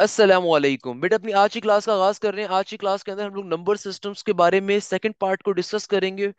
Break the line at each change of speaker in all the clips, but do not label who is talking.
असलम बेटा अपनी आज की क्लास का आगाज कर रहे हैं आज की क्लास के अंदर हम लोग नंबर सिस्टम्स के बारे में सेकंड पार्ट को डिस्कस करेंगे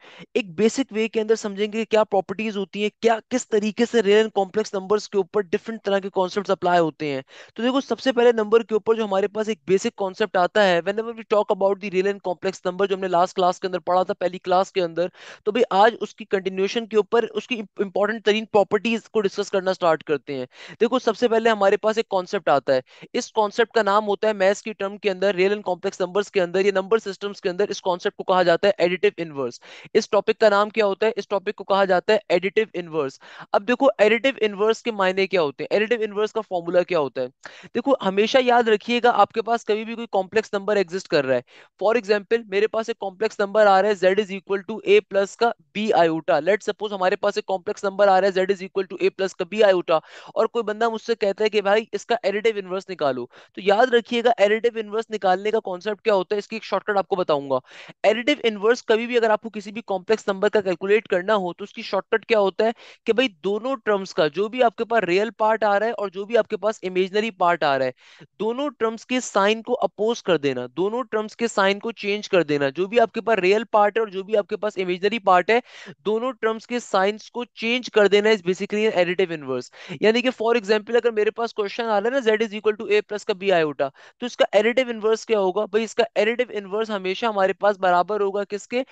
एक बेसिक वे के अंदर समझेंगे क्या प्रॉपर्टीज होती हैं क्या किस तरीके से रियल एंड कॉम्प्लेक्स नंबर्स के ऊपर डिफरेंट तरह के कॉन्सेप्ट अप्लाई होते हैं तो देखो सबसे पहले नंबर के ऊपर जो हमारे पास एक बेसिक कॉन्सेप्ट आता है when we talk about the real and complex number जो हमने लास्ट क्लास के अंदर पढ़ा था पहली क्लास के अंदर तो भाई आज उसकी कंटिन्यूशन के ऊपर उसकी इंपॉर्टेंट तरीन प्रॉपर्टीज को डिस्कस करना स्टार्ट करते हैं देखो सबसे पहले हमारे पास एक कॉन्सेप्ट आता है इस कॉन्सेप्ट का नाम होता है मैथ्स की टर्म के अंदर रियल एंड कॉम्प्लेक्स नंबर्स के अंदर या नंबर सिस्टम्स के अंदर इस कॉन्सेप्ट को कहा जाता है एडिटिव इनवर्स इस टॉपिक का नाम क्या होता है इस टॉपिक को कहा जाता है एडिटिव इनवर्स अब देखो एडिटिव इनवर्स के मायने क्या होते हैं एडिटिव इनवर्स का फॉर्मूला क्या होता है देखो हमेशा याद रखिएगा आपके पास कभी भी कोई कॉम्प्लेक्स नंबर एग्जिस्ट कर रहा है फॉर एग्जाम्पल मेरे पास एक कॉम्प्लेक्स नंबर आ रहा है Z is equal to A plus का बी आयोटा लेट सपोज हमारे पास एक कॉम्प्लेक्स नंबर आ रहा है Z is equal to A plus का बी आयोटा और कोई बंदा मुझसे कहता है कि भाई इसका एडिटिव इनवर्स निकालो तो याद रखिएगा एडिटिव इनवर्स निकालने का कॉन्सेप्ट क्या होता है इसकी एक शॉर्टकट आपको बताऊंगा एडिटिव इनवर्स कभी भी अगर आपको किसी भी कॉम्प्लेक्स नंबर का कैलकुलेट करना हो तो उसकी शॉर्टकट क्या होता है कि भाई दोनों टर्म्स का जो भी आपके पास रियल पार्ट आ रहा है और जो भी आपके पास इमेजनरी पार्ट आ रहा है दोनों टर्म्स के साइन को अपोज कर देना दोनों टर्म्स के साइन को चेंज कर देना जो भी आपके पास रियल पार्ट है और जो भी आपके पास इमेजनरी पार्ट है दोनों टर्म्स के साइंस को चेंज कर देना इज बेसिकली एडिटिव इनवर्स यानी कि फॉर एग्जाम्पल अगर मेरे पास क्वेश्चन आ रहा है ना Z is equal to A plus इसका बी आयोटा तो इसका एडिटिव इनवर्स क्या होगा भाई इसका एडिटिव इनवर्स हमेशा हमारे पास बराबर होगा किसके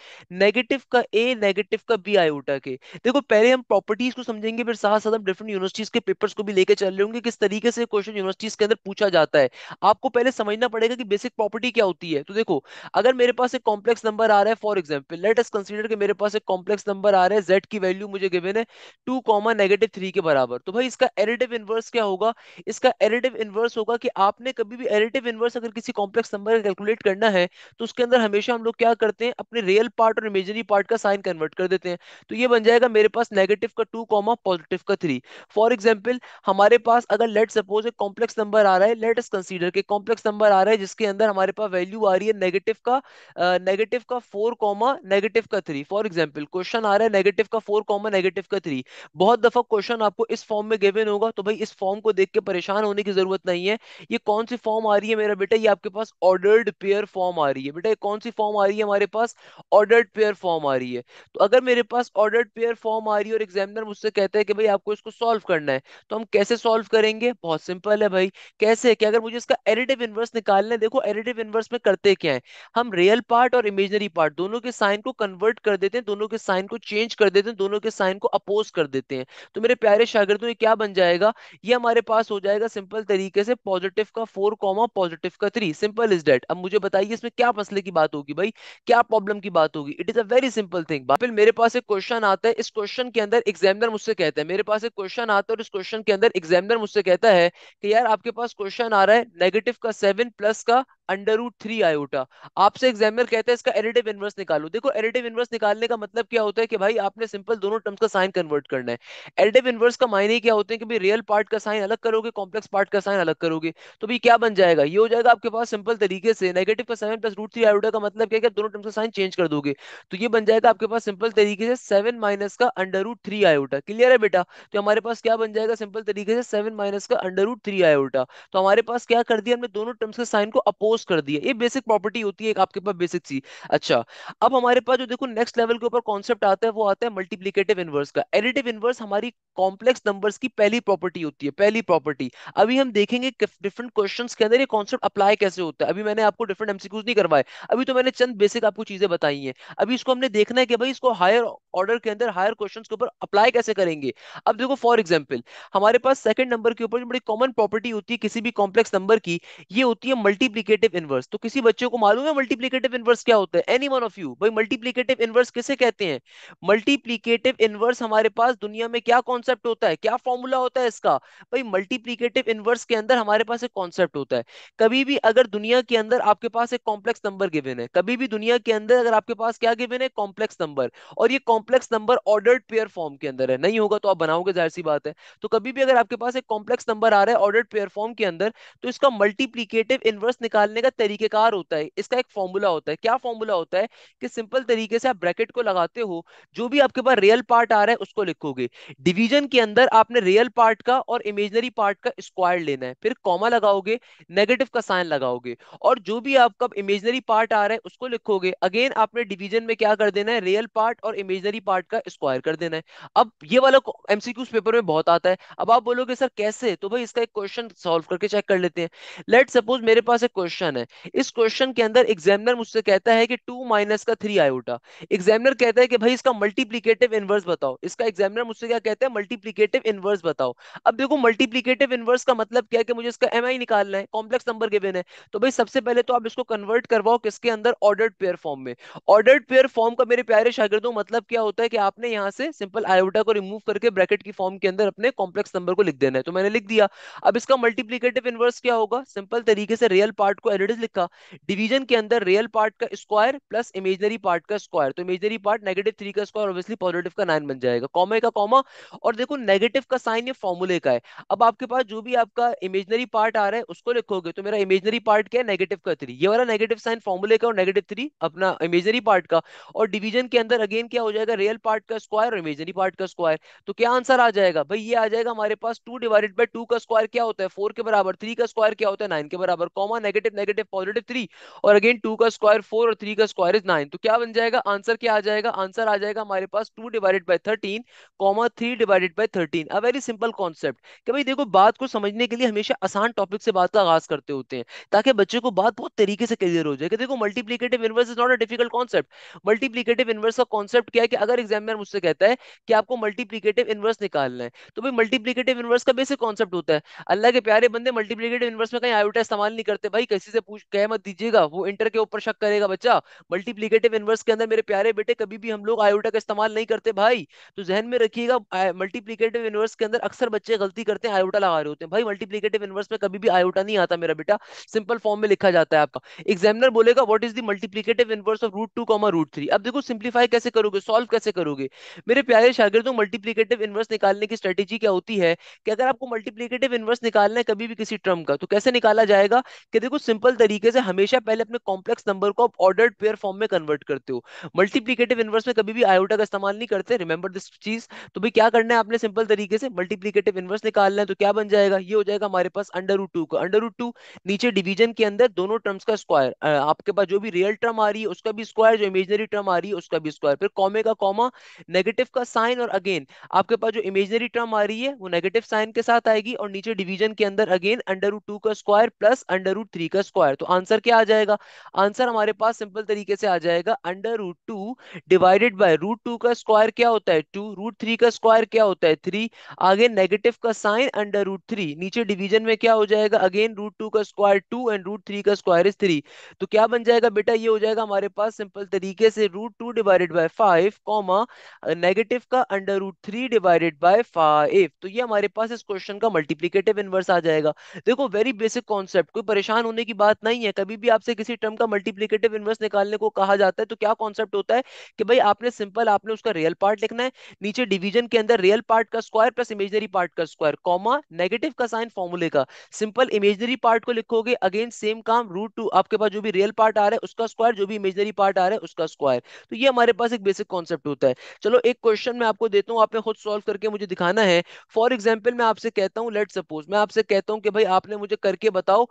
नेगेटिव का ए नेगेटिव का बी आयोटा के देखो पहले हम प्रॉपर्टीज को समझेंगे फिर साथ साथ हम डिफरेंट यूनिवर्सिटीज के पेपर्स को भी लेकर चल रहे होंगे किस तरीके से क्वेश्चन यूनिवर्सिटीज के अंदर पूछा जाता है आपको पहले समझना पड़ेगा कि बेसिक प्रॉपर्टी क्या होती है तो देखो अगर मेरे पास एक कॉम्प्लेक्स नंबर आ रहा है for example let's consider के मेरे पास एक कॉम्प्लेक्स नंबर आ रहा है जेड की वैल्यू मुझे गिवेन है टू कॉमा नेगेटिव थ्री के बराबर तो भाई इसका एडिटिव इनवर्स क्या होगा इसका एडिटिव इनवर्स होगा कि आप आपने कभी भी एडिटिव इनवर्स अगर किसी कॉम्प्लेक्स नंबर का कैलकुलेट करना है तो उसके अंदर हमेशा हम लोग क्या करते हैं अपने रियल पार्ट और इमेजनरी पार्ट का साइन कन्वर्ट कर देते हैं तो ये बन जाएगा मेरे पास नेगेटिव का टू कॉमा पॉजिटिव का थ्री फॉर एग्जाम्पल हमारे पास अगर लेट सपोज एक कॉम्प्लेक्स नंबर आ रहा है लेट एस कंसिडर के कॉम्प्लेक्स नंबर आ रहा है जिसके अंदर हमारे पास वैल्यू आ रही है नेगेटिव का नेगेटिव का फोर कॉमा नेगेटिव का थ्री फॉर एग्जाम्पल क्वेश्चन आ रहा है नेगेटिव का फोर कॉमा नेगेटिव का थ्री बहुत दफा क्वेश्चन आपको इस फॉर्म में गिवन होगा तो भाई इस फॉर्म को देख के परेशान होने की जरूरत नहीं है ये कौन सी फॉर्म आ रही है मेरा बेटा ये आपके पास ऑर्डर्ड पेयर फॉर्म आ रही है बेटा ये कौन सी फॉर्म आ रही है हमारे पास ऑर्डर्ड पेयर फॉर्म आ रही है तो अगर मेरे पास ऑर्डर्ड पेयर फॉर्म आ रही है और एग्जामिनर मुझसे कहते हैं कि भाई आपको इसको सॉल्व करना है तो हम कैसे सॉल्व करेंगे बहुत सिंपल है भाई कैसे कि अगर मुझे इसका एडिटिव इनवर्स निकालना है देखो एडिटिव इनवर्स में करते क्या है हम रियल पार्ट और इमेजनरी पार्ट दोनों के साइन को कन्वर्ट कर देते हैं दोनों के साइन को चेंज कर देते हैं दोनों के साइन को अपोज कर देते हैं तो मेरे प्यारे शागिर्दों ये क्या बन जाएगा ये हमारे पास हो जाएगा सिंपल तरीके से पॉजिटिव नेगेटिव का फोर कॉमा पॉजिटिव का थ्री सिंपल इज डेट अब मुझे बताइए इसमें क्या मसले की बात होगी भाई क्या प्रॉब्लम की बात होगी it is a very simple thing फिर मेरे पास एक क्वेश्चन आता है इस क्वेश्चन के अंदर एग्जामिनर मुझसे कहता है मेरे पास एक क्वेश्चन आता है और इस क्वेश्चन के अंदर एग्जामिनर मुझसे कहता है कि यार आपके पास क्वेश्चन आ रहा है नेगेटिव का सेवन प्लस का अंडर रूट थ्री आयोटा आपसे एग्जामिनर कहता है इसका एडिटिव इनवर्स निकालो देखो एडिटिव इनवर्स निकालने का मतलब क्या होता है कि भाई आपने सिंपल दोनों टर्म्स का साइन कन्वर्ट करना है एडिटिव इनवर्स का मायने क्या होते हैं कि भाई रियल पार्ट का साइन अलग करोगे कॉम्प्लेक्स पार्ट का साइन अलग करोगे तो भाई क्या बन जाएगा ये हो जाएगा आपके पास सिंपल तरीके से नेगेटिव का seven plus root three iota का मतलब क्या है कि दोनों टर्म्स का साइन चेंज कर दोगे तो ये बन जाएगा आपके पास सिंपल तरीके से सेवन माइनस का under root three iota clear है बेटा तो हमारे पास क्या बन जाएगा सिंपल तरीके से सेवन माइनस का अंडर रूट थ्री आयोटा तो हमारे पास क्या कर दिया हमने दोनों टर्म्स के साइन को अपोज क्लोज कर दिया ये बेसिक प्रॉपर्टी होती है एक आपके पास बेसिक सी अच्छा अब हमारे पास जो देखो नेक्स्ट लेवल के ऊपर कॉन्सेप्ट आता है वो आता है मल्टीप्लीकेटिव इनवर्स का एडिटिव इनवर्स हमारी कॉम्प्लेक्स नंबर की पहली प्रॉपर्टी होती है पहली प्रॉपर्टी अभी हम देखेंगे डिफरेंट क्वेश्चन के अंदर ये कॉन्सेप्ट अप्लाई कैसे होता है अभी मैंने आपको डिफरेंट एमसीक्यूज नहीं करवाए अभी तो मैंने चंद बेसिक आपको चीजें बताई है अभी इसको हमने देखना है कि भाई इसको हायर ऑर्डर के अंदर हायर क्वेश्चन के ऊपर अप्लाई कैसे करेंगे अब देखो फॉर एग्जाम्पल हमारे पास सेकंड नंबर के ऊपर जो बड़ी कॉमन प्रॉपर्टी होती है किसी भी कॉम्प्लेक्स नंबर की ये होती है मल्टीप्लीकेटिव मल्टीप्लीकेटिव इनवर्स तो किसी बच्चे को मालूम है मल्टीप्लीकेटिव इनवर्स क्या होता है एनी वन ऑफ यू भाई मल्टीप्लीकेटिव इनवर्स किसे कहते हैं मल्टीप्लीकेटिव इनवर्स हमारे पास दुनिया में क्या कॉन्सेप्ट होता है क्या फॉर्मूला होता है इसका भाई मल्टीप्लीकेटिव इनवर्स के अंदर हमारे पास एक कॉन्सेप्ट होता है कभी भी अगर दुनिया के अंदर आपके पास एक कॉम्प्लेक्स नंबर गिवन है कभी भी दुनिया के अंदर अगर आपके पास क्या गिवन है कॉम्प्लेक्स नंबर और ये complex number ordered pair form के अंदर है नहीं होगा तो आप बनाओगे जाहिर सी बात है तो कभी भी अगर आपके पास एक कॉम्प्लेक्स नंबर आ रहा है ऑर्डर्ड पेयर फॉर्म के अंदर तो इसका मल्टीप्लीकेटिव इनवर्स निकालने करने का तरीकेकार होता है इसका एक फॉर्मूला होता है क्या फॉर्मूला होता है कि सिंपल तरीके से आप ब्रैकेट को लगाते हो जो भी आपके पास रियल पार्ट आ रहा है उसको लिखोगे डिवीजन के अंदर आपने रियल पार्ट का और इमेजनरी पार्ट का स्क्वायर लेना है फिर कॉमा लगाओगे नेगेटिव का साइन लगाओगे और जो भी आपका इमेजनरी पार्ट आ रहा है उसको लिखोगे अगेन आपने डिवीजन में क्या कर देना है रियल पार्ट और इमेजनरी पार्ट का स्क्वायर कर देना है अब ये वाला एमसीक्यूज पेपर में बहुत आता है अब आप बोलोगे सर कैसे तो भाई इसका एक क्वेश्चन सॉल्व करके चेक कर लेते हैं लेट सपोज मेरे पास एक क्वेश्चन क्वेश्चन है इस क्वेश्चन के अंदर एग्जामिनर मुझसे कहता है कि टू माइनस का थ्री आयोटा एग्जामिनर कहता है कि भाई इसका मल्टीप्लीकेटिव इनवर्स बताओ इसका एग्जामिनर मुझसे क्या कहता है मल्टीप्लीकेटिव इनवर्स बताओ अब देखो मल्टीप्लीकेटिव इनवर्स का मतलब क्या है कि मुझे इसका एम निकालना है कॉम्प्लेक्स नंबर गिवन है तो भाई सबसे पहले तो आप इसको कन्वर्ट करवाओ किसके अंदर ऑर्डर्ड पेयर फॉर्म में ऑर्डर्ड पेयर फॉर्म का मेरे प्यारे शागिर्दों मतलब क्या होता है कि आपने यहाँ से सिंपल आयोटा को रिमूव करके ब्रैकेट की फॉर्म के अंदर अपने कॉम्प्लेक्स नंबर को लिख देना है तो मैंने लिख दिया अब इसका मल्टीप्लीकेटिव इनवर्स क्या होगा सिंपल तरीके से रियल पार्ट को यूनिट लिखा डिवीजन के अंदर रियल पार्ट का स्क्वायर प्लस इमेजनरी पार्ट का स्क्वायर तो इमेजनरी पार्ट नेगेटिव थ्री का स्क्वायर ऑब्वियसली पॉजिटिव का नाइन बन जाएगा कॉमे का कॉमा और देखो नेगेटिव का साइन ये फॉर्मूले का है अब आपके पास जो भी आपका इमेजनरी पार्ट आ रहा है उसको लिखोगे तो मेरा इमेजनरी पार्ट क्या है नेगेटिव का थ्री ये वाला नेगेटिव साइन फॉर्मूले का और नेगेटिव थ्री अपना इमेजनरी पार्ट का और डिवीजन के अंदर अगेन क्या हो जाएगा रियल पार्ट का स्क्वायर और इमेजनरी पार्ट का स्क्वायर तो क्या आंसर आ जाएगा भाई ये आ जाएगा हमारे पास टू डिवाइडेड बाई टू का स्क्वायर क्या होता है फोर के बराबर थ्री का स्क्वायर क्या होता है नाइन के बराबर comma negative negative positive three और अगेन टू का स्क्वायर फोर और थ्री का स्क्वायर इज नाइन तो क्या बन जाएगा आंसर क्या आ जाएगा आंसर आ जाएगा हमारे पास two divided by thirteen comma three divided by thirteen a very simple concept कि भाई देखो बात को समझने के लिए हमेशा आसान टॉपिक से बात का आगाज करते होते हैं ताकि बच्चे को बात बहुत तरीके से क्लियर हो जाए कि देखो multiplicative inverse is not a difficult concept multiplicative inverse का कॉन्सेप्ट क्या है कि अगर एग्जामिनर मुझसे कहता है कि आपको मल्टीप्लीकेटिव इनवर्स निकालना है तो भाई मल्टीप्लीकेटिव इनवर्स का बेसिक कॉन्सेप्ट होता है अल्लाह के प्यारे बंदे मल्टीप्लीकेटिव इनवर्स में कहीं आयोटा इस्तेमाल नहीं करते भाई किसी से पूछ कह मत दीजिएगा वो इंटर के ऊपर शक करेगा बच्चा मल्टीप्लीकेटिव इनवर्स के अंदर मेरे प्यारे बेटे कभी भी हम लोग आयोटा का इस्तेमाल नहीं करते भाई तो जहन में रखिएगा मल्टीप्लीकेटिव इनवर्स के अंदर अक्सर बच्चे गलती करते हैं आयोटा लगा रहे होते हैं भाई मल्टीप्लीकेटिव इनवर्स में कभी भी आयोटा नहीं आता मेरा बेटा सिंपल फॉर्म में लिखा जाता है आपका एग्जामिनर बोलेगा what is the multiplicative inverse of root two comma root three अब देखो सिंप्लीफाई कैसे करोगे सॉल्व कैसे करोगे मेरे प्यारे शागिर्दों मल्टीप्लीकेटिव इनवर्स निकालने की स्ट्रेटेजी क्या होती है कि अगर आपको मल्टीप्लीकेटिव इनवर्स निकालना है कभी भी किसी टर्म का तो कैसे निकाला जाएगा कि देखो सिंपल तरीके से हमेशा पहले अपने कॉम्प्लेक्स नंबर को आप ऑर्डर्ड पेयर फॉर्म में कन्वर्ट करते हो मल्टीप्लीकेटिव इनवर्स में कभी भी आयोटा का इस्तेमाल नहीं करते रिमेंबर दिस चीज तो भी क्या करना है आपने सिंपल तरीके से मल्टीप्लीकेटिव इनवर्स निकालना है तो क्या बन जाएगा ये हो जाएगा हमारे पास अंडर रूट टू का अंडर रूट टू नीचे डिवीजन के अंदर दोनों टर्म्स का स्क्वायर आपके पास जो भी रियल टर्म आ रही है उसका भी स्क्वायर जो इमेजनरी टर्म आ रही है उसका भी स्क्वायर फिर कॉमे का कॉमा नेगेटिव का साइन और अगेन आपके पास जो इमेजनरी टर्म आ रही है वो नेगेटिव साइन के साथ आएगी और नीचे डिवीजन के अंदर अगेन अंडर रूट टू का square plus under root three का स्क्वायर तो आंसर क्या आ जाएगा आंसर हमारे पास सिंपल तरीके से आ जाएगा under root two divided by root two का स्क्वायर क्या होता है टू रूट थ्री का स्क्वायर क्या होता है थ्री आगे नेगेटिव का साइन अंडर रूट थ्री नीचे डिवीजन में क्या हो जाएगा अगेन रूट टू का square two and root three का स्क्वायर इज थ्री तो क्या बन जाएगा बेटा ये हो जाएगा हमारे पास सिंपल तरीके से root two divided by five comma negative का under root three divided by five तो ये हमारे पास इस क्वेश्चन का मल्टीप्लीकेटिव इनवर्स आ जाएगा देखो वेरी बेसिक कॉन्सेप्ट कोई परेशान होने की बात नहीं है कभी भी आपसे किसी टर्म का मल्टीप्लीकेटिव इन्वर्स निकालने को कहा जाता है तो क्या कॉन्सेप्ट होता है कि भाई आपने सिंपल आपने उसका रियल पार्ट लिखना है नीचे डिवीजन के अंदर रियल पार्ट का स्क्वायर प्लस इमेजनरी पार्ट का स्क्वायर कॉमा नेगेटिव का साइन फॉर्मूले का सिंपल इमेजनरी पार्ट को लिखोगे अगेन सेम काम रूट टू आपके पास जो भी रियल पार्ट आ रहा है उसका स्क्वायर जो भी इमेजनरी पार्ट आ रहा है उसका स्क्वायर तो ये हमारे पास एक बेसिक कॉन्सेप्ट होता है चलो एक क्वेश्चन मैं आपको देता हूँ आपने खुद सॉल्व करके मुझे दिखाना है फॉर एग्जाम्पल मैं आपसे कहता हूँ लेट सपोज मैं आपसे कहता हूँ कि भाई आपने मुझे करके बताओ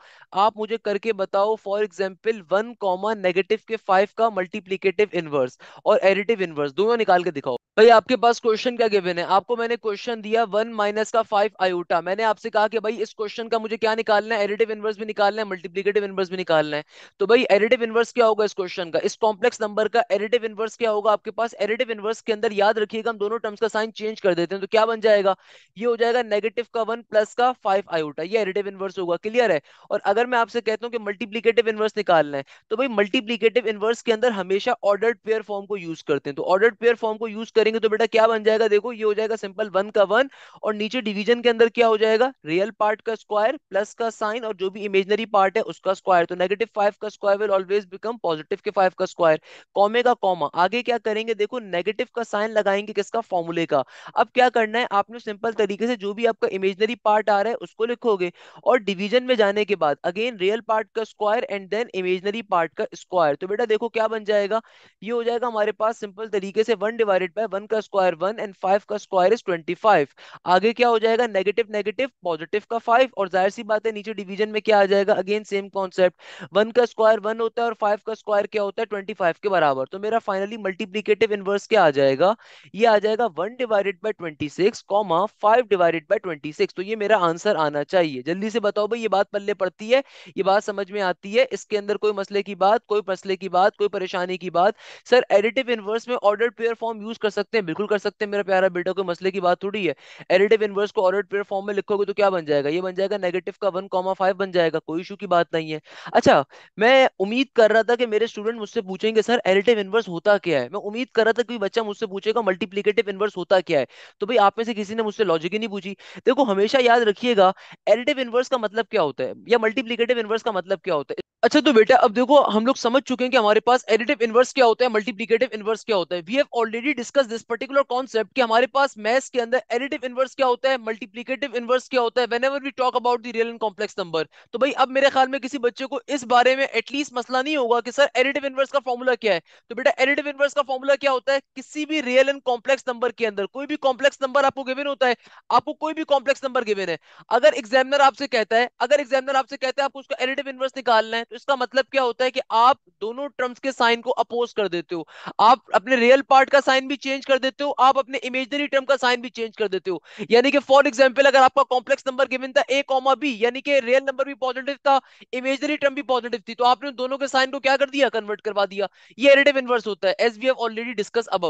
आप मुझे कर करके बताओ for example one comma negative के फाइव का मल्टीप्लीकेटिव इनवर्स और एडिटिव इनवर्स दोनों निकाल के दिखाओ भाई आपके पास क्वेश्चन क्या गिवन है आपको मैंने क्वेश्चन दिया वन माइनस का फाइव आयोटा मैंने आपसे कहा कि भाई इस क्वेश्चन का मुझे क्या निकालना है एडिटिव इनवर्स भी निकालना है मल्टीप्लीकेटिव इनवर्स भी निकालना है तो भाई एडिटिव इनवर्स क्या होगा इस क्वेश्चन का इस कॉम्प्लेक्स नंबर का एडिटिव इनवर्स क्या होगा आपके पास एडिटिव इनवर्स के अंदर याद रखिएगा हम दोनों टर्म्स का साइन चेंज कर देते हैं तो क्या बन जाएगा ये हो जाएगा नेगेटिव का वन प्लस का फाइव आयोटा ये एडिटिव इनवर्स होगा क्लियर है और अगर मैं आपसे कहता हूँ कि मल्टीप्लीकेटिव इनवर्स निकालना है तो भाई मल्टीप्लीकेटिव इनवर्स के अंदर हमेशा ऑर्डर्ड पेयर फॉर्म को यूज करते हैं तो ऑर्डर्ड पेयर फॉर्म को यूज कर करेंगे तो बेटा क्या बन जाएगा देखो ये हो जाएगा सिंपल वन का वन और नीचे डिवीजन के अंदर क्या हो जाएगा रियल पार्ट का स्क्वायर प्लस का साइन और जो भी इमेजनरी पार्ट है उसका स्क्वायर तो नेगेटिव फाइव का square will always become positive के फाइव का स्क्वायर कॉमे का कॉमा आगे क्या करेंगे देखो नेगेटिव का साइन लगाएंगे किसका फॉर्मूले का अब क्या करना है आपने सिंपल तरीके से जो भी आपका इमेजनरी पार्ट आ रहा है उसको लिखोगे और डिवीजन में जाने के बाद अगेन रियल पार्ट का square and then imaginary part का स्क्वायर तो बेटा देखो क्या बन जाएगा ये हो जाएगा हमारे पास सिंपल तरीके से वन डिवाइडेड बाय वन का स्क्वायर वन एंड फाइव का स्क्वायर इज ट्वेंटी फाइव आगे क्या हो जाएगा नेगेटिव नेगेटिव पॉजिटिव का फाइव और जाहिर सी बात है नीचे डिवीजन में क्या आ जाएगा अगेन सेम कॉन्सेप्ट वन का स्क्वायर वन होता है और फाइव का स्क्वायर क्या होता है ट्वेंटी फाइव के बराबर तो मेरा फाइनली मल्टीप्लीकेटिव इनवर्स क्या आ जाएगा ये आ जाएगा one divided by twenty six comma five divided by twenty six तो ये मेरा आंसर आना चाहिए जल्दी से बताओ भाई ये बात पल्ले पड़ती है ये बात समझ में आती है इसके अंदर कोई मसले की बात कोई मसले की बात कोई परेशानी की बात सर एडिटिव इनवर्स में ऑर्डर पेयर फॉर्म यूज कर सकते सकते हैं बिल्कुल कर सकते हैं मेरा प्यारा बेटा कोई मसले की बात थोड़ी है एडिटिव इनवर्स को ऑर्डर पेयर फॉर्म में लिखोगे तो क्या बन जाएगा ये बन जाएगा नेगेटिव का वन कॉमा फाइव बन जाएगा कोई इशू की बात नहीं है अच्छा मैं उम्मीद कर रहा था कि मेरे स्टूडेंट मुझसे पूछेंगे सर एडिटिव इनवर्स होता क्या है मैं उम्मीद कर रहा था कि बच्चा मुझसे पूछेगा मल्टीप्लीकेटिव इनवर्स होता क्या है तो भाई आप में से किसी ने मुझसे लॉजिक ही नहीं पूछी देखो हमेशा याद रखिएगा एडिटिव इनवर्स का मतलब क्या होता है या मल्टीप्लीकेटिव इनवर्स का मतलब क्या होता है अच्छा तो बेटा अब देखो हम लोग समझ चुके हैं कि हमारे पास एडिटिव इनवर्स क्या होता है मल्टीप्लीकेटिव इनवर्स क्या होता है we have already discuss this particular concept कि हमारे पास मैथ्स के अंदर एडिटिव इनवर्स क्या होता है मल्टीप्लीकेटिव इनवर्स क्या होता है whenever we talk about the real and complex number तो भाई अब मेरे ख्याल में किसी बच्चे को इस बारे में एटलीस्ट मसला नहीं होगा कि सर एडिटिव इनवर्स का फॉर्मूला क्या है तो बेटा एडिटिव इनवर्स का फॉर्मूला क्या होता है किसी भी रियल एंड कॉम्प्लेक्स नंबर के अंदर कोई भी कॉम्प्लेक्स नंबर आपको गिवन होता है आपको कोई भी कॉम्प्लेक्स नंबर गिवन है अगर एग्जामिनर आपसे कहता है अगर एग्जामिनर आपसे कहता है आपको उसका एडिटिव इनवर्स निकालना है तो इसका मतलब क्या होता है कि आप दोनों टर्म्स के साइन को अपोज कर देते हो आप अपने रियल पार्ट का साइन भी चेंज कर देते हो आप अपने इमेजनरी टर्म का साइन भी चेंज कर देते हो यानी कि फॉर एग्जाम्पल अगर आपका कॉम्प्लेक्स नंबर गिवन था ए कॉमा बी यानी कि रियल नंबर भी पॉजिटिव था इमेजनरी टर्म भी पॉजिटिव थी तो आपने दोनों के साइन को क्या कर दिया कन्वर्ट करवा दिया ये एडिटिव इनवर्स होता है as we have already discuss अब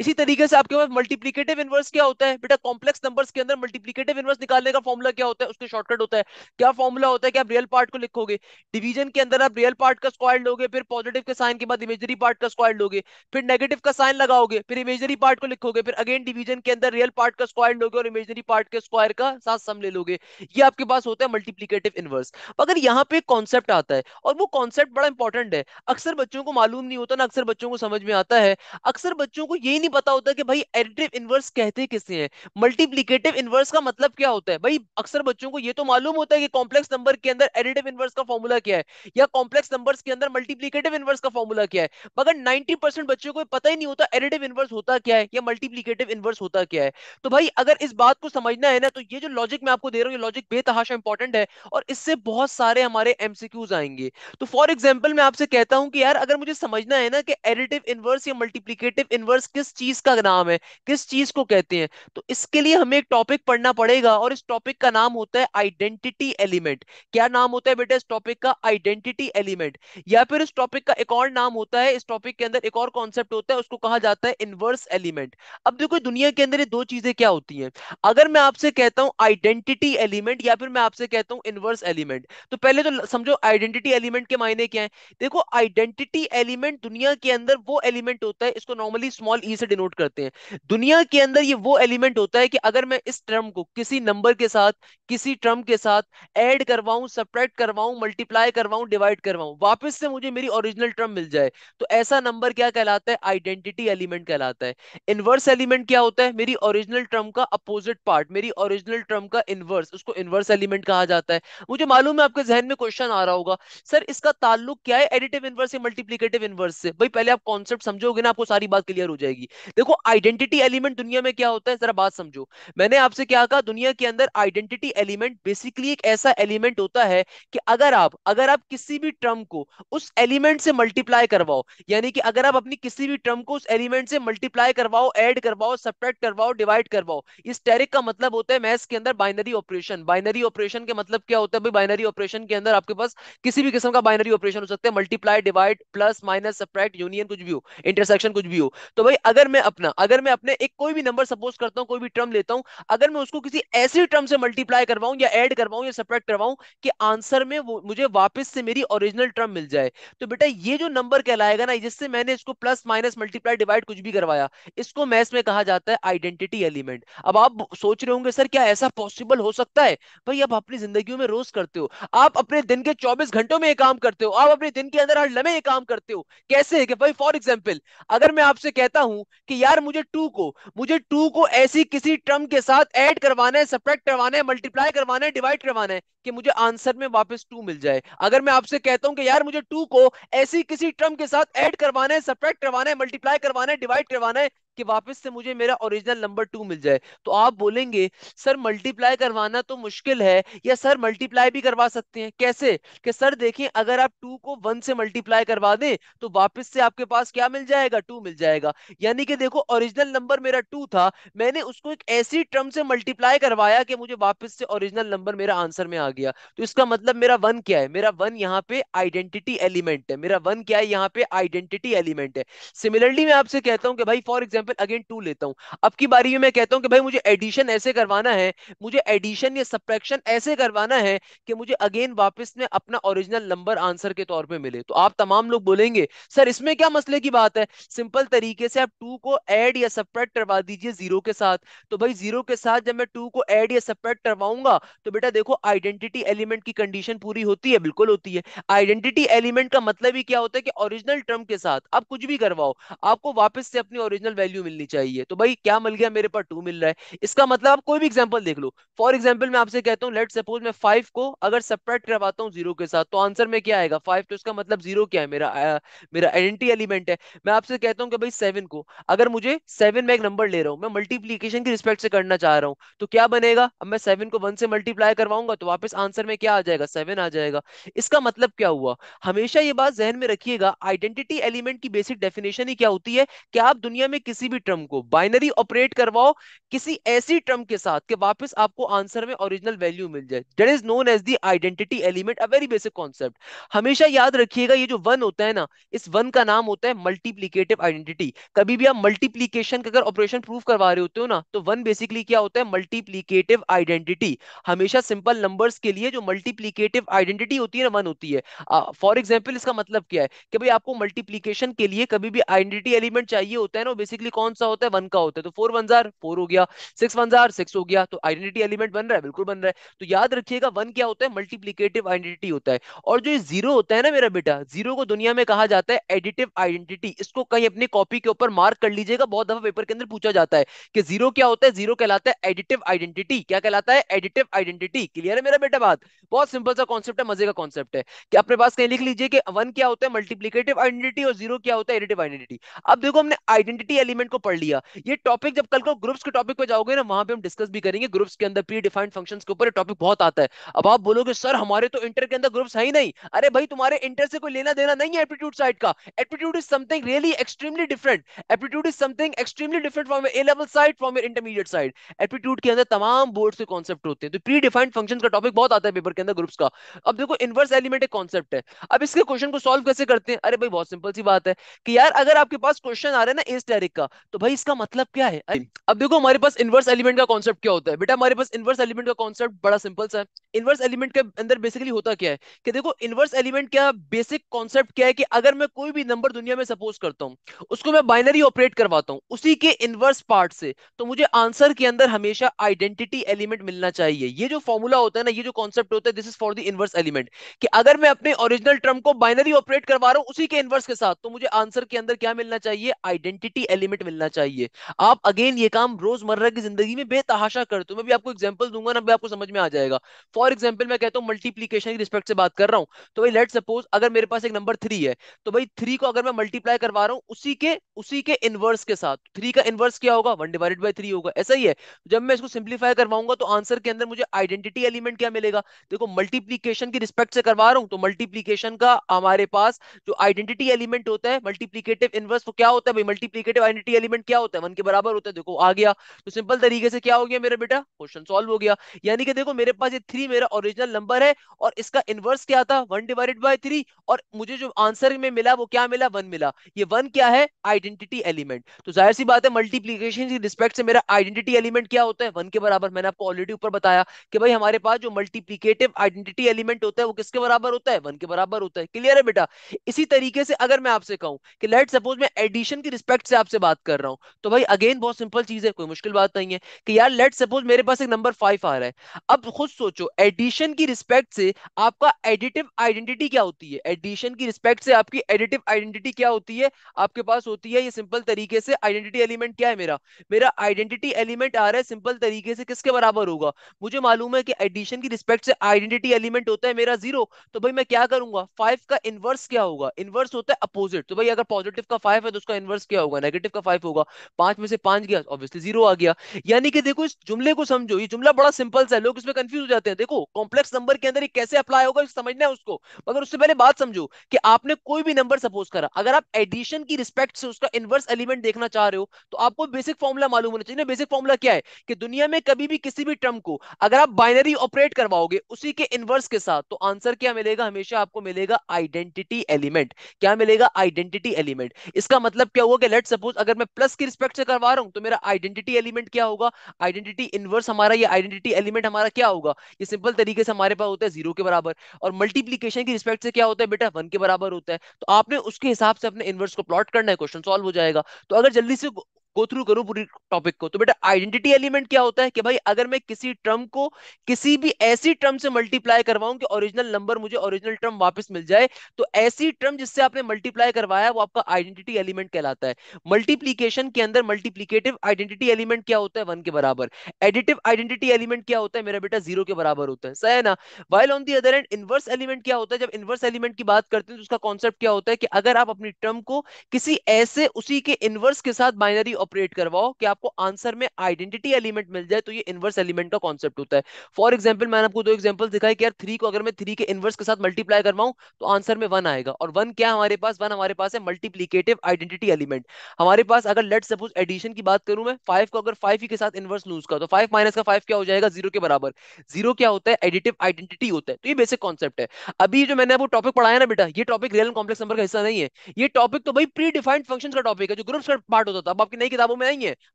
इसी तरीके से आपके पास मल्टीप्लीकेटिव इनवर्स क्या होता है बेटा कॉम्प्लेक्स नंबर के अंदर मल्टीप्लीकेटिव इनवर्स निकालने का फॉर्मुला क्या होता है उसके शॉर्टकट होता है क्या फॉर्मुला होता है कि आप रियल पार्ट को लिखोगे डिवीजन के अंदर आप रियल पार्ट का स्क्वायर लोगे फिर पॉजिटिव के साइन के बाद इमेजरी पार्ट का स्क्वायर लोगे फिर नेगेटिव का साइन लगाओगे फिर इमेजरी पार्ट को लिखोगे फिर अगेन डिवीजन के अंदर रियल पार्ट का स्क्वायर लोगे और इमेजरी पार्ट के स्क्वायर का साथ सम ले लोगे ये आपके पास होता है मल्टीप्लीकेटिव इनवर्स मगर यहाँ पे कॉन्सेप्ट आता है और वो कॉन्सेप्ट बड़ा इंपॉर्टेंट है अक्सर बच्चों को मालूम नहीं होता ना अक्सर बच्चों को समझ में आता है अक्सर बच्चों को यही नहीं पता होता कि भाई एडिटिव इनवर्स कहते किसे हैं मल्टीप्लीकेटिव इनवर्स का मतलब क्या होता है भाई अक्सर बच्चों को ये तो मालूम होता है कि कॉम्प्लेक्स नंबर के अंदर एडिटिव इनवर्स का फॉर्मूला क्या है या कॉम्प्लेक्स नंबर्स के अंदर मल्टीप्लीकेटिव इनवर्स का फॉर्मूला क्या है मगर 90 बच्चों को पता ही नहीं होता एडिटिव इनवर्स होता क्या है या मल्टीप्लीकेटिव इनवर्स होता क्या है तो भाई अगर इस बात को समझना है ना तो ये जो लॉजिक मैं आपको दे रहा हूँ लॉजिक बेतहाशा इंपॉर्टेंट है और इससे बहुत सारे हमारे एमसीक्यूज आएंगे तो फॉर एग्जाम्पल मैं आपसे कहता हूँ कि यार अगर मुझे समझना है ना कि एडिटिव इनवर्स या मल्टीप्लीकेटिव इनवर्स किस चीज का नाम है किस चीज को कहते हैं तो इसके लिए हमें एक टॉपिक पढ़ना पड़ेगा और इस टॉपिक का नाम होता है आइडेंटिटी एलिमेंट क्या नाम होता है बेटा इस टॉपिक का आइडेंटिटी आइडेंटिटी एलिमेंट या फिर इस टॉपिक का एक और नाम होता है इस टॉपिक के अंदर एक और कॉन्सेप्ट होता है उसको कहा जाता है इनवर्स एलिमेंट अब देखो दुनिया के अंदर ये दो चीजें क्या होती हैं अगर मैं आपसे कहता हूं आइडेंटिटी एलिमेंट या फिर मैं आपसे कहता हूं इनवर्स एलिमेंट तो पहले तो समझो आइडेंटिटी एलिमेंट के मायने क्या है देखो आइडेंटिटी एलिमेंट दुनिया के अंदर वो एलिमेंट होता है इसको नॉर्मली स्मॉल ई से डिनोट करते हैं दुनिया के अंदर ये वो एलिमेंट होता है कि अगर मैं इस टर्म को किसी नंबर के साथ किसी टर्म के साथ एड करवाऊं सब्ट्रैक्ट करवाऊं मल्टीप्लाई करवाऊं डिवाइड करवाऊ वापस से मुझे मेरी ओरिजिनल टर्म मिल जाए तो ऐसा नंबर क्या कहलाता है आइडेंटिटी एलिमेंट कहलाता है इनवर्स एलिमेंट क्या होता है मेरी ओरिजिनल टर्म का अपोजिट पार्ट मेरी ओरिजिनल टर्म का इनवर्स उसको इनवर्स एलिमेंट कहा जाता है मुझे मालूम है आपके जहन में क्वेश्चन आ रहा होगा सर इसका ताल्लुक क्या है एडिटिव इनवर्स से मल्टीप्लीकेटिव इनवर्स से भाई पहले आप कॉन्सेप्ट समझोगे ना आपको सारी बात क्लियर हो जाएगी देखो आइडेंटिटी एलिमेंट दुनिया में क्या होता है जरा बात समझो मैंने आपसे क्या कहा दुनिया के अंदर आइडेंटिटी एलिमेंट बेसिकली एक ऐसा एलिमेंट होता है कि अगर आप अगर आप किसी किसी भी टर्म को उस एलिमेंट से मल्टीप्लाई करवाओ यानी कि अगर आप अपनी किसी भी टर्म को उस एलिमेंट से मल्टीप्लाई करवाओ ऐड करवाओ सब्ट्रैक्ट करवाओ डिवाइड करवाओ इस टेरिक का मतलब होता है मैथ्स के अंदर बाइनरी ऑपरेशन बाइनरी ऑपरेशन के मतलब क्या होता है बाइनरी ऑपरेशन के अंदर आपके पास किसी भी किस्म का बाइनरी ऑपरेशन हो सकता है multiply divide plus minus subtract union कुछ भी हो इंटरसेक्शन कुछ भी हो तो भाई अगर मैं अपना अगर मैं अपने एक कोई भी नंबर सपोज करता हूँ कोई भी टर्म लेता हूँ अगर मैं उसको किसी ऐसे टर्म से मल्टीप्लाई करवाऊँ या एड करवाऊँ या सब्ट्रैक्ट करवाऊँ कि आंसर में वो मुझे वापस से मेरी ओरिजिनल टर्म मिल जाए तो बेटा ये जो नंबर कहलाएगा ना जिससे मैंने इसको प्लस माइनस मल्टीप्लाई डिवाइड कुछ भी करवाया इसको मैथ्स में कहा जाता है आइडेंटिटी एलिमेंट अब आप सोच रहे होंगे सर क्या ऐसा पॉसिबल हो सकता है भाई आप अपनी जिंदगी में रोज करते हो आप अपने दिन के चौबीस घंटों में ये काम करते हो आप अपने दिन के अंदर हर लमे ये काम करते हो कैसे कि भाई फॉर एग्जाम्पल अगर मैं आपसे कहता हूं कि यार मुझे टू को मुझे टू को ऐसी किसी टर्म के साथ एड करवाना है सपरेक्ट करवाना है मल्टीप्लाई करवाना है डिवाइड करवाना है कि मुझे आंसर में वापस टू मिल जाए अगर मैं आपसे कहता हूं कि यार मुझे टू को ऐसी किसी टर्म के साथ ऐड करवाना है सब्ट्रैक्ट करवाना है मल्टीप्लाई करवाना है डिवाइड करवाना है कि वापस से मुझे मेरा ओरिजिनल नंबर टू मिल जाए तो आप बोलेंगे सर मल्टीप्लाई करवाना तो मुश्किल है या सर मल्टीप्लाई भी करवा सकते हैं कैसे कि सर देखें अगर आप टू को वन से मल्टीप्लाई करवा दें तो वापस से आपके पास क्या मिल जाएगा टू मिल जाएगा यानी कि देखो ओरिजिनल नंबर मेरा टू था मैंने उसको एक ऐसी टर्म से मल्टीप्लाई करवाया कि मुझे वापस से ओरिजिनल नंबर मेरा आंसर में आ गया तो इसका मतलब मेरा वन क्या है मेरा वन यहाँ पे आइडेंटिटी एलिमेंट है मेरा वन क्या है यहाँ पे आइडेंटिटी एलिमेंट है सिमिलरली मैं आपसे कहता हूँ कि भाई फॉर एग्जाम्पल पर अगेन टू लेता हूं अब की बारी में मैं कहता हूं कि भाई मुझे एडिशन ऐसे करवाना है मुझे एडिशन या सब्ट्रैक्शन ऐसे करवाना है कि मुझे अगेन वापस में अपना ओरिजिनल नंबर आंसर के तौर पे मिले तो आप तमाम लोग बोलेंगे सर इसमें क्या मसले की बात है सिंपल तरीके से आप टू को एड या सब्ट्रैक्ट करवा दीजिए जीरो के साथ तो भाई जीरो के साथ जब मैं टू को एड या सब्ट्रैक्ट करवाऊंगा तो बेटा देखो आइडेंटिटी एलिमेंट की कंडीशन पूरी होती है बिल्कुल होती है आइडेंटिटी एलिमेंट का मतलब ही क्या होता है कि ओरिजिनल टर्म के साथ आप कुछ भी करवाओ आपको वापस से अपनी ओरिजिनल वैल्यू वैल्यू मिलनी चाहिए तो भाई क्या मिल गया मेरे पास टू मिल रहा है इसका मतलब आप कोई भी एग्जाम्पल देख लो फॉर एग्जाम्पल मैं आपसे कहता हूँ लेट सपोज मैं फाइव को अगर सेपरेट करवाता हूँ जीरो के साथ तो आंसर में क्या आएगा फाइव तो इसका मतलब जीरो क्या है मेरा आ, मेरा आइडेंटी एलिमेंट है मैं आपसे कहता हूँ कि भाई सेवन को अगर मुझे सेवन में एक नंबर ले रहा हूँ मैं मल्टीप्लीकेशन की रिस्पेक्ट से करना चाह रहा हूँ तो क्या बनेगा अब मैं सेवन को वन से मल्टीप्लाई करवाऊंगा तो वापस आंसर में क्या आ जाएगा सेवन आ जाएगा इसका मतलब क्या हुआ हमेशा ये बात जहन में रखिएगा आइडेंटिटी एलिमेंट की बेसिक डेफिनेशन ही क्या होती है कि आप दुनिया में किस किसी भी टर्म को बाइनरी ऑपरेट करवाओ किसी ऐसी टर्म के साथ कि वापस आपको आंसर में ओरिजिनल वैल्यू मिल जाए that is known as the identity element a very basic concept हमेशा याद रखिएगा ये जो वन होता है ना इस वन का नाम होता है मल्टीप्लीकेटिव आइडेंटिटी कभी भी आप मल्टीप्लीकेशन का अगर ऑपरेशन प्रूव करवा रहे होते हो ना तो वन बेसिकली क्या होता है मल्टीप्लीकेटिव आइडेंटिटी हमेशा सिंपल नंबर्स के लिए जो मल्टीप्लीकेटिव आइडेंटिटी होती है ना वन होती है फॉर uh, एग्जाम्पल इसका मतलब क्या है कि भाई आपको मल्टीप्लीकेशन के लिए कभी भी आइडेंटिटी एलिमेंट चाहिए होता है ना बेसिकली मोस्टली कौन सा होता है वन का होता है तो फोर वन जार फोर हो गया सिक्स वन जार सिक्स हो गया तो आइडेंटिटी एलिमेंट बन रहा है बिल्कुल बन रहा है तो याद रखिएगा वन क्या होता है मल्टीप्लीकेटिव आइडेंटिटी होता है और जो जीरो होता है ना मेरा बेटा जीरो को दुनिया में कहा जाता है एडिटिव आइडेंटिटी इसको कहीं अपनी कॉपी के ऊपर मार्क कर लीजिएगा बहुत दफा पेपर के अंदर पूछा जाता है कि जीरो क्या होता है जीरो कहलाता है एडिटिव आइडेंटिटी क्या कहलाता है एडिटिव आइडेंटिटी क्लियर है मेरा बेटा बात बहुत सिंपल सा कॉन्सेप्ट है मजे का कॉन्सेप्ट है कि अपने पास कहीं लिख लीजिए कि वन क्या होता है मल्टीप्लीकेटिव आइडेंटिटी और जीरो क्या होता है एडिटिव आइडेंटिटी अब देखो हमने आइडेंटिटी एलिमेंट एलिमेंट को पढ़ लिया ये टॉपिक जब कल को ग्रुप्स के टॉपिक पे जाओगे ना वहां पे हम डिस्कस भी करेंगे ग्रुप्स के अंदर प्री डिफाइंड फंक्शंस के ऊपर टॉपिक बहुत आता है अब आप बोलोगे सर हमारे तो इंटर के अंदर ग्रुप्स है ही नहीं अरे भाई तुम्हारे इंटर से कोई लेना देना नहीं है एप्टीट्यूड साइड का aptitude is something really extremely different aptitude is something extremely different from A level side from intermediate side aptitude के अंदर तमाम बोर्ड्स के कॉन्सेप्ट होते हैं तो प्री डिफाइंड फंक्शन का टॉपिक बहुत आता है पेपर के अंदर ग्रुप्स का अब देखो इनवर्स एलिमेंट एक कॉन्सेप्ट है अब इसके क्वेश्चन को सॉल्व कैसे करते हैं अरे भाई बहुत सिंपल सी बात है कि यार अगर आपके पास क्वेश्चन आ रहा है ना इस एस्टेरिक का तो भाई इसका मतलब क्या है अब देखो हमारे पास इनवर्स एलिमेंट का कॉन्सेप्ट क्या होता है बेटा हमारे पास इनवर्स एलिमेंट का कॉन्सेप्ट बड़ा सिंपल सा है इनवर्स एलिमेंट के अंदर बेसिकली होता क्या है कि देखो इनवर्स एलिमेंट क्या बेसिक कॉन्सेप्ट क्या है कि अगर मैं कोई भी नंबर दुनिया में सपोज करता हूँ उसको मैं बाइनरी ऑपरेट करवाता हूँ उसी के इनवर्स पार्ट से तो मुझे आंसर के अंदर हमेशा आइडेंटिटी एलिमेंट मिलना चाहिए ये जो फॉर्मूला होता है ना ये जो कॉन्सेप्ट होता है this is for the inverse element कि अगर मैं अपने ओरिजिनल टर्म को बाइनरी ऑपरेट करवा रहा हूँ उसी के इनवर्स के साथ तो मुझे आंसर के अंदर क्या मिलना चाहिए आइडेंटिटी एलिमेंट बेनिफिट मिलना चाहिए आप अगेन ये काम रोजमर्रा की जिंदगी में बेतहाशा करते हो मैं भी आपको एग्जाम्पल दूंगा ना भी आपको समझ में आ जाएगा फॉर एग्जाम्पल मैं कहता हूँ मल्टीप्लीकेशन की रिस्पेक्ट से बात कर रहा हूँ तो भाई लेट सपोज अगर मेरे पास एक नंबर थ्री है तो भाई थ्री को अगर मैं मल्टीप्लाई करवा रहा हूँ उसी के उसी के इनवर्स के साथ थ्री का इनवर्स क्या होगा वन डिवाइडेड बाई थ्री होगा ऐसा ही है जब मैं इसको सिंप्लीफाई करवाऊंगा तो आंसर के अंदर मुझे आइडेंटिटी एलिमेंट क्या मिलेगा देखो मल्टीप्लीकेशन की रिस्पेक्ट से करवा रहा हूँ तो मल्टीप्लीकेशन का हमारे पास जो आइडेंटिटी एलिमेंट होता है मल्टीप्लीकेटिव इनवर्स वो क्या होता है भाई मल्टीप्लीकेटिव आइडेंटिटी मल्टी एलिमेंट क्या होता है वन के बराबर होता है देखो आ गया तो सिंपल तरीके से क्या हो गया मेरा बेटा क्वेश्चन सॉल्व हो गया यानी कि देखो मेरे पास ये थ्री मेरा ओरिजिनल नंबर है और इसका इनवर्स क्या था वन डिवाइडेड बाई थ्री और मुझे जो आंसर में मिला वो क्या मिला वन मिला ये वन क्या है आइडेंटिटी एलिमेंट तो जाहिर सी बात है मल्टीप्लीकेशन की रिस्पेक्ट से मेरा आइडेंटिटी एलिमेंट क्या होता है वन के बराबर मैंने आपको ऑलरेडी ऊपर बताया कि भाई हमारे पास जो मल्टीप्लीकेटिव आइडेंटिटी एलिमेंट होता है वो किसके बराबर होता है वन के बराबर होता है क्लियर है बेटा इसी तरीके से अगर मैं आपसे कहूँ कि लेट सपोज मैं एडिशन की रिस्पेक्ट से आपसे बात बात कर रहा हूं तो भाई अगेन बहुत सिंपल चीज है कोई मुश्किल बात नहीं है कि यार लेट सपोज मेरे पास एक नंबर फाइव आ रहा है अब खुद सोचो एडिशन की रिस्पेक्ट से आपका एडिटिव आइडेंटिटी क्या होती है एडिशन की रिस्पेक्ट से आपकी एडिटिव आइडेंटिटी क्या होती है आपके पास होती है ये सिंपल तरीके से आइडेंटिटी एलिमेंट क्या है मेरा मेरा आइडेंटिटी एलिमेंट आ रहा है सिंपल तरीके से किसके बराबर होगा मुझे मालूम है कि एडिशन की रिस्पेक्ट से आइडेंटिटी एलिमेंट होता है मेरा जीरो तो भाई मैं क्या करूंगा फाइव का इनवर्स क्या होगा इनवर्स होता है अपोजिट तो भाई अगर पॉजिटिव का फाइव है तो उसका इनवर्स क्या होगा नेगेटिव का फाइव होगा पांच में से पांच गया ऑब्वियसली जीरो आ गया यानी कि देखो इस जुमले को समझो ये जुमला बड़ा सिंपल सा है लोग इसमें कंफ्यूज हो जाते हैं देखो कॉम्प्लेक्स नंबर के अंदर ये कैसे अप्लाई होगा समझना है उसको मगर उससे पहले बात समझो कि आपने कोई भी नंबर सपोज करा अगर आप एडिशन की रिस्पेक्ट से उसका इनवर्स एलिमेंट देखना चाह रहे हो तो आपको बेसिक फॉर्मुला मालूम होना चाहिए बेसिक फॉर्मुला क्या है कि दुनिया में कभी भी किसी भी टर्म को अगर आप बाइनरी ऑपरेट करवाओगे उसी के इनवर्स के साथ तो आंसर क्या मिलेगा हमेशा आपको मिलेगा आइडेंटिटी एलिमेंट क्या मिलेगा आइडेंटिटी एलिमेंट इसका मतलब क्या हुआ कि लेट सपोज अगर मैं प्लस की रिस्पेक्ट से करवा रहा हूं तो मेरा आइडेंटिटी एलिमेंट क्या होगा आइडेंटिटी इनवर्स हमारा ये आइडेंटिटी एलिमेंट हमारा क्या होगा ये सिंपल तरीके से हमारे पास होता है जीरो के बराबर और मल्टीप्लीकेशन की रिस्पेक्ट से क्या होता है बेटा वन के बराबर होता है तो आपने उसके हिसाब से अपने इनवर्स को प्लॉट करना है क्वेश्चन सोल्व हो जाएगा तो अगर जल्दी से गो थ्रू करूं पूरी टॉपिक को तो बेटा आइडेंटिटी एलिमेंट क्या होता है कि भाई अगर मैं किसी टर्म को किसी भी ऐसी टर्म से मल्टीप्लाई करवाऊं कि ओरिजिनल नंबर मुझे ओरिजिनल टर्म वापस मिल जाए तो ऐसी टर्म जिससे आपने मल्टीप्लाई करवाया वो आपका आइडेंटिटी एलिमेंट कहलाता है मल्टीप्लीकेशन के अंदर मल्टीप्लीकेटिव आइडेंटिटी एलिमेंट क्या होता है वन के बराबर एडिटिव आइडेंटिटी एलिमेंट क्या होता है मेरा बेटा जीरो के बराबर होता है सही है ना while on the other end inverse element क्या होता है जब इनवर्स एलिमेंट की बात करते हैं तो उसका कॉन्सेप्ट क्या होता है कि अगर आप अपनी टर्म को किसी ऐसे उसी के इनवर्स के साथ बाइनरी ऑपरेट करवाओ कि आपको आंसर में आइडेंटिटी एलिमेंट मिल जाए तो ये इनवर्स एलिमेंट का कॉन्सेप्ट होता है फॉर एग्जाम्पल मैंने आपको दो एग्जाम्पल दिखाई कि यार थ्री को अगर मैं थ्री के इनवर्स के साथ मल्टीप्लाई करवाऊँ तो आंसर में वन आएगा और वन क्या हमारे पास वन हमारे पास है मल्टीप्लीकेटिव आइडेंटिटी एलिमेंट हमारे पास अगर लेट सपोज एडिशन की बात करूं मैं फाइव को अगर फाइव ही के साथ इनवर्स लूज तो का तो फाइव माइनस का फाइव क्या हो जाएगा जीरो के बराबर जीरो क्या होता है एडिटिव आइडेंटिटी होता है तो ये बेसिक कॉन्सेप्ट है अभी जो मैंने आपको टॉपिक पढ़ाया ना बेटा ये टॉपिक रियल कॉम्प्लेक्स नंबर का हिस्सा नहीं है ये टॉपिक तो भाई प्री डिफाइंड फंक्शन का टॉपिक है जो ग्रुप्स का पार्ट होता था अब आपकी नई किताबों में नहीं है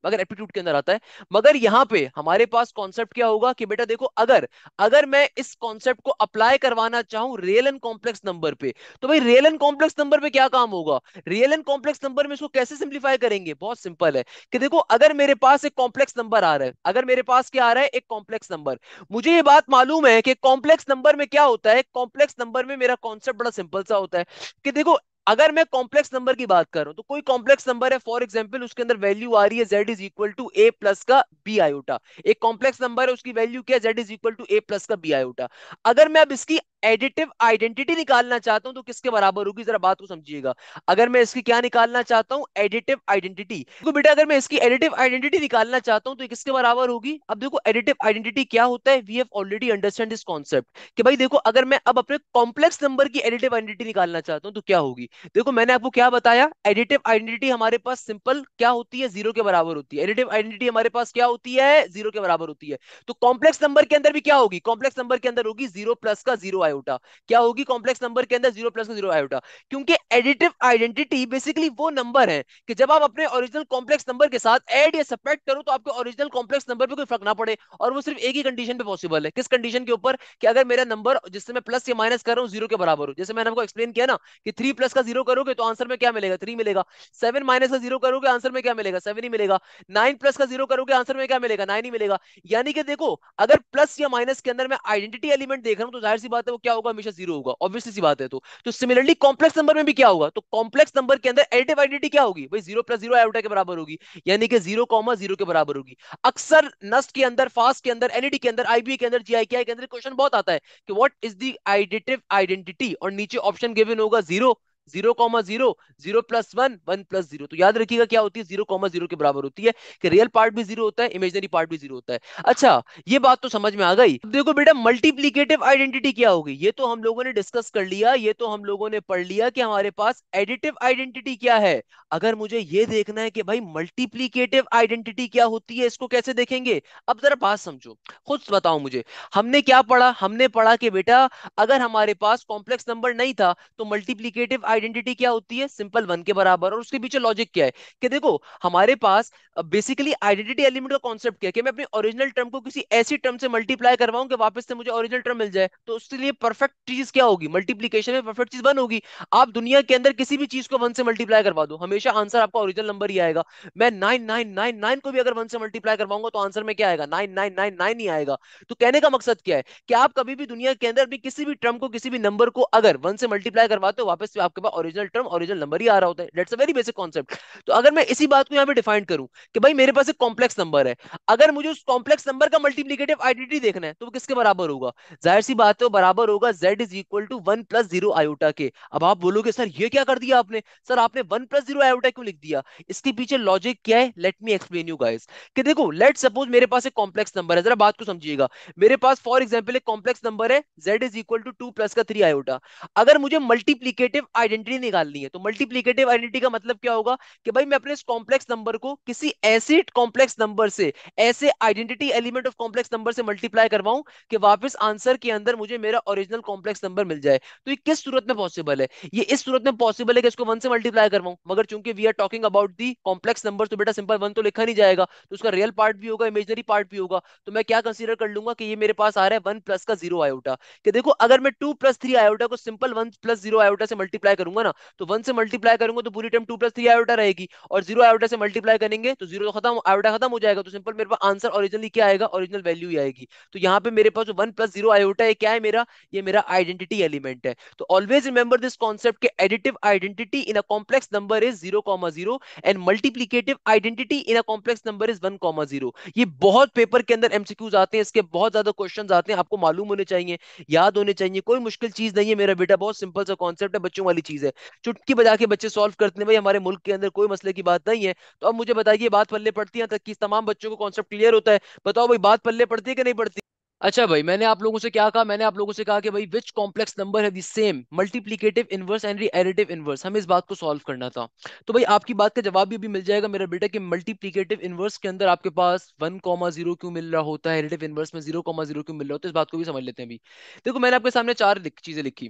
मगर एप्टीट्यूड के अंदर आता है मगर यहाँ पे हमारे पास कॉन्सेप्ट क्या होगा कि बेटा देखो अगर अगर मैं इस कॉन्सेप्ट को अप्लाई करवाना चाहूँ रियल एंड कॉम्प्लेक्स नंबर पे तो भाई रियल एंड कॉम्प्लेक्स नंबर पे क्या काम होगा रियल एंड कॉम्प्लेक्स नंबर में इसको कैसे सिंप्लीफाई करेंगे बहुत सिंपल है कि देखो अगर मेरे पास एक कॉम्प्लेक्स नंबर आ रहा है अगर मेरे पास क्या आ रहा है एक कॉम्प्लेक्स नंबर मुझे ये बात मालूम है कि कॉम्प्लेक्स नंबर में क्या होता है कॉम्प्लेक्स नंबर में मेरा कॉन्सेप्ट बड़ा सिंपल सा होता है कि देखो अगर मैं कॉम्प्लेक्स नंबर की बात करूं तो कोई कॉम्प्लेक्स नंबर है फॉर एग्जाम्पल उसके अंदर वैल्यू आ रही है Z is equal to A plus का बी आयोटा एक कॉम्प्लेक्स नंबर है उसकी वैल्यू क्या है Z is equal to A plus का बी आयोटा अगर मैं अब इसकी एडिटिव आइडेंटिटी निकालना चाहता हूं तो किसके बराबर होगी जरा बात को समझिएगा अगर मैं इसकी क्या निकालना चाहता हूं एडिटिव आइडेंटिटी तो बेटा अगर मैं इसकी एडिटिव आइडेंटिटी निकालना चाहता हूं तो किसके बराबर होगी अब देखो एडिटिव आइडेंटिटी क्या होता है we have already understand this concept कि भाई देखो अगर मैं अब अपने कॉम्प्लेक्स नंबर की एडिटिव आइडेंटिटी निकालना चाहता हूं तो क्या होगी देखो मैंने आपको क्या बताया एडिटिव आइडेंटिटी हमारे पास सिंपल क्या होती है जीरो के बराबर होती है एडिटिव आइडेंटिटी हमारे पास क्या होती है जीरो के बराबर होती है तो कॉम्प्लेक्स नंबर के अंदर भी क्या होगी कॉम्प्लेक्स नंबर के अंदर होगी जीरो प्लस का जीरो आएगा आयोटा क्या होगी कॉम्प्लेक्स नंबर के अंदर जीरो प्लस का जीरो आयोटा क्योंकि एडिटिव आइडेंटिटी बेसिकली वो नंबर है कि जब आप अपने ओरिजिनल कॉम्प्लेक्स नंबर के साथ एड या सब्ट्रैक्ट करो तो आपके ओरिजिनल कॉम्प्लेक्स नंबर पर कोई फर्क ना पड़े और वो सिर्फ एक ही कंडीशन पे पॉसिबल है किस कंडीशन के ऊपर कि अगर मेरा नंबर जिससे मैं प्लस या माइनस कर रहा हूँ जीरो के बराबर हो जैसे मैंने आपको एक्सप्लेन किया ना कि थ्री प्लस का जीरो करोगे तो आंसर में क्या मिलेगा थ्री मिलेगा सेवन माइनस का जीरो करोगे आंसर में क्या मिलेगा सेवन ही मिलेगा नाइन प्लस का जीरो करोगे आंसर में क्या मिलेगा नाइन ही मिलेगा यानी कि देखो अगर प्लस या माइनस के अंदर मैं आइडेंटिटी एलिमेंट देख रहा हूँ तो जाहिर सी बात है वो क्या होगा हमेशा जीरो होगा ऑब्वियसली सी बात है तो तो सिमिलरली कॉम्प्लेक्स नंबर में भी क्या होगा तो कॉम्प्लेक्स नंबर के अंदर एडिटिव आइडेंटिटी क्या होगी भाई जीरो प्लस जीरो एवटा के बराबर होगी यानी कि जीरो कॉमा जीरो के बराबर होगी अक्सर नस्ट के अंदर फास्ट के अंदर एनईडी e के अंदर आईबी के अंदर जीआईके के अंदर क्वेश्चन बहुत आता है कि what is the additive identity और नीचे ऑप्शन गिवन होगा zero zero comma zero zero plus one one plus zero तो याद रखिएगा क्या होती है जीरो कॉमा जीरो के बराबर होती है कि रियल पार्ट भी जीरो होता है इमेजनरी पार्ट भी जीरो होता है अच्छा ये बात तो समझ में आ गई देखो बेटा मल्टीप्लीकेटिव आइडेंटिटी क्या होगी ये तो हम लोगों ने डिस्कस कर लिया ये तो हम लोगों ने पढ़ लिया कि हमारे पास एडिटिव आइडेंटिटी क्या है अगर मुझे ये देखना है कि भाई मल्टीप्लीकेटिव आइडेंटिटी क्या होती है इसको कैसे देखेंगे अब जरा बात समझो खुद बताओ मुझे हमने क्या पढ़ा हमने पढ़ा कि बेटा अगर हमारे पास कॉम्प्लेक्स नंबर नहीं था तो मल्टीप्लीकेटिव आइडेंटिटी क्या होती है सिंपल वन के बराबर और उसके पीछे लॉजिक क्या है कि देखो हमारे पास बेसिकली आइडेंटिटी एलिमेंट का कॉन्सेप्ट क्या है कि मैं अपने ओरिजिनल टर्म को किसी ऐसी टर्म से मल्टीप्लाई करवाऊं कि वापस से मुझे ओरिजिनल टर्म मिल जाए तो उसके लिए परफेक्ट चीज क्या होगी मल्टीप्लीकेशन में परफेक्ट चीज वन होगी आप दुनिया के अंदर किसी भी चीज को वन से मल्टीप्लाई करवा दो हमेशा आंसर आपका ओरिजिनल नंबर ही आएगा मैं नाइन नाइन नाइन नाइन को भी अगर वन से मल्टीप्लाई करवाऊंगा तो आंसर में क्या आएगा नाइन नाइन नाइन नाइन ही आएगा तो कहने का मकसद क्या है कि आप कभी भी दुनिया के अंदर भी किसी भी टर्म को किसी भी नंबर को अगर वन से मल्टीप्लाई करवाते हो वापस आपके पास ओरिजिनल टर्म ओरिजिनल नंबर ही आ रहा होता है that's a very basic concept तो अगर मैं इसी बात को यहाँ पे डिफाइन करूँ कि भाई मेरे पास एक कॉम्प्लेक्स नंबर है अगर मुझे उस कॉम्प्लेक्स नंबर का मल्टीप्लीकेटिव आइडेंटिटी देखना है तो वो किसके बराबर होगा जाहिर सी बात है वो बराबर होगा z is equal to one plus zero iota के अब आप बोलोगे सर ये क्या कर दिया आपने सर आपने वन प्लस जीरो आयोटा क्यों लिख दिया इसके पीछे लॉजिक क्या है let me explain you guys कि देखो लेट सपोज मेरे पास एक कॉम्प्लेक्स नंबर है जरा बात को समझिएगा मेरे पास फॉर एग्जाम्पल एक कॉम्प्लेक्स नंबर है Z is equal to two plus का थ्री आयोटा अगर मुझे मल्टीप्लीकेटिव आइडेंटिटी आइडेंटिटी निकालनी है तो मल्टीप्लीकेटिव आइडेंटिटी का मतलब क्या होगा कि भाई मैं अपने इस कॉम्प्लेक्स नंबर को किसी ऐसे कॉम्प्लेक्स नंबर से ऐसे identity element of complex number से मल्टीप्लाई करवाऊं कि वापस आंसर के अंदर मुझे मेरा ओरिजिनल कॉम्प्लेक्स नंबर मिल जाए तो ये किस सूरत में पॉसिबल है ये इस सूरत में पॉसिबल है कि इसको वन से मल्टीप्लाई करवाऊं मगर चूंकि we are talking about the complex number तो बेटा सिंपल वन तो लिखा नहीं जाएगा तो उसका रियल पार्ट भी होगा इमेजनरी पार्ट भी होगा तो मैं क्या कंसिडर कर लूंगा कि ये मेरे पास आ रहा है वन प्लस का जीरो आयोटा कि देखो अगर मैं टू प्लस थ्री आयोटा को simple one plus zero iota से मल्टीप्लाई करूंगा ना तो वन से मल्टीप्लाई करूंगा तो पूरी time two plus three iota रहेगी और जीरो आयोटा से मल्टीप्लाई करेंगे तो जीरो तो खत्म आयोटा खत्म हो जाएगा तो सिंपल मेरे पास आंसर ओरिजिनली क्या आएगा ओरिजिनल वैल्यू ही आएगी तो यहाँ पे मेरे पास वन प्लस जीरो आयोटा क्या है मेरा ये मेरा आइडेंटिटी एलिमेंट है तो ऑलवेज रिमेंबर दिस कॉन्सेप्ट के additive identity in a complex number is zero comma zero and multiplicative identity in a complex number is one comma zero ये बहुत पेपर के अंदर एमसीक्यूज आते हैं इसके बहुत ज्यादा क्वेश्चन आते हैं आपको मालूम होने चाहिए याद होने चाहिए कोई मुश्किल चीज नहीं है मेरा बेटा बहुत सिंपल सा कॉन्सेप्ट है बच्चों वाली चीज चीज़ है चुटकी बजा के बच्चे सॉल्व करते हैं भाई हमारे मुल्क के अंदर कोई मसले की बात नहीं है तो अब मुझे बताइए बात पल्ले पड़ती है तक तो कि तमाम बच्चों को कॉन्सेप्ट क्लियर होता है बताओ भाई बात पल्ले पड़ती है कि नहीं पड़ती अच्छा भाई मैंने आप लोगों से क्या कहा मैंने आप लोगों से कहा कि भाई विच कॉम्प्लेक्स नंबर है same multiplicative inverse and additive inverse हमें इस बात को सॉल्व करना था तो भाई आपकी बात का जवाब भी अभी मिल जाएगा मेरा बेटा कि मल्टीप्लीकेटिव इनवर्स के अंदर आपके पास वन कॉमा जीरो क्यों मिल रहा होता है एडिटिव इनवर्स में जीरो कॉमा जीरो क्यों मिल रहा होता है इस बात को भी समझ लेते हैं अभी देखो मैंने आपके सामने चार चीजें लिखी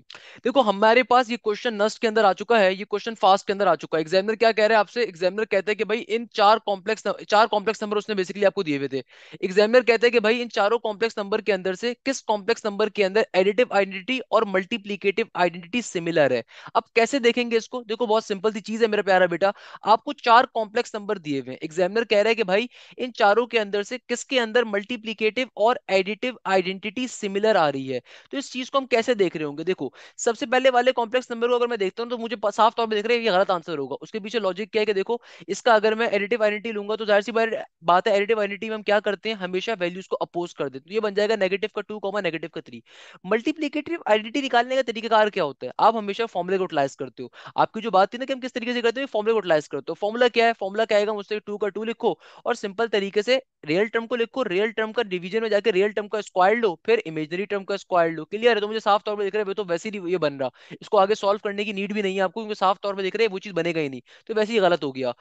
देखो हमारे पास ये क्वेश्चन नस्ट के अंदर आ चुका है ये क्वेश्चन फास्ट के अंदर आ चुका है एग्जामिनर क्या कह रहे हैं आपसे एग्जामिनर कहते हैं कि भाई इन चार कॉम्प्लेक्स चार कॉम्प्लेक्स नंबर उसने बेसिकली आपको दिए हुए थे एग्जामिनर कहते हैं कि भाई इन चारों कॉम्प्लेक्स नंबर के अंदर से किस कॉम्प्लेक्स नंबर के अंदर एडिटिव आइडेंटिटी और मल्टीप्लीकेटिव आइडेंटिटी सिमिलर है अब कैसे देखेंगे इसको देखो बहुत सिंपल सी चीज है मेरा प्यारा बेटा आपको चार कॉम्प्लेक्स नंबर दिए हुए एग्जामिनर कह रहे हैं कि भाई इन चारों के अंदर से किसके अंदर मल्टीप्लीकेटिव और एडिटिव आइडेंटिटी सिमिलर आ रही है तो इस चीज को हम कैसे देख रहे होंगे देखो सबसे पहले वाले कॉम्प्लेक्स नंबर को अगर मैं देखता हूँ तो मुझे साफ तौर पर देख रहे हैं ये गलत आंसर होगा उसके पीछे लॉजिक क्या है कि देखो इसका अगर मैं एडिटिव आइडेंटिटी लूंगा तो जाहिर सी बात है एडिटिव आइडेंटिटी में हम क्या करते हैं हमेशा वैल्यूज को अपोज कर देते हैं तो ये बन जाएगा निकालेगा नेगेटिव का टू कॉमा नेगेटिव का थ्री मल्टीप्लीकेटिव आइडेंटिटी निकालने का कार क्या होता है आप हमेशा फॉर्मुले को यूटिलाइज करते हो आपकी जो बात थी ना कि हम किस तरीके से करते हैं फॉर्मुले को यूटिलाइज करते हो फॉर्मुला क्या है फॉर्मुला क्या है मुझसे टू का टू लिखो और सिंपल तरीके से रियल टर्म को लिखो रियल टर्म का डिवीजन में जाकर रियल टर्म का स्क्वायर लो फिर इमेजनरी टर्म का स्क्वायर लो क्लियर है तो मुझे साफ तौर पर दिख रहा है तो वैसे ही ये बन रहा इसको आगे सॉल्व करने की नीड भी नहीं है आपको क्योंकि साफ तौर पर दिख रहा है वो चीज बनेगा ही नहीं तो वैसे ही गलत हो गया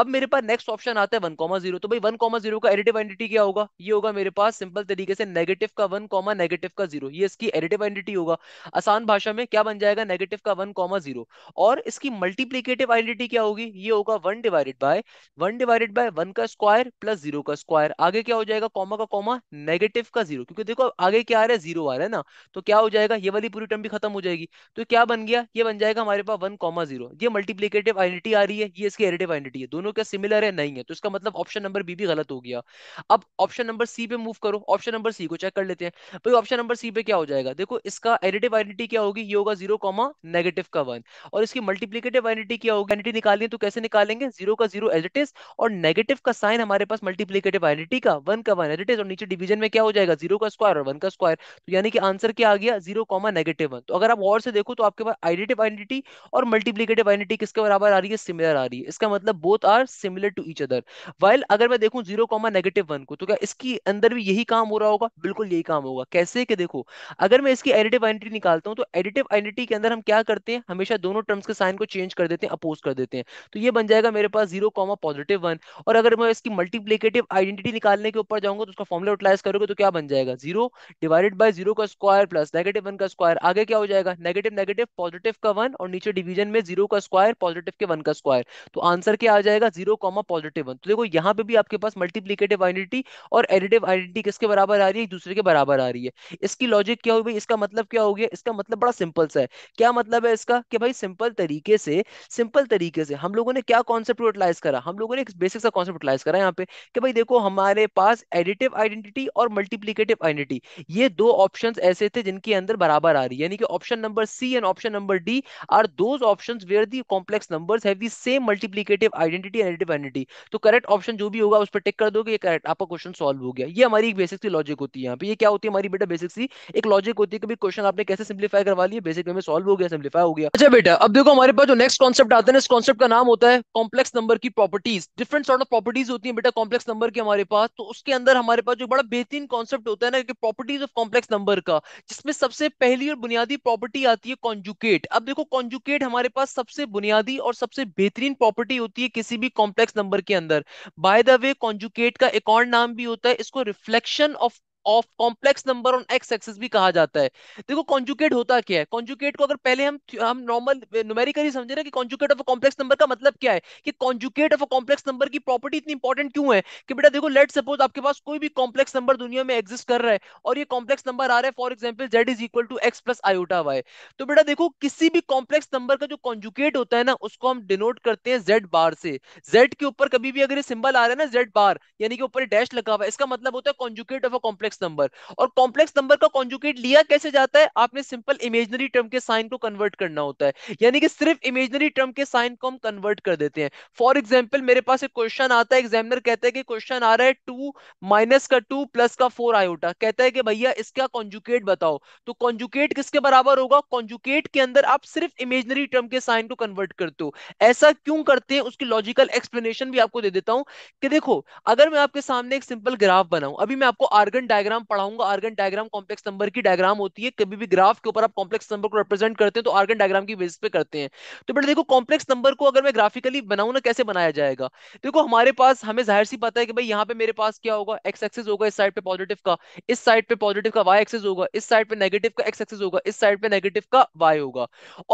अब मेरे पास नेक्स्ट ऑप्शन आता है वन कॉमा तो भाई वन कॉमा का एडिटिव आइडेंटिटी क्या होगा ये होगा मेरे पास सिंपल तरीके से नेगेटिव नेगेटिव का वन कॉमा नेगेटिव का जीरो ये इसकी एडिटिव आइडेंटिटी होगा आसान भाषा में क्या बन जाएगा नेगेटिव का वन कॉमा जीरो और इसकी मल्टीप्लीकेटिव आइडेंटिटी क्या होगी ये होगा one divided by one divided by one का स्क्वायर प्लस जीरो का स्क्वायर आगे क्या हो जाएगा कॉमा का कॉमा नेगेटिव का जीरो क्योंकि देखो आगे क्या आ रहा है जीरो आ रहा है ना तो क्या हो जाएगा ये वाली पूरी टर्म भी खत्म हो जाएगी तो क्या बन गया ये बन जाएगा हमारे पास one comma zero multiplicative identity आ रही है ये इसकी एडिटिव आइडेंटिटी है दोनों क्या सिमिलर है नहीं है तो इसका मतलब ऑप्शन नंबर बी भी गलत हो गया अब ऑप्शन नंबर सी पे मूव करो ऑप्शन नंबर सी को चेक कर लेते हैं भाई ऑप्शन नंबर सी पे क्या हो जाएगा देखो इसका एडिटिव आइडेंटिटी क्या होगी ये होगा जीरो कॉमा नेगेटिव का वन और इसकी मल्टीप्लीकेटिव आइडेंटिटी क्या होगी आइडेंटिटी निकालिए तो कैसे निकालेंगे जीरो का जीरो एज इट इज और नेगेटिव का साइन हमारे पास मल्टीप्लीकेटिव आइडेंटिटी का वन का वन एज इट इज और नीचे डिवीजन में क्या हो जाएगा जीरो का स्क्वायर और वन का स्क्वायर तो यानी कि आंसर क्या आ गया जीरो कॉमा नेगेटिव वन तो अगर आप और से देखो तो आपके पास आइडेंटिव आइडेंटिटी और मल्टीप्लीकेटिव आइडेंटिटी किसके बराबर आ रही है सिमिलर आ रही है इसका मतलब both are similar to each other while अगर मैं देखूं जीरो कॉमा नेगेटिव वन को तो क्या इसकी अंदर भी यही काम हो रहा होगा बिल्कुल यही काम होगा कैसे कि देखो अगर मैं इसकी एडिटिव आइडेंटिटी निकालता हूं तो एडिटिव आइडेंटिटी के अंदर हम क्या करते हैं हमेशा दोनों टर्म्स के साइन को चेंज कर देते हैं अपोज कर देते हैं तो ये बन जाएगा मेरे पास जीरो कॉमा पॉजिटिव वन और अगर मैं इसकी मल्टीप्लीकेटिव आइडेंटिटी निकालने के ऊपर जाऊंगा तो उसका फॉर्मुला यूटिलाइज करोगे तो क्या बन जाएगा जीरो डिवाइडेड बाय जीरो का स्क्वायर प्लस नेगेटिव वन का स्क्वायर आगे क्या हो जाएगा नेगेटिव नेगेटिव पॉजिटिव का वन और नीचे डिवीजन में जीरो का स्क्वायर पॉजिटिव के वन का स्क्वायर तो आंसर क्या आ जाएगा जीरो कॉमा पॉजिटिव वन तो देखो यहाँ पे भी आपके पास मल्टीप्लीकेटिव आइडेंटिटी और एडिटिव आइडेंटिटी किसके बराबर आ रही है दूसरे के बराबर आ रही है इसकी लॉजिक क्या हो भाई इसका मतलब क्या हो गया इसका मतलब बड़ा सिंपल सा है क्या मतलब है इसका कि भाई सिंपल तरीके से सिंपल तरीके से हम लोगों ने क्या कॉन्सेप्ट यूटिलाइज करा हम लोगों ने एक बेसिक सा कॉन्सेप्ट यूटिलाइज करा यहाँ पे कि भाई देखो हमारे पास एडिटिव आइडेंटिटी और मल्टीप्लीकेटिव आइडेंटिटी ये दो ऑप्शन ऐसे थे जिनके अंदर बराबर आ रही है यानी कि option number C and option number D are those option where the complex number है same multiplicative identity and additive identity तो करेक्ट ऑप्शन जो भी होगा उस पर टिक कर दोगे करेक्ट आपका क्वेश्चन सॉल्व हो गया ये हमारी एक बेसिक सी लॉजिक होती है यहाँ पे ये क्या होती है हमारी बेटा बेसिक सी एक लॉजिक होती है कि क्वेश्चन आपने कैसे सिंप्लीफाई करवा लिया बेसिक में सॉल्व हो गया सिंप्लीफाई हो गया अच्छा बेटा अब देखो हमारे पास जो नेक्स्ट कॉन्सेप्ट आता है इस कॉन्सेप्ट का नाम होता है कॉम्प्लेक्स नंबर की properties different sort of properties होती है बेटा कॉम्प्लेक्स नंबर की हमारे पास तो उसके अंदर हमारे पास जो बड़ा बेहतरीन कॉन्सेप्ट होता है ना कि प्रॉपर्टीज ऑफ कॉम्प्लेक्स नंबर का जिसमें सबसे पहली और बुनियादी प्रॉपर्टी आती है कॉन्जुकेट अब देखो कॉन्जुकेट हमारे पास सबसे बुनियादी और सबसे बेहतरीन प्रॉपर्टी होती है किसी भी कॉम्प्लेक्स नंबर के अंदर बाय द वे कॉन्जुकेट का एक और नाम भी होता है इसको reflection of of complex number on x axis भी कहा जाता है देखो कॉन्जुकेट होता क्या है कॉन्जुकेट को अगर पहले हम हम नॉर्मल न्यूमेरिकली समझे ना कि conjugate of a complex number का मतलब क्या है कि conjugate of a complex number की प्रॉपर्टी इतनी इंपॉर्टेंट क्यों है कि बेटा देखो लेट सपोज आपके पास कोई भी कॉम्प्लेक्स नंबर दुनिया में एक्जिस्ट कर रहा है और ये कॉम्प्लेक्स नंबर आ रहा है for example z is equal to x plus iota y तो बेटा देखो किसी भी कॉम्प्लेक्स नंबर का जो कॉन्जुकेट होता है ना उसको हम डिनोट करते हैं जेड बार से जेड के ऊपर कभी भी अगर ये सिंबल आ रहा है ना जेड बार यानी कि ऊपर डैश लगा हुआ है इसका मतलब होता है conjugate of a complex number और कॉम्प्लेक्स नंबर का कॉन्जुकेट लिया कैसे जाता है आपने सिंपल इमेजनरी टर्म के साइन को कन्वर्ट करना होता है यानी कि सिर्फ इमेजनरी टर्म के साइन को हम कन्वर्ट कर देते हैं फॉर एग्जाम्पल मेरे पास एक क्वेश्चन आता है एग्जामिनर कहता है कि क्वेश्चन आ रहा है टू माइनस का टू प्लस का फोर आयोटा कहता है कि भैया इसका कॉन्जुकेट बताओ तो कॉन्जुकेट किसके बराबर होगा कॉन्जुकेट के अंदर आप सिर्फ इमेजनरी टर्म के साइन को कन्वर्ट करते हो ऐसा क्यों करते हैं उसकी लॉजिकल एक्सप्लेनेशन भी आपको दे देता हूं कि देखो अगर मैं आपके सामने एक सिंपल ग्राफ बनाऊं अभी मैं आपको आर्गन डाय डायग्राम पढ़ाऊंगा आर्गन डायग्राम कॉम्प्लेक्स नंबर की डायग्राम होती है कभी भी ग्राफ के ऊपर आप कॉम्प्लेक्स नंबर को रिप्रेजेंट करते हैं तो आर्गन डायग्राम की बेस पे करते हैं तो बेटा देखो कॉम्प्लेक्स नंबर को अगर मैं ग्राफिकली बनाऊ ना कैसे बनाया जाएगा देखो हमारे पास हमें जाहिर सी पता है कि भाई यहाँ पे मेरे पास क्या होगा एक्स एक्सेस होगा इस साइड पे पॉजिटिव का इस साइड पे पॉजिटिव का वाई एक्सेस होगा इस साइड पे नेगेटिव का एक्स एक्सेस होगा इस साइड पे नेगेटिव का वाई होगा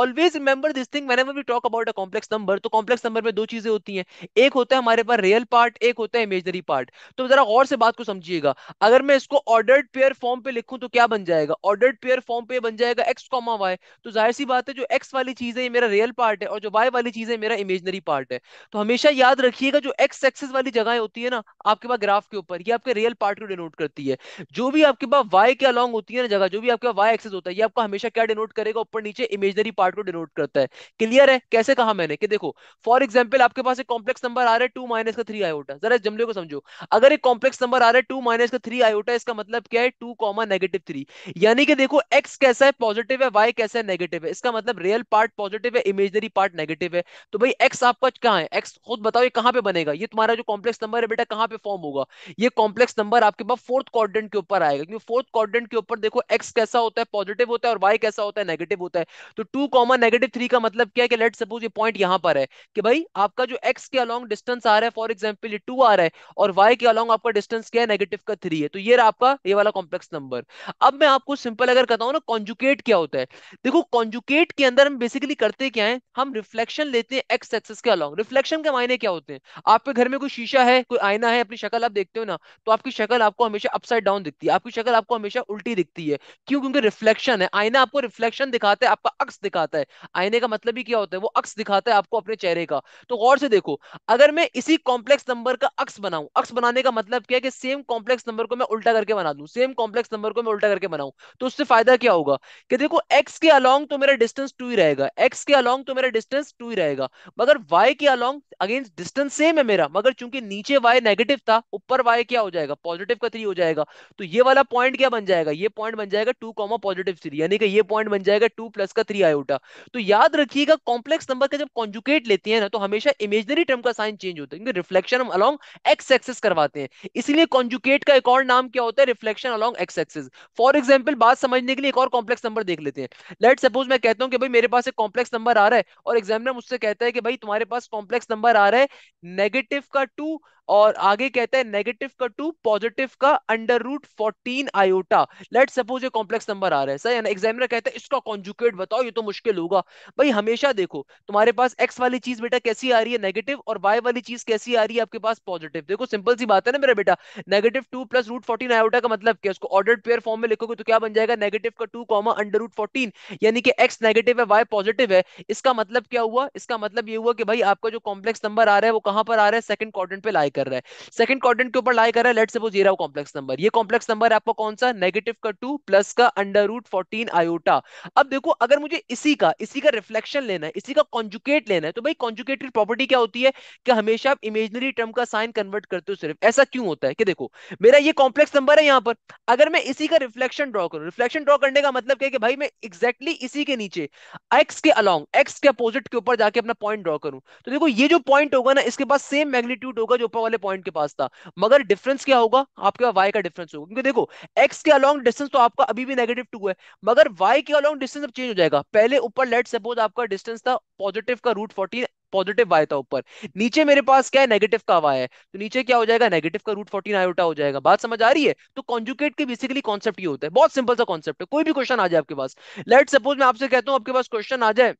always remember this thing when we talk about a complex number तो कॉम्प्लेक्स नंबर में दो चीजें होती हैं एक होता है हमारे पास रियल पार्ट एक होता है इमेजनरी पार्ट तो जरा गौर से बात को समझिएगा अगर मैं इसको इसको ऑर्डर्ड पेयर फॉर्म पे लिखूं तो क्या बन जाएगा ऑर्डर्ड पेयर फॉर्म पे बन जाएगा एक्स कॉमा वाई तो जाहिर सी बात है जो एक्स वाली चीज है ये मेरा रियल पार्ट है और जो वाई वाली चीज है मेरा इमेजनरी पार्ट है तो हमेशा याद रखिएगा जो एक्स एक्सेस वाली जगह होती है ना आपके पास ग्राफ के ऊपर ये आपके रियल पार्ट को डिनोट करती है जो भी आपके पास वाई के अलॉन्ग होती है ना जगह जो भी आपके पास वाई एक्सेस होता है ये आपको हमेशा क्या डिनोट करेगा ऊपर नीचे इमेजनरी पार्ट को डिनोट करता है क्लियर है कैसे कहा मैंने कि देखो फॉर एग्जाम्पल आपके पास एक कॉम्प्लेक्स नंबर आ रहा है टू माइनस का थ्री आयोटा जरा जमले को समझो अगर एक कॉम्प्लेक्स नंबर आ रहा है टू माइनस का थ्री आयोटा इसका मतलब क्या है टू कॉमा नेगेटिव थ्री यानी कि देखो एक्स कैसा है पॉजिटिव है वाई कैसा है नेगेटिव है इसका मतलब रियल पार्ट पॉजिटिव है इमेजनरी पार्ट नेगेटिव है तो भाई एक्स आपका कहाँ है एक्स खुद बताओ ये कहाँ पे बनेगा ये तुम्हारा जो कॉम्प्लेक्स नंबर है बेटा कहाँ पे फॉर्म होगा ये कॉम्प्लेक्स नंबर आपके पास फोर्थ क्वाड्रेंट के ऊपर आएगा क्योंकि फोर्थ क्वाड्रेंट के ऊपर देखो एक्स कैसा होता है पॉजिटिव होता है और वाई कैसा होता है नेगेटिव होता है तो टू कॉमा नेगेटिव थ्री का मतलब क्या है कि लेट सपोज ये पॉइंट यहाँ पर है कि भाई आपका जो एक्स के अलॉन्ग डिस्टेंस आ रहा है फॉर एग्जाम्पल ये टू आ रहा है और वाई के अलॉन्ग आपका डिस्टेंस क्या है नेगेटिव का थ्री है तो ये आप आपका ये वाला कॉम्प्लेक्स नंबर अब मैं आपको सिंपल अगर कहता हूँ ना कॉन्जुकेट क्या होता है देखो कॉन्जुकेट के अंदर हम बेसिकली करते क्या है हम रिफ्लेक्शन लेते हैं एक्स एक्सेस के अलॉन्ग रिफ्लेक्शन के मायने क्या होते हैं आपके घर में कोई शीशा है कोई आईना है अपनी शक्ल आप देखते हो ना तो आपकी शक्ल आपको हमेशा अपसाइड डाउन दिखती है आपकी शक्ल आपको हमेशा उल्टी दिखती है क्यों क्योंकि रिफ्लेक्शन है आईना आपको रिफ्लेक्शन दिखाता है आपका अक्स दिखाता है आईने का मतलब ही क्या होता है वो अक्स दिखाता है आपको अपने चेहरे का तो गौर से देखो अगर मैं इसी कॉम्प्लेक्स नंबर का अक्स बनाऊ अक्स बनाने का मतलब क्या है कि सेम कॉम्प्लेक्स नंबर को मैं उल्टा करके बना दू सेम कॉम्प्लेक्स नंबर को मैं उल्टा करके बनाऊ तो उससे फायदा क्या होगा कि देखो एक्स के अलॉन्ग तो मेरा डिस्टेंस टू ही रहेगा एक्स के अलॉन्ग तो मेरा डिस्टेंस टू ही रहेगा मगर वाई के अलॉन्ग अगेंस्ट डिस्टेंस सेम है मेरा मगर चूंकि नीचे वाई नेगेटिव था ऊपर वाई क्या हो जाएगा पॉजिटिव का थ्री हो जाएगा तो ये वाला पॉइंट क्या बन जाएगा ये पॉइंट बन जाएगा टू कॉमा पॉजिटिव थ्री यानी कि ये पॉइंट बन जाएगा टू प्लस का थ्री आयोटा तो याद रखिएगा कॉम्प्लेक्स नंबर का जब कॉन्जुकेट लेते हैं ना तो हमेशा इमेजनरी टर्म का साइन चेंज होता है क्योंकि रिफ्लेक्शन हम अलॉन्ग एक्स एक्सेस करवाते हैं इसलिए कॉन्जुकेट का एक और नाम क्या होता है होता है reflection along x axis for example बात समझने के लिए एक और कॉम्प्लेक्स नंबर देख लेते हैं लेट सपोज मैं कहता हूँ कि भाई मेरे पास एक कॉम्प्लेक्स नंबर आ रहा है और एग्जामिनर मुझसे कहता है कि भाई तुम्हारे पास कॉम्प्लेक्स नंबर आ रहा है नेगेटिव का टू और आगे कहता है नेगेटिव का टू पॉजिटिव का under root fourteen iota let suppose ये कॉम्प्लेक्स नंबर आ रहा है सर एग्जामिनर कहता है इसका कॉन्जुकेट बताओ ये तो मुश्किल होगा भाई हमेशा देखो तुम्हारे पास एक्स वाली चीज बेटा कैसी आ रही है नेगेटिव और वाई वाली चीज कैसी आ रही है आपके पास पॉजिटिव देखो सिंपल सी बात है ना मेरा बेटा negative two plus root fourteen iota का मतलब क्या उसको ऑर्डर पेयर फॉर्म में लिखोगे तो क्या बन जाएगा नेगेटिव का two comma under root fourteen यानी कि एक्स नेगेटिव है वाई पॉजिटिव है इसका मतलब क्या हुआ इसका मतलब ये हुआ कि भाई आपका जो कॉम्प्लेक्स नंबर आ रहा है वो कहां पर आ रहा है सेकंड क्वाड्रेंट पे लाएगा कर रहा है सेकंड क्वाड्रेंट के ऊपर लाई कर रहा है लेट सपोज ये रहा कॉम्प्लेक्स नंबर ये कॉम्प्लेक्स नंबर आपका कौन सा नेगेटिव का टू प्लस का अंडर रूट फोर्टीन आयोटा अब देखो अगर मुझे इसी का इसी का रिफ्लेक्शन लेना है इसी का कॉन्जुकेट लेना है तो भाई कॉन्जुकेटेड प्रॉपर्टी क्या होती है कि हमेशा आप इमेजनरी टर्म का साइन कन्वर्ट करते हो सिर्फ ऐसा क्यों होता है कि देखो मेरा ये कॉम्प्लेक्स नंबर है यहाँ पर अगर मैं इसी का रिफ्लेक्शन ड्रॉ करूँ रिफ्लेक्शन ड्रॉ करने का मतलब क्या है कि भाई मैं एक्जैक्टली exactly इसी के नीचे एक्स के अलॉन्ग एक्स के अपोजिट के ऊपर जाके अपना पॉइंट ड्रॉ करूँ तो देखो ये जो पॉइंट होगा ना इसके पास सेम मैग्नीट्यूड होगा जो ऊपर वाले पॉइंट के पास था मगर डिफरेंस क्या होगा आपके पास वाई का डिफरेंस होगा क्योंकि देखो एक्स के अलॉन्ग डिस्टेंस तो आपका अभी भी नेगेटिव टू है मगर वाई के अलॉन्ग डिस्टेंस अब चेंज हो जाएगा पहले ऊपर लेट सपोज आपका डिस्टेंस था पॉजिटिव का रूट फोर्टीन पॉजिटिव वाई था ऊपर नीचे मेरे पास क्या है नेगेटिव का वाई है तो नीचे क्या हो जाएगा नेगेटिव का रूट फोर्टीन आयोटा हो जाएगा बात समझ आ रही है तो कॉन्जुकेट के बेसिकली कॉन्सेप्ट ये होता है बहुत सिंपल सा कॉन्सेप्ट है कोई भी क्वेश्चन आ जाए आपके पास लेट सपोज मैं आपसे कहता हूं आपके पास क्वेश्चन आ जाए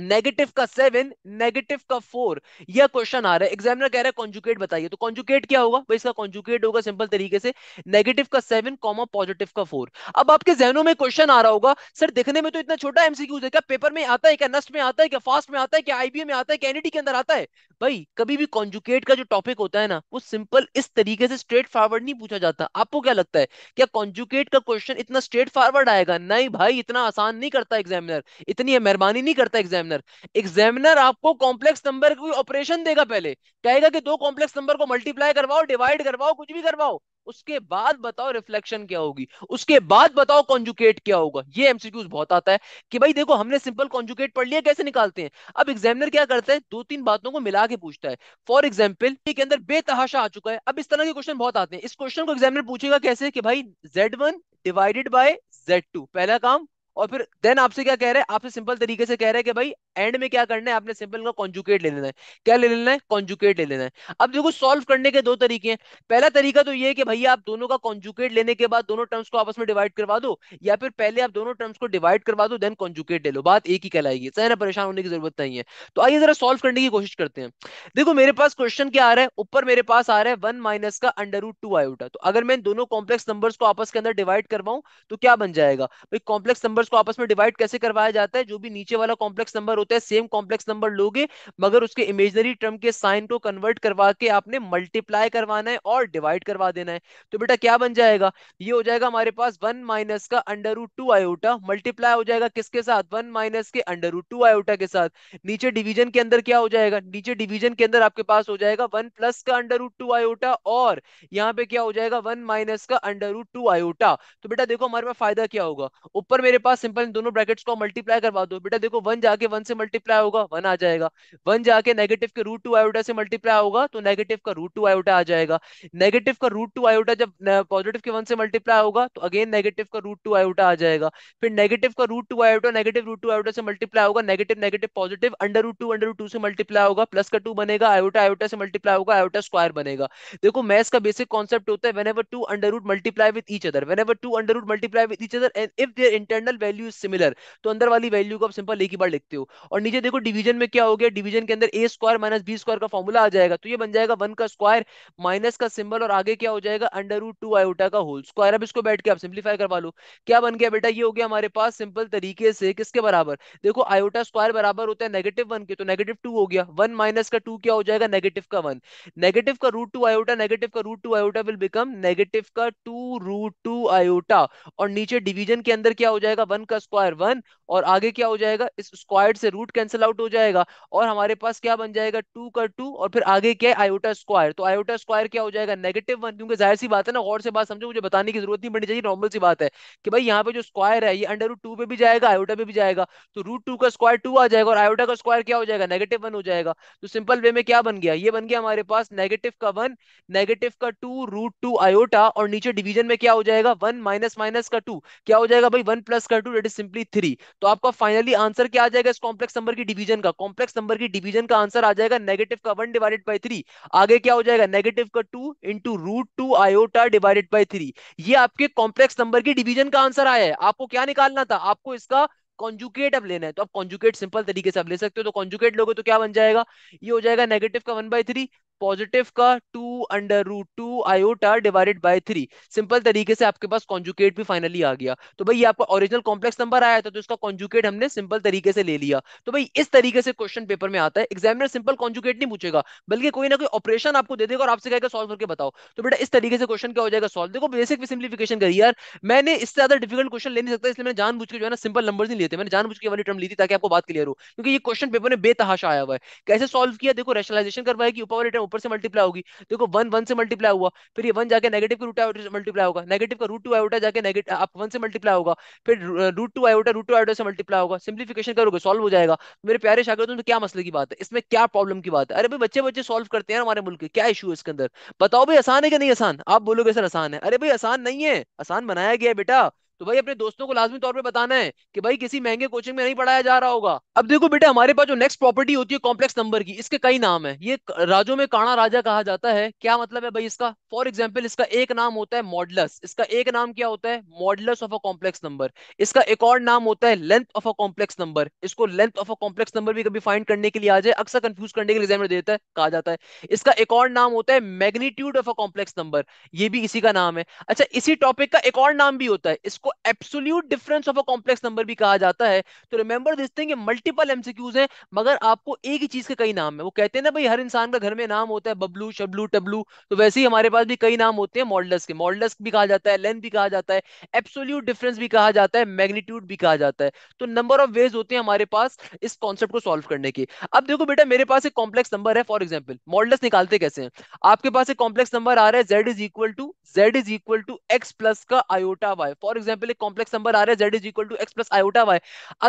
नेगेटिव का सेवन नेगेटिव का फोर यह क्वेश्चन आ रहा है एग्जामिनर कह रहा है कॉन्जुकेट बताइए तो कॉन्जुकेट क्या होगा भाई इसका कॉन्जुकेट होगा सिंपल तरीके से नेगेटिव का सेवन कॉमा पॉजिटिव का फोर अब आपके जहनों में क्वेश्चन आ रहा होगा सर देखने में तो इतना छोटा एमसीक्यूज है क्या पेपर में आता है क्या नस्ट में आता है क्या फास्ट में आता है क्या आईबीए में आता है क्या एनईटी e के अंदर आता है भाई कभी भी कॉन्जुकेट का जो टॉपिक होता है ना वो सिंपल इस तरीके से स्ट्रेट फॉरवर्ड नहीं पूछा जाता आपको क्या लगता है क्या कॉन्जुकेट का क्वेश्चन इतना स्ट्रेट फॉरवर्ड आएगा नहीं भाई इतना आसान नहीं करता एग्जामिनर इतनी मेहरबानी नहीं करता एग्जाम एग्जामिनर एग्जामिनर आपको कॉम्प्लेक्स नंबर कोई ऑपरेशन देगा पहले कहेगा कि दो कॉम्प्लेक्स नंबर को मल्टीप्लाई करवाओ डिवाइड करवाओ कुछ भी करवाओ उसके बाद बताओ रिफ्लेक्शन क्या होगी उसके बाद बताओ कॉन्जुकेट क्या होगा ये एमसीक्यूज बहुत आता है कि भाई देखो हमने सिंपल कॉन्जुकेट पढ़ लिया कैसे निकालते हैं अब एग्जामिनर क्या करता है दो तीन बातों को मिला के पूछता है फॉर एग्जाम्पल के अंदर बेतहाशा आ चुका है अब इस तरह के क्वेश्चन बहुत आते हैं इस क्वेश्चन को एग्जामिनर पूछेगा कैसे कि भाई Z one divided by Z पहला काम और फिर देन आपसे क्या कह रहे हैं आपसे सिंपल तरीके से कह रहे हैं कि भाई एंड में क्या करना है आपने सिंपल का कॉन्जुकेट ले लेना है क्या ले लेना है कॉन्जुकेट ले लेना है अब देखो सॉल्व करने के दो तरीके हैं पहला तरीका तो ये है कि भैया आप दोनों का कॉन्जुकेट लेने के बाद दोनों टर्म्स को आपस में डिवाइड करवा दो या फिर पहले आप दोनों टर्म्स को डिवाइड करवा दो देन कॉन्जुकेट ले लो बात एक ही कहलाएगी सही ना परेशान होने की जरूरत नहीं है तो आइए जरा सोल्व करने की कोशिश करते हैं देखो मेरे पास क्वेश्चन क्या आ रहा है ऊपर मेरे पास आ रहा है वन माइनस का अंडर रूट टू आयोटा तो अगर मैं दोनों कॉम्प्लेक्स नंबर को आपस के अंदर डिवाइड करवाऊँ तो क्या बन जाएगा भाई कॉम्प्लेक्स नंबर नंबर्स को आपस में डिवाइड कैसे करवाया जाता है जो भी नीचे वाला कॉम्प्लेक्स नंबर होता है सेम कॉम्प्लेक्स नंबर लोगे मगर उसके इमेजनरी टर्म के साइन को कन्वर्ट करवा के आपने मल्टीप्लाई करवाना है और डिवाइड करवा देना है तो बेटा क्या बन जाएगा ये हो जाएगा हमारे पास वन माइनस का under root two iota multiply हो जाएगा किसके साथ वन माइनस के अंडर रूट टू आयोटा के साथ नीचे डिवीजन के अंदर क्या हो जाएगा नीचे डिवीजन के अंदर आपके पास हो जाएगा वन प्लस का अंडर रूट टू आयोटा और यहाँ पे क्या हो जाएगा वन माइनस का अंडर रूट टू आयोटा तो बेटा देखो हमारे पास फायदा क्या होगा ऊपर मेरे पास पास सिंपल इन दोनों ब्रैकेट्स को मल्टीप्लाई करवा दो बेटा देखो वन जाके वन से मल्टीप्लाई होगा वन आ जाएगा वन जाके नेगेटिव के रूट टू आयोटा से मल्टीप्लाई होगा तो नेगेटिव का रूट टू आयोटा आ जाएगा नेगेटिव का रूट टू आयोटा जब पॉजिटिव के वन से मल्टीप्लाई होगा तो अगेन नेगेटिव का रूट टू आयोटा आ जाएगा फिर नेगेटिव का root two iota negative root two iota से मल्टीप्लाई होगा negative negative positive under root two under root two से मल्टीप्लाई होगा प्लस का टू बनेगा आयोटा आयोटा से मल्टीप्लाई होगा आयोटा स्क्वायर बनेगा देखो मैथ्स का बेसिक कॉन्सेप्ट होता है whenever two under root multiply with each other whenever two under root multiply with each other and if their internal value is similar तो अंदर वाली value को आप सिंपल एक ही बार लिखते हो और नीचे देखो डिवीजन में क्या हो गया डिवीजन के अंदर A square minus B square का फॉर्मूला आ जाएगा तो ये बन जाएगा वन का स्क्वायर माइनस का सिंबल और आगे क्या हो जाएगा अंडर रूट टू आयोटा का होल स्क्वायर अब इसको बैठ के आप सिंप्लीफाई करवा लो क्या बन गया बेटा ये हो गया हमारे पास सिंपल तरीके से किसके बराबर देखो आयोटा स्क्वायर बराबर होता है नेगेटिव वन के तो नेगेटिव टू हो गया वन माइनस का टू क्या हो जाएगा नेगेटिव का वन नेगेटिव का रूट टू आयोटा नेगेटिव का root two iota will become negative का टू रूट टू आयोटा और नीचे डिवीजन के अंदर क्या हो जाएगा वन का स्क्वायर वन और आगे क्या हो जाएगा इस स्क्वायर से रूट कैंसिल आउट हो जाएगा और हमारे पास क्या बन जाएगा टू का टू और फिर आगे क्या है आयोटा स्क्वायर तो आयोटा स्क्वायर क्या हो जाएगा नेगेटिव वन क्योंकि जाहिर सी बात है ना और से बात समझो मुझे बताने की जरूरत नहीं पड़नी चाहिए नॉर्मल सी बात है कि भाई यहाँ पे जो स्क्वायर है ये अंडर रूट टू पे भी जाएगा आयोटा पे भी जाएगा तो रूट टू का स्क्वायर टू आ जाएगा और आयोटा का स्क्वायर क्या हो जाएगा नेगेटिव वन हो जाएगा तो सिंपल वे में क्या बन गया ये बन गया हमारे पास नेगेटिव का वन नेगेटिव का टू रूट टू आयोटा और नीचे डिवीजन में क्या हो जाएगा वन माइनस माइनस का टू क्या हो जाएगा भाई वन प्लस का two it is simply three तो आपका फाइनली आंसर क्या आ जाएगा इस कॉम्प्लेक्स नंबर की डिवीजन का कॉम्प्लेक्स नंबर की डिवीजन का आंसर आ जाएगा नेगेटिव का वन डिवाइडेड बाई थ्री आगे क्या हो जाएगा नेगेटिव का two into root two iota divided by three ये आपके कॉम्प्लेक्स नंबर की डिवीजन का आंसर आया है आपको क्या निकालना था आपको इसका कॉन्जुकेट अब लेना है तो आप कॉन्जुकेट सिंपल तरीके से आप ले सकते हो तो कॉन्जुकेट लोगे तो क्या बन जाएगा ये हो जाएगा नेगेटिव का वन बाई थ्री पॉजिटिव का two under root two iota divided by three simple तरीके से आपके पास कॉन्जुकेट भी फाइनली आ गया तो भाई ये आपका ओरिजिनल कॉम्प्लेक्स नंबर आया था तो इसका कॉन्जुकेट हमने सिंपल तरीके से ले लिया तो भाई इस तरीके से क्वेश्चन पेपर में आता है एग्जामिनर सिंपल कॉन्जुकेट नहीं पूछेगा बल्कि कोई ना कोई ऑपरेशन आपको दे देगा और आपसे कहकर सॉल्व करके बताओ तो बेटा इस तरीके से क्वेश्चन क्या हो जाएगा सॉल्व देखो बेसिक भी सिंप्लीफिकेशन करी यार मैंने इससे ज्यादा डिफिकल्ट क्वेश्चन ले नहीं सकता इसलिए मैंने जानबूझ के जो है ना सिंपल नंबर नहीं लेते मैंने जानबूझ के वाली टर्म ली थी ताकि आपको बात क्लियर हो क्योंकि ये क्वेश्चन पेपर में बेतहाशा आया हुआ है कैसे सॉल्व किया देखो रेशनलाइजेशन करवाया कि ऊपर वाली टर्म ऊपर से मल्टीप्लाई होगी देखो वन वन से मल्टीप्लाई हुआ फिर ये वन जाके नेगेटिव के रूट आयोटा मल्टीप्लाई होगा नेगेटिव का रूट टू आयोटा जाके आप वन से मल्टीप्लाई होगा फिर root two iota root two iota से मल्टीप्लाई होगा सिंप्लीफिकेशन करोगे सॉल्व हो जाएगा मेरे प्यारे शागर तुम तो क्या मसले की बात है इसमें क्या प्रॉब्लम की बात है अरे भाई बच्चे बच्चे सॉल्व करते हैं हमारे मुल्क के क्या इशू है इसके अंदर बताओ भाई आसान है कि नहीं आसान आप बोलोगे सर आसान है अरे भाई आसान नहीं है आसान बनाया गया है बेटा तो भाई अपने दोस्तों को लाजमी तौर पर बताना है कि भाई किसी महंगे कोचिंग में नहीं पढ़ाया जा रहा होगा अब देखो बेटा हमारे पास जो नेक्स्ट प्रॉपर्टी होती है कॉम्प्लेक्स नंबर की इसके कई नाम है ये राजो में काणा राजा कहा जाता है क्या मतलब है भाई इसका फॉर एग्जाम्पल इसका एक नाम होता है मॉडलस इसका एक नाम क्या होता है modulus of a complex number इसका एक और नाम होता है length of a complex number इसको length of a complex number भी कभी फाइंड करने के लिए आ जाए अक्सर कंफ्यूज करने के लिए एग्जाम देता है कहा जाता है इसका एक और नाम होता है magnitude of a complex number ये भी इसी का नाम है अच्छा इसी टॉपिक का एक और नाम भी होता है इसको को absolute difference of a complex number भी कहा जाता है तो remember this thing multiple MCQs हैं मगर आपको एक ही चीज के कई नाम है वो कहते हैं ना भाई हर इंसान का घर में नाम होता है बबलू शबलू टबलू तो वैसे ही हमारे पास भी कई नाम होते हैं मॉडल्स के मॉडल्स भी कहा जाता है लेंथ भी कहा जाता है एब्सोल्यूट डिफरेंस भी कहा जाता है मैग्नीट्यूड भी कहा जाता है तो नंबर ऑफ वेज होते हैं हमारे पास इस कॉन्सेप्ट को सॉल्व करने के अब देखो बेटा मेरे पास एक कॉम्प्लेक्स नंबर है फॉर एग्जाम्पल मॉडल्स निकालते कैसे हैं आपके पास एक कॉम्प्लेक्स नंबर आ रहा है Z is equal to Z is equal to x plus का आयोटा वाई फॉर एग्जाम्पल पे कॉम्प्लेक्स नंबर आ रहा है Z is equal to x plus iota Y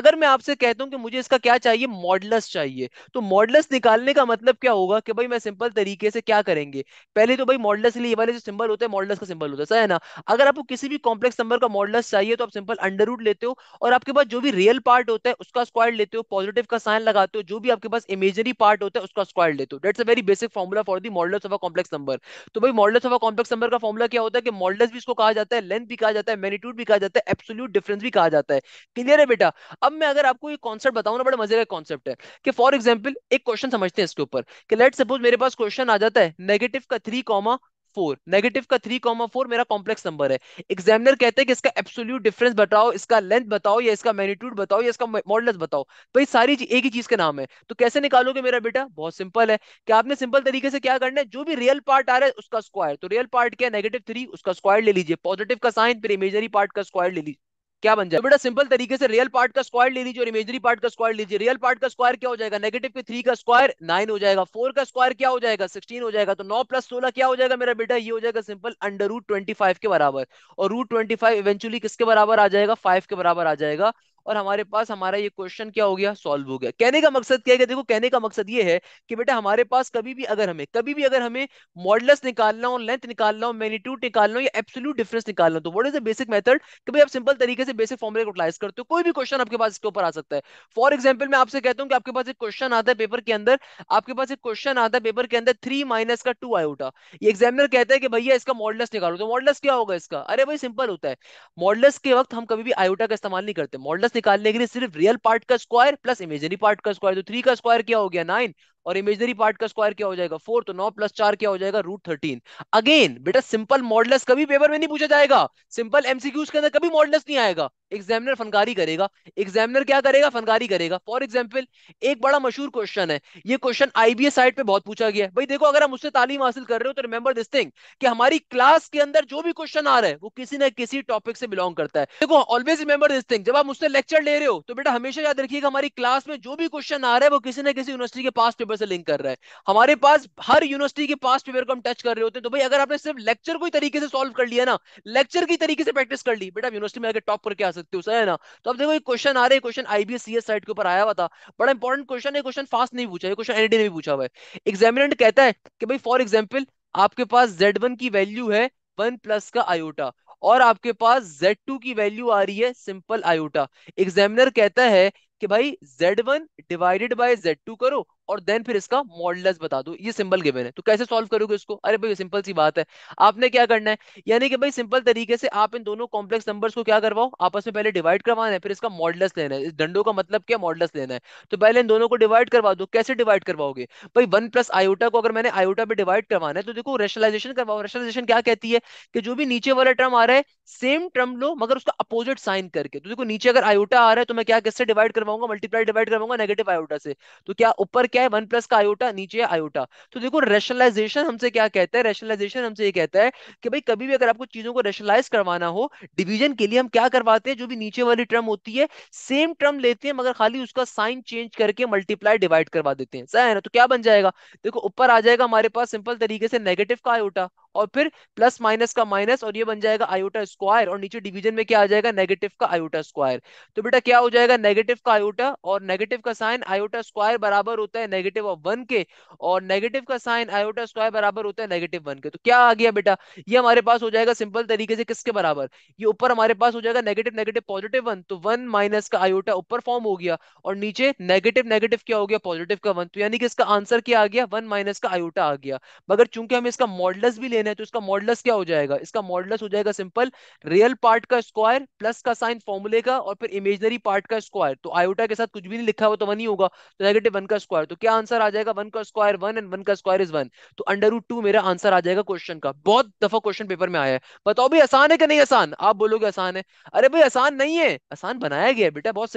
अगर मैं आपसे कहता हूं कि मुझे इसका क्या चाहिए मॉडलस चाहिए तो मॉडलस निकालने का मतलब क्या होगा कि भाई मैं सिंपल तरीके से क्या करेंगे पहले तो भाई मॉडलस लिए वाले जो सिंबल होते हैं मॉडलस का सिंबल होता है है ना अगर आपको किसी भी कॉम्प्लेक्स नंबर का मॉडलस चाहिए तो आप सिंपल अंडर रूट लेते हो और आपके पास जो भी रियल पार्ट होता है उसका स्क्वायर लेते हो पॉजिटिव का साइन लगाते हो जो भी आपके पास इमेजरी पार्ट होता है उसका स्क्वायर लेते हो that's a very basic formula for the modulus of a complex number तो भाई modulus of a complex number का फॉर्मुला क्या होता है कि मॉडल्स भी इसको कहा जाता है लेंथ भी कहा जाता है मैग्नीट्यूड भी कहा जाता है एब्सोल्यूट डिफरेंस भी कहा जाता है क्लियर है बेटा अब मैं अगर आपको ये कॉन्सेप्ट बताऊं ना बड़ा मजे का कॉन्सेप्ट है कि फॉर एग्जाम्पल एक क्वेश्चन समझते हैं इसके ऊपर कि लेट सपोज मेरे पास क्वेश्चन आ जाता है नेगेटिव का थ्री कॉमा फोर नेगेटिव का थ्री कॉमा फोर मेरा कॉम्प्लेक्स नंबर है एग्जामिनर कहते हैं कि इसका एब्सोल्यूट डिफरेंस बताओ इसका लेंथ बताओ या इसका मैग्नीट्यूड बताओ या इसका मॉडल बताओ भाई सारी एक ही चीज का नाम है तो कैसे निकालोगे मेरा बेटा बहुत सिंपल है कि आपने सिंपल तरीके से क्या करना है जो भी रियल पार्ट आ रहा है उसका स्क्वायर तो रियल पार्ट क्या है नेगेटिव थ्री उसका स्क्वायर ले लीजिए पॉजिटिव का साइन फिर इमेजरी पार्ट का स्क्वायर ले लीजिए क्या बन जाए बेटा सिंपल तरीके से रियल पार्ट का स्क्वायर ले लीजिए और इमेजरी पार्ट का स्क्वायर लीजिए रियल पार्ट का स्क्वायर क्या हो जाएगा नेगेटिव के थ्री का स्क्वायर नाइन हो जाएगा फोर का स्क्वायर क्या हो जाएगा सिक्सटीन हो जाएगा तो नौ प्लस सोलह क्या हो जाएगा मेरा बेटा ये हो जाएगा simple under root twenty five के बराबर और रूट ट्वेंटी फाइव इवेंचुअली किसके बराबर आ जाएगा फाइव के बराबर आ जाएगा और हमारे पास हमारा ये क्वेश्चन क्या हो गया सॉल्व हो गया कहने का मकसद क्या है देखो कहने का मकसद ये है कि बेटा हमारे पास कभी भी अगर हमें कभी भी अगर हमें मॉडल्स निकालना हो लेंथ निकालना हो मैनीट्यूड निकालना हो या एब्सोल्यूट डिफरेंस निकालना हो तो what is the basic method कि भाई आप सिंपल तरीके से बेसिक फॉर्मुले को करते हो कोई भी क्वेश्चन आपके पास इसके ऊपर आ सकता है फॉर एग्जाम्पल मैं आपसे कहता हूँ कि आपके पास एक क्वेश्चन आता है पेपर के अंदर आपके पास एक क्वेश्चन आता है पेपर के अंदर थ्री माइनस का टू आयोटा ये एग्जामिनर कहता है कि भैया इसका मॉडल्स निकालो तो मॉडल्स क्या होगा इसका अरे भाई सिंपल होता है मॉडल्स के वक्त हम कभी भी आयोटा का इस्तेमाल नहीं करते मॉडल्स निकालने के लिए सिर्फ रियल पार्ट का स्क्वायर प्लस इमेजरी पार्ट का स्क्वायर तो थ्री का स्क्वायर क्या हो गया नाइन और इमेजरी पार्ट का स्क्वायर क्या हो जाएगा फोर तो नौ प्लस चार क्या हो जाएगा रूट थर्टीन अगेन बेटा सिंपल मॉडल कभी पेपर में नहीं पूछा जाएगा सिंपल एमसीक्यूज के अंदर कभी मॉडल नहीं आएगा एग्जामिनर फनकारी करेगा एग्जामिनर क्या करेगा फनकारी करेगा फॉर एग्जाम्पल एक बड़ा मशहूर क्वेश्चन है ये क्वेश्चन आईबीए साइड पे बहुत पूछा गया है भाई देखो अगर हम उससे तालीम हासिल कर रहे हो तो रिमेंबर दिस थिंग कि हमारी क्लास के अंदर जो भी क्वेश्चन आ रहा है वो किसी ना किसी टॉपिक से बिलोंग करता है देखो ऑलवेज रिमेंबर दिस थिंग जब आप मुझसे लेक्चर ले रहे हो तो बेटा हमेशा याद रखिएगा हमारी क्लास में जो भी क्वेश्चन आ रहा है वो किसी ना किसी यूनिवर्सिटी के पास पेपर से लिंक कर रहा है हमारे पास हर यूनिवर्सिटी के पास पेपर को हम टच कर रहे होते हैं तो भाई अगर आपने सिर्फ लेक्चर को तरीके से सॉल्व कर लिया ना लेक्चर की तरीके से प्रैक्टिस कर ली बेटा यूनिवर्सिटी में आगे टॉप करके आ सकते हो सही है ना तो अब देखो ये क्वेश्चन आ रहे हैं क्वेश्चन आईबीएस सीएस साइट के ऊपर आया हुआ था बड़ा इंपॉर्टेंट क्वेश्चन है क्वेश्चन फास्ट नहीं पूछा है क्वेश्चन एनडी ने भी पूछा हुआ है एग्जामिनेंट कहता है कि भाई फॉर एग्जाम्पल आपके पास जेड की वैल्यू है वन प्लस का आयोटा और आपके पास Z2 की वैल्यू आ रही है सिंपल आयोटा एग्जामिनर कहता है कि भाई Z1 डिवाइडेड बाय Z2 करो और देन फिर इसका मॉडलस बता दो ये सिंपल गिवन है तो कैसे सॉल्व करोगे इसको अरे भाई सिंपल सी बात है आपने क्या करना है यानी कि भाई सिंपल तरीके से आप इन दोनों कॉम्प्लेक्स नंबर्स को क्या करवाओ आपस में पहले डिवाइड करवाना है फिर इसका मॉडलस लेना है इस डंडों का मतलब क्या मॉडलस लेना है तो पहले इन दोनों को डिवाइड करवा दो कैसे डिवाइड करवाओगे भाई वन प्लस आयोटा को अगर मैंने आयोटा पे डिवाइड करवाना है तो देखो रेशलाइजेशन करवाओ रेशलाइजेशन क्या कहती है कि जो भी नीचे वाला टर्म आ रहा है सेम टर्म लो मगर उसका अपोजिट साइन करके तो देखो नीचे अगर आयोटा आ रहा है तो मैं क्या किससे डिवाइड करवाऊंगा मल्टीप्लाई डिवाइड करवाऊंगा नेगेटिव आयोटा से तो क्या ऊपर क्या है वन प्लस का आयोटा नीचे है आयोटा तो देखो रेशनलाइजेशन हमसे क्या कहता है रेशनलाइजेशन हमसे ये कहता है कि भाई कभी भी अगर आपको चीजों को रेशनलाइज करवाना हो डिवीजन के लिए हम क्या करवाते हैं जो भी नीचे वाली टर्म होती है सेम टर्म लेते हैं मगर खाली उसका साइन चेंज करके मल्टीप्लाई डिवाइड करवा देते हैं सही है ना तो क्या बन जाएगा देखो ऊपर आ जाएगा हमारे पास सिंपल तरीके से नेगेटिव का आयोटा और फिर प्लस माइनस का माइनस और ये बन जाएगा आयोटा स्क्वायर और नीचे डिवीजन में क्या आ जाएगा नेगेटिव का आयोटा स्क्वायर तो बेटा क्या हो जाएगा नेगेटिव का आयोटा और नेगेटिव का साइन आयोटा स्क्वायर बराबर होता है नेगेटिव ऑफ वन के और नेगेटिव का साइन आयोटा स्क्वायर बराबर होता है नेगेटिव वन के तो क्या आ गया बेटा ये हमारे पास हो जाएगा सिंपल तरीके से किसके बराबर ये ऊपर हमारे पास हो जाएगा नेगेटिव नेगेटिव पॉजिटिव वन तो वन माइनस का आयोटा ऊपर फॉर्म हो गया और नीचे नेगेटिव नेगेटिव क्या हो गया पॉजिटिव का वन तो यानी कि इसका आंसर क्या आ गया वन माइनस का आयोटा आ गया मगर चूंकि हम इसका मॉडल भी प्लेन है तो इसका मॉडलस क्या हो जाएगा इसका मॉडलस हो जाएगा सिंपल रियल पार्ट का स्क्वायर प्लस का साइन फॉर्मुले का और फिर इमेजनरी पार्ट का स्क्वायर तो आयोटा के साथ कुछ भी नहीं लिखा हुआ तो वन ही होगा तो नेगेटिव वन का स्क्वायर तो क्या आंसर आ जाएगा वन का स्क्वायर वन एंड वन का स्क्वायर इज वन तो अंडर रूट टू मेरा आंसर आ जाएगा क्वेश्चन का बहुत दफा क्वेश्चन पेपर में आया है बताओ भाई आसान है कि नहीं आसान आप बोलोगे आसान है अरे भाई आसान नहीं है आसान बनाया गया बेटा बहुत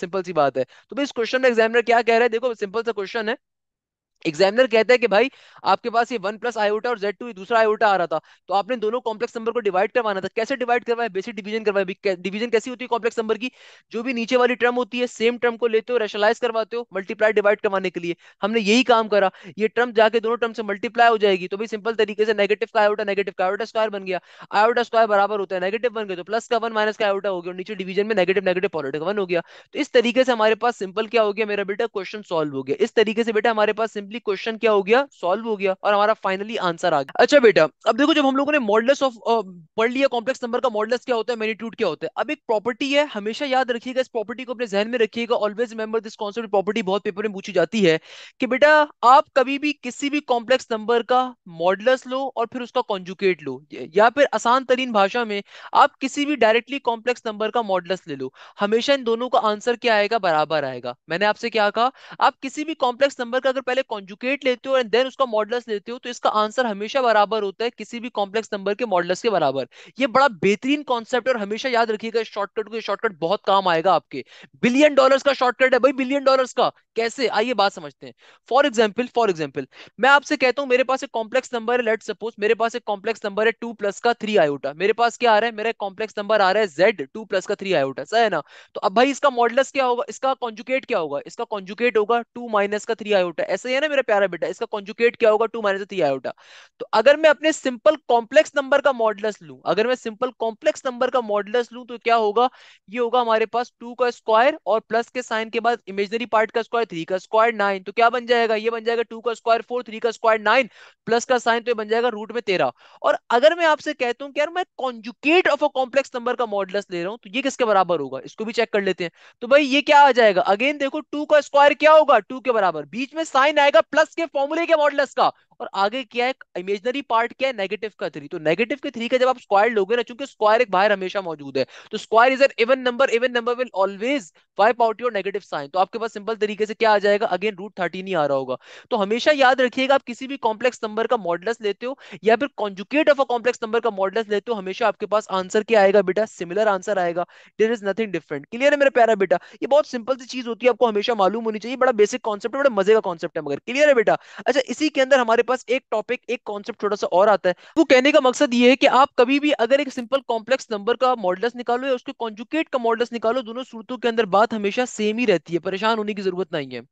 सिंपल सी बात है तो भाई इस क्वेश्चन में एग्जामिनर क्या कह रहे हैं देखो सिंपल सा क्वेश्चन है एग्जामिनर कहता है कि भाई आपके पास ये वन प्लस आयोटा और जेड टू दूसरा आयोटा आ रहा था तो आपने दोनों कॉम्प्लेक्स नंबर को डिवाइड करवाना था कैसे डिवाइड करवाया बेसिक डिवीजन करवाया डिवीजन कैसी होती है कॉम्प्लेक्स नंबर की जो भी नीचे वाली टर्म होती है सेम टर्म को लेते हो रेशलाइज करवाते हो मल्टीप्लाई डिवाइड करवाने के लिए हमने यही काम करा ये टर्म जाके दोनों टर्म से मल्टीप्लाई हो जाएगी तो भाई सिंपल तरीके से नेगेटिव का आयोटा नेगेटिव का आयोटा स्क्वायर बन गया आयोटा स्क्वायर बराबर होता है नेगेटिव बन गया तो प्लस का वन माइनस का आयोटा हो गया नीचे डिवीजन में नेगेटिव नेगेटिव पॉजिटिव वन हो गया तो इस तरीके से हमारे पास सिंपल क्या हो गया मेरा बेटा क्वेश्चन सॉल्व हो गया इस तरीके से बेटा हमारे पास सिंपल सिंपली क्वेश्चन क्या हो गया सॉल्व हो गया और हमारा फाइनली आंसर आ गया अच्छा बेटा अब देखो जब हम लोगों ने मॉडलेस ऑफ पढ़ लिया कॉम्प्लेक्स नंबर का मॉडलेस क्या होता है मेनीट्यूड क्या होता है अब एक प्रॉपर्टी है हमेशा याद रखिएगा इस प्रॉपर्टी को अपने जहन में रखिएगा always remember this concept property बहुत पेपर में पूछी जाती है कि बेटा आप कभी भी किसी भी कॉम्प्लेक्स नंबर का मॉडलस लो और फिर उसका कॉन्जुकेट लो या फिर आसान तरीन भाषा में आप किसी भी डायरेक्टली कॉम्प्लेक्स नंबर का मॉडलस ले लो हमेशा इन दोनों का आंसर क्या आएगा बराबर आएगा मैंने आपसे क्या कहा आप किसी भी कॉम्प्लेक्स नंबर का अगर पहले कॉन्जुकेट लेते हो एंड देन उसका मॉडलस लेते हो तो इसका आंसर हमेशा बराबर होता है किसी भी कॉम्प्लेक्स नंबर के मॉडलस के बराबर ये बड़ा बेहतरीन कॉन्सेप्ट और हमेशा याद रखिएगा शॉर्टकट को शॉर्टकट बहुत काम आएगा आपके बिलियन डॉलर का शॉर्टकट है भाई बिलियन डॉलर का कैसे आइए बात समझते हैं फॉर एग्जाम्पल फॉर एग्जाम्पल मैं आपसे कहता हूँ मेरे पास एक कॉम्प्लेक्स नंबर है लेट सपोज मेरे पास एक कॉम्प्लेक्स नंबर है टू प्लस का थ्री आयोटा मेरे पास क्या आ रहा है मेरा कॉम्प्लेक्स नंबर आ रहा है जेड टू प्लस का थ्री आयोटा सही है ना तो अब भाई इसका मॉडलस क्या होगा इसका कॉन्जुकेट क्या होगा इसका कॉन्जुकेट होगा टू माइनस का थ्री आयोटा ऐसे ही है ना मेरा प्यारा बेटा इसका कॉन्जुकेट क्या होगा टू माइनस थ्री आयोटा तो अगर मैं अपने सिंपल कॉम्प्लेक्स नंबर का मॉडलस लू अगर मैं सिंपल कॉम्प्लेक्स नंबर का मॉडलस लू तो क्या होगा ये होगा हमारे पास टू का स्क्वायर और प्लस के साइन के बाद इमेजनरी पार्ट का स्क्वायर थ्री का स्क्वायर नाइन तो क्या बन जाएगा ये बन जाएगा टू का स्क्वायर फोर थ्री का स्क्वायर नाइन प्लस का साइन तो ये बन जाएगा रूट में तेरह और अगर मैं आपसे कहता हूँ कि यार मैं conjugate of a complex number का मॉडलस ले रहा हूँ तो ये किसके बराबर होगा इसको भी चेक कर लेते हैं तो भाई ये क्या आ जाएगा अगेन देखो टू का स्क्वायर क्या होगा टू के बराबर बीच में साइन आएगा प्लस के फॉर्मूले के मॉडल का और आगे क्या है इमेजनरी पार्ट क्या है नेगेटिव का थ्री तो नेगेटिव के थ्री का जब आप स्क्वायर लोगे ना चूंकि स्क्वायर एक बाहर हमेशा मौजूद है तो square is an even number even number will always wipe out your negative sign तो आपके पास सिंपल तरीके से क्या आ जाएगा अगेन रूट थर्टीन ही आ रहा होगा तो हमेशा याद रखिएगा आप किसी भी कॉम्प्लेक्स नंबर का मॉडलस लेते हो या फिर conjugate of a complex number का मॉडलस लेते हो हमेशा आपके पास आंसर क्या आएगा बेटा सिमिलर आंसर आएगा there is nothing different clear है मेरा प्यारा बेटा ये बहुत सिंपल सी चीज होती है आपको हमेशा मालूम होनी चाहिए बड़ा बेसिक कॉन्सेप्ट है बड़ा मजे का कॉन्सेप्ट है मगर क्लियर है बेटा अच्छा इसी के अंदर हमारे हमारे पास एक टॉपिक एक कॉन्सेप्ट थोड़ा सा और आता है वो तो कहने का मकसद ये है कि आप कभी भी अगर एक सिंपल कॉम्प्लेक्स नंबर का मॉडल्स निकालो या उसके कॉन्जुकेट का मॉडल्स निकालो दोनों सूरतों के अंदर बात हमेशा सेम ही रहती है परेशान होने की जरूरत नहीं है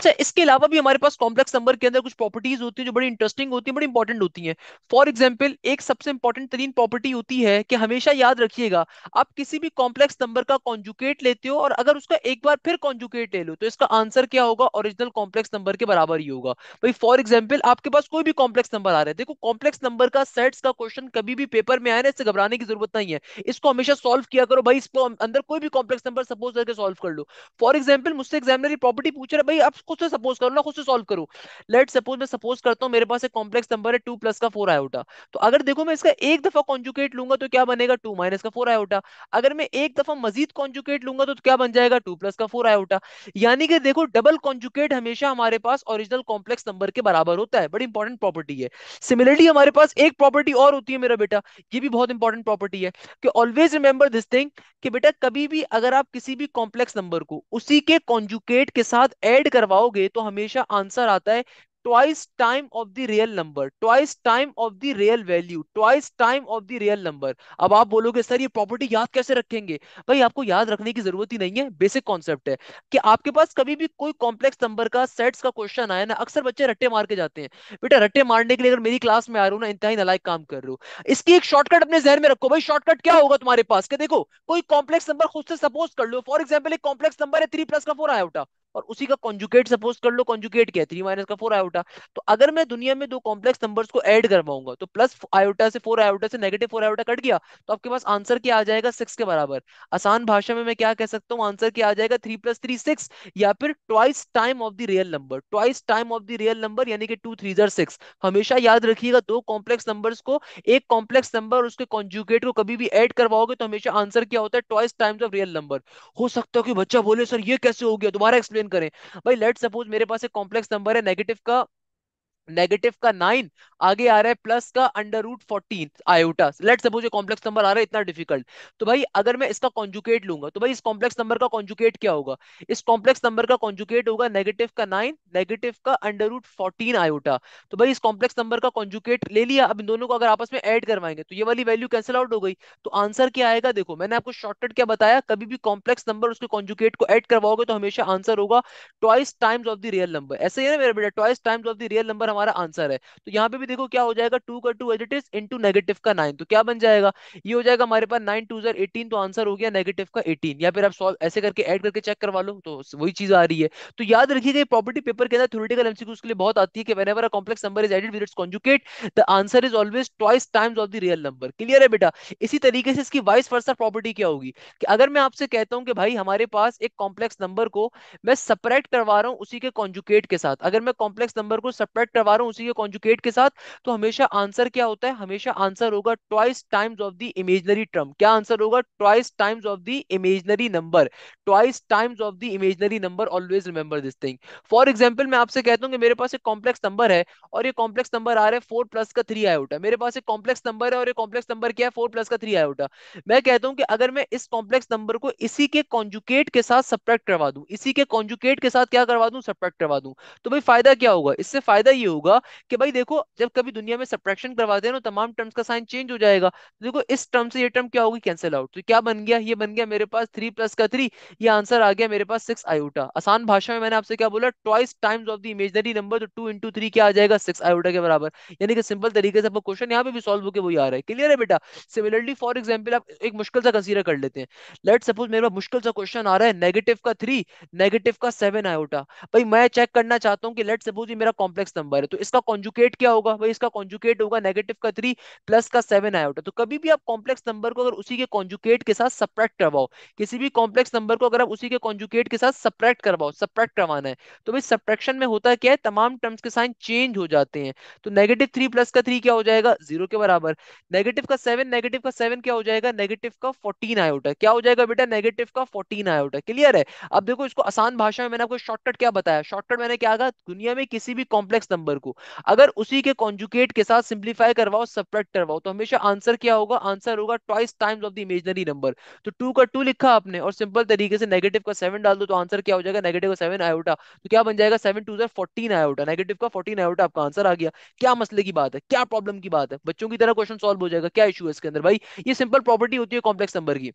अच्छा इसके अलावा भी हमारे पास कॉम्प्लेक्स नंबर के अंदर कुछ प्रॉपर्टीज होती है जो बड़ी इंटरेस्टिंग होती है बड़ी इंपॉर्टेंट होती है फॉर एग्जाम्पल एक सबसे इंपॉर्टेंट तरीन प्रॉपर्टी होती है कि हमेशा याद रखिएगा आप किसी भी कॉम्प्लेक्स नंबर का कॉन्जुकेट लेते हो और अगर उसका एक बार फिर कॉन्जुकेट ले लो तो इसका आंसर क्या होगा ओरिजिनल कॉम्प्लेक्स नंबर के बराबर ही होगा भाई फॉर एग्जाम्पल आपके पास पास कोई भी कॉम्प्लेक्स नंबर आ रहे हैं देखो कॉम्प्लेक्स नंबर का सेट्स का क्वेश्चन कभी भी पेपर में आया ना इससे घबराने की जरूरत नहीं है इसको हमेशा सॉल्व किया करो भाई इसको अं-, अंदर कोई भी कॉम्प्लेक्स नंबर सपोज करके सॉल्व कर लो फॉर एग्जाम्पल मुझसे एग्जामिनरी प्रॉपर्टी पूछ रहा है भाई आप खुद से सपोज करो ना खुद से सॉल्व करो लेट सपोज मैं सपोज करता हूँ मेरे पास एक कॉम्प्लेक्स नंबर है टू प्लस का फोर आया उठा तो अगर देखो मैं इसका एक दफा कॉन्जुकेट लूंगा तो क्या बनेगा टू माइनस का फोर आया उठा अगर मैं एक दफा मजीद कॉन्जुकेट लूंगा तो क्या बन जाएगा टू प्लस का फोर आया उठा यानी कि देखो डबल कॉन्जुकेट हमेशा हमारे पास ओरिजिनल कॉम्प्लेक्स नंबर के बराबर होता है बड़ी इंपॉर्टेंट प्रॉपर्टी है सिमिलरली हमारे पास एक प्रॉपर्टी और होती है मेरा बेटा ये भी बहुत इंपॉर्टेंट प्रॉपर्टी है कि ऑलवेज रिमेंबर दिस थिंग कि बेटा कभी भी अगर आप किसी भी कॉम्प्लेक्स नंबर को उसी के कॉन्जुकेट के साथ एड करवाओगे तो हमेशा आंसर आता है twice time of the real number twice time of the real value twice time of the real number अब आप बोलोगे सर ये प्रॉपर्टी याद कैसे रखेंगे भाई आपको याद रखने की जरूरत ही नहीं है बेसिक कॉन्सेप्ट है कि आपके पास कभी भी कोई कॉम्प्लेक्स नंबर का सेट्स का क्वेश्चन आया ना अक्सर बच्चे रट्टे मार के जाते हैं बेटा रट्टे मारने के लिए अगर मेरी क्लास में आ रहा हूँ ना इंतहा नलायक काम कर रहा हूँ इसकी एक शॉर्टकट अपने जहन में रखो भाई शॉर्टकट क्या होगा तुम्हारे पास के देखो कोई कॉम्प्लेक्स नंबर खुद से सपोज कर लो फॉर एग्जाम्पल एक कॉम्प्लेक्स नंबर है थ्री प्लस का फोर आया उठा और उसी का कॉन्जुकेट सपोज कर लो कॉन्जुकेट क्या है थ्री माइनस का फोर आयोटा तो अगर मैं दुनिया में दो कॉम्प्लेक्स नंबर्स को ऐड करवाऊंगा तो प्लस आयोटा से फोर आयोटा से नेगेटिव फोर आयोटा कट गया तो आपके पास आंसर क्या आ जाएगा सिक्स के बराबर आसान भाषा में मैं क्या कह सकता हूँ आंसर क्या आ जाएगा थ्री प्लस थ्री सिक्स या फिर twice time of the real number twice time of the real number यानी कि टू थ्री जर सिक्स हमेशा याद रखिएगा दो कॉम्प्लेक्स नंबर को एक कॉम्प्लेक्स नंबर उसके कॉन्जुकेट को कभी भी एड करवाओगे तो हमेशा आंसर क्या होता है twice times of real number हो सकता है कि बच्चा बोले सर ये कैसे हो गया दोबारा एक्सप्लेन एक्सप्लेन करें भाई लेट सपोज मेरे पास एक कॉम्प्लेक्स नंबर है नेगेटिव का नेगेटिव का नाइन आगे आ रहा है प्लस का under root fourteen iota let suppose complex number आ रहा है इतना डिफिकल्ट तो भाई अगर मैं इसका कॉन्जुकेट लूंगा तो भाई इस कॉम्प्लेक्स नंबर का कॉन्जुकेट क्या होगा इस कॉम्प्लेक्स नंबर का कॉन्जुकेट होगा नेगेटिव का नाइन नेगेटिव का अंडर रूट फोर्टीन आयोटा तो भाई इस कॉम्प्लेक्स नंबर का कॉन्जुकेट ले लिया अब इन दोनों को अगर आपस में एड करवाएंगे तो ये वाली वैल्यू कैंसिल आउट हो गई तो आंसर क्या आएगा देखो मैंने आपको शॉर्टकट क्या बताया कभी भी कॉम्प्लेक्स नंबर उसके कॉन्जुकेट को एड करवाओगे तो हमेशा आंसर होगा twice times of the real number ऐसे ही ना मेरे बेटा twice times of the real number हमारा आंसर है तो यहाँ पे भी देखो क्या हो जाएगा टू का two as it is into negative का नाइन तो क्या बन जाएगा ये हो जाएगा हमारे पास नाइन टू जर एटीन तो आंसर हो गया नेगेटिव का एटीन या फिर आप सॉल्व ऐसे करके एड करके चेक करवा लो तो वही चीज आ रही है तो याद रखिएगा प्रॉपर्टी पेपर के अंदर थ्योरेटिकल एमसीक्यू उसके लिए बहुत आती है कि whenever a complex number is added with its conjugate the answer is always twice times of the real number clear है बेटा इसी तरीके से इसकी वाइस वर्सा प्रॉपर्टी क्या होगी कि अगर मैं आपसे कहता हूं कि भाई हमारे पास एक कॉम्प्लेक्स नंबर को मैं सेपरेट करवा रहा हूं उसी के कॉन्जुकेट के साथ अगर मैं कॉम्प्लेक्स नंबर को सेपरेट करवा करवा रहा हूं उसी के कॉन्जुकेट के साथ तो हमेशा आंसर क्या होता है हमेशा आंसर होगा twice times of the imaginary term क्या आंसर होगा twice times of the imaginary number twice times of the imaginary number always remember this thing for example मैं आपसे कहता हूँ कि मेरे पास एक कॉम्प्लेक्स नंबर है और ये कॉम्प्लेक्स नंबर आ रहा है फोर प्लस का थ्री आया आयोटा मेरे पास एक कॉम्प्लेक्स नंबर है और ये कॉम्प्लेक्स नंबर क्या है फोर प्लस का थ्री आया आयोटा मैं कहता हूँ कि अगर मैं इस कॉम्प्लेक्स नंबर को इसी के कॉन्जुकेट के साथ सप्रैक्ट करवा दू इसी के कॉन्जुकेट के साथ क्या करवा दू सप्रैक्ट करवा दू तो भाई फायदा क्या होगा इससे फायदा ये होगा कि भाई देखो जब कभी दुनिया में सब्ट्रैक्शन करवाते हैं ना तमाम टर्म्स का साइन चेंज हो जाएगा तो देखो इस टर्म से ये टर्म क्या होगी कैंसिल आउट तो क्या बन गया ये बन गया मेरे पास थ्री प्लस का थ्री ये आंसर आ गया मेरे पास सिक्स आयोटा आसान भाषा में मैंने आपसे क्या बोला twice times of the imaginary number तो टू इंटू थ्री क्या आ जाएगा सिक्स आयोटा के बराबर यानी कि सिंपल तरीके से आपको क्वेश्चन यहाँ पे भी सॉल्व होकर वही आ रहा है क्लियर है बेटा सिमिलरली फॉर एग्जाम्पल आप एक मुश्किल सा कंसीडर कर लेते हैं लेट सपोज मेरे पास मुश्किल सा क्वेश्चन आ रहा है नेगेटिव का थ्री नेगेटिव का सेवन आयोटा भाई मैं चेक करना चाहता हूँ कि लेट सपोज ये मेरा कॉम्प्लेक्स नंबर स्क्वायर है तो इसका कॉन्जुकेट क्या होगा भाई इसका कॉन्जुकेट होगा नेगेटिव का थ्री प्लस का सेवन आया होता है तो कभी भी आप कॉम्प्लेक्स नंबर को अगर उसी के कॉन्जुकेट के साथ सप्रैक्ट करवाओ किसी भी कॉम्प्लेक्स नंबर को अगर आप उसी के कॉन्जुकेट के साथ सप्रैक्ट करवाओ सप्रैक्ट करवाना है तो भाई सप्रैक्शन में होता क्या है तमाम टर्म्स के साइन चेंज हो जाते हैं तो नेगेटिव थ्री प्लस का थ्री क्या हो जाएगा जीरो के बराबर नेगेटिव का सेवन नेगेटिव का सेवन क्या हो जाएगा नेगेटिव का फोर्टीन आया होता है क्या हो जाएगा बेटा नेगेटिव का फोर्टीन आया होता है क्लियर है अब देखो इसको आसान भाषा में मैंने आपको शॉर्टकट क्या बताया शॉर्टकट मैंने क्या कहा दुनिया में किसी भी कॉम्प्लेक्स नंबर नंबर को अगर उसी के कॉन्जुकेट के साथ सिंप्लीफाई करवाओ सब्ट्रैक्ट करवाओ तो हमेशा आंसर क्या होगा आंसर होगा twice times of the imaginary number तो टू का टू लिखा आपने और सिंपल तरीके से नेगेटिव का सेवन डाल दो तो आंसर क्या हो जाएगा नेगेटिव का सेवन आयोटा तो क्या बन जाएगा सेवन टू जर फोर्टीन आयोटा नेगेटिव का फोर्टीन आयोटा आपका आंसर आ गया क्या मसले की बात है क्या प्रॉब्लम की बात है बच्चों की तरह क्वेश्चन सॉल्व हो जाएगा क्या इशू है इसके अंदर भाई ये सिंपल प्रॉपर्टी होती है कॉम्प्लेक्स नंबर की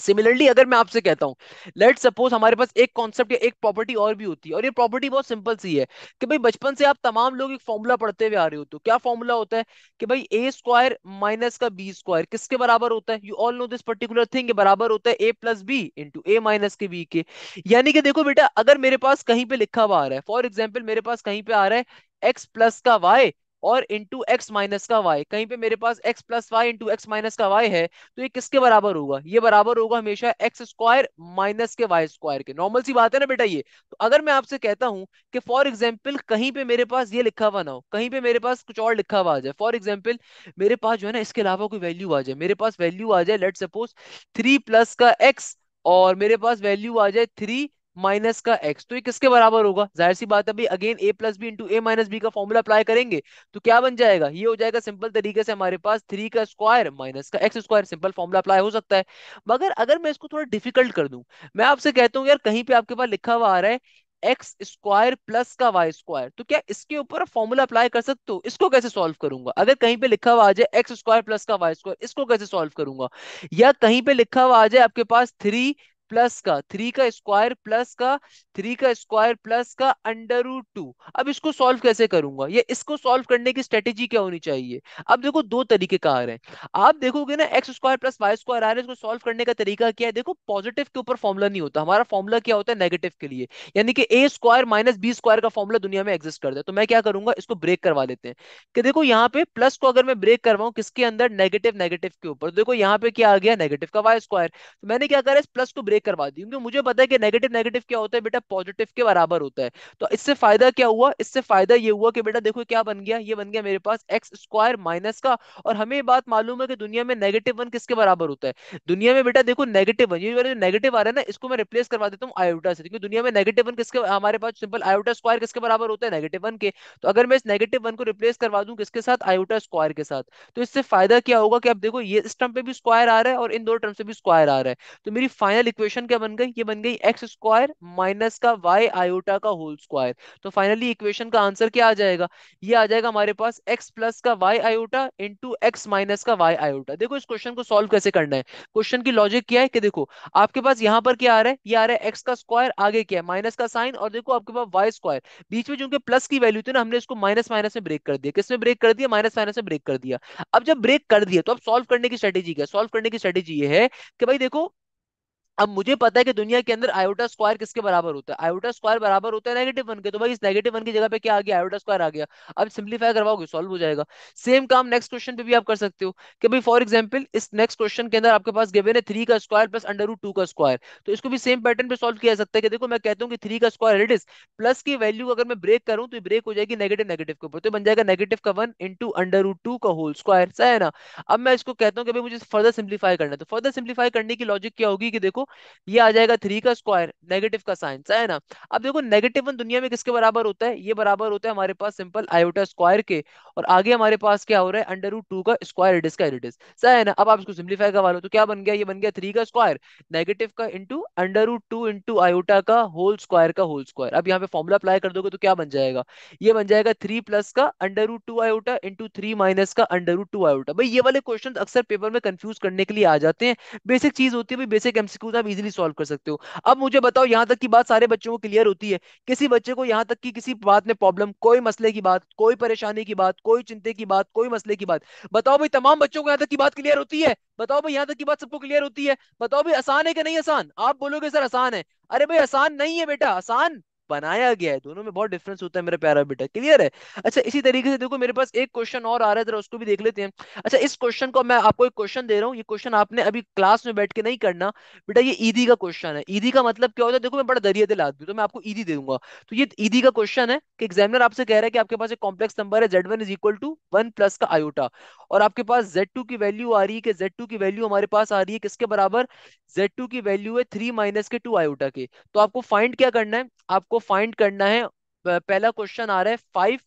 सिमिलरली अगर मैं आपसे कहता हूँ लेट सपोज हमारे पास एक कॉन्सेप्ट या एक प्रॉपर्टी और भी होती है और ये प्रॉपर्टी बहुत सिंपल सी है कि भाई बचपन से आप तमाम लोग एक फॉर्मूला पढ़ते हुए आ रहे हो तो क्या फॉर्मूला होता है कि भाई ए स्क्वायर माइनस का बी स्क्वायर किसके बराबर होता है you all know this particular thing बराबर होता है A plus B into A minus के बी के यानी कि देखो बेटा अगर मेरे पास कहीं पे लिखा हुआ आ रहा है फॉर एग्जाम्पल मेरे पास कहीं पे आ रहा है एक्स प्लस का वाई और इंटू एक्स माइनस का वाई कहीं पे मेरे पास X plus Y into X minus का वाई है तो ये किसके बराबर होगा ये बराबर होगा हमेशा एक्स स्क्वायर माइनस के वाई स्क्वायर के नॉर्मल सी बात है ना बेटा ये तो अगर मैं आपसे कहता हूं कि फॉर एग्जाम्पल कहीं पे मेरे पास ये लिखा हुआ ना हो कहीं पे मेरे पास कुछ और लिखा हुआ आ जाए फॉर एग्जाम्पल मेरे पास जो है ना इसके अलावा कोई वैल्यू आ जाए मेरे पास वैल्यू आ जाए लेट सपोज थ्री प्लस का एक्स और मेरे पास वैल्यू आ जाए थ्री माइनस का एक्स तो ये किसके बराबर होगा जाहिर सी बात है भाई again A plus B into A minus B का फॉर्मूला अप्लाई करेंगे तो क्या बन जाएगा ये हो जाएगा सिंपल तरीके से हमारे पास थ्री का स्क्वायर माइनस का X square simple formula apply हो सकता है मगर अगर मैं इसको थोड़ा डिफिकल्ट कर दूं मैं आपसे कहता हूँ यार कहीं पे आपके पास लिखा हुआ आ रहा है एक्स स्क्वायर प्लस का वाई स्क्वायर तो क्या इसके ऊपर फॉर्मूला अप्लाई कर सकते हो इसको कैसे सॉल्व करूंगा अगर कहीं पे लिखा हुआ आ जाए एक्स स्क्वायर प्लस का वाई स्क्वायर इसको कैसे सॉल्व करूंगा या कहीं पे लिखा हुआ आ जाए आपके पास थ्री प्लस का थ्री का स्क्वायर प्लस का थ्री का स्क्वायर प्लस का अंडर रूट टू अब इसको सॉल्व कैसे करूंगा ये इसको सॉल्व करने की स्ट्रेटेजी क्या होनी चाहिए अब देखो दो तरीके का आ रहे हैं आप देखोगे ना X square plus Y square आ रहे हैं इसको सॉल्व करने का तरीका क्या है देखो पॉजिटिव के ऊपर फॉर्मुला नहीं होता हमारा फॉर्मुला क्या होता है नेगेटिव के लिए यानी कि A square minus B square का फॉर्मुला दुनिया में एग्जिस्ट करता है तो मैं क्या करूंगा इसको ब्रेक करवा देते हैं कि देखो यहाँ पे प्लस को अगर मैं ब्रेक करवाऊँ किसके अंदर नेगेटिव नेगेटिव के ऊपर तो देखो यहाँ पे क्या आ गया नेगेटिव का वाई स्क्वायर तो मैंने क्या करा इस प्लस को ब्रेक चेक करवा दी क्योंकि मुझे पता है कि नेगेटिव नेगेटिव क्या होता है बेटा पॉजिटिव के बराबर होता है तो इससे फायदा क्या हुआ इससे फायदा ये हुआ कि बेटा देखो क्या बन गया ये बन गया मेरे पास एक्स स्क्वायर माइनस का और हमें बात मालूम है कि दुनिया में नेगेटिव वन किसके बराबर होता है दुनिया में बेटा देखो नेगेटिव वन ये जो नेगेटिव आ रहा है ना इसको मैं रिप्लेस करवा देता हूँ आयोटा से क्योंकि दुनिया में नेगेटिव वन किसके हमारे पास सिंपल आयोटा स्क्वायर किसके बराबर होता है नेगेटिव वन के तो अगर मैं इस नेगेटिव वन को रिप्लेस करवा दूँ किसके साथ आयोटा स्क्वायर के साथ तो इससे फायदा क्या होगा कि अब देखो ये इस टर्म पे भी स्क्वायर आ रहा है और इन दो टर्म से भी स्क्वायर आ रहा है तो मेरी फाइनल इक्वेशन इक्वेशन क्या बन गई ये बन गई एक्स स्क्वायर माइनस का वाई आयोटा का होल स्क्वायर तो फाइनली इक्वेशन का आंसर क्या आ जाएगा ये आ जाएगा हमारे पास एक्स प्लस का Y iota into X minus का वाई आयोटा देखो इस क्वेश्चन को सोल्व कैसे करना है क्वेश्चन की लॉजिक क्या है कि देखो आपके पास यहाँ पर क्या आ रहा है ये आ रहा है एक्स का स्क्वायर आगे क्या है माइनस का साइन और देखो आपके पास वाई स्क्वायर बीच में जो उनके प्लस की वैल्यू थी ना हमने इसको माइनस माइनस में ब्रेक कर दिया किसमें ब्रेक कर दिया माइनस माइनस में ब्रेक कर दिया अब जब ब्रेक कर दिया तो अब सोल्व करने की स्ट्रेटेजी क्या सोल्व करने की स्ट्रेटेजी ये है कि भाई देखो अब मुझे पता है कि दुनिया के अंदर आयोटा स्क्वायर किसके बराबर होता है आयोटा स्क्वायर बराबर होता है नेगेटिव वन के तो भाई इस नेगेटिव वन की जगह पे क्या आ गया आयोटा स्क्वायर आ गया अब सिंप्लीफाई करवाओगे सॉल्व हो जाएगा सेम काम नेक्स्ट क्वेश्चन पे भी आप कर सकते हो कि भाई फॉर एग्जाम्पल इस नेक्स्ट क्वेश्चन के अंदर आपके पास गिवन है थ्री का square plus under root two का स्क्वायर तो इसको भी सेम पैटर्न पे सॉल्व किया जा सकता है कि देखो मैं कहता हूँ कि थ्री का स्क्वायर इट इज प्लस की वैल्यू अगर मैं ब्रेक करूँ तो ब्रेक हो जाएगी नेगेटिव नेगेटिव के ऊपर तो बन जाएगा नेगेटिव का one into under root two का होल स्क्वायर है ना अब मैं इसको कहता हूँ कि भाई मुझे फर्दर सिंप्लीफाई करना है तो फर्दर सिंप्लीफाई करने की लॉजिक क्या होगी कि देखो ये आ जाएगा थ्री का स्क्वायर नेगेटिव का साइन है ना अब देखो नेगेटिव वन दुनिया में किसके बराबर होता है ये बराबर होता है हमारे पास सिंपल आयोटा स्क्वायर के और आगे हमारे पास क्या हो रहा है अंडर रूट टू का स्क्वायर इट इज का रेडियस सही है ना अब आप इसको सिंप्लीफाई करवा लो तो क्या बन गया ये बन गया थ्री का स्क्वायर नेगेटिव का into under root two into iota का होल स्क्वायर का होल स्क्वायर अब यहाँ पे फॉर्मुला अप्लाई कर दोगे तो क्या बन जाएगा ये बन जाएगा थ्री प्लस का under root two iota into three minus का अंडर रूट टू आयोटा भाई ये वाले क्वेश्चन अक्सर पेपर में कंफ्यूज करने के लिए आ जाते हैं बेसिक चीज होती है भाई बेसिक एमसीक्यूज तो आप इजिली सॉल्व कर सकते हो अब मुझे बताओ यहाँ तक की बात सारे बच्चों को क्लियर होती है किसी बच्चे को यहाँ तक की किसी बात में प्रॉब्लम कोई मसले की बात कोई परेशानी की बात कोई चिंते की बात कोई मसले की बात बताओ भाई तमाम बच्चों को यहाँ तक की बात क्लियर होती है बताओ भाई यहाँ तक की बात सबको क्लियर होती है बताओ भाई आसान है कि नहीं आसान आप बोलोगे सर आसान है अरे भाई आसान नहीं है बेटा आसान बनाया गया है दोनों में बहुत डिफरेंस होता है मेरा प्यारा बेटा क्लियर है अच्छा इसी तरीके से देखो मेरे पास एक क्वेश्चन और आ रहा है जरा उसको भी देख लेते हैं अच्छा इस क्वेश्चन को मैं आपको एक क्वेश्चन दे रहा हूँ ये क्वेश्चन आपने अभी क्लास में बैठ के नहीं करना बेटा ये ईदी का क्वेश्चन है ईदी का मतलब क्या होता है देखो मैं बड़ा दरिया दिल आदमी तो मैं आपको ईदी दे दूंगा तो ये ईदी का क्वेश्चन है कि एग्जामिनर आपसे कह रहा है कि आपके पास एक कॉम्प्लेक्स नंबर है Z one is equal to one plus का आयोटा और आपके पास जेड टू की वैल्यू आ रही है कि जेड टू की वैल्यू हमारे पास आ रही है किसके बराबर जेड टू की वैल्यू है थ्री माइनस के टू आयोटा के तो आपको फाइंड क्या करना है आपको आपको फाइंड करना है पहला क्वेश्चन आ रहा है five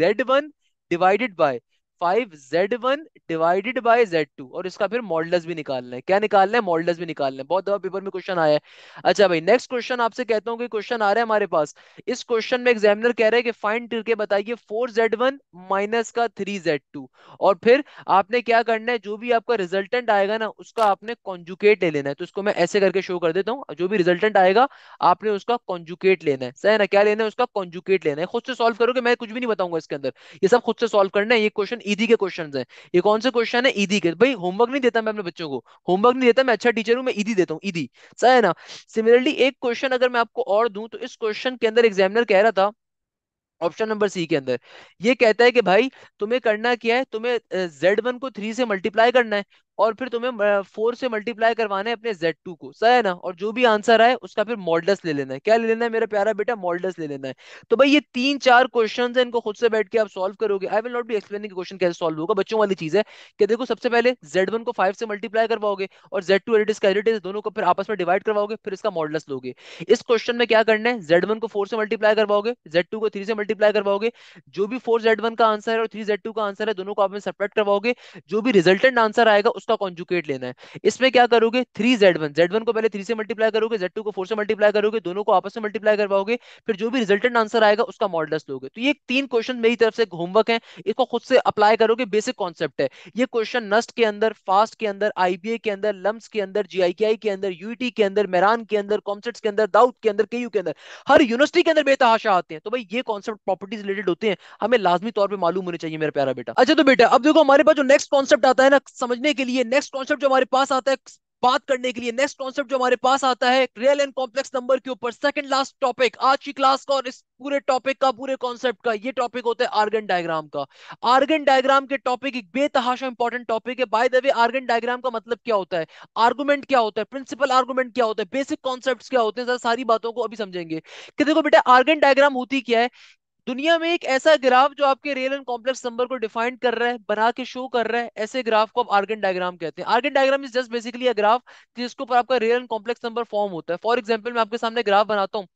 Z one divided by five Z one divided by Z two और इसका फिर मॉडल्स भी निकालना है क्या निकालना है मॉडल्स भी निकालना है बहुत दफा पेपर में क्वेश्चन आया है अच्छा भाई नेक्स्ट क्वेश्चन आपसे कहता हूँ कि क्वेश्चन आ रहा है हमारे पास इस क्वेश्चन में एग्जामिनर कह रहे हैं कि फाइन करके बताइए फोर जेड वन माइनस का थ्री जेड टू और फिर आपने क्या करना है जो भी आपका रिजल्टेंट आएगा ना उसका आपने कॉन्जुकेट ले लेना है तो इसको मैं ऐसे करके शो कर देता हूँ जो भी रिजल्टेंट आएगा आपने उसका कॉन्जुकेट लेना है सही ना क्या लेना है उसका कॉन्जुकेट लेना है खुद से सॉल्व करोगे मैं कुछ भी नहीं बताऊंगा इसके अंदर ये सब खुद से सॉल्व करना है ये क्वेश्चन ईदी के क्वेश्चन है ये कौन से क्वेश्चन है ईदी के भाई होमवर्क नहीं देता मैं अपने बच्चों को होमवर्क नहीं देता मैं अच्छा टीचर हूँ मैं ईदी देता हूँ ईदी सही है ना सिमिलरली एक क्वेश्चन अगर मैं आपको और दू तो इस क्वेश्चन के अंदर एग्जामिनर कह रहा था ऑप्शन नंबर सी के अंदर ये कहता है कि भाई तुम्हें करना क्या है तुम्हें जेड वन को थ्री से मल्टीप्लाई करना है और फिर तुम्हें फोर से मल्टीप्लाई करवाना है अपने जेड टू को सही है ना और जो भी आंसर आए उसका फिर मॉडल्स ले लेना है क्या ले लेना है मेरा प्यारा बेटा मॉडल्स ले लेना है तो भाई ये तीन चार क्वेश्चन है इनको खुद से बैठ के आप सॉल्व करोगे I will not be explaining question कैसे सॉल्व होगा बच्चों वाली चीज है कि देखो सबसे पहले जेड वन को फाइव से मल्टीप्लाई करवाओगे और जेड टू एडिटिस का दोनों को फिर आपस में डिवाइड करवाओगे फिर इसका मॉडल्स लोगे इस क्वेश्चन में क्या करना है जेड वन को फोर से मल्टीप्लाई करवाओगे जेड टू को थ्री से मल्टीप्लाई करवाओगे जो भी फोर जेड वन का आंसर है और थ्री जेड टू का आंसर है दोनों को आप में सेपरेट करवाओगे जो भी रिजल्टेंट आंसर आएगा उसका कॉन्जुकेट तो लेना है इसमें क्या करोगे three Z one Z one को पहले थ्री से मल्टीप्लाई करोगे जेड टू को फोर से मल्टीप्लाई करोगे दोनों को आपस में मल्टीप्लाई करवाओगे फिर जो भी रिजल्टेंट आंसर आएगा उसका मॉडल्स लोगे तो ये तीन क्वेश्चन मेरी तरफ से होमवर्क है इसको खुद से अप्लाई करोगे बेसिक कॉन्सेप्ट है ये क्वेश्चन नस्ट के अंदर फास्ट के अंदर आईबीए के अंदर लम्स के अंदर जीआईकेआई के अंदर यूटी e के अंदर मैरान के अंदर कॉम्सेट्स के अंदर दाउद के अंदर केयू के अंदर हर यूनिवर्सिटी के अंदर बेतहाशा आते हैं तो भाई ये कॉन्सेप्ट प्रॉपर्टीज रिलेटेड होते हैं हमें लाजमी तौर पर मालूम होने चाहिए मेरा प्यारा बेटा अच्छा तो बेटा अब देखो हमारे पास जो नेक्स्ट कॉन्सेप्ट आता है ना समझने के लिए लिए नेक्स्ट कॉन्सेप्ट जो हमारे पास आता है बात करने के लिए नेक्स्ट कॉन्सेप्ट जो हमारे पास आता है रियल एंड कॉम्प्लेक्स नंबर के ऊपर सेकंड लास्ट टॉपिक आज की क्लास का और इस पूरे टॉपिक का पूरे कॉन्सेप्ट का ये टॉपिक होता है आर्गन डायग्राम का आर्गन डायग्राम के टॉपिक एक बेतहाशा इंपॉर्टेंट टॉपिक है by the way Argand diagram का मतलब क्या होता है आर्गूमेंट क्या होता है प्रिंसिपल आर्गूमेंट क्या होता है बेसिक कॉन्सेप्ट क्या होते हैं सारी बातों को अभी समझेंगे कि देखो बेटा आर्गन डायग्राम होती क्या है दुनिया में एक ऐसा ग्राफ जो आपके रियल एंड कॉम्प्लेक्स नंबर को डिफाइन कर रहा है बना के शो कर रहा है ऐसे ग्राफ को आप आर्गन डायग्राम कहते हैं Argand diagram is just basically a graph जिसके ऊपर आपका real and complex number form होता है फॉर एग्जांपल मैं आपके सामने ग्राफ बनाता हूँ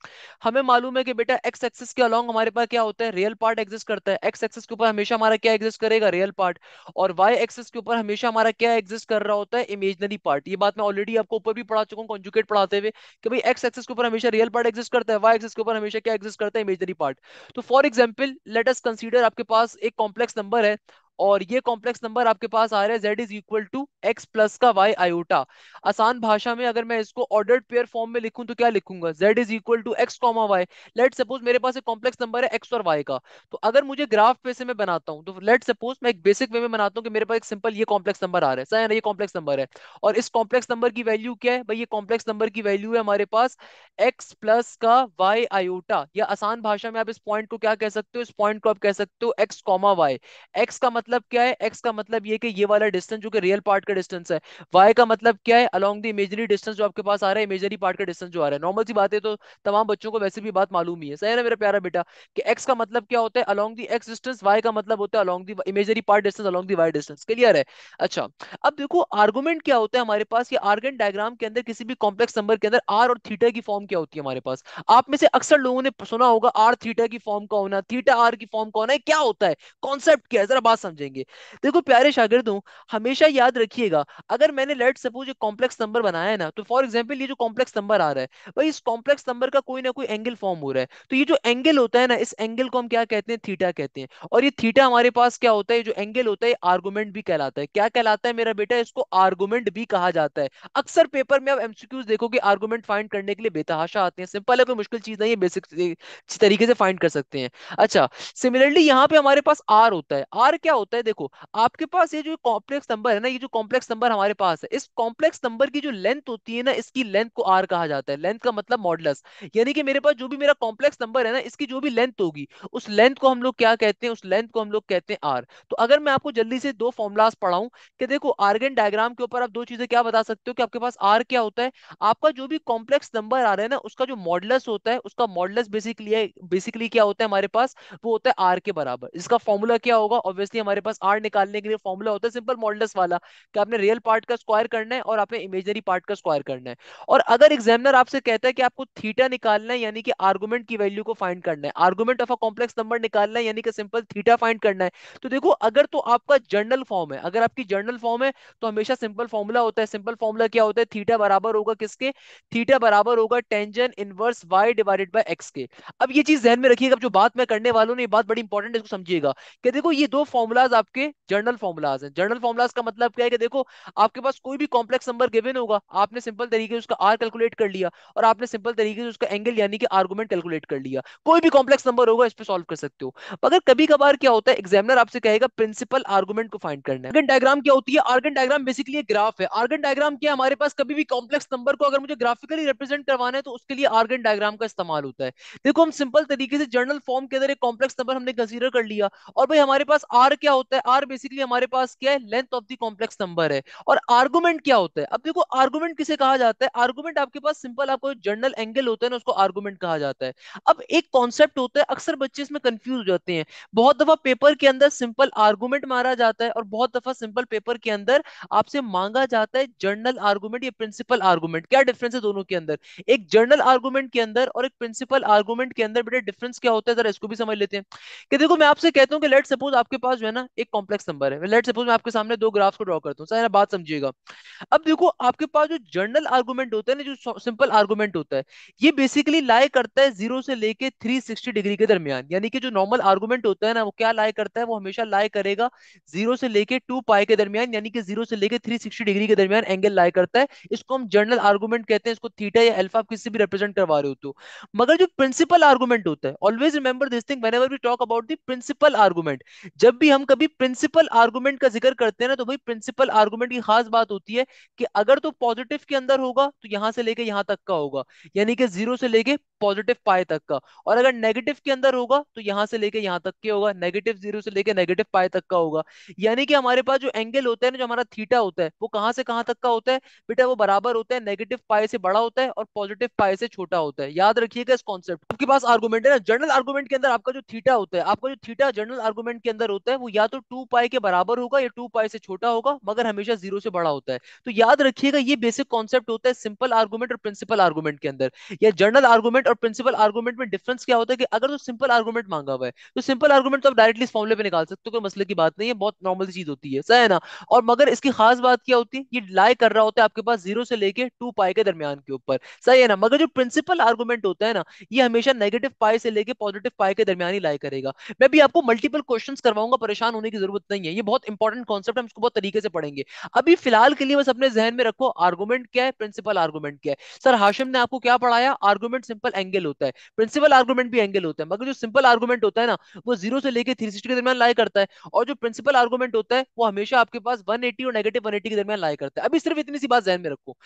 हमें मालूम है कि बेटा एक्स एक्सिस के अलॉन्ग हमारे पास क्या होता है रियल पार्ट एग्जिस्ट करता है एक्स एक्सिस के ऊपर हमेशा हमारा क्या एग्जिस्ट करेगा रियल पार्ट और वाई एक्सिस के ऊपर हमेशा हमारा क्या एग्जिस्ट कर रहा होता है इमेजनरी पार्ट ये बात मैं ऑलरेडी आपको ऊपर भी पढ़ा चुका हूँ कॉन्जुकेट पढ़ाते हुए कि भाई एक्स एक्सिस के ऊपर हमेशा रियल पार्ट एग्जिस्ट करता है वाई एक्सिस के ऊपर हमेशा क्या एग्जिस्ट करता है इमेजनरी पार्ट तो फॉर एग्जाम्पल लेट कंसिडर आपके पास एक कॉम्प्लेक्स नंबर है और ये कॉम्प्लेक्स नंबर आपके पास आ रहा है Z is equal to x plus का वाई आयोटा आसान भाषा में अगर मैं इसको ऑर्डर पेयर फॉर्म में लिखूं तो क्या लिखूंगा Z is equal to X comma Y let suppose मेरे पास एक कॉम्प्लेक्स नंबर है एक्स और वाई का तो अगर मुझे ग्राफ पे से मैं बनाता हूं तो लेट सपोज मैं एक बेसिक वे में बनाता हूँ कि मेरे पास एक सिंपल ये कॉम्प्लेक्स नंबर आ रहा है सर ये कॉम्प्लेक्स नंबर है और इस कॉम्प्लेक्स नंबर की वैल्यू क्या है भाई ये कॉम्प्लेक्स नंबर की वैल्यू है हमारे पास एक्स प्लस का वाई आयोटा या आसान भाषा में आप इस पॉइंट को क्या कह सकते हो इस पॉइंट को आप कह सकते हो एक्स कॉमा वाई एक्स का मतलब मतलब क्या है एक्स का मतलब ये कि ये वाला डिस्टेंस जो कि रियल पार्ट का डिस्टेंस है वाई का मतलब क्या है अलॉन्ग द इमेजरी डिस्टेंस जो आपके पास आ रहा है इमेजरी पार्ट का डिस्टेंस जो आ रहा है नॉर्मल सी बात है तो तमाम बच्चों को वैसे भी बात मालूम ही है सही है ना मेरा प्यारा बेटा कि एक्स का मतलब क्या होता है along the X distance Y का मतलब होता है along the imagery part distance along the Y distance clear है अच्छा अब देखो आर्गूमेंट क्या होता है हमारे पास ये आर्गन डायग्राम के अंदर किसी भी कॉम्प्लेक्स नंबर के अंदर आर और थीटा की फॉर्म क्या होती है हमारे पास आप में से अक्सर लोगों ने सुना होगा आर थीटा की फॉर्म का होना थीटा आर की फॉर्म का होना क्या होता है कॉन्सेप्ट क्या है जरा बात समझ समझेंगे देखो प्यारे शागिर्दों हमेशा याद रखिएगा अगर मैंने लेट सपोज एक कॉम्प्लेक्स नंबर बनाया है ना तो फॉर एग्जाम्पल ये जो कॉम्प्लेक्स नंबर आ रहा है भाई इस कॉम्प्लेक्स नंबर का कोई ना कोई एंगल फॉर्म हो रहा है तो ये जो एंगल होता है ना इस एंगल को हम क्या कहते हैं थीटा कहते हैं और ये थीटा हमारे पास क्या होता है जो एंगल होता है आर्गूमेंट भी कहलाता है क्या कहलाता है मेरा बेटा इसको आर्गूमेंट भी कहा जाता है अक्सर पेपर में आप एमसीक्यूज देखोगे आर्गूमेंट फाइंड करने के लिए बेतहाशा आते हैं सिंपल है कोई मुश्किल चीज नहीं है बेसिक तरीके से फाइंड कर सकते हैं अच्छा सिमिलरली यहाँ पे हमारे पास आर होता है आर क्या होता है देखो आपके पास ये जो कॉम्प्लेक्स नंबर है ना ये जो कॉम्प्लेक्स नंबर हमारे पास है इस कॉम्प्लेक्स नंबर की जो लेंथ होती है ना इसकी लेंथ को आर कहा जाता है लेंथ का मतलब मॉडलस यानी कि मेरे पास जो भी मेरा कॉम्प्लेक्स नंबर है ना इसकी जो भी लेंथ होगी उस लेंथ को हम लोग क्या कहते हैं उस लेंथ को हम लोग कहते हैं आर तो अगर मैं आपको जल्दी से दो फॉर्मुलाज पढ़ाऊं कि देखो आर्गन डायग्राम के ऊपर आप दो चीजें क्या बता सकते हो कि आपके पास आर क्या होता है आपका जो भी कॉम्प्लेक्स नंबर आ रहा है ना उसका जो मॉडलस होता है उसका मॉडलस बेसिकली बेसिकली क्या होता है हमारे पास वो होता है आर के बराबर इसका फॉर्मूला क्या होगा ऑब्वियसली हमारे हमारे पास आर निकालने के लिए फॉर्मुला होता है सिंपल मॉडल्स वाला कि आपने रियल पार्ट का स्क्वायर करना है और आपने इमेजनरी पार्ट का स्क्वायर करना है और अगर एग्जामिनर आपसे कहता है कि आपको थीटा निकालना है यानी कि आर्गूमेंट की वैल्यू को फाइंड करना है argument of a complex number निकालना है यानी कि सिंपल थीटा फाइंड करना है तो देखो अगर तो आपका जर्नल फॉर्म है अगर आपकी जर्नल फॉर्म है तो हमेशा सिंपल फॉर्मुला होता है सिंपल फॉर्मुला क्या होता है थीटा बराबर होगा किसके थीटा बराबर होगा tangent inverse Y divided by X के अब ये चीज ध्यान में रखिएगा जो बात मैं करने वालों ने ये बात बड़ी इंपॉर्टेंट है इसको समझिएगा कि देखो ये दो फॉर्मुला फॉर्मुलाज आपके जर्नल फॉर्मुलाज हैं जर्नल फॉर्मुलाज का मतलब क्या है कि देखो आपके पास कोई भी कॉम्प्लेक्स नंबर गिवन होगा आपने सिंपल तरीके से उसका आर कैलकुलेट कर लिया और आपने सिंपल तरीके से उसका एंगल यानी कि आर्गूमेंट कैलकुलेट कर लिया कोई भी कॉम्प्लेक्स नंबर होगा इस पर सॉल्व कर सकते हो मगर कभी कभार क्या होता है एग्जामिनर आपसे कहेगा प्रिंसिपल आर्गूमेंट को फाइंड करना है आर्गन डायग्राम क्या होती है आर्गन डायग्राम बेसिकली ग्राफ है आर्गन डायग्राम क्या हमारे पास कभी भी कॉम्प्लेक्स नंबर को अगर मुझे ग्राफिकली रिप्रेजेंट करवाना है तो उसके लिए आर्गन डायग्राम का इस्तेमाल होता है देखो हम सिंपल तरीके से जर्नल फॉर्म के अंदर एक कॉम्प्लेक्स नंबर हमने कंसिडर कर लिया और भाई हमारे पास आर क्या क्या होता है आर बेसिकली हमारे पास क्या है length of the complex number है और आर्गुमेंट क्या होता है अब देखो आर्गुमेंट किसे कहा जाता है आर्गुमेंट आपके पास सिंपल आपको जनरल एंगल होता है ना उसको आर्गुमेंट कहा जाता है अब एक कॉन्सेप्ट होता है अक्सर बच्चे इसमें कंफ्यूज हो जाते हैं बहुत दफा पेपर के अंदर सिंपल आर्गुमेंट मारा जाता है और बहुत दफा सिंपल पेपर के अंदर आपसे मांगा जाता है जर्नल आर्गुमेंट या प्रिंसिपल आर्गुमेंट क्या डिफरेंस है दोनों के अंदर एक जर्नल आर्गुमेंट के अंदर और एक प्रिंसिपल आर्गुमेंट के अंदर बेटा डिफरेंस क्या होता है जरा इसको भी समझ लेते हैं कि देखो मैं आपसे कहता हूँ कि लेट सपोज आपके पास जो है ना एक कॉम्प्लेक्स नंबर है लेट सपोज मैं आपके सामने दो ग्राफ्स को ड्रॉ करता हूँ सर बात समझिएगा अब देखो आपके पास जो जनरल आर्गूमेंट होता है ना जो सिंपल आर्गूमेंट होता है ये बेसिकली लाई करता है जीरो से लेके थ्री सिक्सटी डिग्री के दरमियान यानी कि जो नॉर्मल आर्गूमेंट होता है ना वो क्या लाई करता है वो हमेशा लाई करेगा जीरो से लेके टू पाई के दरमियान यानी कि जीरो से लेके थ्री सिक्सटी डिग्री के दरमियान एंगल लाई करता है इसको हम जनरल आर्गूमेंट कहते हैं इसको थीटा या एल्फा आप किसी भी रिप्रेजेंट करवा रहे हो तो मगर जो प्रिंसिपल आर्गूमेंट होता है always remember this thing whenever we talk about the principal argument जब भी हम कभी प्रिंसिपल आर्गुमेंट का जिक्र करते हैं ना तो भाई प्रिंसिपल आर्गुमेंट की खास बात होती है कि अगर तो पॉजिटिव के अंदर होगा तो यहां से लेके यहां तक का होगा यानी कि जीरो से लेके पॉजिटिव पाए तक का और अगर नेगेटिव के अंदर होगा तो यहां से लेके यहां तक के होगा नेगेटिव जीरो से लेके नेगेटिव पाए तक का होगा यानी कि हमारे पास जो एंगल होता है ना जो हमारा थीटा होता है वो कहां से कहां तक का होता है बेटा वो बराबर होता है नेगेटिव पाए से बड़ा होता है और पॉजिटिव पाए से छोटा होता है याद रखिएगा इस कॉन्सेप्ट आपके पास आर्गुमेंट है ना जनरल आर्गुमेंट के अंदर आपका जो थीटा होता है आपका जो थीटा जनरल आर्गुमेंट के अंदर होता है वो या तो टू पाई के बराबर होगा या टू पाई से छोटा होगा मगर हमेशा जीरो से बड़ा होता है तो याद रखिएगा ये बेसिक कॉन्सेप्ट होता है सिंपल आर्गूमेंट और प्रिंसिपल आर्गूमेंट के अंदर या जनरल आर्गूमेंट और प्रिंसिपल आर्गूमेंट में डिफरेंस क्या होता है कि अगर तो सिंपल आर्गूमेंट मांगा हुआ है तो सिंपल आर्गूमेंट तो आप डायरेक्टली इस फॉर्मुले पे निकाल सकते हो कोई मसले की बात नहीं है बहुत नॉर्मल चीज होती है सही है ना और मगर इसकी खास बात क्या होती है ये लाई कर रहा होता है आपके पास जीरो से लेकर टू पाई के दरमियान के ऊपर सही है ना मगर जो प्रिंसिपल आर्गूमेंट होता है ना ये हमेशा नेगेटिव पाई से लेकर पॉजिटिव पाई के दरमियान ही लाई करेगा मैं भी आपको मल्टीपल क्वेश्चन करवाऊंगा परेशान परेशान होने की जरूरत नहीं है ये बहुत इंपॉर्टेंट कॉन्सेप्ट है हम इसको बहुत तरीके से पढ़ेंगे अभी फिलहाल के लिए बस अपने जहन में रखो आर्गूमेंट क्या है प्रिंसिपल आर्गूमेंट क्या है सर हाशिम ने आपको क्या पढ़ाया आर्गूमेंट सिंपल एंगल होता है प्रिंसिपल आर्गूमेंट भी एंगल होता है मगर जो सिंपल आर्गूमेंट होता है ना वो जीरो से लेकर थ्री के दरमियान लाई करता है और जो प्रिंसिपल आर्गूमेंट होता है वो हमेशा आपके पास वन और नेगेटिव वन के दरमियान लाई करता है अभी सिर्फ इतनी सी बात जहन में रखो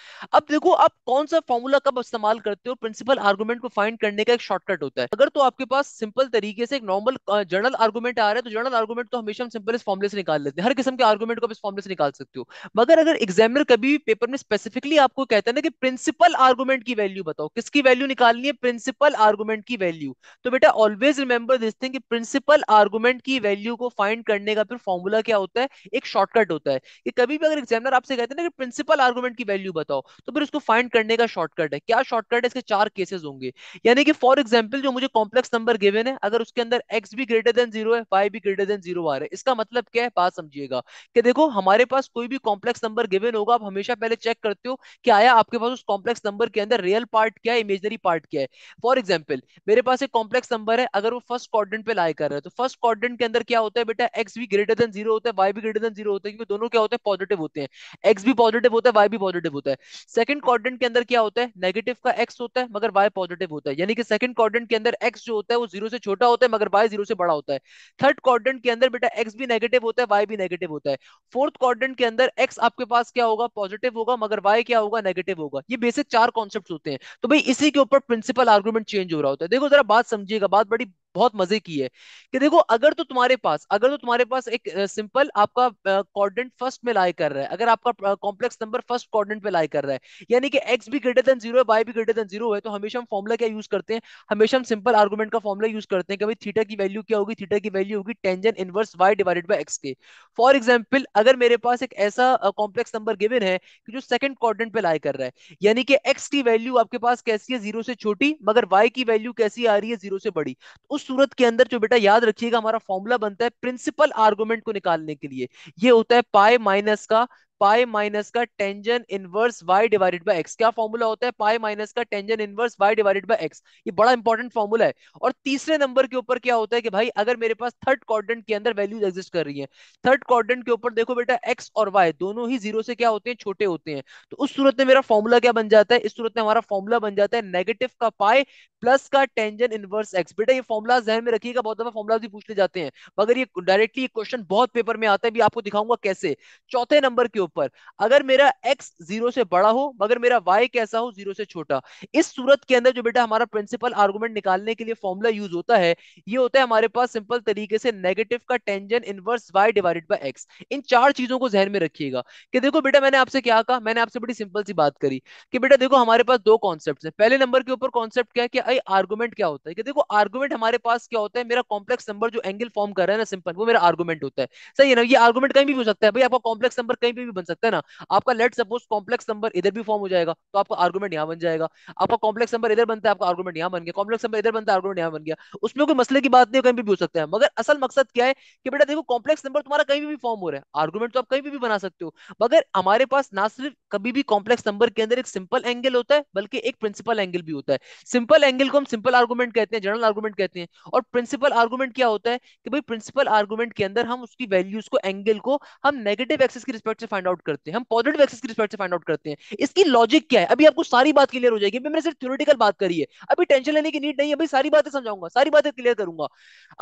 अब देखो आप कौन सा फॉर्मूला कब इस्तेमाल करते हो प्रिंसिपल आर्गूमेंट को फाइंड करने का एक शॉर्टकट होता है अगर तो आपके पास सिंपल तरीके से एक नॉर्मल जनरल आर्गूमेंट आ रहा है तो जनरल आर्गूमेंट तो हमेशा हमेशा हम सिंपल इस फॉर्मुले से निकाल लेते हैं हर किस्म के आर्गुमेंट को आप इस फॉर्मुले से निकाल सकते हो मगर अगर एग्जामिनर कभी भी पेपर में स्पेसिफिकली आपको कहता है ना कि प्रिंसिपल आर्गुमेंट की वैल्यू बताओ किसकी वैल्यू निकालनी है प्रिंसिपल आर्गुमेंट की वैल्यू तो बेटा ऑलवेज रिमेंबर दिस थिंग कि प्रिंसिपल आर्गुमेंट की वैल्यू को फाइंड करने का फिर फॉर्मूला क्या होता है एक शॉर्टकट होता है कि कभी भी अगर एग्जामिनर आपसे कहते हैं ना कि प्रिंसिपल आर्गुमेंट की वैल्यू बताओ तो फिर उसको फाइंड करने का शॉर्टकट है क्या शॉर्टकट है इसके चार केसेस होंगे यानी कि फॉर एग्जाम्पल जो मुझे कॉम्प्लेक्स नंबर गिवन है अगर उसके अंदर एक्स भी ग्रेटर देन जीरो है वाई भी ग्रेटर देन जीरो आ है इसका मतलब क्या है बात समझिएगा कि देखो हमारे पास कोई भी कॉम्प्लेक्स नंबर गिवन होगा आप हमेशा पहले चेक करते हो कि आया आपके पास उस कॉम्प्लेक्स नंबर के अंदर रियल पार्ट क्या है इमेजनरी पार्ट क्या है फॉर एग्जाम्पल मेरे पास एक कॉम्प्लेक्स नंबर है अगर वो फर्स्ट क्वाड्रेंट पे लाई कर रहे हैं तो फर्स्ट क्वाड्रेंट के अंदर क्या होता है बेटा एक्स भी ग्रेटर देन जीरो होता है वाई भी ग्रेटर देन जीरो होता है क्योंकि दोनों क्या होते हैं पॉजिटिव होते हैं एक्स भी पॉजिटिव होता है वाई भी पॉजिटिव होता है सेकंड क्वाड्रेंट के अंदर क्या होता है नेगेटिव का एक्स होता है मगर वाई पॉजिटिव होता है यानी कि सेकंड क्वाड्रेंट के अंदर एक्स जो होता है वो जीरो से छोटा होता है मगर वाई जीरो से बड़ा होता है थर्ड क्वाड्रेंट के अंदर बेटा है एक्स भी नेगेटिव होता है वाई भी नेगेटिव होता है फोर्थ क्वाड्रेंट के अंदर एक्स आपके पास क्या होगा पॉजिटिव होगा मगर वाई क्या होगा नेगेटिव होगा ये बेसिक चार कॉन्सेप्ट होते हैं तो भाई इसी के ऊपर प्रिंसिपल आर्ग्यूमेंट चेंज हो रहा होता है देखो जरा बात समझिएगा बात बड़ी बहुत मजे की है कि देखो अगर तो तुम्हारे पास अगर तो तुम्हारे पास एक सिंपल आपका कॉर्डेंट फर्स्ट में लाई कर रहा है अगर आपका कॉम्प्लेक्स नंबर फर्स्ट कॉर्डेंट पे लाई कर रहा है यानी कि एक्स भी ग्रेटर देन जीरो है वाई भी ग्रेटर देन जीरो है तो हमेशा हम फॉर्मुला क्या यूज करते हैं हमेशा हम सिंपल आर्गूमेंट का फॉर्मुला यूज करते हैं कि भाई थीटा की वैल्यू क्या होगी थीटा की वैल्यू होगी tangent inverse Y divided by X के फॉर एग्जाम्पल अगर मेरे पास एक ऐसा कॉम्प्लेक्स नंबर गिवन है कि जो सेकंड क्वाड्रेंट पे लाई कर रहा है यानी कि एक्स की वैल्यू आपके पास कैसी है जीरो से छोटी मगर वाई की वैल्यू कैसी आ रही है जीरो से बड़ी तो उस सूरत के अंदर जो बेटा याद रखिएगा हमारा फॉर्मूला बनता है प्रिंसिपल आर्गूमेंट को निकालने के लिए ये होता है पाए माइनस का पाई माइनस का tangent inverse Y divided by X क्या फॉर्मूला होता है पाई माइनस का tangent inverse Y divided by X ये बड़ा इंपॉर्टेंट फॉर्मूला है और तीसरे नंबर के ऊपर क्या होता है कि भाई अगर मेरे पास थर्ड क्वाड्रेंट के अंदर वैल्यूज एग्जिस्ट कर रही है थर्ड क्वाड्रेंट के ऊपर देखो बेटा एक्स और वाई दोनों ही जीरो से क्या होते हैं छोटे होते हैं तो उस सूरत में मेरा फॉर्मूला क्या बन जाता है इस सूरत में हमारा फॉर्मूला बन जाता है नेगेटिव का पाई प्लस का टेंजन इनवर्स एक्स बेटा ये फॉर्मूला जहन में रखिएगा बहुत दफा फॉर्मूला भी पूछ ले जाते हैं मगर ये डायरेक्टली क्वेश्चन बहुत पेपर में आता है भी आपको दिखाऊंगा कैसे चौथे नंबर के ऊपर अगर मेरा एक्स जीरो से बड़ा हो मगर मेरा वाई कैसा हो जीरो से छोटा इस सूरत के अंदर जो बेटा हमारा प्रिंसिपल आर्गूमेंट निकालने के लिए फॉर्मूला यूज होता है ये होता है हमारे पास सिंपल तरीके से नेगेटिव का tangent inverse Y divided by X इन चार चीजों को जहन में रखिएगा कि देखो बेटा मैंने आपसे क्या कहा मैंने आपसे बड़ी सिंपल सी बात करी कि बेटा देखो हमारे पास दो कॉन्सेप्ट है पहले नंबर के ऊपर कॉन्सेप्ट क्या है कि आर्गूमेंट क्या होता है कि देखो आर्गूमेंट हमारे पास क्या होता है मेरा कॉम्प्लेक्स नंबर जो एंगल फॉर्म कर रहा है ना सिंपल वो मेरा आर्गूमेंट होता है सही है ना ये आर्गूमेंट कहीं भी हो सकता है भाई आपका कॉम्प्लेक्स नंबर कहीं भी बन सकता है ना आपका लेट सपोज कॉम्प्लेक्स नंबर इधर भी फॉर्म हो जाएगा तो आपका आर्गुमेंट यहाँ बन जाएगा आपका कॉम्प्लेक्स नंबर इधर बनता है आपका आर्गुमेंट यहाँ बन गया कॉम्प्लेक्स नंबर इधर बनता है आर्गुमेंट यहाँ बन गया उसमें कोई मसले की बात नहीं कहीं भी, हो सकता है मगर असल मकसद क्या है कि बेटा देखो कॉम्प्लेक्स नंबर तुम्हारा कहीं भी फॉर्म हो रहा है आर्गुमेंट तो आप कहीं भी बना सकते हो मगर हमारे पास ना सिर्फ कभी भी कॉम्प्लेक्स नंबर के अंदर एक सिंपल एंगल होता है बल्कि एक प्रिंसिपल एंगल भी होता है सिंपल एंगल को हम सिंपल आर्गुमेंट कहते हैं जनरल आर्गुमेंट कहते हैं और प्रिंसिपल आर्गुमेंट क्या होता है कि भाई प्रिंसिपल आर्गुमेंट के अंदर हम उसकी वैल्यूज को एंगल को हम नेगेटिव एक्सेस की रिस्पेक्ट से फाइंड आउट करते हैं हम पॉजिटिव एक्सेस की रिस्पेक्ट से फाइंड आउट करते हैं इसकी लॉजिक क्या है अभी आपको सारी बात क्लियर हो जाएगी मैंने सिर्फ थ्योरेटिकल बात करी है अभी टेंशन लेने की नीड नहीं है अभी सारी बातें समझाऊंगा सारी बातें क्लियर करूंगा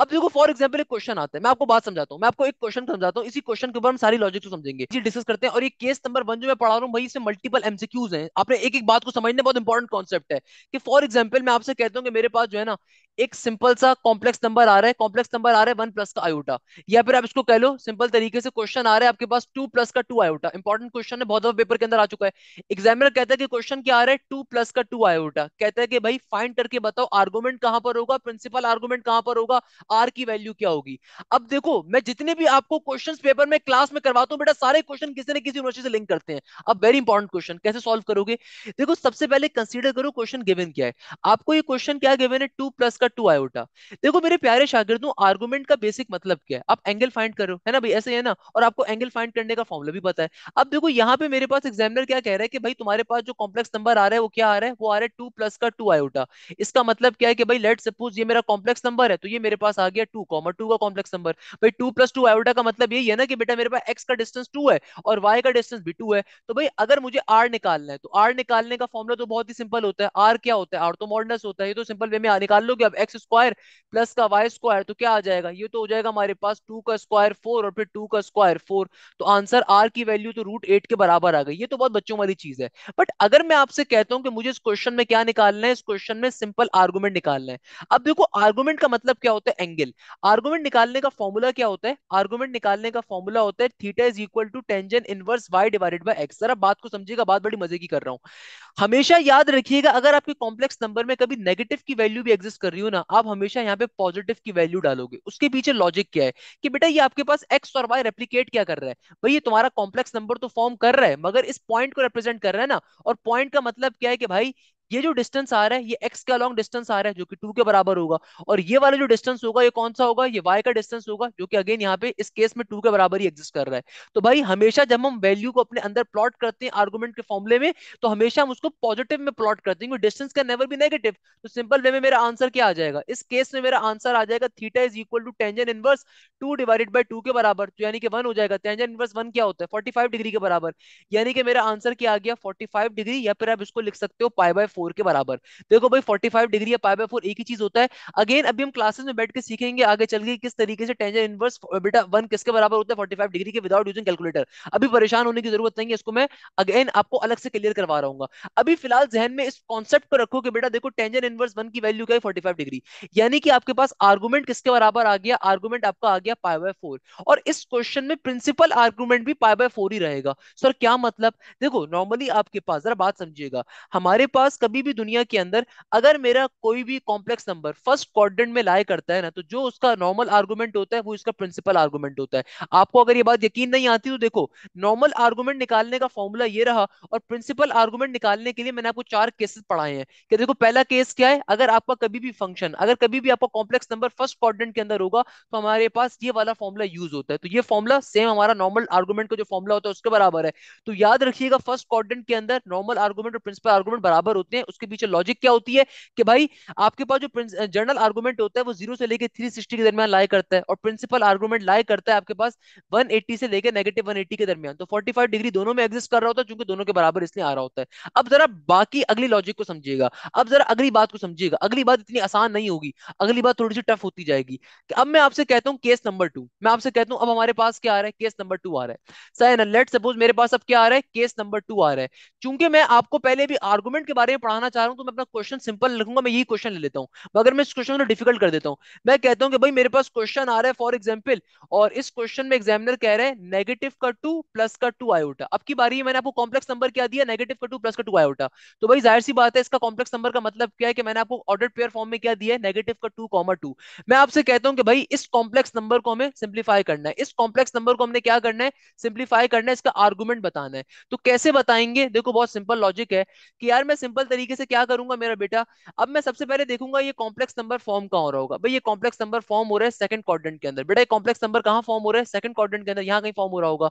अब देखो फॉर एग्जाम्पल एक क्वेश्चन आता है मैं आपको बात समझाता हूँ मैं आपको एक क्वेश्चन समझाता हूँ इसी क्वेश्चन के ऊपर हम सारी लॉजिक को समझेंगे डिस्कस करते हैं और ये केस नंबर वन जो मैं पढ़ा रहा हूँ भाई इसमें मल्टीपल एमसीक्यूज है आपने एक एक बात को समझने बहुत इंपॉर्टेंट कॉन्सेप्ट है कि फॉर एग्जाम्पल मैं आपसे कहता हूँ कि मेरे पास जो है ना एक सिंपल सा कॉम्प्लेक्स नंबर आ रहा है कॉम्प्लेक्स नंबर आ रहा है वन प्लस का आयोटा या फिर आप इसको कह लो सिंपल तरीके से क्वेश्चन आ रहा है आपके पास टू प्लस का टू आयोटा इंपॉर्टेंट क्वेश्चन है बहुत दफा पेपर के अंदर आ चुका है एग्जामिनर कहता है कि क्वेश्चन क्या आ रहा है टू प्लस का टू आयोटा कहता है कि भाई फाइन करके बताओ आर्गुमेंट कहां पर होगा प्रिंसिपल आर्गुमेंट कहां पर होगा आर की वैल्यू क्या होगी अब देखो मैं जितने भी आपको क्वेश्चन पेपर में क्लास में करवाता हूँ बेटा सारे क्वेश्चन किसी न किसी यूनिवर्सिटी से लिंक करते हैं अब वेरी इंपॉर्टेंट क्वेश्चन कैसे सोल्व करोगे देखो सबसे पहले कंसिडर करो क्वेश्चन गिवन क्या है आपको ये क्वेश्चन क्या गिवन है टू प्लस का टू आयोटा देखो मेरे प्यारे शागिर्दों आर्गुमेंट का बेसिक मतलब क्या है आप एंगल फाइंड करो है ना भाई ऐसे है ना और आपको एंगल फाइंड करने का फॉर्मुला भी पता जाता है अब देखो यहाँ पे मेरे पास एग्जामिनर क्या कह रहा है कि भाई तुम्हारे पास जो कॉम्प्लेक्स नंबर आ रहा है वो क्या आ रहा है वो आ रहा है टू प्लस का टू आयोटा इसका मतलब क्या है कि भाई लेट सपोज ये मेरा कॉम्प्लेक्स नंबर है तो ये मेरे पास आ गया टू कॉमर टू का कॉम्प्लेक्स नंबर भाई टू प्लस टू आयोटा का मतलब यही है ना कि बेटा मेरे पास एक्स का डिस्टेंस टू है और वाई का डिस्टेंस भी टू है तो भाई अगर मुझे आर निकालना है तो आर निकालने का फॉर्मुला तो बहुत ही सिंपल होता है आर क्या होता है आर तो मॉडर्नस होता है ये तो सिंपल वे में आ निकाल लो कि अब एक्स स्क्वायर प्लस का वाई स्क्वायर तो क्या आ जाएगा ये तो हो जाएगा हमारे पास टू का स्क्वायर फोर और फिर टू का स्क्वायर फोर तो आंसर आर की वैल्यू तो रूट एट के बराबर आ गई ये तो बहुत बच्चों वाली चीज है बट अगर मैं आपसे कहता हूं कि मुझे इस क्वेश्चन में क्या निकालना है इस क्वेश्चन में सिंपल आर्गूमेंट निकालना है अब देखो आर्गूमेंट का मतलब क्या होता है एंगल आर्गूमेंट निकालने का फॉर्मूला क्या होता है आर्गूमेंट निकालने का फॉर्मूला होता है theta is equal to tangent inverse Y divided by X जरा बात को समझिएगा बात बड़ी मजे की कर रहा हूं हमेशा याद रखिएगा अगर आपके कॉम्प्लेक्स नंबर में कभी नेगेटिव की वैल्यू भी एग्जिस्ट कर रही हो ना आप हमेशा यहाँ पे पॉजिटिव की वैल्यू डालोगे उसके पीछे लॉजिक क्या है कि बेटा ये आपके पास एक्स और वाई रेप्लीकेट क्या कर रहा है भाई ये तुम्हारा कॉम्प्लेक्स कॉम्प्लेक्स नंबर तो फॉर्म कर रहा है मगर इस पॉइंट को रिप्रेजेंट कर रहा है ना और पॉइंट का मतलब क्या है कि भाई ये जो डिस्टेंस आ रहा है ये एक्स का लॉन्ग डिस्टेंस आ रहा है जो कि टू के बराबर होगा और ये वाला जो डिस्टेंस होगा ये कौन सा होगा ये वाई का डिस्टेंस होगा जो कि अगेन यहाँ पे इस केस में टू के बराबर ही एग्जिस्ट कर रहा है तो भाई हमेशा जब हम वैल्यू को अपने अंदर प्लॉट करते हैं आर्गूमेंट के फॉर्मुले में तो हमेशा हम उसको पॉजिटिव में प्लॉट करते हैं डिस्टेंस का नेवर भी नेगेटिव तो सिंपल वे में मेरा आंसर क्या आ जाएगा इस केस में मेरा आंसर आ जाएगा theta is equal to tangent inverse two divided by two के बराबर तो यानी कि वन हो जाएगा टेंजन इनवर्स वन क्या होता है फोर्टी डिग्री के बराबर यानी कि मेरा आंसर क्या आ गया फोर्टी डिग्री या फिर आप इसको लिख सकते हो पाई बाई फोर के बराबर देखो भाई फोर्टी फाइव डिग्री या पाई बाय फोर एक ही चीज होता है अगेन अभी हम क्लासेस में बैठ के सीखेंगे आगे चल के किस तरीके से टेंजन इनवर्स बेटा वन किसके बराबर होता है फोर्टी फाइव डिग्री के विदाउट यूजिंग कैलकुलेटर अभी परेशान होने की जरूरत नहीं है इसको मैं अगेन आपको अलग से क्लियर करवा रहा हूँ अभी फिलहाल जहन में इस कॉन्सेप्ट को रखो कि बेटा देखो टेंजन इनवर्स वन की वैल्यू क्या है फोर्टी फाइव डिग्री यानी कि आपके पास आर्गूमेंट किसके बराबर आ गया आर्गूमेंट आपका आ गया पाई बाय फोर और इस क्वेश्चन में प्रिंसिपल आर्गूमेंट भी पाई बाय फोर ही रहेगा सर क्या मतलब देखो नॉर्मली आपके पास जरा बात समझिएगा हमारे पास कभी भी दुनिया के अंदर अगर मेरा कोई भी कॉम्प्लेक्स नंबर फर्स्ट क्वाड्रेंट में लाए करता है ना तो जो उसका नॉर्मल आर्गुमेंट होता है वो इसका प्रिंसिपल आर्गुमेंट होता है आपको अगर ये बात यकीन नहीं आती तो देखो नॉर्मल आर्गुमेंट निकालने का फॉर्मूला ये रहा और प्रिंसिपल आर्गुमेंट निकालने के लिए मैंने आपको चार केसेस पढ़ाए हैं कि देखो पहला केस क्या है अगर आपका कभी भी फंक्शन अगर कभी भी आपका कॉम्प्लेक्स नंबर फर्स्ट क्वाड्रेंट के अंदर होगा तो हमारे पास ये वाला फॉर्मूला यूज होता है तो ये फॉर्मूला सेम हमारा नॉर्मल आर्गुमेंट का जो फॉर्मूला होता है उसके बराबर है तो याद रखिएगा फर्स्ट क्वाड्रेंट के अंदर नॉर्मल आर्गुमेंट और प्रिंसिपल आर्गुमेंट बराबर होते हैं हैं उसके पीछे लॉजिक क्या होती है कि भाई आपके पास जो जनरल आर्गूमेंट होता है वो जीरो से लेके थ्री सिक्सटी के दरमियान लाई करता है और प्रिंसिपल आर्गूमेंट लाई करता है आपके पास वन से लेकर नेगेटिव वन के दरमियान तो फोर्टी डिग्री दोनों में एग्जिस्ट कर रहा होता है चूंकि दोनों के बराबर इसलिए आ रहा होता है अब जरा बाकी अगली लॉजिक को समझिएगा अब जरा अगली बात को समझिएगा अगली बात इतनी आसान नहीं होगी अगली बात थोड़ी सी टफ होती जाएगी कि अब मैं आपसे कहता हूँ केस नंबर टू मैं आपसे कहता हूँ अब हमारे पास क्या आ रहा है केस नंबर टू आ रहा है सर लेट सपोज मेरे पास अब क्या आ रहा है केस नंबर टू आ रहा है चूंकि मैं आपको पहले भी आर्गुमेंट के बारे में पढ़ाना चाह रहा हूँ तो मैं अपना क्वेश्चन सिंपल लिखूंगा मैं यही क्वेश्चन ले लेता हूँ अगर मैं इस क्वेश्चन को डिफिकल्ट कर देता हूँ मैं कहता हूँ कि भाई मेरे पास क्वेश्चन आ रहा है फॉर एग्जाम्पल और इस क्वेश्चन में एग्जामिनर कह रहे हैं नेगेटिव का टू प्लस का टू आयोटा अब की बारी मैंने आपको कॉम्प्लेक्स नंबर क्या दिया नेगेटिव का टू प्लस का टू आयोटा तो भाई जाहिर सी बात है इसका कॉम्प्लेक्स नंबर का मतलब क्या है कि मैंने आपको ऑर्डर पेयर फॉर्म में क्या दिया है नेगेटिव का टू कॉमर टू मैं आपसे कहता हूँ कि भाई इस कॉम्प्लेक्स नंबर को हमें सिंप्लीफाई करना है इस कॉम्प्लेक्स नंबर को हमने क्या करना है सिंप्लीफाई करना है इसका आर्गुमेंट बताना है तो कैसे बताएंगे देखो बहुत सिंपल लॉजिक है कि यार मैं सिंपल तरीके से क्या करूंगा मेरा बेटा अब मैं सबसे पहले देखूंगा ये कॉम्प्लेक्स नंबर फॉर्म कहाँ हो रहा होगा भाई ये कॉम्प्लेक्स नंबर फॉर्म हो रहा है सेकंड क्वाड्रेंट के अंदर बेटा ये कॉम्प्लेक्स नंबर कहाँ फॉर्म हो रहा है सेकंड क्वाड्रेंट के अंदर यहाँ कहीं फॉर्म हो रहा होगा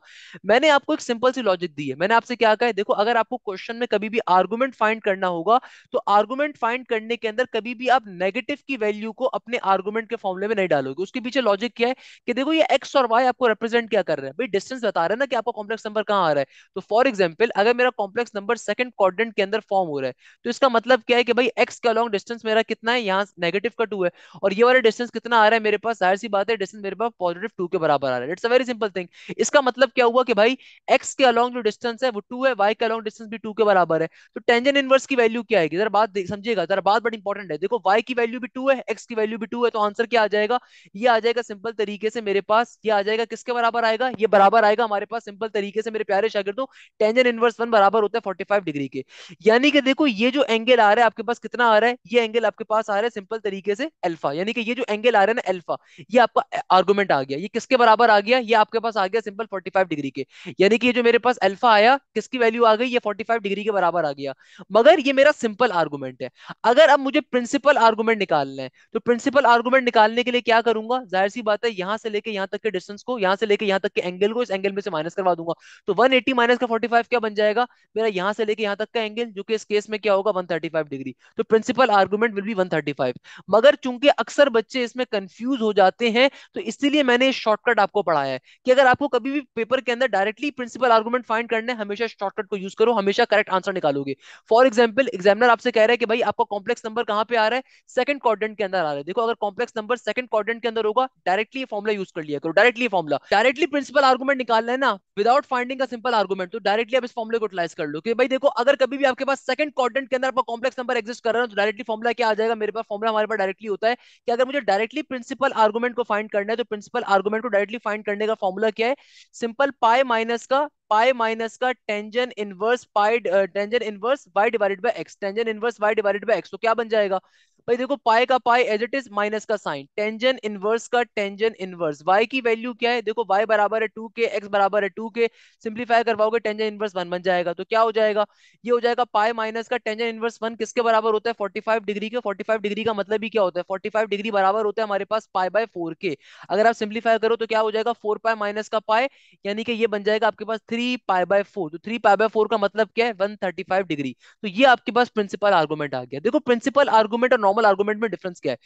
मैंने आपको एक सिंपल सी लॉजिक दी है मैंने आपसे क्या कहा है देखो अगर आपको क्वेश्चन में कभी भी आर्गूमेंट फाइंड करना होगा तो आर्गूमेंट फाइंड करने के अंदर कभी भी आप नेगेटिव की वैल्यू को अपने आर्गूमेंट के फॉर्मले में नहीं डालोगे उसके पीछे लॉजिक क्या है कि देखो ये एक्स और वाई आपको रिप्रेजेंट क्या कर रहे हैं भाई डिस्टेंस बता रहे हैं ना कि आपका कॉम्प्लेक्स नंबर कहाँ आ रहा है तो फॉर एग्जाम्पल अगर मेरा कॉम्प्लेक्स नंबर सेकंड क्वाड्रेंट के अंदर फॉर्म हो रहा है तो इसका मतलब क्या है कि भाई एक्स का लॉन्ग डिस्टेंस मेरा कितना है यहाँ नेगेटिव का टू है और ये वाला डिस्टेंस कितना आ रहा है मेरे पास जाहिर सी बात है डिस्टेंस मेरे पास पॉजिटिव टू के बराबर आ रहा है it's a very simple thing इसका मतलब क्या हुआ कि भाई एक्स के अलॉन्ग जो डिस्टेंस है वो टू है वाई का लॉन्ग डिस्टेंस भी टू के बराबर है तो टेंजन इनवर्स की वैल्यू क्या आएगी जरा बात समझिएगा जरा बात बड़ी इंपॉर्टेंट है देखो वाई की वैल्यू भी टू है एक्स की वैल्यू भी टू है तो आंसर क्या आ जाएगा ये आ जाएगा सिंपल तरीके से मेरे पास ये आ जाएगा किसके बराबर आएगा ये बराबर आएगा हमारे पास सिंपल तरीके से मेरे प्यारे शागिर्दों टेंजन इनवर्स वन बराबर होता है फोर्टी डिग्री के यानी कि देखो ये जो एंगल आ रहा है आपके पास कितना आ रहा है ये एंगल आपके पास आ रहा है सिंपल तरीके से अल्फा यानी कि ये जो एंगल आ रहा है ना अल्फा ये आपका आर्गुमेंट आ गया ये किसके बराबर आ गया ये आपके पास आ गया सिंपल 45 डिग्री के यानी कि ये जो मेरे पास अल्फा आया किसकी वैल्यू आ गई ये 45 डिग्री के बराबर आ गया मगर ये मेरा सिंपल आर्गूमेंट है अगर अब मुझे प्रिंसिपल आर्गूमेंट निकालना है तो प्रिंसिपल आर्गूमेंट निकालने के लिए क्या करूंगा जाहिर सी बात है यहां से लेकर यहां तक के डिस्टेंस को यहां से लेकर यहां तक के एंगल को इस एंगल में से माइनस करवा दूंगा तो वन एटी माइनस का फोर्टी क्या बन जाएगा मेरा यहां से लेकर यहां तक का एंगल जो कि इस केस में क्या होगा 135 डिग्री तो प्रिंसिपल आर्गुमेंट विल बी 135 मगर चूंकि अक्सर बच्चे इसमें कंफ्यूज हो जाते हैं तो इसीलिए मैंने शॉर्टकट आपको पढ़ाया है कि अगर आपको कभी भी पेपर के अंदर डायरेक्टली प्रिंसिपल आर्गुमेंट फाइंड करने हमेशा शॉर्टकट को यूज करो हमेशा करेक्ट आंसर निकालोगे फॉर एग्जाम्पल एग्जामिनर आपसे कह रहे हैं कि भाई आपका कॉम्प्लेक्स नंबर कहाँ पे आ रहा है सेकंड क्वाड्रेंट के अंदर आ रहा है देखो अगर कॉम्प्लेक्स नंबर सेकंड क्वाड्रेंट के अंदर होगा डायरेक्टली फॉर्मुला यूज कर लिया करो directly formula directly principal argument निकाल है ना विदाउट फाइंडिंग का सिंपल आर्गुमेंट तो डायरेक्टली आप इस फॉर्मुले को यूटिलाइज कर लो कि भाई देखो अगर कभी भी आपके पास सेकंड क्वाड्रेंट कंटेंट के अंदर आपका कॉम्प्लेक्स नंबर एक्जिस्ट कर रहा है तो डायरेक्टली फॉर्मुला क्या आ जाएगा मेरे पास फॉर्मुला हमारे पास डायरेक्टली होता है कि अगर मुझे डायरेक्टली प्रिंसिपल आर्गुमेंट को फाइंड करना है तो प्रिंसिपल आर्गुमेंट को डायरेक्टली फाइंड करने का फॉर्मुला क्या है सिंपल पाए माइनस का पाए माइनस का tangent inverse pi tangent inverse Y divided by X tangent inverse Y divided by X तो क्या बन जाएगा भाई देखो पाए का pi as it is minus का साइन टेंजन इनवर्स का टेंजन इनवर्स वाई की वैल्यू क्या है देखो वाई बराबर है टू के एक्स बराबर है टू के सिंप्लीफाई करवाओगे टेंजन इनवर्स वन बन जाएगा तो क्या हो जाएगा ये हो जाएगा पाए माइनस का टेंजन इनवर्स वन किसके बराबर होता है फोर्टी फाइव डिग्री के फोर्टी फाइव डिग्री का मतलब ही क्या होता है फोर्टी फाइव डिग्री बराबर होता है हमारे पास पाए बाय फोर के अगर आप सिंप्लीफाई करो तो क्या हो जाएगा फोर पाए माइनस का पाए यानी कि ये बन जाएगा आपके पास थ्री पाए बाय फोर तो थ्री पाए बाय फोर का मतलब क्या है वन थर्टी फाइव डिग्री तो ये आपके पास प्रिंसिपल आर्गूमेंट आ गया देखो प्रिंसिपल आर्गूमेंट और नॉर्मल आर्गुमेंट में डिफरेंस क्या है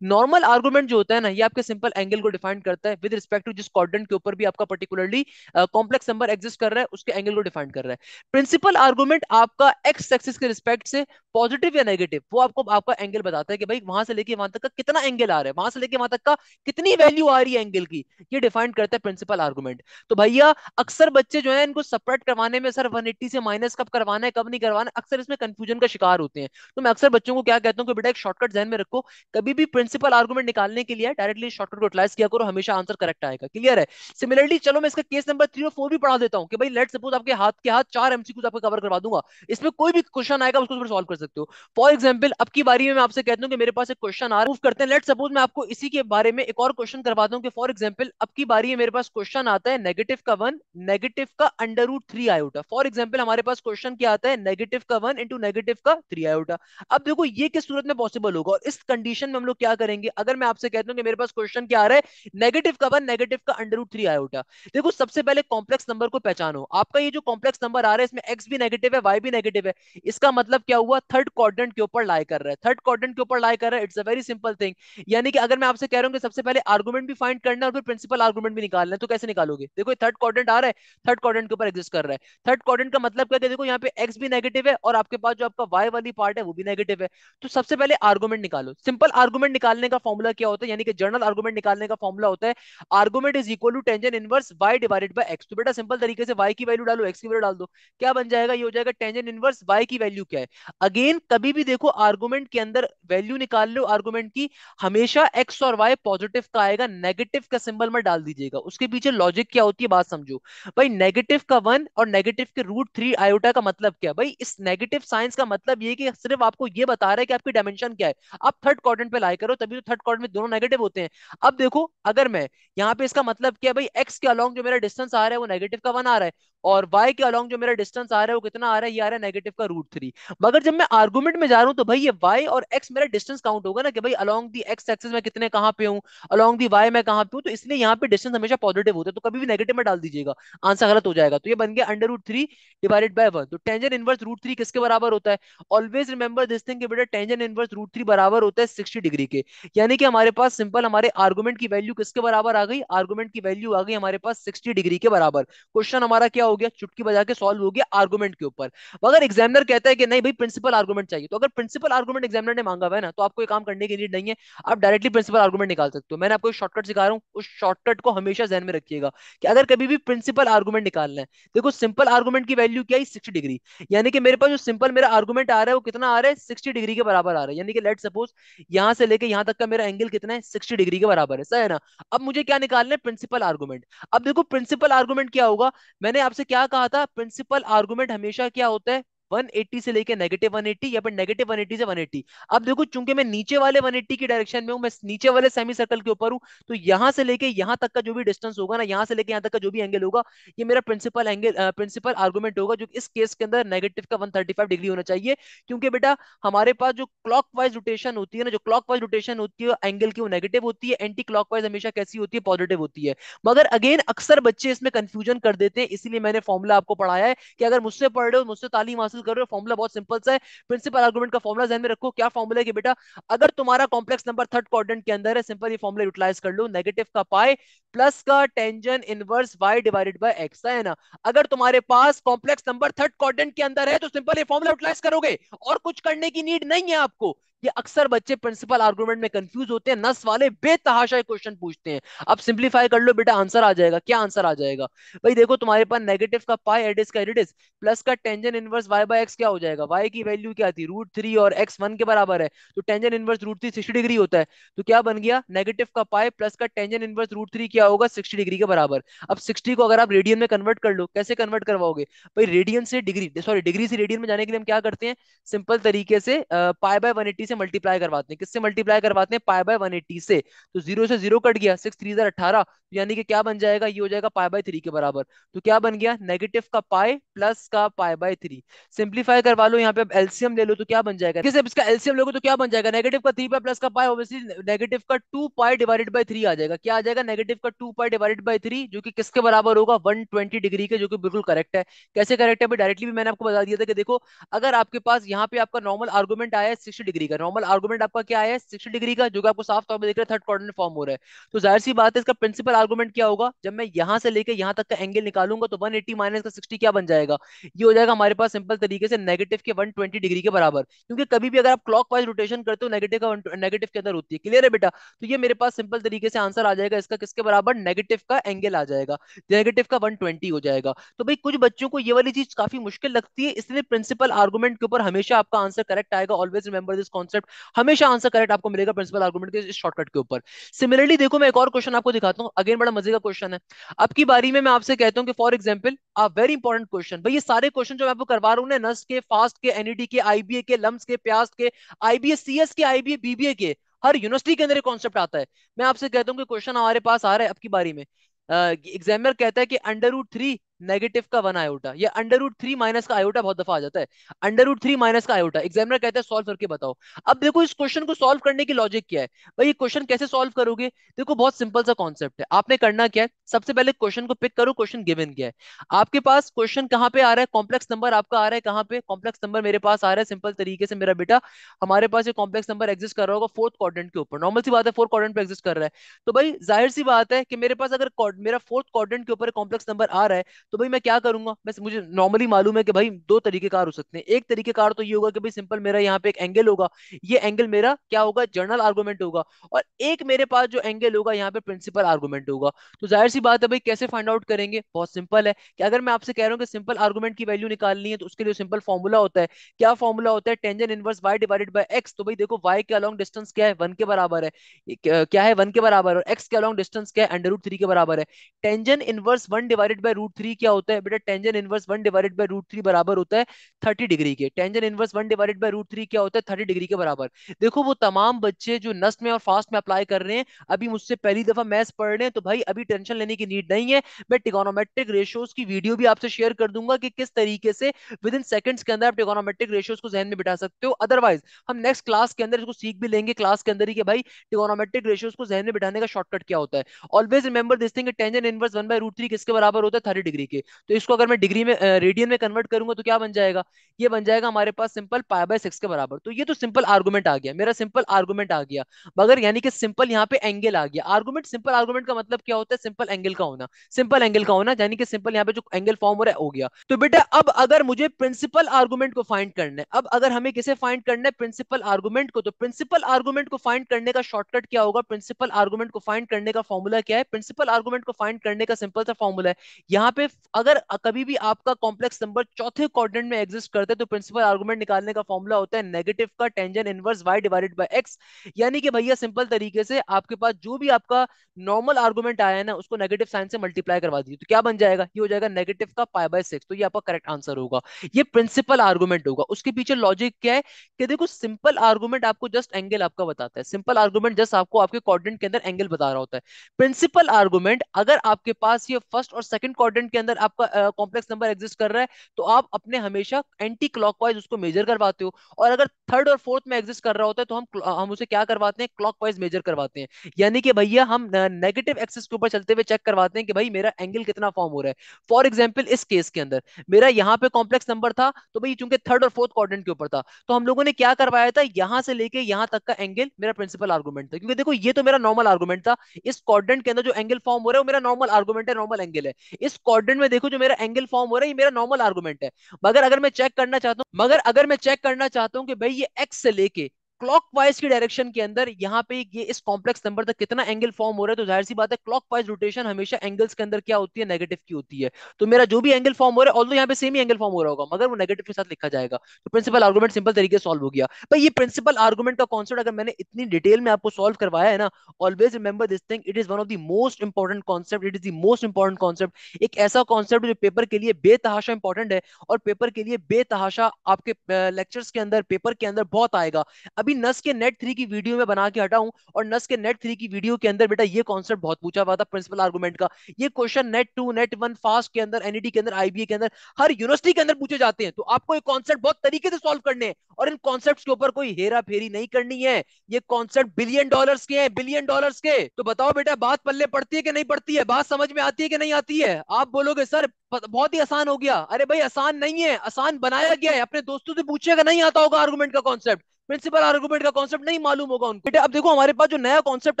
नॉर्मल आर्गुमेंट जो होता है ना ये आपके सिंपल एंगल को डिफाइन करता है विद रिस्पेक्ट टू जिस कॉर्डन के ऊपर भी आपका पर्टिकुलरली कॉम्प्लेक्स नंबर एग्जिस्ट कर रहा है उसके एंगल को डिफाइन कर रहा है प्रिंसिपल आर्गुमेंट आपका एक्स एक्सिस के रिस्पेक्ट से पॉजिटिव या नेगेटिव वो आपको आपका एंगल बताता है कि भाई वहां से लेके वहां तक का कितना एंगल आ रहा है वहां से लेके वहां तक का कितनी वैल्यू आ रही है एंगल की ये डिफाइन करता है प्रिंसिपल आर्गुमेंट तो भैया अक्सर बच्चे जो है इनको सेपरेट करवाने में सर 180 से माइनस कब करवाना है कब नहीं करवाना अक्सर इसमें कंफ्यूजन का शिकार होते हैं तो मैं अक्सर बच्चों को क्या कहता हूँ कि बेटा एक शॉर्टकट शॉर्टकट जहन में रखो कभी भी प्रिंसिपल आर्गुमेंट निकालने के लिए डायरेक्टली शॉर्टकट को यूटिलाइज किया करो हमेशा आंसर करेक्ट आएगा क्लियर है सिमिलरली चलो मैं इसका केस नंबर थ्री और फोर भी पढ़ा देता हूँ कि भाई लेट सपोज आपके हाथ के हाथ चार एमसीक्यूज आपको कवर करवा दूंगा इसमें कोई भी क्वेश्चन आएगा उसको सॉल्व कर सकते हो फॉर एग्जाम्पल अब की बारी में मैं आपसे कहता हूँ कि मेरे पास एक क्वेश्चन आ करते हैं लेट सपोज मैं आपको इसी के बारे में एक और क्वेश्चन करवा दूँ कि फॉर एग्जाम्पल अब की बारी में मेरे पास क्वेश्चन आता है नेगेटिव का वन नेगेटिव का under root three iota for example हमारे पास क्वेश्चन क्या आता है नेगेटिव का वन इंटू नेगेटिव का थ्री आयोटा अब देखो ये किस सूरत में पॉसिबल होगा और इस कंडीशन में हम लोग क्या करेंगे अगर मैं आपसे कहता हूँ कि मेरे पास क्वेश्चन क्या आ रहा है नेगेटिव का वन नेगेटिव का अंडर रूट थ्री आया उठा देखो सबसे पहले कॉम्प्लेक्स नंबर को पहचानो आपका ये जो कॉम्प्लेक्स नंबर आ रहा है इसमें एक्स भी नेगेटिव है वाई भी नेगेटिव है इसका मतलब क्या हुआ थर्ड क्वाड्रेंट के ऊपर लाई कर रहा है थर्ड क्वाड्रेंट के ऊपर लाई कर रहा है it's a very simple thing यानी कि अगर मैं आपसे कह रहा हूँ कि सबसे पहले आर्गूमेंट भी फाइंड करना और फिर प्रिंसिपल आर्गूमेंट भी निकालना है तो कैसे निकालोगे देखो थर्ड क्वाड्रेंट आ रहा है थर्ड क्वाड्रेंट के ऊपर एग्जिस्ट कर रहा है थर्ड क्वाड्रेंट का मतलब क्या देखो यहाँ पे एक्स भी नेगेटिव है और आपके पास जो आपका वाई वाली पार्ट है वो भी नेगेटिव है तो सबसे पहले आर्गुमेंट निकालो सिंपल आर्गुमेंट निकालने का फॉर्मूला क्या होता है यानी कि जर्नल आर्गुमेंट निकालने का फॉर्मूला होता है argument is equal to tangent inverse Y divided by X तो बेटा सिंपल तरीके से वाई की वैल्यू डालो एक्स की वैल्यू डाल दो क्या बन जाएगा ये हो जाएगा टेंजेंट इनवर्स वाई की वैल्यू क्या है अगेन कभी भी देखो आर्गुमेंट के अंदर वैल्यू निकाल लो आर्गुमेंट की हमेशा एक्स और वाई पॉजिटिव का आएगा नेगेटिव का सिंबल मत डाल दीजिएगा उसके पीछे लॉजिक क्या होती है बात समझो भाई नेगेटिव का वन और नेगेटिव के रूट थ्री आयोटा का मतलब क्या भाई इस नेगेटिव साइंस का मतलब ये कि सिर्फ आपको ये बता रहा है कि आपकी डायमेंशन क्या है है अब थर्ड क्वाड्रेंट पे लाई करो तभी तो थर्ड क्वाड्रेंट में दोनों नेगेटिव होते हैं अब देखो अगर मैं यहाँ पे इसका मतलब क्या भाई एक्स के अलॉन्ग जो मेरा डिस्टेंस आ रहा है वो नेगेटिव का वन आ रहा है और वाई के अलॉन्ग जो मेरा डिस्टेंस आ रहा है वो कितना आ रहा है ये आ रहा है नेगेटिव का रूट थ्री मगर जब मैं आर्गूमेंट में जा रहा हूँ तो भाई ये वाई और एक्स मेरा डिस्टेंस काउंट होगा ना कि भाई अलॉन्ग दी एक्स एक्सेस में कितने कहाँ पे हूँ अलॉन्ग दी वाई मैं कहाँ पे हूँ तो इसलिए यहाँ पे डिस्टेंस हमेशा पॉजिटिव होता है तो कभी भी नेगेटिव में डाल दीजिएगा आंसर गलत हो जाएगा तो ये बन गया under root three divided by one तो टेंजन इनवर्स रूट थ्री किसके बराबर होता है ऑलवेज रिमेंबर दिस थिंग बेटा टेंजन इनवर्स रूट थ्री बराबर होता है सिक्सटी डिग्री के यानी कि हमारे पास सिंपल हमारे आर्गुमेंट की वैल्यू किसके बराबर आ गई आर्गुमेंट की वैल्यू आ गई हमारे पास सिक्सटी डिग्री के बराबर क्वेश्चन हमारा क्या हो गया चुटकी बजा के सॉल्व हो गया आर्गुमेंट के ऊपर अगर एग्जामिनर कहता है कि नहीं भाई प्रिंसिपल आर्गुमेंट चाहिए तो अगर प्रिंसिपल आर्गुमेंट एग्जामिनर ने मांगा हुआ है ना तो आपको ये काम करने की नीड नहीं है आप डायरेक्टली प्रिंसिपल आर्गुमेंट निकाल सकते हो मैंने आपको शॉर्टकट सिखा रहा हूँ उस शॉर्टकट को हमेशा जहन में रखिएगा कि अगर कभी भी प्रिंसिपल आर्गुमेंट निकालना है देखो सिंपल आर्गुमेंट की वैल्यू क्या है सिक्सटी डिग्री यानी कि मेरे पास जो सिंपल मेरा आर्गुमेंट आ रहा है वो कितना आ रहा है सिक्सटी डिग्री के बराबर आ रहा है यानी कि लेट सपोज यहाँ से लेकर यहाँ तक का मेरा एंगल कितना है सिक्सटी डिग्री के बराबर है सही है ना अब मुझे क्या निकालना है प्रिंसिपल आर्गुमेंट अब देखो प्रिंसिपल आर्गुमेंट क्या होगा मैंने आपसे से क्या कहा था प्रिंसिपल आर्गुमेंट हमेशा क्या होता है 180 से लेके नेगेटिव 180 या फिर नेगेटिव 180 से 180 अब देखो चूंकि मैं नीचे वाले 180 की डायरेक्शन में हूं मैं नीचे वाले सेमी सर्कल के ऊपर हूं तो यहां से लेके यहां तक का जो भी डिस्टेंस होगा ना यहां से लेके यहां तक का जो भी एंगल होगा ये मेरा प्रिंसिपल एंगल प्रिंसिपल आर्गूमेंट होगा जो इस केस के अंदर नेगेटिव का 135 डिग्री होना चाहिए क्योंकि बेटा हमारे पास जो वाइज रोटेशन होती है ना जो वाइज रोटेशन होती है एंगल की वो नेगेटिव होती है एंटी वाइज हमेशा कैसी होती है पॉजिटिव होती है मगर अगेन अक्सर बच्चे इसमें कंफ्यूजन कर देते हैं इसीलिए मैंने फॉर्मूला आपको पढ़ाया है कि अगर मुझसे पढ़ रहे हो मुझसे तालीम हासिल कैंसिल कर रहे हो फॉर्मुला बहुत सिंपल सा है प्रिंसिपल आर्गुमेंट का फॉर्मुला ध्यान में रखो क्या फॉर्मुला है कि बेटा अगर तुम्हारा कॉम्प्लेक्स नंबर थर्ड क्वाड्रेंट के अंदर है सिंपल ये फॉर्मुला यूटिलाइज कर लो नेगेटिव का पाई प्लस का tangent inverse Y divided by X है ना अगर तुम्हारे पास कॉम्प्लेक्स नंबर थर्ड क्वाड्रेंट के अंदर है तो सिंपल ये फॉर्मुला यूटिलाइज करोगे और कुछ करने की नीड नहीं है आपको ये अक्सर बच्चे प्रिंसिपल आर्गूमेंट में कंफ्यूज होते हैं नस वाले बेतहाशा क्वेश्चन पूछते हैं अब सिंप्लीफाई कर लो बेटा आंसर आ जाएगा क्या आंसर आ जाएगा भाई देखो तुम्हारे पास नेगेटिव का पाई एडिस का एडिस प्लस का tangent inverse Y by X क्या हो जाएगा वाई की वैल्यू क्या थी रूट थ्री और एक्स वन के बराबर है तो tangent inverse root three sixty degree होता है तो क्या बन गया नेगेटिव का पाई प्लस का टेंजन इनवर्स रूट थ्री क्या होगा सिक्सटी डिग्री के बराबर अब सिक्सटी को अगर आप रेडियन में कन्वर्ट कर लो कैसे कन्वर्ट करवाओगे भाई रेडियन से डिग्री सॉरी डिग्री से रेडियन में जाने के लिए हम क्या करते हैं सिंपल तरीके से पाई बाय वन एटी से मल्टीप्लाई करवाते हैं किससे मल्टीप्लाई करवाते हैं पाई बाय वन एट्टी से तो जीरो से जीरो कट गया सिक्स थ्री अठारह तो यानी कि क्या बन जाएगा ये हो जाएगा पाई बाय थ्री के बराबर तो क्या बन गया नेगेटिव का पाई प्लस का पाई बाय थ्री सिंप्लीफाई करवा लो यहाँ पे अब एल्सियम ले लो तो क्या बन जाएगा किसे इसका एल्सियम लोगे तो क्या बन जाएगा नेगेटिव का थ्री पाई प्लस का पाई ऑब्वियसली नेगेटिव का two pi divided by three आ जाएगा क्या आ जाएगा नेगेटिव का two pi divided by three जो कि किसके बराबर होगा वन ट्वेंटी डिग्री के जो कि बिल्कुल करेक्ट है कैसे करेक्ट है डायरेक्टली भी मैंने आपको बता दिया था कि देखो अगर आपके पास यहाँ पे आपका नॉर्मल आर्गूमेंट आया है सिक्सटी डिग्री का नॉर्मल आर्गुमेंट आपका क्या है सिक्सटी डिग्री का जो आपको साफ तौर पर देख रहे हैं थर्ड क्वाड्रेंट फॉर्म हो रहा है तो जाहिर सी बात है इसका प्रिंसिपल आर्गुमेंट क्या होगा जब मैं यहाँ से लेकर यहाँ तक का एंगल निकालूंगा तो वन एट्टी माइनस का सिक्सटी क्या बन जाएगा ये हो जाएगा हमारे पास सिंपल तरीके से नेगेटिव के वन ट्वेंटी डिग्री के बराबर क्योंकि कभी भी अगर आप क्लॉक वाइज रोटेशन करते हो नेगेटिव का नेगेटिव के अंदर होती है क्लियर है बेटा तो ये मेरे पास सिंपल तरीके से आंसर आ जाएगा इसका किसके बराबर नेगेटिव का एंगल आ जाएगा नेगेटिव का वन ट्वेंटी हो जाएगा तो भाई कुछ बच्चों को ये वाली चीज काफी मुश्किल लगती है इसलिए प्रिंसिपल आर्गुमेंट के ऊपर हमेशा आपका आंसर करेक्ट आएगा always remember this concept concept हमेशा आंसर करेक्ट आपको मिलेगा प्रिंसिपल आर्गुमेंट के इस शॉर्टकट के ऊपर सिमिलरली देखो मैं एक और क्वेश्चन आपको दिखाता हूँ अगेन बड़ा मजे का क्वेश्चन है अब की बारी में मैं आपसे कहता हूँ कि for example a very important question भाई ये सारे क्वेश्चन जो मैं आपको करवा रहा हूँ ना नस के फास्ट के एनईडी e के आईबीए के लम्स के प्यास के आईबीए सीएस के आईबीए बीबीए के हर यूनिवर्सिटी के अंदर एक कॉन्सेप्ट आता है मैं आपसे कहता हूँ कि क्वेश्चन हमारे पास आ रहा है अब की बारी में एग्जामिनर कहता है कि अंडर रूट थ्री नेगेटिव का वन आयोटा या अंडर रूट थ्री माइनस का आयोटा बहुत दफा आ जाता है अंडर रूट थ्री माइनस का आयोटा एग्जामिनर कहते हैं सॉल्व करके बताओ अब देखो इस क्वेश्चन को सॉल्व करने की लॉजिक क्या है भाई ये क्वेश्चन कैसे सॉल्व करोगे देखो बहुत सिंपल सा कॉन्सेप्ट है आपने करना क्या है सबसे पहले क्वेश्चन को पिक करो क्वेश्चन गिवन क्या है आपके पास क्वेश्चन कहाँ पे आ रहा है कॉम्प्लेक्स नंबर आपका आ रहा है कहाँ पे कॉम्प्लेक्स नंबर मेरे पास आ रहा है सिंपल तरीके से मेरा बेटा हमारे पास ये कॉम्प्लेक्स नंबर एग्जिस्ट कर रहा होगा फोर्थ कॉर्डेंट के ऊपर नॉर्मल सी बात है फोर्थ क्वाड्रेंट पे एग्जिस्ट कर रहा है तो भाई जाहिर सी बात है कि मेरे पास अगर मेरा फोर्थ कॉर्डेंट के ऊपर कॉम्प्लेक्स नंबर आ रहा है तो भाई मैं क्या करूंगा बस मुझे नॉर्मली मालूम है कि भाई दो तरीके कार हो सकते हैं एक तरीके कार तो ये होगा कि भाई सिंपल मेरा यहाँ पे एक एंगल होगा ये एंगल मेरा क्या होगा जर्नल आर्गूमेंट होगा और एक मेरे पास जो एंगल होगा यहाँ पे प्रिंसिपल आर्गूमेंट होगा तो जाहिर सी बात है भाई कैसे फाइंड आउट करेंगे बहुत सिंपल है कि अगर मैं आपसे कह रहा हूँ कि सिंपल आर्गूमेंट की वैल्यू निकालनी है तो उसके लिए सिंपल फॉर्मूला होता है क्या फॉर्मूला होता है tangent inverse Y divided by x तो भाई देखो वाई के अलॉन्ग डिस्टेंस क्या है वन के बराबर है क्या है वन के बराबर और एक्स के अलॉन्ग डिस्टेंस क्या है अंडर रूट थ्री के बराबर है tangent inverse one divided by root three क्या होता है बेटा tangent inverse one divided by root three बराबर होता है थर्टी डिग्री के tangent inverse one divided by root three क्या होता है थर्टी डिग्री के बराबर देखो वो तमाम बच्चे जो नस्ट में और फास्ट में अप्लाई कर रहे हैं अभी मुझसे पहली दफा मैथ्स पढ़ रहे हैं तो भाई अभी टेंशन लेने की नीड नहीं है मैं टिकोनोमेट्रिक रेशियोज की वीडियो भी आपसे शेयर कर दूंगा कि किस तरीके से विद इन सेकंड के अंदर आप टिकोनोमेट्रिक रेशियोज को जहन में बिठा सकते हो अदरवाइज हम नेक्स्ट क्लास के अंदर इसको सीख भी लेंगे क्लास के अंदर ही कि भाई टिकोनोमेट्रिक रेशियोज को जहन में बिठाने का शॉर्टकट क्या होता है always remember this thing tangent inverse 1 by three किसके बराबर होता है थर्टी डिग्री के तो इसको अगर मैं डिग्री में रेडियन में कन्वर्ट करूंगा तो क्या बन जाएगा ये बन जाएगा हमारे पास सिंपल पाई बाय सिक्स के बराबर तो ये तो सिंपल आर्गूमेंट आ गया मेरा सिंपल आर्गूमेंट आ गया मगर यानी कि सिंपल यहाँ पे एंगल आ गया आर्गूमेंट सिंपल आर्गूमेंट का मतलब क्या होता है सिंपल एंगल का होना सिंपल एंगल का होना यानी कि सिंपल यहाँ पे जो एंगल फॉर्म हो रहा है हो गया तो बेटा अब अगर मुझे प्रिंसिपल आर्गूमेंट को फाइंड करना है अब अगर हमें किसे फाइंड करना है प्रिंसिपल आर्गूमेंट को तो प्रिंसिपल आर्गूमेंट को फाइंड करने का शॉर्टकट क्या होगा प्रिंसिपल आर्गूमेंट को फाइंड करने का फॉर्मूला क्या है प्रिंसिपल आर्गूमेंट को फाइंड करने का सिंपल सा फॉर्मूला है यहाँ पे अगर कभी भी आपका कॉम्प्लेक्स नंबर चौथे क्वाड्रेंट में एग्जिस्ट करते हैं तो प्रिंसिपल आर्गुमेंट निकालने का फॉर्मूला होता है नेगेटिव का tangent inverse Y divided by X यानी कि भैया सिंपल तरीके से आपके पास जो भी आपका नॉर्मल आर्गुमेंट आया है ना उसको नेगेटिव साइन से मल्टीप्लाई करवा दीजिए तो क्या बन जाएगा ये हो जाएगा नेगेटिव का पाई बाय सिक्स तो ये आपका करेक्ट आंसर होगा ये प्रिंसिपल आर्गुमेंट होगा उसके पीछे लॉजिक क्या है कि देखो सिंपल आर्गुमेंट आपको जस्ट एंगल आपका बताता है सिंपल आर्गुमेंट जस्ट आपको आपके क्वाड्रेंट के अंदर एंगल बता रहा होता है प्रिंसिपल आर्गुमेंट अगर आपके पास ये फर्स्ट और सेकंड क्वाड्रेंट के अंदर अंदर आपका कॉम्प्लेक्स नंबर एग्जिस्ट कर रहा है तो आप अपने हमेशा एंटी क्लॉकवाइज उसको मेजर करवाते हो और अगर थर्ड और फोर्थ में एग्जिस्ट कर रहा होता है तो हम हम उसे क्या करवाते हैं क्लॉकवाइज मेजर करवाते हैं यानी कि भैया हम नेगेटिव एक्सिस के ऊपर चलते हुए चेक करवाते हैं कि भाई मेरा एंगल कितना फॉर्म हो रहा है फॉर एग्जाम्पल इस केस के अंदर मेरा यहाँ पे कॉम्प्लेक्स नंबर था तो भाई चूंकि थर्ड और फोर्थ क्वाड्रेंट के ऊपर था तो हम लोगों ने क्या करवाया था यहाँ से लेके यहाँ तक का एंगल मेरा प्रिंसिपल आर्गूमेंट था क्योंकि देखो ये तो मेरा नॉर्मल आर्गूमेंट था इस क्वाड्रेंट के अंदर जो एंगल फॉर्म हो रहा है वो मेरा नॉर्मल आर्गूमेंट है नॉर्मल एंगल है इस क्वाड्रेंट में देखो जो मेरा एंगल फॉर्म हो रहा है ये मेरा नॉर्मल आर्गूमेंट है मगर अगर मैं चेक करना चाहता हूँ मगर अगर मैं चेक करना चाहता हूँ कि भाई ये एक्स से लेके क्लॉकवाइज की डायरेक्शन के अंदर यहाँ पे ये इस कॉम्प्लेक्स नंबर तक कितना एंगल फॉर्म हो रहा है तो जाहिर सी बात है क्लॉकवाइज रोटेशन हमेशा एंगल्स के अंदर क्या होती है नेगेटिव की होती है तो मेरा जो भी एंगल फॉर्म हो रहा है ऑल्दो यहाँ पे सेम ही एंगल फॉर्म हो रहा होगा मगर वो नेगेटिव के साथ लिखा जाएगा तो प्रिंसिपल आर्गूमेंट सिंपल तरीके से सॉल्व हो गया भाई ये प्रिंसिपल आर्गूमेंट का कॉन्सेप्ट अगर मैंने इतनी डिटेल में आपको सॉल्व करवाया है ना always remember this thing it is one of the most important concept it is the most important concept एक ऐसा कॉन्सेप्ट जो पेपर के लिए बेतहाशा इंपॉर्टेंट है और पेपर के लिए बेतहाशा आपके लेक्चर्स के अंदर पेपर के अंदर बहुत आएगा अभी अभी नस के नेट थ्री की वीडियो में बना के हटाऊं और नस के नेट थ्री की वीडियो के अंदर बेटा ये कॉन्सेप्ट बहुत पूछा हुआ था प्रिंसिपल आर्गूमेंट का ये question NET two NET one FAST के अंदर एनईडी e के अंदर आईबीए के अंदर हर यूनिवर्सिटी के अंदर पूछे जाते हैं तो आपको ये कॉन्सेप्ट बहुत तरीके से सॉल्व करने हैं और इन कॉन्सेप्ट के ऊपर कोई हेरा फेरी नहीं करनी है ये कॉन्सेप्ट बिलियन डॉलर के हैं बिलियन डॉलर के तो बताओ बेटा बात पल्ले पड़ती है कि नहीं पड़ती है बात समझ में आती है कि नहीं आती है आप बोलोगे सर बहुत ही आसान हो गया अरे भाई आसान नहीं है आसान बनाया गया है अपने दोस्तों से पूछेगा नहीं आता होगा आर्गूमेंट का कॉन्सेप्ट प्रिंसिपल आर्गुमेंट का कॉन्सेप्ट नहीं मालूम होगा उनको बेटा अब देखो हमारे पास जो नया कॉन्सेप्ट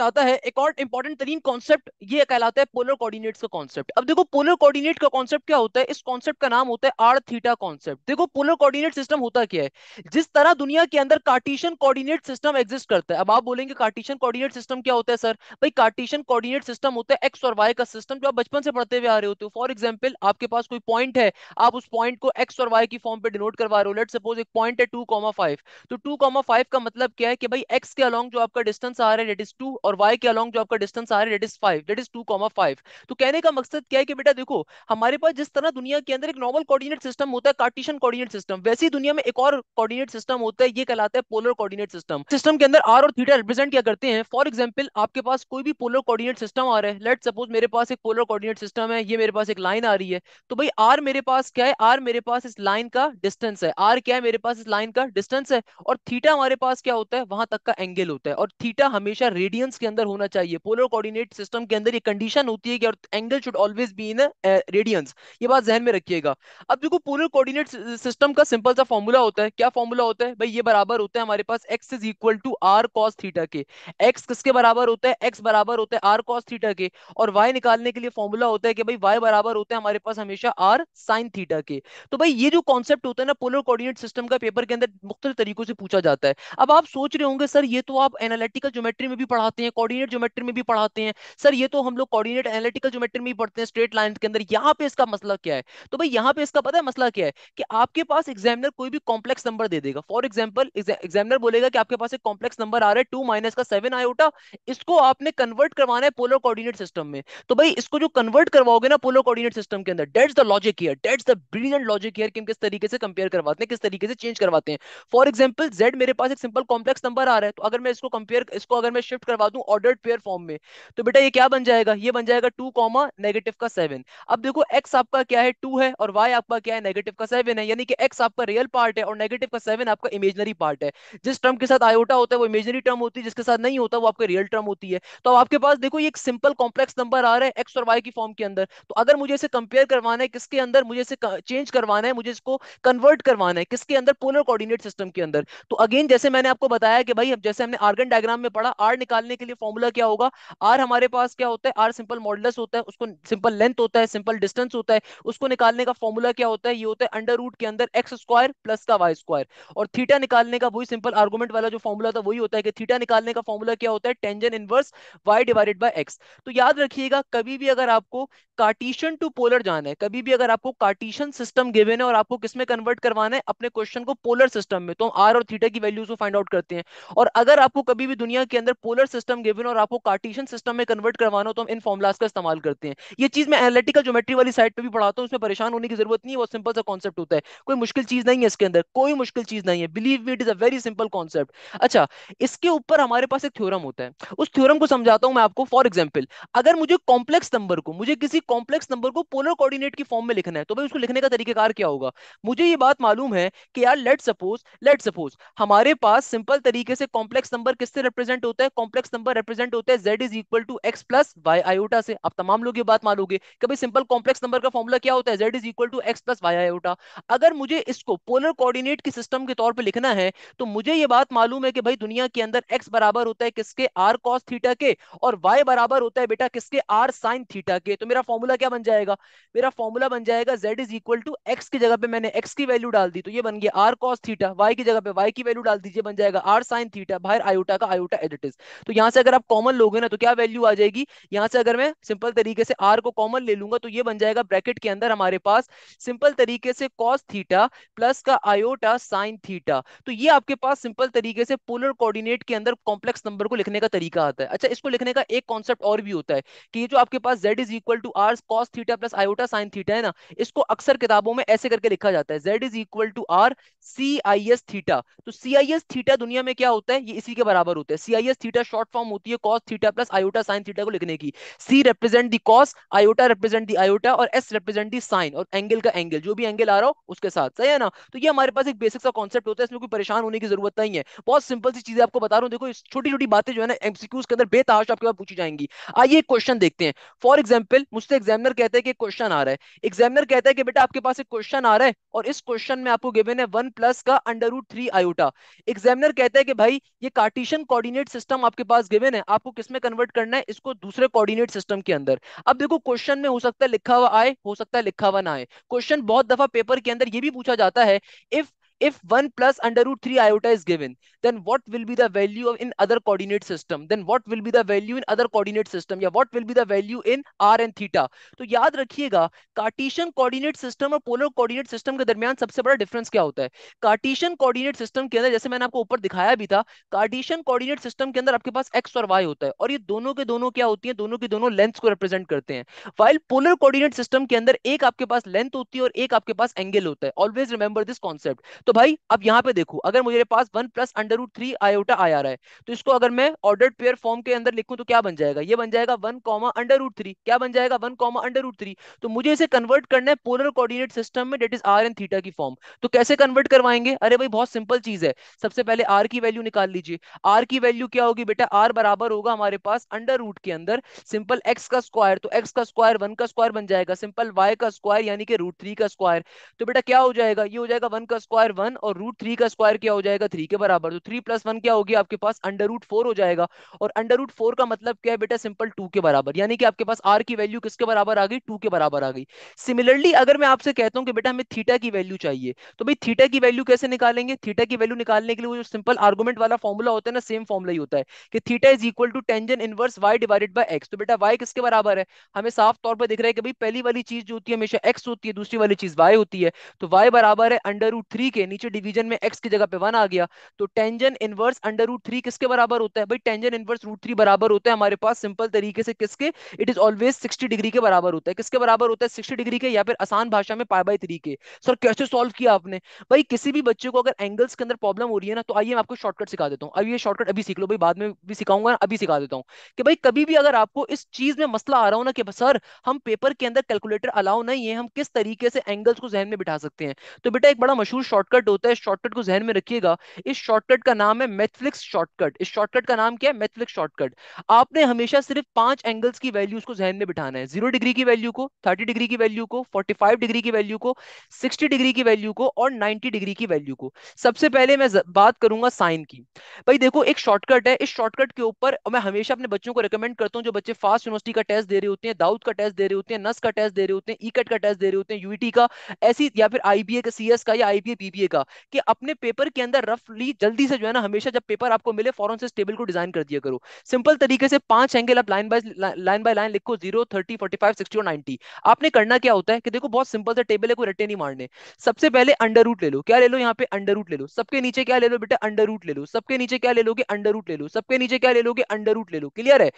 आता है एक और इंपॉर्टेंट तरीन कॉन्सेप्ट ये कहलाता है पोलर कोऑर्डिनेट्स का कॉन्सेप्ट अब देखो पोलर कोऑर्डिनेट का कॉन्सेप्ट क्या होता है इस कॉन्सेप्ट का नाम होता है आर थीटा कॉन्सेप्ट देखो पोलर कोऑर्डिनेट सिस्टम होता क्या है जिस तरह दुनिया के अंदर कार्टिशियन कोऑर्डिनेट सिस्टम एग्जिस्ट करता है अब आप बोलेंगे कार्टिशियन कोऑर्डिनेट सिस्टम क्या होता है सर भाई कार्टिशियन कोऑर्डिनेट सिस्टम होता है एक्स और वाई का सिस्टम जो आप बचपन से पढ़ते हुए आ रहे होते हो फॉर एग्जाम्पल आपके पास कोई पॉइंट है आप उस पॉइंट को एक्स और वाई की फॉर्म पे डिनोट करवा रहे हो लेट सपोज एक पॉइंट है टू कॉमा फाइव तो टू कॉमा कॉमा फाइव का मतलब क्या है कि भाई एक्स के अलॉन्ग जो आपका डिस्टेंस आ रहा है डेट इज टू और वाई के अलॉन्ग जो आपका डिस्टेंस आ रहा है that is five that is two comma five तो कहने का मकसद क्या है कि बेटा देखो हमारे पास जिस तरह दुनिया के अंदर एक नॉर्मल कोऑर्डिनेट सिस्टम होता है कार्टिशन कोऑर्डिनेट सिस्टम वैसे ही दुनिया में एक और कोऑर्डिनेट सिस्टम होता है ये कहलाता है पोलर कोऑर्डिनेट सिस्टम सिस्टम के अंदर आर और थीटा रिप्रेजेंट क्या करते हैं फॉर एग्जाम्पल आपके पास कोई भी पोलर कोऑर्डिनेट सिस्टम आ रहा है लेट सपोज मेरे पास एक पोलर कोऑर्डिनेट सिस्टम है ये मेरे पास एक लाइन आ रही है तो भाई आर मेरे पास क्या है आर मेरे पास इस लाइन का डिस्टेंस है आर क्या है मेरे पास इस लाइन का डिस्टेंस है और थीटा थीटा हमारे पास क्या होता है वहां तक का एंगल होता है और थीटा हमेशा रेडियंस के अंदर होना चाहिए पोलर कोऑर्डिनेट सिस्टम के अंदर ये कंडीशन होती है कि और angle should always be in radians ये बात जहन में रखिएगा अब देखो पोलर कोऑर्डिनेट सिस्टम का सिंपल सा फॉर्मूला होता है क्या फॉर्मूला होता है भाई ये बराबर होता है हमारे पास X is equal to are cos theta के एक्स किसके बराबर होता है एक्स बराबर होता है आर कॉस थीटा के और वाई निकालने के लिए फॉर्मूला होता है कि भाई वाई बराबर होता है हमारे पास हमेशा आर साइन थीटा के तो भाई ये जो कॉन्सेप्ट होता है ना पोलर कोऑर्डिनेट सिस्टम का पेपर के अंदर मुख्तलिफ तरीकों से पूछा जाता है जाता है अब आप सोच रहे होंगे सर ये तो आप एनालिटिकल ज्योमेट्री में भी पढ़ाते हैं कोऑर्डिनेट ज्योमेट्री में भी पढ़ाते हैं सर ये तो हम लोग कोऑर्डिनेट एनालिटिकल ज्योमेट्री में भी पढ़ते हैं स्ट्रेट लाइन के अंदर यहाँ पे इसका मसला क्या है तो भाई यहाँ पे इसका पता है मसला क्या है कि आपके पास एग्जामिनर कोई भी कॉम्प्लेक्स नंबर दे देगा फॉर एग्जाम्पल एग्जामिनर बोलेगा कि आपके पास एक कॉम्प्लेक्स नंबर आ रहा है टू माइनस का सेवन आयोटा इसको आपने कन्वर्ट करवाना है पोलर कोऑर्डिनेट सिस्टम में तो भाई इसको जो कन्वर्ट करवाओगे ना पोलर कोऑर्डिनेट सिस्टम के अंदर that's the logic here that's the brilliant logic here कि हम किस तरीके से कंपेयर करवाते हैं किस तरीके से चेंज करवाते हैं फॉर एग्जांपल जेड मेरे पास एक सिंपल कॉम्प्लेक्स नंबर आ रहा है तो अगर मैं इसको कंपेयर इसको अगर मैं शिफ्ट करवा दूं ऑर्डर्ड पेयर फॉर्म में तो बेटा ये क्या बन जाएगा ये बन जाएगा टू कॉमा नेगेटिव का सेवन अब देखो एक्स आपका क्या है टू है और वाई आपका क्या है नेगेटिव का सेवन है यानी कि एक्स आपका रियल पार्ट है और नेगेटिव का सेवन आपका इमेजनरी पार्ट है जिस टर्म के साथ आयोटा होता है वो इमेजनरी टर्म होती है जिसके साथ नहीं होता वो आपका रियल टर्म होती है तो आपके पास देखो ये एक सिंपल कॉम्प्लेक्स नंबर आ रहा है एक्स और वाई की फॉर्म के अंदर तो अगर मुझे इसे कंपेयर करवाना है किसके अंदर मुझे इसे चेंज करवाना है मुझे इसको कन्वर्ट करवाना है किसके अंदर पोलर कोऑर्डिनेट सिस्टम के अंदर तो अगेन जैसे मैंने आपको बताया कि भाई जैसे हमने आर्गन डायग्राम में पढ़ा आर निकालने के लिए फॉर्मूला क्या होगा आर हमारे पास क्या होता है आर सिंपल मॉडलस होता है उसको सिंपल लेंथ होता है सिंपल डिस्टेंस होता है उसको निकालने का फॉर्मूला क्या होता है ये होता है अंडर रूट के अंदर एक्स स्क्वायर प्लस का वाई स्क्वायर और थीटा निकालने का वही सिंपल आर्गूमेंट वाला जो फॉर्मूला था वही होता है कि थीटा निकालने का फॉर्मूला क्या होता है tangent inverse Y divided by x तो याद रखिएगा कभी भी अगर आपको कार्टिशन टू पोलर जाना है कभी भी अगर आपको कार्टिशन सिस्टम गिवेन है और आपको किसमें कन्वर्ट करवाना है अपने क्वेश्चन को पोलर सिस्टम में तो आर और थीटा की वैल्यूज को फाइंड आउट करते हैं और अगर आपको कभी भी दुनिया के अंदर पोलर सिस्टम गिवन और आपको कार्टिशन सिस्टम में कन्वर्ट करवाना हो तो हम इन फॉर्मुलाज का इस्तेमाल करते हैं ये चीज मैं एनालिटिकल ज्योमेट्री वाली साइड पर भी पढ़ाता हूँ उसमें परेशान होने की जरूरत नहीं है वो सिंपल सा कॉन्सेप्ट होता है कोई मुश्किल चीज नहीं है इसके अंदर कोई मुश्किल चीज नहीं है believe me it is a very simple concept अच्छा इसके ऊपर हमारे पास एक थ्योरम होता है उस थ्योरम को समझाता हूँ मैं आपको फॉर एग्जाम्पल अगर मुझे कॉम्प्लेक्स नंबर को मुझे किसी कॉम्प्लेक्स नंबर को पोलर कोऑर्डिनेट की फॉर्म में लिखना है तो भाई उसको लिखने का तरीकेकार क्या होगा मुझे ये बात मालूम है कि यार लेट सपोज लेट सपोज हम हमारे पास सिंपल तरीके से कॉम्प्लेक्स नंबर किससे रिप्रेजेंट होता है कॉम्प्लेक्स नंबर रिप्रेजेंट होता है Z is equal to x plus Y iota से आप तमाम लोग ये बात मानोगे कभी सिंपल कॉम्प्लेक्स नंबर का फॉर्मुला क्या होता है Z is equal to x plus Y iota अगर मुझे इसको पोलर कोऑर्डिनेट की सिस्टम के तौर पर लिखना है तो मुझे ये बात मालूम है कि भाई दुनिया के अंदर एक्स बराबर होता है किसके आर कॉस थीटा के और वाई बराबर होता है बेटा किसके आर साइन थीटा के तो मेरा फॉर्मूला क्या बन जाएगा मेरा फॉर्मूला बन जाएगा Z is equal to X की जगह पे मैंने एक्स की वैल्यू डाल दी तो ये बन गया आर कॉस थीटा वाई की जगह पे वाई की वैल्यू वैल्यू डाल दीजिए बन जाएगा आर साइन थीटा बाहर आयोटा का आयोटा एज इट इज तो यहाँ से अगर आप कॉमन लोगे ना तो क्या वैल्यू आ जाएगी यहाँ से अगर मैं सिंपल तरीके से आर को कॉमन ले लूंगा तो ये बन जाएगा ब्रैकेट के अंदर हमारे पास सिंपल तरीके से कॉस थीटा प्लस का आयोटा साइन थीटा तो ये आपके पास सिंपल तरीके से पोलर कोऑर्डिनेट के अंदर कॉम्प्लेक्स नंबर को लिखने का तरीका आता है अच्छा इसको लिखने का एक कॉन्सेप्ट और भी होता है कि ये जो आपके पास Z is equal to are cos theta plus iota sine theta है ना इसको अक्सर किताबों में ऐसे करके लिखा जाता है Z is equal to R C I S theta तो सी सीआईएस थीटा दुनिया में क्या होता है ये इसी के बराबर होता है सीआईएस थीटा शॉर्ट फॉर्म होती है cos theta plus iota sine theta को लिखने की C represent the cos iota represent the iota और एस रिप्रेजेंट दी साइन और एंगल का एंगल जो भी एंगल आ रहा हो उसके साथ सही है ना तो ये हमारे पास एक बेसिक सा कॉन्सेप्ट होता है इसमें कोई परेशान होने की जरूरत नहीं है बहुत सिंपल सी चीजें आपको बता रहा हूँ देखो छोटी छोटी बातें जो है ना एमसीक्यूज के अंदर बेतहाश आपके पास पूछी जाएंगी आइए एक क्वेश्चन देखते हैं फॉर एग्जाम्पल मुझसे एग्जामिनर कहते हैं कि क्वेश्चन आ रहा है एग्जामिनर कहता है कि बेटा आपके पास एक क्वेश्चन आ रहा है और इस क्वेश्चन में आपको गिवन है वन प्लस का under root three iota examiner कहता है कि भाई ये कार्टिशन कोऑर्डिनेट सिस्टम आपके पास गिवन है आपको किसमें कन्वर्ट करना है इसको दूसरे कोऑर्डिनेट सिस्टम के अंदर अब देखो क्वेश्चन में हो सकता है लिखा हुआ आए हो सकता है लिखा हुआ ना आए क्वेश्चन बहुत दफा पेपर के अंदर ये भी पूछा जाता है if if 1 plus under root 3 iota is given, then what will be the value of in other coordinate system? Then what will be the value in other coordinate system? या what will be the value in r and theta? तो याद रखिएगा Cartesian coordinate system और polar coordinate system के दरमियान सबसे बड़ा difference क्या होता है कार्टिशियन कोऑर्डिनेट सिस्टम के अंदर जैसे मैंने आपको ऊपर दिखाया भी था कार्टिशियन कोऑर्डिनेट सिस्टम के अंदर आपके पास एक्स और वाई होता है और ये दोनों के दोनों क्या होती है दोनों के दोनों लेंथ को रिप्रेजेंट करते हैं वाइल पोलर कोऑर्डिनेट सिस्टम के अंदर एक आपके पास लेंथ होती है और एक आपके पास एंगल होता है ऑलवेज रिमेंबर दिस कॉन्सेप्ट तो भाई अब यहाँ पे देखो अगर मुझे पास one plus under root three iota आ रहा है तो इसको अगर मैं ऑर्डर पेयर फॉर्म के अंदर लिखूं तो क्या बन जाएगा ये बन जाएगा one comma under root three क्या बन जाएगा one comma under root three तो मुझे इसे कन्वर्ट करना है पोलर कोऑर्डिनेट सिस्टम में that is R and theta की फॉर्म तो कैसे कन्वर्ट करवाएंगे अरे भाई बहुत सिंपल चीज है सबसे पहले आर की वैल्यू निकाल लीजिए आर की वैल्यू क्या होगी बेटा आर बराबर होगा हमारे पास अंडर रूट के अंदर सिंपल एक्स का स्क्वायर तो एक्स का स्क्वायर वन का स्क्वायर बन जाएगा सिंपल वाई का स्क्वायर यानी कि रूट थ्री का स्क्वायर तो बेटा क्या हो जाएगा ये हो जाएगा वन का स्क्वायर वन और रूट थ्री का स्क्वायर क्या हो जाएगा थ्री के बराबर तो थ्री प्लस वन क्या होगी आपके पास अंडर रूट फोर हो जाएगा और अंडर रूट फोर का मतलब क्या है बेटा सिंपल टू के बराबर यानी कि आपके पास आर की वैल्यू किसके बराबर आ गई टू के बराबर आ गई सिमिलरली अगर मैं आपसे कहता हूँ कि बेटा हमें थीटा की वैल्यू चाहिए तो भाई थीटा की वैल्यू कैसे निकालेंगे थीटा की वैल्यू निकालने के लिए जो सिंपल आर्गूमेंट वाला फॉर्मूला होता है ना सेम फॉर्मूला ही होता है कि theta is equal to tangent inverse Y divided by x तो बेटा वाई किसके बराबर है हमें साफ तौर पर दिख रहा है कि भाई पहली वाली चीज जो होती है हमेशा एक्स होती है दूसरी वाली चीज वाई होती है तो वाई बराबर है अंडर रूट थ्री के नीचे डिवीजन में एक्स की जगह पे वन आ गया तो tangent inverse under root three किसके बराबर होता है भाई टेंजन इनवर्स रूट थ्री बराबर होता है हमारे पास सिंपल तरीके से किसके it is always sixty degree के बराबर होता है किसके बराबर होता है सिक्सटी डिग्री के या फिर आसान भाषा में पाए बाई थ्री के सर कैसे सॉल्व किया आपने भाई किसी भी बच्चे को अगर एंगल्स के अंदर प्रॉब्लम हो रही है ना तो आइए मैं आपको शॉर्टकट सिखा देता हूँ अब ये शॉर्टकट अभी सीख लो भाई बाद में भी सिखाऊंगा अभी सिखा देता हूँ कि भाई कभी भी अगर आपको इस चीज में मसला आ रहा हो ना कि सर हम पेपर के अंदर कैलकुलेटर अलाउ नहीं है हम किस तरीके से एंगल्स को जहन में बिठा सकते हैं तो बेटा एक बड़ा मशहूर शॉर्टकट शॉर्टकट होता है शॉर्टकट को जहन में रखिएगा इस शॉर्टकट का नाम है मेथफ्लिक्स शॉर्टकट इस शॉर्टकट का नाम क्या है मेथफ्लिक्स शॉर्टकट आपने हमेशा सिर्फ पांच एंगल्स की वैल्यूज को जहन में बिठाना है जीरो डिग्री की वैल्यू को थर्टी डिग्री की वैल्यू को फोर्टी फाइव डिग्री की वैल्यू को सिक्सटी डिग्री की वैल्यू को और नाइन्टी डिग्री की वैल्यू को सबसे पहले मैं बात करूंगा साइन की भाई देखो एक शॉर्टकट है इस शॉर्टकट के ऊपर मैं हमेशा अपने बच्चों को रिकमेंड करता हूँ जो बच्चे फास्ट यूनिवर्सिटी का टेस्ट दे रहे होते हैं दाउद का टेस्ट दे रहे होते हैं नस का टेस्ट दे रहे होते हैं ई e का टेस्ट दे रहे होते हैं यूटी e का ऐसी या फिर आईबीए का सीएस का या आईबीए बीबीए का कि अपने पेपर के अंदर रफली जल्दी से जो है ना हमेशा जब पेपर आपको मिले फॉरन से टेबल को डिजाइन कर दिया करो सिंपल तरीके से पांच एंगल आप line by line by line लिखो zero thirty forty five sixty और नाइनटी आपने करना क्या होता है कि देखो बहुत सिंपल सा टेबल है कोई रटे नहीं मारने सबसे पहले अंडर रूट ले लो क्या ले लो यहाँ पे अंडर रूट ले लो सबके नीचे क्या ले लो बेटा अंडर रूट ले लो सबके नीचे क्या ले लोगे अंडर रूट ले लो सबके नीचे क्या ले लोगे अंडर रूट ले लो क्लियर है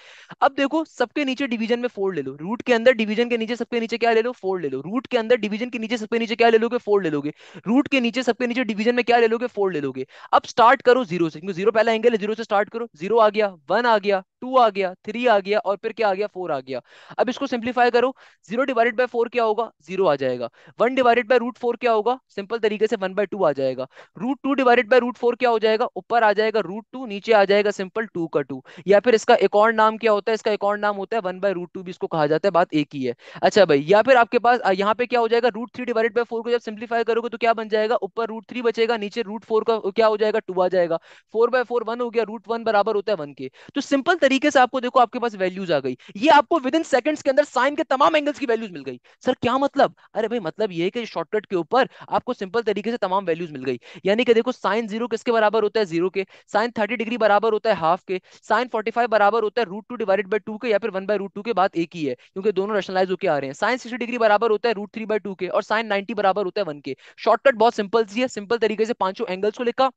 अब देखो सबके नीचे डिवीजन में फोर ले लो रूट के अंदर डिवीजन के नीचे सबके नीचे क्या ले लो फोर ले लो रूट के अंदर डिवीजन के नीचे सबके नीचे क्या ले लोगे फोर ले लोगे रूट के नीचे सबके नीचे डिवीजन में क्या ले लोगे फोर ले लोगे अब स्टार्ट करो जीरो से क्योंकि जीरो पहला एंगल है जीरो से स्टार्ट करो जीरो आ गया वन आ गया टू आ गया थ्री आ गया और फिर क्या आ गया फोर आ गया अब इसको सिंप्लीफाई करो जीरो डिवाइडेड बाय फोर क्या होगा जीरो आ जाएगा one divided by root four क्या होगा सिंपल तरीके से वन बाय टू आ जाएगा root two divided by root four क्या हो जाएगा ऊपर आ जाएगा रूट टू नीचे आ जाएगा सिंपल टू का टू या फिर इसका एक और नाम क्या होता है इसका एक और नाम होता है वन बाय रूट टू भी इसको कहा जाता है बात एक ही है अच्छा भाई या फिर आपके पास यहाँ पे क्या हो जाएगा root three divided by four को जब सिंप्लीफाई करोगे तो क्या बन जाएगा ऊपर रूट थ्री बचेगा नीचे रूट फोर का क्या हो जाएगा टू आ जाएगा फोर बाय फोर वन हो गया रूट वन बराबर होता है वन के तो सिंपल तरीके से आपको देखो आपके पास वैल्यूज आ गई ये आपको विद इन सेकंड्स के अंदर साइन के तमाम एंगल्स की वैल्यूज मिल गई सर क्या मतलब अरे भाई मतलब ये है कि शॉर्टकट के ऊपर आपको सिंपल तरीके से तमाम वैल्यूज मिल गई यानी कि देखो साइन जीरो किसके बराबर होता है जीरो के साइन थर्टी डिग्री बराबर होता है हाफ के साइन फोर्टी बराबर होता है root two divide by two के या फिर वन बाई रूट टू के बाद एक ही है क्योंकि दोनों रशनलाइज होकर आ रहे हैं साइन सिक्सटी डिग्री बराबर होता है रूट थ्री बाई टू के और साइन नाइनटी बराबर होता है वन के शॉर्टकट बहुत सिंपल सी है सिंपल तरीके से पांचों एंगल्स को लिखा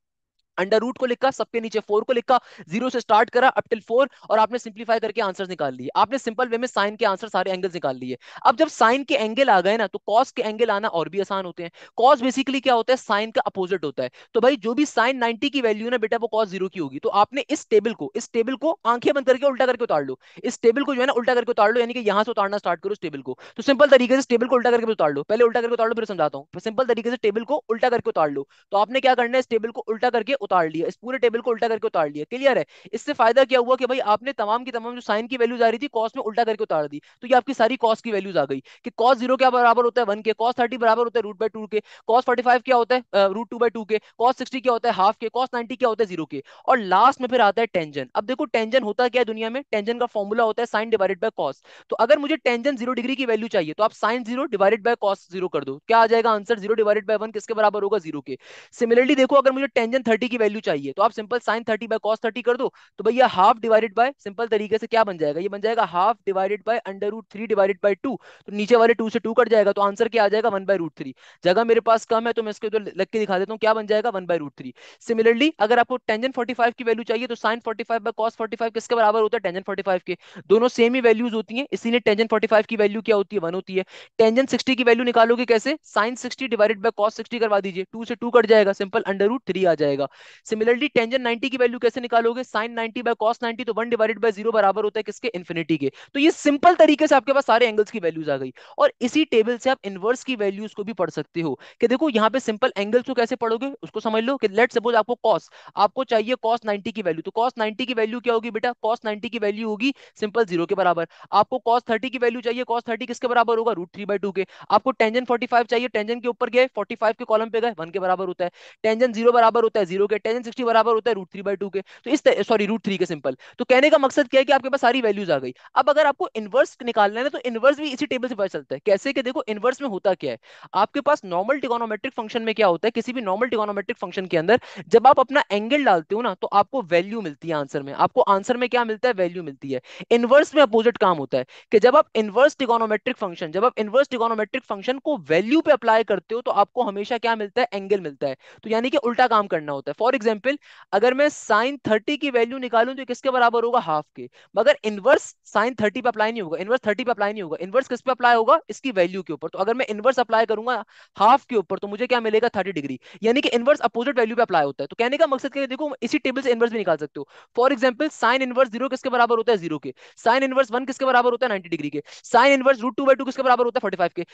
अंडर रूट को लिखा सबके नीचे फोर को लिखा जीरो से स्टार्ट करा अप टिल फोर और आपने सिंप्लीफाई करके आंसर निकाल लिए आपने सिंपल वे में साइन के आंसर सारे एंगल निकाल लिए अब जब साइन के एंगल आ गए ना तो कॉस के एंगल आना और भी आसान होते हैं कॉस बेसिकली क्या होता है साइन का अपोजिट होता है तो भाई जो भी साइन नाइनटी की वैल्यू ना बेटा वो कॉस जीरो की होगी तो आपने इस टेबल को इस टेबल को आंखें बंद करके उल्टा करके उतार लो इस टेबल को जो है ना उल्टा करके उतार लो यानी कि यहां से उतारना स्टार्ट करो इस टेबल को तो सिंपल तरीके से टेबल को उल्टा करके उतार लो पहले उल्टा करके उतार लो फिर समझाता हूँ सिंपल तरीके से टेबल को उल्टा करके उतार लो तो आपने क्या करना है इस टेबल को उल्टा करके उतार लिया इस पूरे टेबल को उल्टा करके उतार लिया क्लियर है इससे फायदा क्या हुआ कि भाई आपने तमाम की तमाम जो साइन की वैल्यूज आ रही थी कॉस्ट में उल्टा करके उतार दी तो ये आपकी सारी कॉस्ट की वैल्यूज आ गई कि कॉस्ट जीरो क्या बराबर होता है वन के कॉस्ट थर्टी बराबर होता है रूट बाय टू के कॉस्ट फोर्टी फाइव क्या होता है रूट टू बाय टू के कॉस्ट सिक्सटी क्या होता है हाफ के कॉस्ट नाइनटी क्या होता है जीरो के और लास्ट में फिर आता है टेंजन अब देखो टेंजन होता क्या है दुनिया में टेंजन का फॉर्मूला होता है साइन डिवाइडेड बाय कॉस्ट तो अगर मुझे टेंजन जीरो डिग्री की वैल्यू चाहिए तो आप sine zero divided by cos zero कर दो क्या आ जाएगा answer zero divided by one किसके बराबर होगा जीरो के सिमिलरली देखो अगर मुझे टेंजन थर्टी की वैल्यू चाहिए तो आप simple sine thirty by cos thirty कर दो तो भैया हाफ डिवाइडेड बाय सिंपल तरीके से क्या बन जाएगा ये बन जाएगा half divided by under root three divided by two तो नीचे वाले टू से टू कट जाएगा तो आंसर क्या आ जाएगा वन बाय रूट थ्री जगह मेरे पास कम है तो मैं इसके उधर तो लग के दिखा देता हूँ क्या बन जाएगा one by root three similarly अगर आपको टेंजन फोर्टी फाइव की वैल्यू चाहिए तो sine forty five by cos forty five किसके बराबर होता है टेंजन फोर्टी फाइव के दोनों सेम ही वैल्यूज होती है इसीलिए टेंजन फोर्टी फाइव की वैल्यू क्या होती है वन होती है टेंजन सिक्सटी की वैल्यू निकालोगे कैसे sine sixty divided by cos sixty करवा दीजिए टू से टू कट जाएगा सिंपल अंडर रूट थ्री आ जाएगा सिमिलरली टेंजन 90 की वैल्यू कैसे निकालोगे साइन 90 बाय कॉस 90 तो 1 डिवाइडेड बाय 0 बराबर होता है किसके इन्फिनिटी के तो ये सिंपल तरीके से आपके पास सारे एंगल्स की वैल्यूज आ गई और इसी टेबल से आप इनवर्स की वैल्यूज को भी पढ़ सकते हो कि देखो यहाँ पे सिंपल एंगल्स को कैसे पढ़ोगे उसको समझ लो कि लेट सपोज आपको कॉस आपको चाहिए कॉस 90 की वैल्यू तो कॉस 90 की वैल्यू क्या होगी बेटा कॉस 90 की वैल्यू होगी सिंपल जीरो के बराबर आपको कॉस थर्टी की वैल्यू चाहिए कॉस थर्टी किसके बराबर होगा रूट थ्री बाई टू के आपको टेंजन 45 चाहिए टेंजन के ऊपर गए 45 के कॉलम पे गए वन के बराबर होता है टेंजन जीरो बराबर होता है जीरो के के टेन एंड सिक्सटी बराबर होता है रूट थ्री बाई टू के तो इस सॉरी रूट थ्री के सिंपल तो कहने का मकसद क्या है कि आपके पास सारी वैल्यूज आ गई अब अगर आपको इनवर्स निकालना है तो इनवर्स भी इसी टेबल से पता चलता है कैसे कि देखो इनवर्स में होता क्या है आपके पास नॉर्मल टिकोनोमेट्रिक फंक्शन में क्या होता है किसी भी नॉर्मल टिकोनोमेट्रिक फंक्शन के अंदर जब आप अपना एंगल डालते हो ना तो आपको वैल्यू मिलती है आंसर में आपको आंसर में क्या मिलता है वैल्यू मिलती है इनवर्स में अपोजिट काम होता है कि जब आप इनवर्स टिकोनोमेट्रिक फंक्शन जब आप इनवर्स टिकोनोमेट्रिक फंक्शन को वैल्यू पे अप्लाई करते हो तो आपको हमेशा क्या मिलता है एंगल मिलता है तो यानी कि उल्टा काम करना होता है फॉर एग्जाम्पल अगर मैं साइन थर्टी की वैल्यू निकालू तो किसके बराबर होगा हाफ के मगर इनवर्स साइन थर्टी पे अप्लाई नहीं होगा इनवर्स थर्टी पे अप्लाई नहीं होगा इनवर्स किस पे अप्लाई होगा इसकी वैल्यू के ऊपर तो अगर मैं इनवर्स अप्लाई करूंगा हाफ के ऊपर तो मुझे क्या मिलेगा थर्टी डिग्री यानी कि इनवर्स अपोजिट वैल्यू पे अप्लाई होता है तो कहने का मकसद क्या देखो इसी टेबल से इनवर्स भी निकाल सकते हो for example sine inverse zero किसके बराबर होता है जीरो के साइन इनवर्स वन किसके बराबर होता है नाइन्टी डिग्री के sine inverse root two by two किसके बराबर होता है फोर्टी फाइव के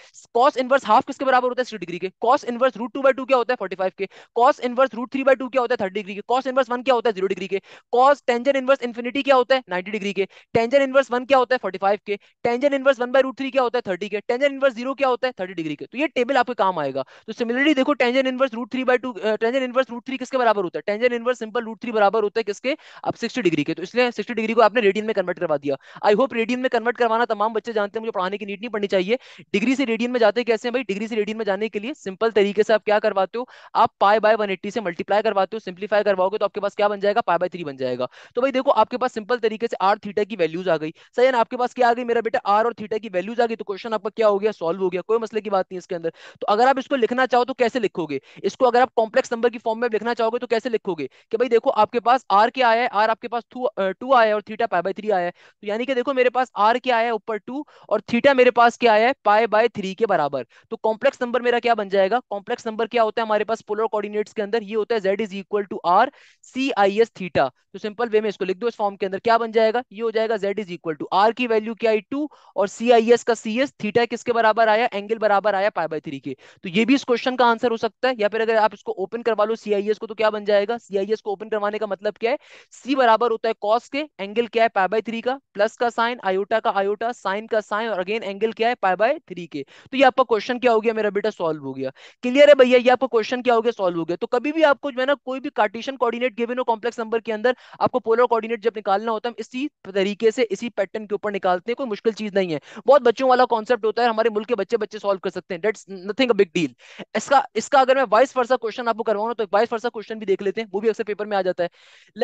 कॉस इनवर्स हाफ किसके बराबर होता है थ्री डिग्री के cos inverse root two by two क्या होता है फोर्टी फाइव के cos inverse root three by two क्या होता है थर्टी डिग्री के कॉस इनवर्स वन क्या होता है जीरो डिग्री के कॉस टेंजन इनवर्स इन्फिनिटी क्या होता है नाइन्टी डिग्री के टेंजन इनवर्स वन क्या होता है फोर्टी फाइव के tangent inverse one by root three क्या होता है थर्टी के टेंजन इनवर्स जीरो क्या होता है थर्टी डिग्री के तो ये टेबल आपके काम आएगा तो सिमिलरली देखो tangent inverse root three by two tangent inverse root three किसके बराबर होता है tangent inverse simple root three बराबर होता है किसके अब सिक्सटी डिग्री के तो इसलिए सिक्सटी डिग्री को आपने रेडियन में कन्वर्ट करवा दिया आई होप रेडियन में कन्वर्ट करवाना तमाम बच्चे जानते हैं मुझे पढ़ाने की नीट नहीं पढ़नी चाहिए डिग्री से रेडियन में जाते कैसे भाई डिग्री से रेडियन में जाने के लिए सिंपल तरीके से आप क्या करवाते हो आप पाई बाय 180 से मल्टीप्लाई करवा करवाते हो सिंप्लीफाई करवाओगे तो आपके पास क्या बन जाएगा पाई बाई थ्री बन जाएगा तो भाई देखो आपके पास सिंपल तरीके से आर थीटा की वैल्यूज आ गई सही है आपके पास क्या आ गई मेरा बेटा आर और थीटा की वैल्यूज आ गई तो क्वेश्चन आपका क्या हो गया सॉल्व हो गया कोई मसले की बात नहीं इसके अंदर तो अगर आप इसको लिखना चाहो तो कैसे लिखोगे इसको अगर आप कॉम्प्लेक्स नंबर की फॉर्म में लिखना चाहोगे तो कैसे लिखोगे कि भाई देखो आपके पास आर क्या आया है आर आपके पास टू आया है और थीटा पाई बाई थ्री आया है तो यानी कि देखो मेरे पास आर क्या आया है ऊपर टू और थीटा मेरे पास क्या आया है पाई बाय थ्री के बराबर तो कॉम्प्लेक्स नंबर मेरा क्या बन जाएगा कॉम्प्लेक्स नंबर क्या होता है हमारे पास पोलर कोऑर्डिनेट्स के अंदर ये होता है Z is equal to R C I S theta तो सिंपल वे में इसको लिख दो इस फॉर्म के अंदर क्या बन जाएगा ये हो जाएगा Z is equal to r की वैल्यू क्या आई टू और सी आई एस का सी एस थीटा किसके बराबर आया एंगल बराबर आया पाई बाई थ्री के तो ये भी इस क्वेश्चन का आंसर हो सकता है या फिर अगर आप इसको ओपन करवा लो सी आई एस को तो क्या बन जाएगा सी आई एस को ओपन करवाने का मतलब क्या है सी बराबर होता है कॉस के एंगल क्या है पाई बाई थ्री का प्लस का साइन आयोटा का आयोटा साइन का साइन और अगेन एंगल क्या है पाई बाय थ्री के तो ये आपका क्वेश्चन क्या हो गया मेरा बेटा सॉल्व हो गया क्लियर है भैया ये आपका क्वेश्चन क्या हो गया सॉल्व हो गया तो कभी भी आपको जो है ना कोई भी कार्टिशन कोऑर्डिनेट गिवन हो कॉम्प्लेक्स नंबर के अंदर आपको पोलर कोऑर्डिनेट जब निकालना होता है इसी तरीके से इसी पैटर्न के ऊपर निकालते हैं कोई मुश्किल चीज नहीं है बहुत बच्चों वाला कॉन्सेप्ट होता है हमारे मुल्क के बच्चे बच्चे सॉल्व कर सकते हैं that's nothing a big deal इसका इसका अगर मैं वाइस फर्सा क्वेश्चन आपको करवाऊँ तो वाइस फर्सा क्वेश्चन भी देख लेते हैं वो भी अक्सर पेपर में आ जाता है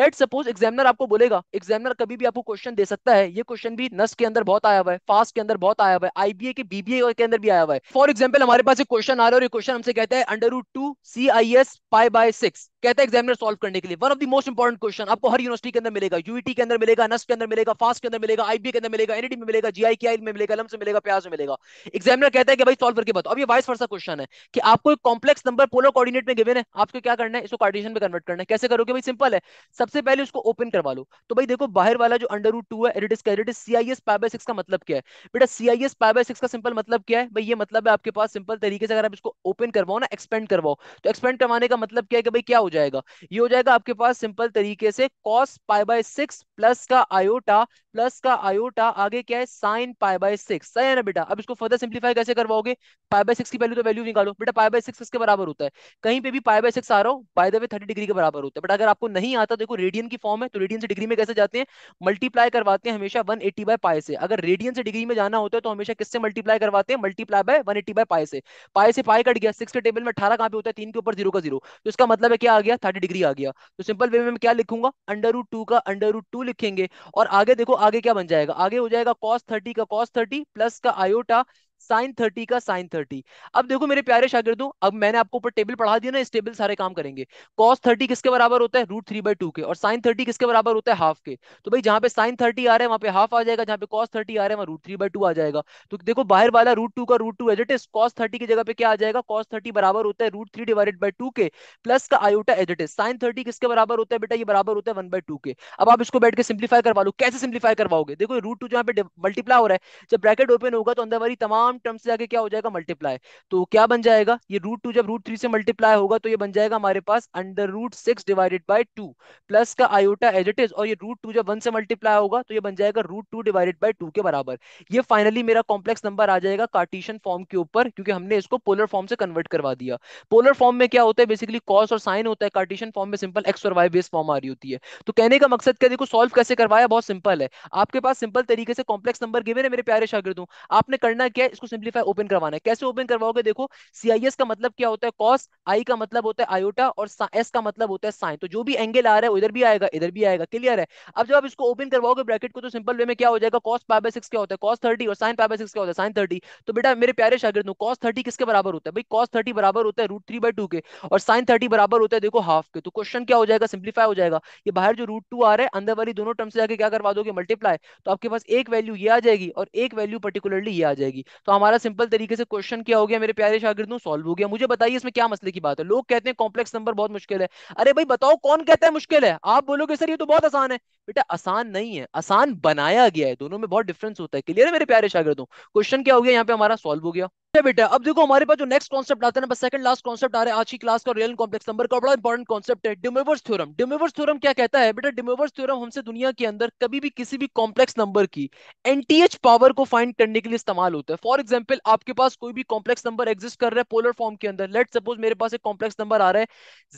लेट सपोज एग्जामिनर आपको बोलेगा एग्जामिनर कभी भी आपको क्वेश्चन दे सकता है ये क्वेश्चन भी नस के अंदर बहुत आया हुआ है फास्ट के अंदर बहुत आया हुआ है आईबीए के बीबीए के अंदर भी आया हुआ है फॉर एग्जाम्पल हमारे पास एक क्वेश्चन आ रहा है और ये क्वेश्चन हमसे कहता है under root two c I S pi by six कहता है एग्जामिनर सॉल्व करने के लिए one of the most important question आपको हर यूनिवर्सिटी के अंदर मिलेगा यूईटी e के अंदर मिलेगा नस्ट के अंदर मिलेगा फास्ट के अंदर मिलेगा आईबी के अंदर मिलेगा एनडी e में मिलेगा जीआई के में मिलेगा लम्स में मिलेगा प्याज में मिलेगा एग्जामिनर कहता है कि भाई सॉल्व करके बताओ अब ये वाइस वर्सा क्वेश्चन है कि आपको एक कॉम्प्लेक्स नंबर पोलर कोऑर्डिनेट में गिवन है आपको क्या करना है इसको कार्टेशियन में कन्वर्ट करना है कैसे करोगे भाई सिंपल है सबसे पहले उसको ओपन करवा लो तो भाई देखो बाहर वाला जो अंडर रूट टू है it is it is cis pi by six का मतलब क्या है बेटा सीआईएस पाई बाय सिक्स का सिंपल मतलब क्या है भाई ये मतलब है आपके पास सिंपल तरीके से अगर आप इसको ओपन करवाओ ना एक्सपेंड करवाओ तो एक्सपेंड करवाने का मतलब क्या है कि भाई क्या हो जाए जाएगा ये हो जाएगा आपके पास सिंपल तरीके से cos pi by six plus का आयोटा प्लस का आयोटा आगे क्या है साइन पाई बाय सिक्स सही है ना बेटा अब इसको फर्दर सिंप्लीफाई कैसे करवाओगे पाई बाय सिक्स की वैल्यू तो वैल्यू निकालो बेटा पाई बाय सिक्स के बराबर होता है कहीं पे भी पाई बाय सिक्स आ रहा हो by the way thirty degree के बराबर होता है बट अगर आपको नहीं आता देखो रेडियन की फॉर्म है तो रेडियन से डिग्री में कैसे जाते हैं मल्टीप्लाई करवाते हैं हमेशा वन एट्टी बाय पाए से अगर रेडियन से डिग्री में जाना होता है तो हमेशा किससे मल्टीप्लाई करवाते हैं multiply by one eighty by pi से पाए से पाए कट गया सिक्स के टेबल में अठारह कहाँ पे होता है तीन के ऊपर जीरो का जीरो तो इसका मतलब है क्या आ गया थर्टी डिग्री आ गया तो सिंपल वे में क्या लिखूंगा अंडर रूट टू का अंडर रूट टू लिखेंगे और आगे देखो आगे क्या बन जाएगा आगे हो जाएगा कॉस थर्टी का कॉस थर्टी प्लस का आयोटा साइन थर्टी का साइन थर्टी अब देखो मेरे प्यारे शागि अब मैंने आपको ऊपर टेबल पढ़ा दिया ना इस टेबल सारे काम करेंगे कॉस थर्टी किसके बराबर होता है रूट थ्री बाई टू के और साइन थर्टी किसके बराबर होता है हाफ के तो भाई जहां पे साइन थर्टी आ रहा है वहां पे हाफ आ जाएगा जहां पे कॉस थर्टी आ रहा है वहां रूट थ्री बाई टू आ जाएगा तो देखो बाहर वाला रूट टू का root two as it is cos thirty की जगह पे क्या आ जाएगा कॉस थर्टी बराबर होता है root three divided by two के प्लस का iota as it is sine thirty किसके बराबर होता है बेटा ये बराबर होता है वन बाई टू के अब आप इसको बैठ के सिंप्लीफाई करवा लो कैसे सिंप्लीफाई करवाओगे देखो रूट टू जहां पे मल्टीप्लाई हो रहा है जब ब्रैकेट ओपन होगा तो अंदर वाली तमाम तमाम टर्म से आगे क्या हो जाएगा मल्टीप्लाई तो क्या बन जाएगा ये रूट टू जब रूट थ्री से मल्टीप्लाई होगा तो ये बन जाएगा हमारे पास under root six divided by two plus का आयोटा एज इट इज और ये रूट टू जब वन से मल्टीप्लाई होगा तो ये बन जाएगा root two divided by two के बराबर ये फाइनली मेरा कॉम्प्लेक्स नंबर आ जाएगा कार्टिशन फॉर्म के ऊपर क्योंकि हमने इसको पोलर फॉर्म से कन्वर्ट करवा दिया पोलर फॉर्म में क्या होता है बेसिकली कॉस और साइन होता है कार्टिशन फॉर्म में सिंपल एक्स और वाई बेस फॉर्म आ रही होती है तो कहने का मकसद क्या देखो सॉल्व कैसे करवाया बहुत सिंपल है आपके पास सिंपल तरीके से कॉम्प्लेक्स नंबर गिवन है मेरे प्यारे शागिर्दों आपने करना क्या इसको सिंप्लीफाई ओपन करवाना है कैसे ओपन करवाओगे देखो सीआईएस का मतलब क्या होता है कॉस आई का मतलब होता है आयोटा और एस का मतलब होता है साइन तो जो भी एंगल आ रहा है उधर भी आएगा इधर भी आएगा क्लियर है अब जब आप इसको ओपन करवाओगे ब्रैकेट को तो सिंपल वे में क्या हो जाएगा कॉस पाई बाय सिक्स क्या होता है कॉस थर्टी और साइन पाई बाय सिक्स क्या होता है साइन थर्टी तो बेटा मेरे प्यारे शागिर्दों कॉस थर्टी किसके बराबर होता है भाई कॉस थर्टी बराबर होता है रूट थ्री बाई टू के और साइन थर्टी बराबर होता है देखो हाफ के तो क्वेश्चन क्या हो जाएगा सिंप्लीफाई हो जाएगा ये बाहर जो रूट टू आ रहा है अंदर वाली दोनों टर्म से जाके क्या करवा दोगे मल्टीप्लाई तो आपके पास एक वैल्यू ये आ जाएगी और एक वैल्यू पर्टिकुलरली ये आ जाएगी तो हमारा सिंपल तरीके से क्वेश्चन क्या हो गया मेरे प्यारे शागिर्दों सॉल्व हो गया मुझे बताइए इसमें क्या मसले की बात है लोग कहते हैं कॉम्प्लेक्स नंबर बहुत मुश्किल है अरे भाई बताओ कौन कहता है मुश्किल है आप बोलोगे सर ये तो बहुत आसान है बेटा आसान नहीं है आसान बनाया गया है दोनों में बहुत डिफरेंस होता है क्लियर है मेरे प्यारे शागिर्दों क्वेश्चन क्या हो गया यहाँ पे हमारा सॉल्व हो गया बेटा अब देखो हमारे पास जो नेक्स्ट कॉन्सेप्ट आता है ना सेकंड लास्ट कॉन्सेप्ट आ रहा है आज की क्लास का रियल कॉम्प्लेक्स नंबर का बड़ा इंपॉर्टेंट कॉन्सेप्ट है डिमोवर्स थ्योरम डिमोवर्स थ्योरम क्या कहता है बेटा डिमोवर्स थ्योरम हमसे दुनिया के अंदर कभी भी किसी भी कॉम्प्लेक्स नंबर की एनटीएच पावर को फाइंड करने के लिए इस्तेमाल होता है फॉर एग्जाम्पल आपके पास कोई भी कॉम्प्लेक्स नंबर एग्जिस्ट कर रहा है पोलर फॉर्म के अंदर लेट सपोज मेरे पास एक कॉम्प्लेक्स नंबर आ रहा है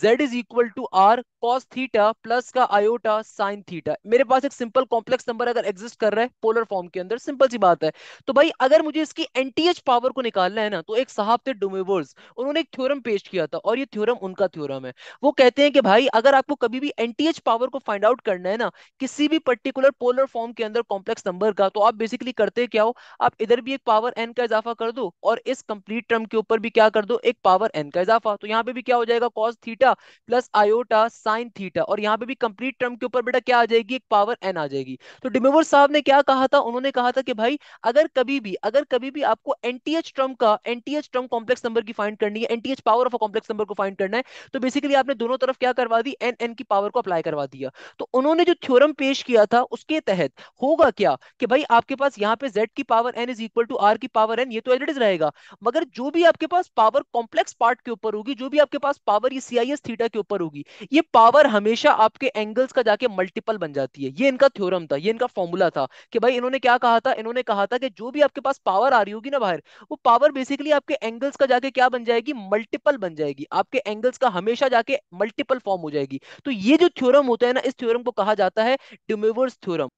Z is equal to are cos theta plus का आयोटा साइन थीटा मेरे पास एक सिंपल कॉम्प्लेक्स नंबर अगर एग्जिस्ट कर रहा है पोलर फॉर्म के अंदर सिंपल सी बात है तो भाई अगर मुझे इसकी एनटीएच पावर को निकाल निकालना है ना तो एक साहब थे डुमेवर्स उन्होंने एक थ्योरम पेश किया था और ये थ्योरम उनका थ्योरम है वो कहते हैं कि भाई अगर आपको कभी भी एनटीएच पावर को फाइंड आउट करना है ना किसी भी पर्टिकुलर पोलर फॉर्म के अंदर कॉम्प्लेक्स नंबर का तो आप बेसिकली करते क्या हो आप इधर भी एक पावर एन का इजाफा कर दो और इस कंप्लीट टर्म के ऊपर भी क्या कर दो एक पावर एन का इजाफा तो यहाँ पे भी क्या हो जाएगा cos theta plus iota sine theta और यहाँ पे भी कंप्लीट टर्म के ऊपर बेटा क्या आ जाएगी एक पावर एन आ जाएगी तो डिमेवर साहब ने क्या कहा था उन्होंने कहा था कि भाई अगर कभी भी अगर कभी भी आपको एनटीएच टर्म टर्म का एनटीएच टर्म कॉम्प्लेक्स नंबर की फाइंड करनी है nth power of a complex number को फाइंड करना है तो बेसिकली आपने दोनों तरफ क्या करवा दी एन एन की पावर को अप्लाई करवा दिया तो उन्होंने जो थ्योरम पेश किया था उसके तहत होगा क्या कि भाई आपके पास यहाँ पे जेड की power n is equal to r की पावर एन ये तो एडिट रहेगा मगर जो भी आपके पास पावर कॉम्प्लेक्स पार्ट के ऊपर होगी जो भी आपके पास पावर ये सीआईएस थीटा के ऊपर होगी ये पावर हमेशा आपके एंगल्स का जाके मल्टीपल बन जाती है ये इनका थ्योरम था ये इनका फॉर्मूला था कि भाई इन्होंने क्या कहा था इन्होंने कहा था कि जो भी आपके पास पावर आ रही होगी ना बाहर वो पावर पावर बेसिकली आपके एंगल्स का जाके क्या बन जाएगी मल्टीपल बन जाएगी आपके एंगल्स का हमेशा जाके मल्टीपल फॉर्म हो जाएगी तो ये जो थ्योरम होता है ना इस थ्योरम को कहा जाता है डिमेवर्स थ्योरम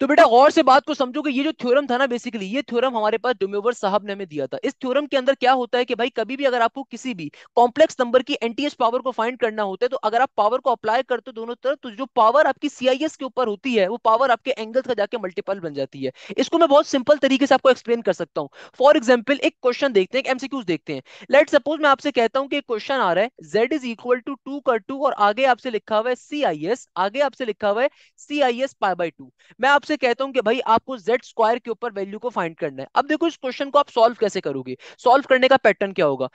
तो बेटा और से बात को समझो कि ये जो थ्योरम था ना बेसिकली ये थ्योरम हमारे पास डोम्योवर साहब ने हमें दिया था इस थ्योरम के अंदर क्या होता है कि भाई कभी भी अगर आपको किसी भी कॉम्प्लेक्स नंबर की एनटीएस पावर को फाइंड करना होता है तो अगर आप पावर को अप्लाई करते हो दोनों तरफ तो जो पावर आपकी सीआईएस के ऊपर होती है वो पावर आपके एंगल का जाके मल्टीपल बन जाती है इसको मैं बहुत सिंपल तरीके से आपको एक्सप्लेन कर सकता हूँ फॉर एग्जाम्पल एक क्वेश्चन देखते हैं एमसीक्यूज देखते हैं लेट सपोज मैं आपसे कहता हूँ कि क्वेश्चन आ रहा है Z is equal to two कर टू और आगे आपसे लिखा हुआ है सी आगे आपसे लिखा हुआ है सी आई एस मैं आप आपसे कहता हूं कि भाई आपको जेड स्क्वायर के ऊपर वैल्यू को फाइंड करना है अब देखो इस क्वेश्चन को आप सॉल्व कैसे करोगे सॉल्व करने का पैटर्न क्या होगा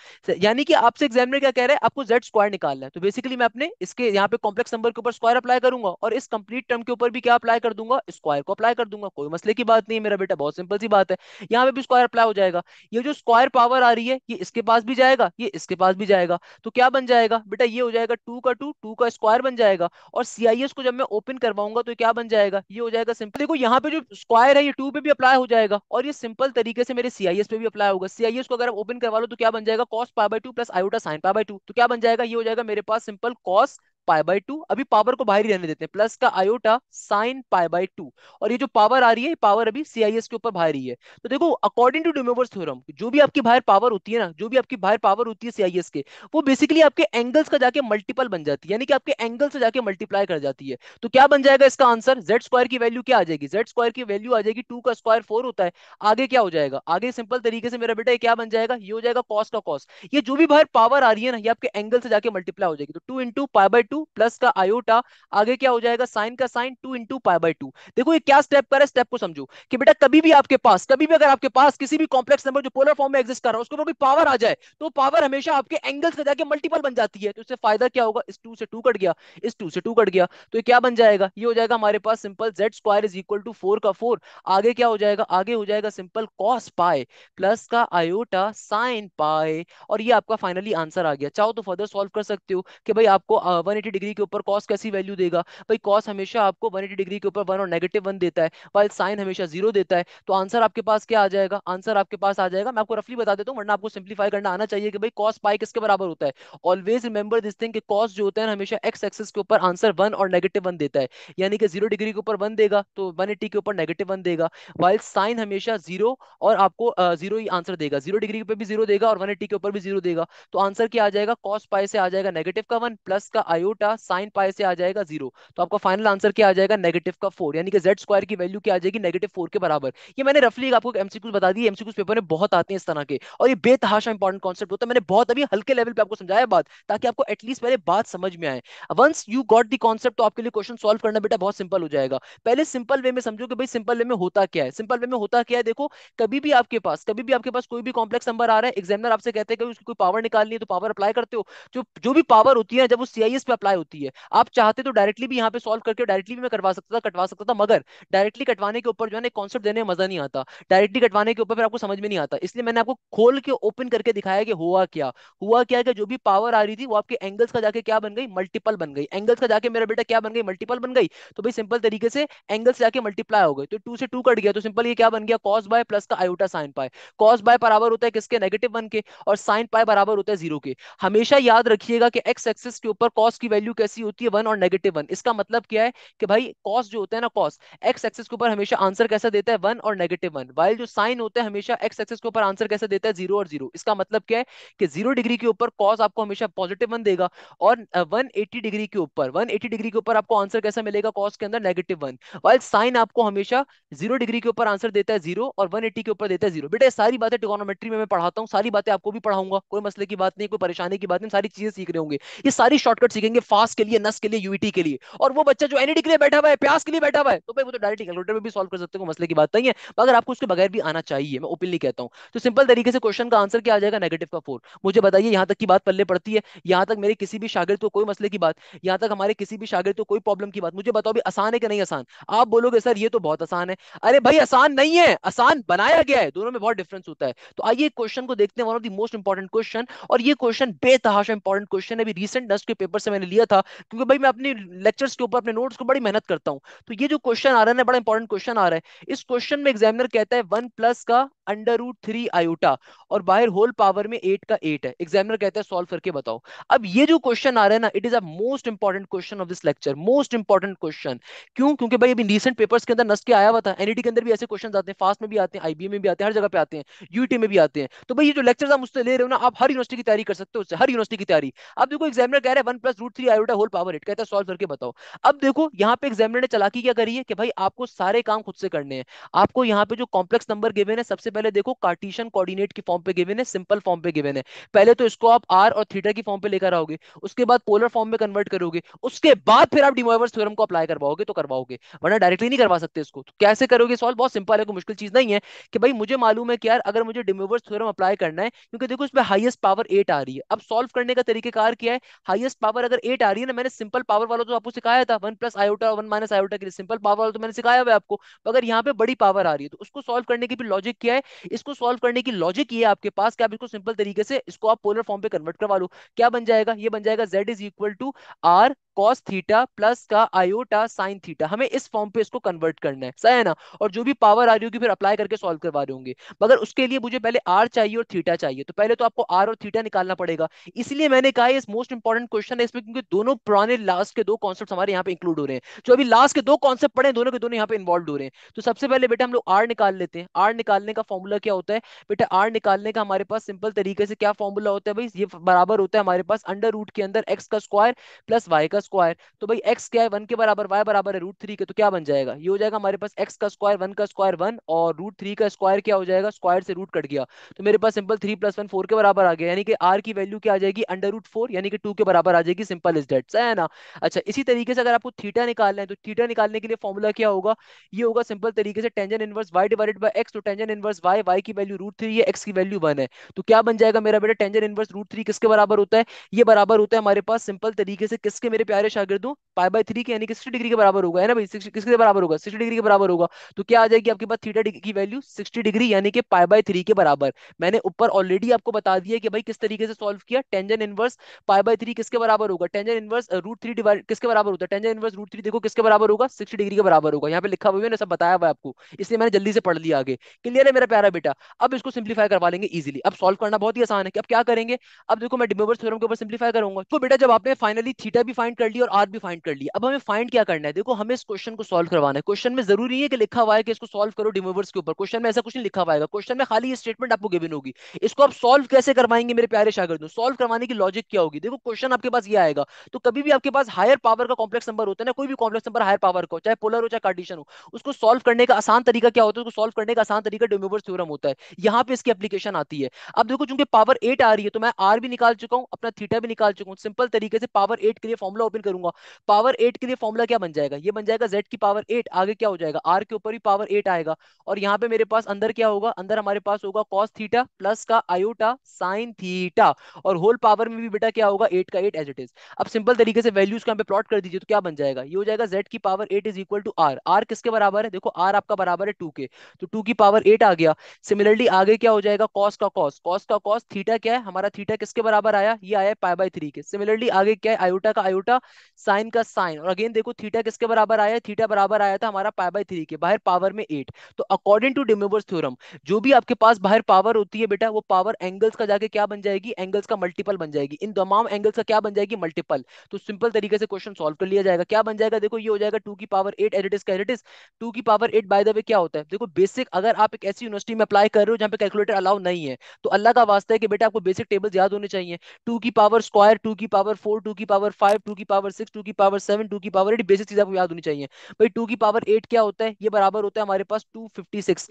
यानी कि आपसे एग्जामिनर क्या कह रहा है आपको जेड स्क्वायर निकालना है तो बेसिकली मैं अपने इसके यहाँ पे कॉम्प्लेक्स नंबर के ऊपर स्क्वायर अप्लाई करूंगा और इस कंप्लीट टर्म के ऊपर भी क्या अप्लाई कर दूंगा स्क्वायर को अप्लाई कर दूंगा कोई मसले की बात नहीं है मेरा बेटा बहुत सिंपल सी बात है यहाँ पे भी स्क्वायर अप्लाई हो जाएगा ये जो स्क्वायर पावर आ रही है ये इसके पास भी जाएगा ये इसके पास भी जाएगा तो क्या बन जाएगा बेटा ये हो जाएगा टू का टू टू का स्क्वायर बन जाएगा और सीआईएस को जब मैं ओपन करवाऊंगा तो क्या बन जाएगा ये हो जाएगा सिंपल देखो यहाँ पे जो स्क्वायर है ये टू पे भी अप्लाई हो जाएगा और ये सिंपल तरीके से मेरे सीआईएस पे भी अप्लाई होगा सीआईएस को अगर आप ओपन करवा लो तो क्या बन जाएगा cos pi by two plus iota sine pi by two तो क्या बन जाएगा ये हो जाएगा मेरे पास simple cos pi by two अभी पावर को बाहर ही रहने देते हैं प्लस का iota sine pi by two और ये जो पावर आ रही है पावर अभी सीआईएस के ऊपर बाहर ही है तो देखो अकॉर्डिंग टू डिमोवर्स थ्योरम जो भी आपकी बाहर पावर होती है ना जो भी आपकी बाहर पावर होती है सीआईएस के वो बेसिकली आपके एंगल्स का जाके मल्टीपल बन जाती है यानी कि आपके एंगल से जाके मल्टीप्लाई कर जाती है तो क्या बन जाएगा इसका आंसर जेड स्क्वायर की वैल्यू क्या आ जाएगी जेड स्क्वायर की वैल्यू आ जाएगी टू का स्क्वायर फोर होता है आगे क्या हो जाएगा आगे सिंपल तरीके से मेरा बेटा क्या बन जाएगा ये हो जाएगा कॉस का कॉस ये जो भी बाहर पावर आ रही है ना ये आपके एंगल से जाके मल्टीप्लाई हो जाएगी तो two into pi by two plus का आयोटा आगे क्या हो जाएगा साइन का sine two into pi by two देखो ये क्या स्टेप कर स्टेप को समझो कि बेटा कभी भी आपके पास कभी भी अगर आपके पास किसी भी कॉम्प्लेक्स नंबर जो पोलर फॉर्म में एक्जिस्ट कर रहा है उसके ऊपर कोई पावर आ जाए तो पावर हमेशा आपके एंगल से जाकर मल्टीपल बन जाती है तो इससे फायदा क्या होगा इस टू से टू कट गया इस टू से टू कट गया तो ये क्या बन जाएगा ये हो जाएगा हमारे पास simple z square is equal to four का फोर आगे क्या हो जाएगा आगे हो जाएगा सिंपल कॉस पाए प्लस का आयोटा साइन पाए और ये आपका फाइनली आंसर आ गया चाहो तो फर्दर सॉल्व कर सकते हो कि भाई आपको वन uh, 180 डिग्री के ऊपर कॉस कैसी वैल्यू देगा भाई कॉस हमेशा आपको 180 डिग्री के ऊपर वन और नेगेटिव वन देता है वाइल साइन हमेशा जीरो देता है तो आंसर आपके पास क्या आ जाएगा आंसर आपके पास आ जाएगा मैं आपको रफली बता देता हूँ वरना आपको सिंप्लीफाई करना आना चाहिए कि भाई कॉस पाई किसके बराबर होता है always remember this thing cos जो होता है हमेशा एक्स एक्सेस के ऊपर आंसर वन और नेगेटिव वन देता है यानी कि जीरो डिग्री के ऊपर वन देगा तो वन के ऊपर नेगेटिव वन देगा वाइल साइन हमेशा जीरो और आपको जीरो ही आंसर देगा जीरो डिग्री पर भी जीरो देगा और वन के ऊपर भी जीरो देगा तो आंसर क्या आ जाएगा कॉस पाई से आ जाएगा नेगेटिव का वन प्लस का आयो आयोटा साइन पाए से आ जाएगा जीरो तो आपका फाइनल आंसर क्या आ जाएगा नेगेटिव का फोर यानी कि जेड स्क्वायर की वैल्यू क्या आ जाएगी नेगेटिव फोर के बराबर ये मैंने रफली आपको एमसीक्यूज बता दी एमसीक्यूज पेपर में बहुत आते हैं इस तरह के और ये बेतहाशा इंपॉर्टेंट कॉन्सेप्ट होता है मैंने बहुत अभी हल्के लेवल पर आपको समझाया बात ताकि आपको एटलीस्ट पहले बात समझ में आए once you got the concept तो आपके लिए क्वेश्चन सॉल्व करना बेटा बहुत सिंपल हो जाएगा पहले सिंपल वे में समझो कि भाई सिंपल वे में होता क्या है सिंपल वे में होता क्या है देखो कभी भी आपके पास कभी भी आपके पास कोई भी कॉम्प्लेक्स नंबर आ रहा है एग्जामिनर आपसे कहते हैं कि उसकी कोई पावर निकालनी है तो पावर अप्लाई करते हो जो जो भी पावर होती है जब वो सीआईएस पे अप्लाई होती है आप चाहते तो डायरेक्टली भी यहाँ पे सॉल्व करके डायरेक्टली भी मैं करवा सकता था कटवा सकता था मगर डायरेक्टली कटवाने के ऊपर जो है ना कॉन्सेप्ट देने में मजा नहीं आता डायरेक्टली कटवाने के ऊपर फिर आपको समझ में नहीं आता इसलिए मैंने आपको खोल के ओपन करके दिखाया कि हुआ क्या हुआ क्या कि जो भी पावर आ रही थी वो आपके एंगल्स का जाके क्या बन गई मल्टीपल बन गई एंगल्स का जाके मेरा बेटा क्या बन गई मल्टीपल बन गई तो भाई सिंपल तरीके से एंगल्स जाके मल्टीप्लाई हो गए तो टू से टू कट गया तो सिंपल ये क्या बन गया कॉस बाय प्लस का iota sine pi cos pi बराबर होता है किसके नेगेटिव वन के और साइन पाए बराबर होता है जीरो के हमेशा याद रखिएगा कि एक्स एक्सिस के ऊपर कॉस की की वैल्यू कैसी होती है वन और नेगेटिव वन इसका मतलब क्या है कि भाई कॉस जो होता है ना कॉस एक्स एक्सेस के ऊपर हमेशा आंसर कैसा देता है वन और नेगेटिव वन वाइल जो साइन होता है हमेशा एक्स एक्सेस के ऊपर आंसर कैसा देता है जीरो और जीरो इसका मतलब क्या है कि जीरो डिग्री के ऊपर कॉस आपको हमेशा पॉजिटिव वन देगा और वन डिग्री के ऊपर वन डिग्री के ऊपर आपको आंसर कैसा मिलेगा कॉस के अंदर नेगेटिव वन वाइल साइन आपको हमेशा जीरो डिग्री के ऊपर आंसर देता है जीरो और वन के ऊपर देता है जीरो बेटा सारी बातें टिकोनोमेट्री में मैं पढ़ाता हूँ सारी बातें आपको भी पढ़ाऊंगा कोई मसले की बात नहीं कोई परेशानी की बात नहीं सारी चीजें सीख रहे होंगे ये सारी शॉर्टकट सीखेंगे लिए फास्ट के लिए नस के लिए यूईटी e के लिए और वो बच्चा जो एनईडी e के लिए बैठा हुआ है प्यास के लिए बैठा हुआ है तो भाई वो तो डायरेक्ट कैलकुलेटर में भी सॉल्व कर सकते हो मसले की बात नहीं है अगर आपको उसके बगैर भी आना चाहिए मैं ओपनली कहता हूँ तो सिंपल तरीके से क्वेश्चन का आंसर क्या आ जाएगा नेगेटिव का फोर मुझे बताइए यहाँ तक की बात पल्ले पड़ती है यहाँ तक मेरे किसी भी शागिर को कोई मसले की बात यहाँ तक हमारे किसी भी शागिर को कोई प्रॉब्लम की बात मुझे बताओ भी आसान है कि नहीं आसान आप बोलोगे सर ये तो बहुत आसान है अरे भाई आसान नहीं है आसान बनाया गया है दोनों में बहुत डिफरेंस होता है तो आइए क्वेश्चन को देखते हैं one of the most important question और ये क्वेश्चन बेतहाशा इंपॉर्टेंट क्वेश्चन है अभी रिसेंट डस्ट के पेपर से मैंने लिया था क्योंकि भाई मैं अपनी लेक्चर्स के ऊपर अपने नोट्स को बड़ी मेहनत करता हूँ तो ये जो क्वेश्चन आ रहा है ना बड़ा इंपॉर्टेंट क्वेश्चन आ रहा है इस क्वेश्चन में एग्जामिनर कहता है वन प्लस का अंडर रूट थ्री आयोटा और बाहर होल पावर में एट का एट है एग्जामिनर कहता है सॉल्व करके बताओ अब ये जो क्वेश्चन आ रहा है ना it is a most important question of this lecture most important question क्यों क्योंकि भाई अभी रिसेंट पेपर्स के अंदर नस के आया हुआ था एनईटी e के अंदर भी ऐसे क्वेश्चन आते हैं फास्ट में भी आते हैं आईबीए में भी आते हैं हर जगह पे आते हैं यूटी में भी आते हैं तो भाई ये जो लेक्चर आप मुझसे ले रहे हो ना आप हर यूनिवर्सिटी की तैयारी कर सकते हो उससे हर यूनिवर्सिटी की तैयारी अब देखो एग्जामिनर कह रहे हैं one plus root three iota whole power eight कहता है सॉल्व तो करके बताओ अब देखो यहाँ पे एग्जामिनर ने चला की क्या करी है कि भाई आपको सारे काम खुद से करने हैं आपको यहाँ पे जो कॉम्प्लेक्स नंबर गिवेन है सबसे पहले देखो कार्टिशन कोऑर्डिनेट की फॉर्म पे गिवेन है सिंपल फॉर्म पे गिवेन है पहले तो इसको आप आर और थीटा की फॉर्म पे लेकर आओगे उसके बाद पोलर फॉर्म में कन्वर्ट करोगे उसके बाद फिर आप डिमोवर्स थ्योरम को अप्लाई करवाओगे तो करवाओगे वरना डायरेक्टली नहीं करवा सकते इसको तो कैसे करोगे सॉल्व बहुत सिंपल है कोई मुश्किल चीज नहीं है कि भाई मुझे मालूम है कि यार अगर मुझे डिमोवर्स थ्योरम अप्लाई करना है क्योंकि देखो इसमें हाइएस्ट पावर एट आ रही है अब सॉल्व करने का तरीके कार क्या है हाइएस्ट पावर अगर एट आ रही है ना मैंने सिंपल पावर वालों तो आपको सिखाया था one plus iota one minus iota के लिए सिंपल पावर वालों तो मैंने सिखाया हुआ है आपको अगर यहाँ पे बड़ी पावर आ रही है तो उसको सॉल्व करने की भी लॉजिक क्या है इसको सॉल्व करने की लॉजिक ये आपके पास कि आप इसको सिंपल तरीके से इसको आप पोलर फॉर्म पे कन्वर्ट करवा लो क्या बन जाएगा ये बन जाएगा Z is equal to are cos theta plus का आयोटा साइन थीटा हमें इस फॉर्म पे इसको कन्वर्ट करना है सही है ना और जो भी पावर आ रही होगी फिर अप्लाई करके सॉल्व करवा रहे होंगे मगर उसके लिए मुझे पहले आर चाहिए और थीटा चाहिए तो पहले तो आपको आर और थीटा निकालना पड़ेगा इसलिए मैंने कहा इस मोस्ट इंपॉर्टेंट क्वेश्चन है इसमें क्योंकि दोनों पुराने लास्ट के दो कॉन्सेप्ट हमारे यहाँ पे इंक्लूड हो रहे हैं जो अभी लास्ट के दो कॉन्सेप्ट पढ़े दोनों के दोनों यहाँ पे इन्वॉल्व हो रहे हैं तो सबसे पहले बेटा हम लोग आर निकाल लेते हैं आर निकालने का फॉर्मूला क्या होता है बेटा आर निकालने का हमारे पास सिंपल तरीके से क्या फॉर्मूला होता है भाई ये बराबर होता है हमारे पास अंडर रूट के अंदर एक्स का स्क्वायर प्लस वाई का स्क्वायर तो भाई एक्स क्या है वन के बराबर वाई बराबर है रूट थ्री के तो क्या बन जाएगा ये हो जाएगा हमारे पास एक्स का स्क्वायर वन का स्क्वायर वन और रूट थ्री का स्क्वायर क्या हो जाएगा स्क्वायर से रूट कट गया तो मेरे पास simple three plus one four के बराबर आ गया यानी कि आर की वैल्यू क्या आ जाएगी अंडर रूट फोर यानी कि टू के बराबर आ जाएगी सिंपल इज डेट है ना अच्छा इसी तरीके से अगर आपको थीटा निकालना है तो थीटा निकालने के लिए फॉर्मूला क्या होगा ये होगा सिंपल तरीके से tangent inverse Y divided by x तो टेंजन इनवर्स वाई वाई की वैल्यू रूट थ्री है एक्स की वैल्यू वन है तो क्या बन जाएगा मेरा बेटा टेंजन इनवर्स रूट थ्री किसके बराबर होता है ये बराबर होता है हमारे पास सिंपल तरीके से किसके मेरे प्यारे शागिर्दों पाई बाई थ्री के यानी कि सिक्सटी डिग्री के बराबर होगा है ना भाई किसके बराबर होगा सिक्सटी डिग्री के बराबर होगा तो क्या आ जाएगी आपके पास थीटा की वैल्यू सिक्सटी डिग्री यानी कि पाई बाई थ्री के बराबर मैंने ऊपर ऑलरेडी आपको बता दिया कि भाई किस तरीके से सॉल्व किया tangent inverse pi by three किसके बराबर होगा tangent inverse root three divide किसके बराबर होता है टेंजेंट इनवर्स रूट थ्री देखो किसके बराबर होगा सिक्सटी डिग्री के बराबर होगा यहाँ पे लिखा हुआ है ना सब बताया हुआ आपको इसलिए मैंने जल्दी से पढ़ लिया आगे क्लियर है मेरा प्यारा बेटा अब इसको सिंप्लीफाई करवा लेंगे इजिली अब सॉल्व करना बहुत ही आसान है कि अब क्या करेंगे अब देखो मैं डिमोवर्स थ्योरम के ऊपर सिंप्लीफाई करूंगा तो बेटा जब आपने फाइनली थीटा भी फाइंड कर लिया और आर भी फाइंड कर लिया अब हमें फाइंड क्या करना है देखो हमें इस क्वेश्चन को सॉल्व करवाना है क्वेश्चन में जरूरी है कि लिखा हुआ है कि इसको सॉल्व करो डिमोवर्स के ऊपर क्वेश्चन में ऐसा कुछ नहीं लिखा हुआ है क्वेश्चन में खाली स्टेटमेंट आपको गिवन होगी इसको आप सॉल्व कैसे करवाएंगे मेरे प्यारे शागर सॉल्व करवाने की लॉजिक क्या होगी देखो क्वेश्चन आपके पास ये आएगा जाएगा तो कभी भी आपके पास हायर पावर का कॉम्प्लेक्स नंबर होता है ना कोई भी कॉम्प्लेक्स नंबर हायर पावर का हो चाहे पोलर हो चाहे कार्डिशन हो उसको सॉल्व करने का आसान तरीका क्या होता है उसको सॉल्व करने का आसान तरीका डोम्यूबर्स थ्योरम होता है यहाँ पे इसकी एप्लीकेशन आती है अब देखो चूंकि पावर एट आ रही है तो मैं आर भी निकाल चुका हूँ अपना थीटा भी निकाल चुका हूँ सिंपल तरीके से पावर एट के लिए फॉर्मुला ओपन करूंगा पावर एट के लिए फॉर्मुला क्या बन जाएगा ये बन जाएगा जेड की पावर एट आगे क्या हो जाएगा आर के ऊपर ही पावर एट आएगा और यहाँ पे मेरे पास अंदर क्या होगा अंदर हमारे पास होगा कॉस थीटा प्लस का आयोटा साइन थीटा और होल पावर में भी बेटा क्या होगा एट का एट एज इट इज अब सिंपल तरीके से वैल्यूज को यहाँ पे प्लॉट कर दीजिए तो क्या बन जाएगा ये हो जाएगा जेड की power eight is equal to R R किसके बराबर है देखो आर आपका बराबर है टू के तो टू की पावर एट आ गया सिमिलरली आगे क्या हो जाएगा कॉस का कॉस कॉस का कॉस थीटा क्या है हमारा थीटा किसके बराबर आया ये आया पाई बाई थ्री के सिमिलरली आगे क्या है आयोटा का आयोटा साइन का साइन और अगेन देखो थीटा किसके बराबर आया थीटा बराबर आया था हमारा पाई बाई थ्री के बाहर पावर में एट तो अकॉर्डिंग टू डिमोवर्स थ्योरम जो भी आपके पास बाहर पावर होती है बेटा वो पावर एंगल्स का जाके क्या बन जाएगी एंगल्स का मल्टीपल बन जाएगी इन तमाम एंगल्स का क्या बन जाएगी मल्टीपल मल्टीपल तो सिंपल तरीके से क्वेश्चन सॉल्व कर लिया जाएगा क्या बन जाएगा देखो ये हो जाएगा टू की पावर एट एज का इज टू की power eight by the way क्या होता है देखो बेसिक अगर आप एक ऐसी यूनिवर्सिटी में अप्लाई कर रहे हो जहां पे कैलकुलेटर अलाउ नहीं है तो अल्लाह का वास्ता है कि बेटा आपको बेसिक टेबल्स याद होने चाहिए टू की पावर स्क्वायर टू की पावर फोर टू की पावर फाइव टू की पावर सिक्स टू की पावर सेवन टू की पावर एट बेसिक चीज आपको याद होनी चाहिए भाई टू की पावर एट क्या होता है ये बराबर होता है हमारे पास टू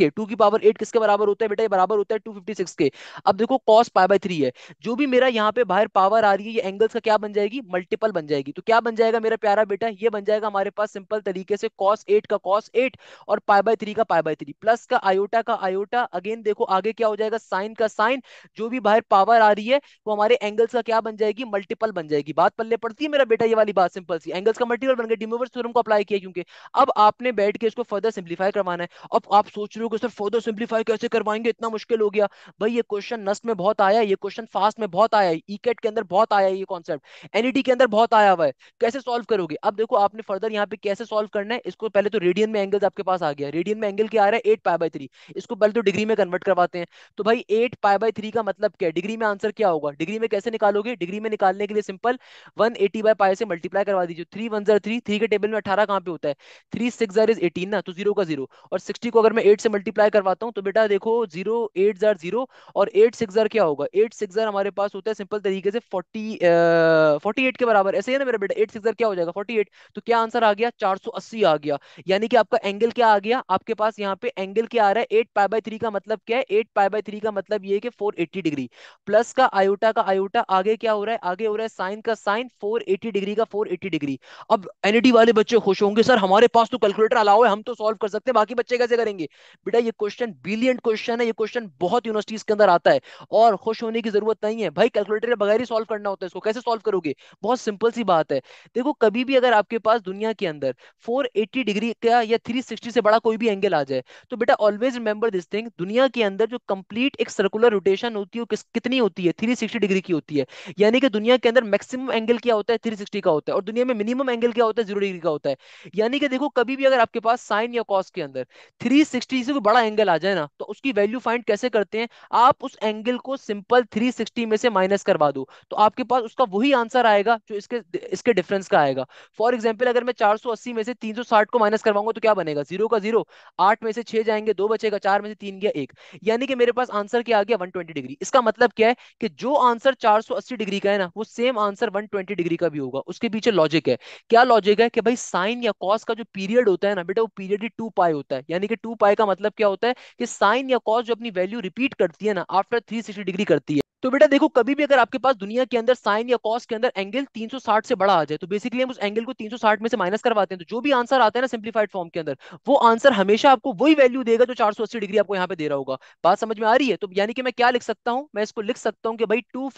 के टू की पावर एट किसके बराबर होता है बेटा ये बराबर होता है टू के अब देखो कॉस पाई बाई थ्री है जो भी मेरा यहाँ पे बाहर पावर आ रही है ये एंगल्स का क्या बन जाएगी जाएगी मल्टीपल बन जाएगी तो क्या बन जाएगा मेरा प्यारा बेटा ये बन जाएगा हमारे पास सिंपल तरीके से कॉस एट का कॉस एट और पाई बाय थ्री का पाई बाय थ्री प्लस का आयोटा का आयोटा अगेन देखो आगे क्या हो जाएगा साइन का साइन जो भी बाहर पावर आ रही है वो हमारे एंगल्स का क्या बन जाएगी मल्टीपल बन जाएगी बात पल्ले पड़ती है मेरा बेटा ये वाली बात सिंपल सी एंगल्स का मल्टीपल बन गया डिमोवर्स थ्योरम को अप्लाई किया क्योंकि अब आपने बैठ के इसको फर्दर सिंप्लीफाई करवाना है अब आप सोच रहे हो कि सर फर्दर सिंप्लीफाई कैसे करवाएंगे इतना मुश्किल हो गया भाई ये क्वेश्चन नस्ट में बहुत आया ये क्वेश्चन फास्ट में बहुत आया ईकेट के अंदर बहुत आया ये कॉन्सेप्ट एनी ह्यूमैनिटी के अंदर बहुत आया हुआ है कैसे सॉल्व करोगे अब देखो आपने फर्दर यहाँ पे कैसे सॉल्व करना है इसको पहले तो रेडियन में एंगल्स आपके पास आ गया रेडियन में एंगल क्या आ रहा है एट पाई बाई थ्री इसको पहले तो डिग्री में कन्वर्ट करवाते हैं तो भाई एट पाई बाई थ्री का मतलब क्या है डिग्री में आंसर क्या होगा डिग्री में कैसे निकालोगे डिग्री में निकालने के लिए simple one eighty by pi से मल्टीप्लाई करवा दीजिए थ्री वन जर थ्री थ्री के टेबल में अठारह कहाँ पे होता है थ्री सिक्स जर इज एटीन ना तो जीरो का जीरो और सिक्सटी को अगर मैं एट से मल्टीप्लाई करवाता हूँ तो बेटा देखो जीरो एट जर जीरो और एट सिक्स जर क्या होगा एट सिक्स जर हमारे पास होता है सिंपल तरीके से फोर्टी 48 के बराबर ऐसे ही ना मेरा बेटा एट सिक्स क्या हो जाएगा 48 तो क्या आंसर आ गया 480 आ गया यानी कि आपका एंगल क्या आ गया आपके पास यहाँ पे एंगल क्या आ रहा है एट पाई बाई थ्री का मतलब क्या है एट पाई बाई थ्री का मतलब ये कि 480 डिग्री प्लस का आयोटा का आयोटा आगे क्या हो रहा है आगे हो रहा है साइन का साइन फोर डिग्री का फोर डिग्री अब एनईटी e वाले बच्चे खुश होंगे सर हमारे पास तो कैलकुलेटर अलाव है हम तो सोल्व कर सकते हैं बाकी बच्चे कैसे करेंगे बेटा ये क्वेश्चन ब्रिलियंट क्वेश्चन है ये क्वेश्चन बहुत यूनिवर्सिटीज के अंदर आता है और खुश होने की जरूरत नहीं है भाई कैलकुलेटर बगैर ही सोल्व करना होता है इसको कैसे सोल्व करोगे बहुत सिंपल सी बात है देखो कभी भी अगर आपके पास दुनिया के अंदर 480 डिग्री का या 360 से बड़ा कोई भी एंगल आ जाए तो बेटा ऑलवेज रिमेंबर दिस थिंग दुनिया के अंदर जो कंप्लीट एक सर्कुलर रोटेशन होती है कितनी होती है थ्री डिग्री की होती है यानी कि दुनिया के अंदर मैक्सिमम एंगल क्या होता है थ्री का होता है और दुनिया में मिनिमम एंगल क्या होता है जीरो डिग्री का होता है यानी कि देखो कभी भी अगर आपके पास साइन या कॉस के अंदर थ्री से कोई बड़ा एंगल आ जाए ना तो उसकी वैल्यू फाइंड कैसे करते हैं आप उस एंगल को सिंपल 360 में से माइनस करवा दो तो आपके पास उसका वही आंसर आएगा जो इसके इसके डिफरेंस का आएगा फॉर एग्जाम्पल अगर मैं 480 में से 360 को माइनस करवाऊंगा तो क्या बनेगा जीरो का जीरो आठ में से छह जाएंगे दो बचेगा चार में से तीन गया एक यानी कि मेरे पास आंसर क्या आ गया 120 डिग्री इसका मतलब क्या है कि जो आंसर 480 डिग्री का है ना वो सेम आंसर 120 डिग्री का भी होगा उसके पीछे लॉजिक है क्या लॉजिक है कि भाई साइन या कॉस का जो पीरियड होता है ना बेटा वो पीरियड ही टू पाई होता है यानी कि टू पाई का मतलब क्या होता है कि साइन या कॉस जो अपनी वैल्यू रिपीट करती है ना आफ्टर थ्री डिग्री करती है तो बेटा देखो कभी भी अगर आपके पास दुनिया के अंदर साइन या कॉस के अंदर एंगल 360 से बड़ा आ जाए तो बेसिकली हम उस एंगल को 360 में से माइनस करवाते हैं तो जो भी आंसर आता है ना सिंप्लीफाइड फॉर्म के अंदर वो आंसर हमेशा आपको वही वैल्यू देगा जो 480 डिग्री आपको यहाँ पे दे रहा होगा बात समझ में आ रही है तो यानी कि मैं क्या लिख सकता हूँ मैं इसको लिख सकता हूँ कि भाई टू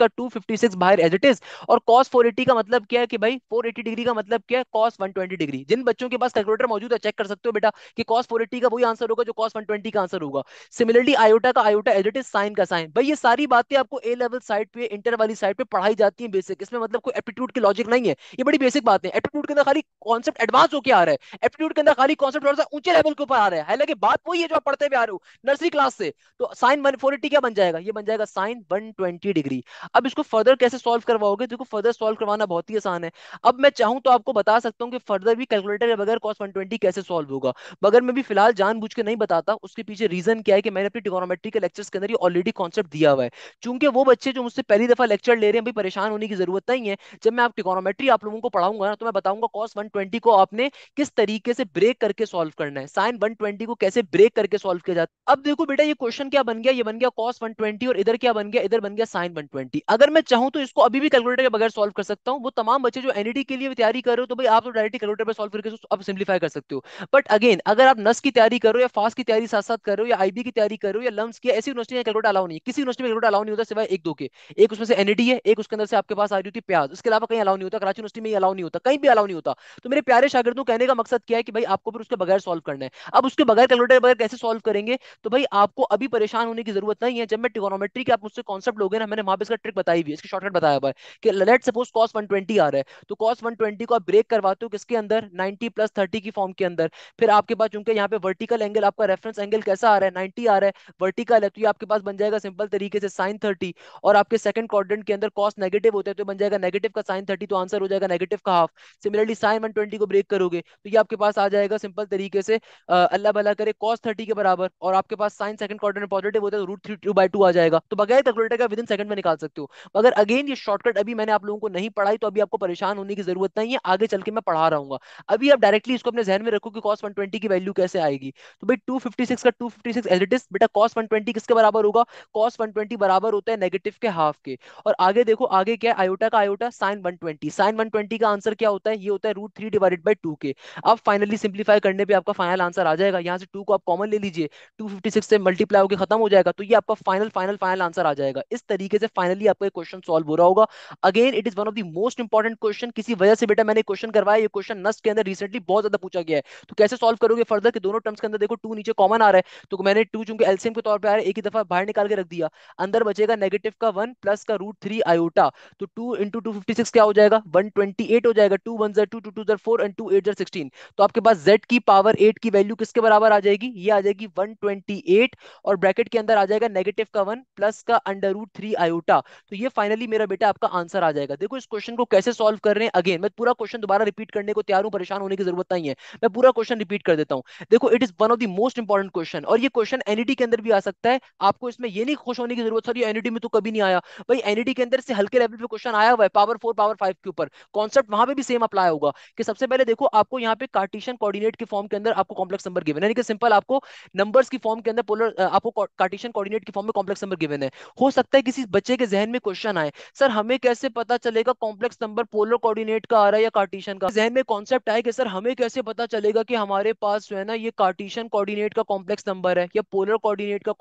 का टू बाहर एज इट इज और कॉस फोर का मतलब क्या है कि भाई फोर डिग्री का मतलब क्या है कॉस वन डिग्री जिन बच्चों के पास कैलकुलेटर मौजूद है चेक कर सकते हो बेटा कि कॉस फोर का वही आंसर होगा जो कॉस वन का आंसर होगा सिमिलरली आयोटा का iota as it is sine का साइन भाई ये सारी बात बातें आपको ए लेवल साइड पे इंटर वाली साइड पे पढ़ाई जाती है बेसिक इसमें मतलब कोई एप्टीट्यूड की लॉजिक नहीं है ये बड़ी बेसिक बात है एप्टीट्यूड के अंदर खाली कॉन्सेप्ट एडवांस होकर आ रहा है एप्टीट्यूड के अंदर खाली कॉन्सेप्ट थोड़ा सा ऊंचे लेवल के ऊपर आ रहा है हालांकि बात वही है जो आप पढ़ते हुए आ रहे हो नर्सरी क्लास से तो साइन वन क्या बन जाएगा ये बन जाएगा साइन वन डिग्री अब इसको फर्दर कैसे सॉल्व करवाओगे देखो फर्दर सॉल्व करवाना बहुत ही आसान है अब मैं चाहूँ तो आपको बता सकता हूँ कि फर्दर भी कैलकुलेटर बगैर कॉस 120 कैसे सॉल्व होगा मगर मैं भी फिलहाल जानबूझ के नहीं बताता उसके पीछे रीजन क्या है कि मैंने अपनी टिकोनोमेट्री के लेक्चर्स के अंदर ऑलरेडी कॉन्सेप्ट दिया हुआ है चूंकि वो बच्चे जो मुझसे पहली दफा लेक्चर ले रहे हैं भाई परेशान होने की जरूरत नहीं है जब मैं आप टिकोनोमेट्री आप लोगों को पढ़ाऊंगा ना तो मैं बताऊंगा कॉस वन को आपने किस तरीके से ब्रेक करके सॉल्व करना है साइन वन को कैसे ब्रेक करके सॉल्व किया जाता है अब देखो बेटा ये क्वेश्चन क्या बन गया ये बन गया कॉस वन और इधर क्या बन गया इधर बन गया साइन वन अगर मैं चाहूँ तो इसको अभी भी कैलकुलेटर के बगैर सॉल्व कर सकता हूँ वो तमाम बच्चे जो एनईटी e के लिए तैयारी कर रहे हो तो भाई आप तो डायरेक्ट कैलकुलेटर पर सॉल्व करके आप सिंप्लीफाई कर सकते हो बट अगेन अगर आप नस की तैयारी करो या फास्ट की तैयारी साथ साथ करो या आईबी की तैयारी करो या लम्स की ऐसी यूनिवर्सिटी कैलकुलेटर अलाउ नहीं है किसी यूनिवर्सिटी में कैलकुलेटर अलाउ नहीं होता सिवाय एक दो के एक उसमें से एनडी है एक उसके अंदर से आपके पास आ रही होती प्याज उसके अलावा कहीं अलाउ नहीं होता कराची यूनिवर्सिटी में अलाउ नहीं होता कहीं भी अलाउ नहीं होता तो मेरे प्यारे शागिर्दों कहने का मकसद क्या है कि भाई आपको फिर उसके बगैर सॉल्व करना है अब उसके बगैर कैलकुलेटर बगैर कैसे सॉल्व करेंगे तो भाई आपको अभी परेशान होने की जरूरत नहीं है जब मैं टिकोनोमेट्री के आप मुझसे कॉन्सेप्ट लोगे ना मैंने वहां पर इसका ट्रिक बताई हुई है इसकी शॉर्टकट बताया हुआ है कि लेट सपोज कॉस ट्वेंटी आ रहा है तो कॉस ट्वेंटी को आप ब्रेक करवाते हो किसके अंदर नाइनटी प्लस थर्टी की फॉर्म के अंदर फिर आपके पास चूंकि यहाँ पे वर्टिकल एंगल आपका रेफरेंस एंगल कैसा आ रहा है नाइनटी आ रहा है वर्टिकल है तो ये आपके पास बन जाएगा सिंपल तरीके से साइन साइन थर्टी और आपके सेकंड क्वाड्रेंट के अंदर कॉस नेगेटिव होता है तो बन जाएगा नेगेटिव का साइन थर्टी तो आंसर हो जाएगा नेगेटिव का half similarly sine one twenty को ब्रेक करोगे तो ये आपके पास आ जाएगा सिंपल तरीके से अल्लाह भला करे कॉस थर्टी के बराबर और आपके पास साइन सेकंड क्वार्टर पॉजिटिव होता है तो root three two by two आ जाएगा तो बगैर कैलकुलेटर का विदिन सेकंड में निकाल सकते हो मगर अगेन ये शॉर्टकट अभी मैंने आप लोगों को नहीं पढ़ाई तो अभी आपको परेशान होने की जरूरत नहीं है आगे चल के मैं पढ़ा रहा हूँ अभी आप डायरेक्टली इसको अपने जहन में रखो कि कॉस वन ट्वेंटी की वैल्यू कैसे आएगी तो भाई टू फिफ्टी सिक्स का two fifty six as it is बेटा कॉस वन ट्वेंटी किसके बराबर होगा कॉस वन ट्वेंटी बराबर बराबर होता है नेगेटिव के हाफ के और आगे देखो आगे क्या है आयोटा का iota sine one twenty sine one twenty का आंसर क्या होता है ये होता है root three divided by two के अब फाइनली सिंप्लीफाई करने पर आपका फाइनल आंसर आ जाएगा यहाँ से टू को आप कॉमन ले लीजिए टू फिफ्टी सिक्स से मल्टीप्लाई होकर खत्म हो जाएगा तो ये आपका फाइनल फाइनल फाइनल आंसर आ जाएगा इस तरीके से फाइनली आपका क्वेश्चन सॉल्व हो रहा होगा again it is one of the most important question किसी वजह से बेटा मैंने क्वेश्चन करवाया ये क्वेश्चन नस्ट के अंदर रिसेंटली बहुत ज्यादा पूछा गया है तो कैसे सॉल्व करोगे फर्दर के दोनों टर्म्स के अंदर देखो टू नीचे कॉमन आ रहा है तो मैंने टू चूंकि एलसीएम के तौर पर आ रहा है एक ही दफा बाहर निकाल के रख दिया अंदर बचेगा नेगेटिव का वन प्लस का रूट थ्री आयोटा तो two into two fifty six क्या हो जाएगा वन ट्वेंटी एट हो जाएगा टू वन जर टू टू टू जर फोर एंड टू एट जर सिक्सटीन तो आपके पास जेड की पावर एट की वैल्यू किसके बराबर आ जाएगी ये आ जाएगी वन ट्वेंटी एट और ब्रैकेट के अंदर आ जाएगा नेगेटिव का वन प्लस का अंडर रूट थ्री आयोटा तो ये फाइनली मेरा बेटा आपका आंसर आ जाएगा देखो इस क्वेश्चन को कैसे सॉल्व कर रहे हैं अगेन मैं पूरा क्वेश्चन दोबारा रिपीट करने को तैयार हूँ परेशान होने की जरूरत नहीं है मैं पूरा क्वेश्चन रिपीट कर देता हूँ देखो it is one of the most important question और ये क्वेश्चन एनईटी के अंदर भी आ सकता है आपको इसमें ये नहीं खुश होने की जरूरत सर ये एनईडी में तो कभी नहीं आया भाई एनईडी e के अंदर से हल्के लेवल पे क्वेश्चन आया हुआ है पावर फोर पावर फाइव के ऊपर कॉन्सेप्ट वहां पे भी सेम अप्लाई होगा कि सबसे पहले देखो आपको यहाँ पे कार्टिशन कोऑर्डिनेट के फॉर्म के अंदर आपको कॉम्प्लेक्स नंबर गिवन यानी कि सिंपल आपको नंबर्स की फॉर्म के अंदर पोलर आपको कार्टिशन कॉर्डिनेट के फॉर्म में कॉम्प्लेक्स नंबर गिवन है हो सकता है किसी बच्चे के जहन में क्वेश्चन आए सर हमें कैसे पता चलेगा कॉम्प्लेक्स नंबर पोलर कॉर्डिनेट का आ रहा है या कार्टिशन का जहन में कॉन्सेप्ट आए कि सर हमें कैसे पता चलेगा कि हमारे पास जो है ना ये कार्टिशन कोऑर्डिनेट का कॉम्प्लेक्स नंबर है या पोलर कोऑर्डिनेट का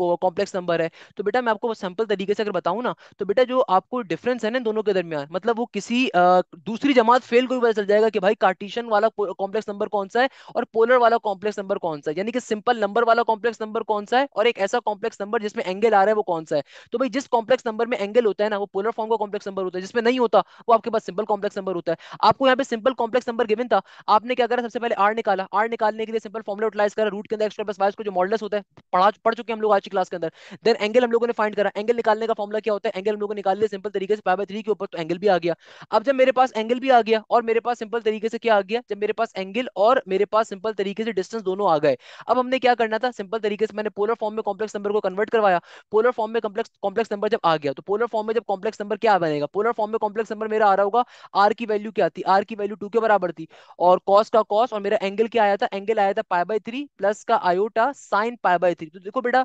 कॉम्प्लेक्स नंबर है तो बेटा मैं आपको वो सैम्पल तरीके से अगर बताऊँ ना तो बेटा जो आपको डिफरेंस है ना दोनों के दरमियान मतलब वो किसी आ, दूसरी जमात फेल को भी पता चल जाएगा कि भाई कार्टिशन वाला कॉम्प्लेक्स नंबर कौन सा है और पोलर वाला कॉम्प्लेक्स नंबर कौन सा है यानी कि सिंपल नंबर वाला कॉम्प्लेक्स नंबर कौन सा है और एक ऐसा कॉम्प्लेक्स नंबर जिसमें एंगल आ रहा है वो कौन सा है तो भाई जिस कॉम्प्लेक्स नंबर में एंगल होता है ना वो पोलर फॉर्म का कॉम्प्लेक्स नंबर होता है जिसमें नहीं होता वो आपके पास सिंपल कॉम्प्लेक्स नंबर होता है आपको यहाँ पे सिंपल कॉम्प्लेक्स नंबर गिवन था आपने क्या करा सबसे पहले आर निकाला आर निकालने के लिए सिंपल फॉर्मुला यूटिलाइज करा रूट के अंदर एक्स प्लस वाई जो मॉडल्स होता है पढ़ा पढ़ चुके हम लोग आज की क्लास के अंदर देन एंगल हम लोग लोगों ने फाइंड करा एंगल निकालने का फॉर्मला क्या होता है एंगल हम लोगों ने निकाल लिया सिंपल तरीके से पाई बाई थ्री के ऊपर तो एंगल भी आ गया अब जब मेरे पास एंगल भी आ गया और मेरे पास सिंपल तरीके से क्या आ गया जब मेरे पास एंगल और मेरे पास सिंपल तरीके से डिस्टेंस दोनों आ गए अब हमने क्या करना था सिंपल तरीके से मैंने पोलर फॉर्म में कॉम्प्लेक्स नंबर को कन्वर्ट करवाया पोलर फॉर्म में कॉम्प्लेक्स कॉम्प्लेक्स नंबर जब आ गया तो पोलर फॉर्म में जब कॉम्प्लेक्स नंबर क्या बनेगा पोलर फॉर्म में कॉम्प्लेक्स नंबर मेरा आ रहा होगा आर की वैल्यू क्या थी आर की वैल्यू टू के बराबर थी और कॉस का कॉस और मेरा एंगल क्या आया था एंगल आया था पाई बाई थ्री प्लस का iota sine pi by three तो देखो बेटा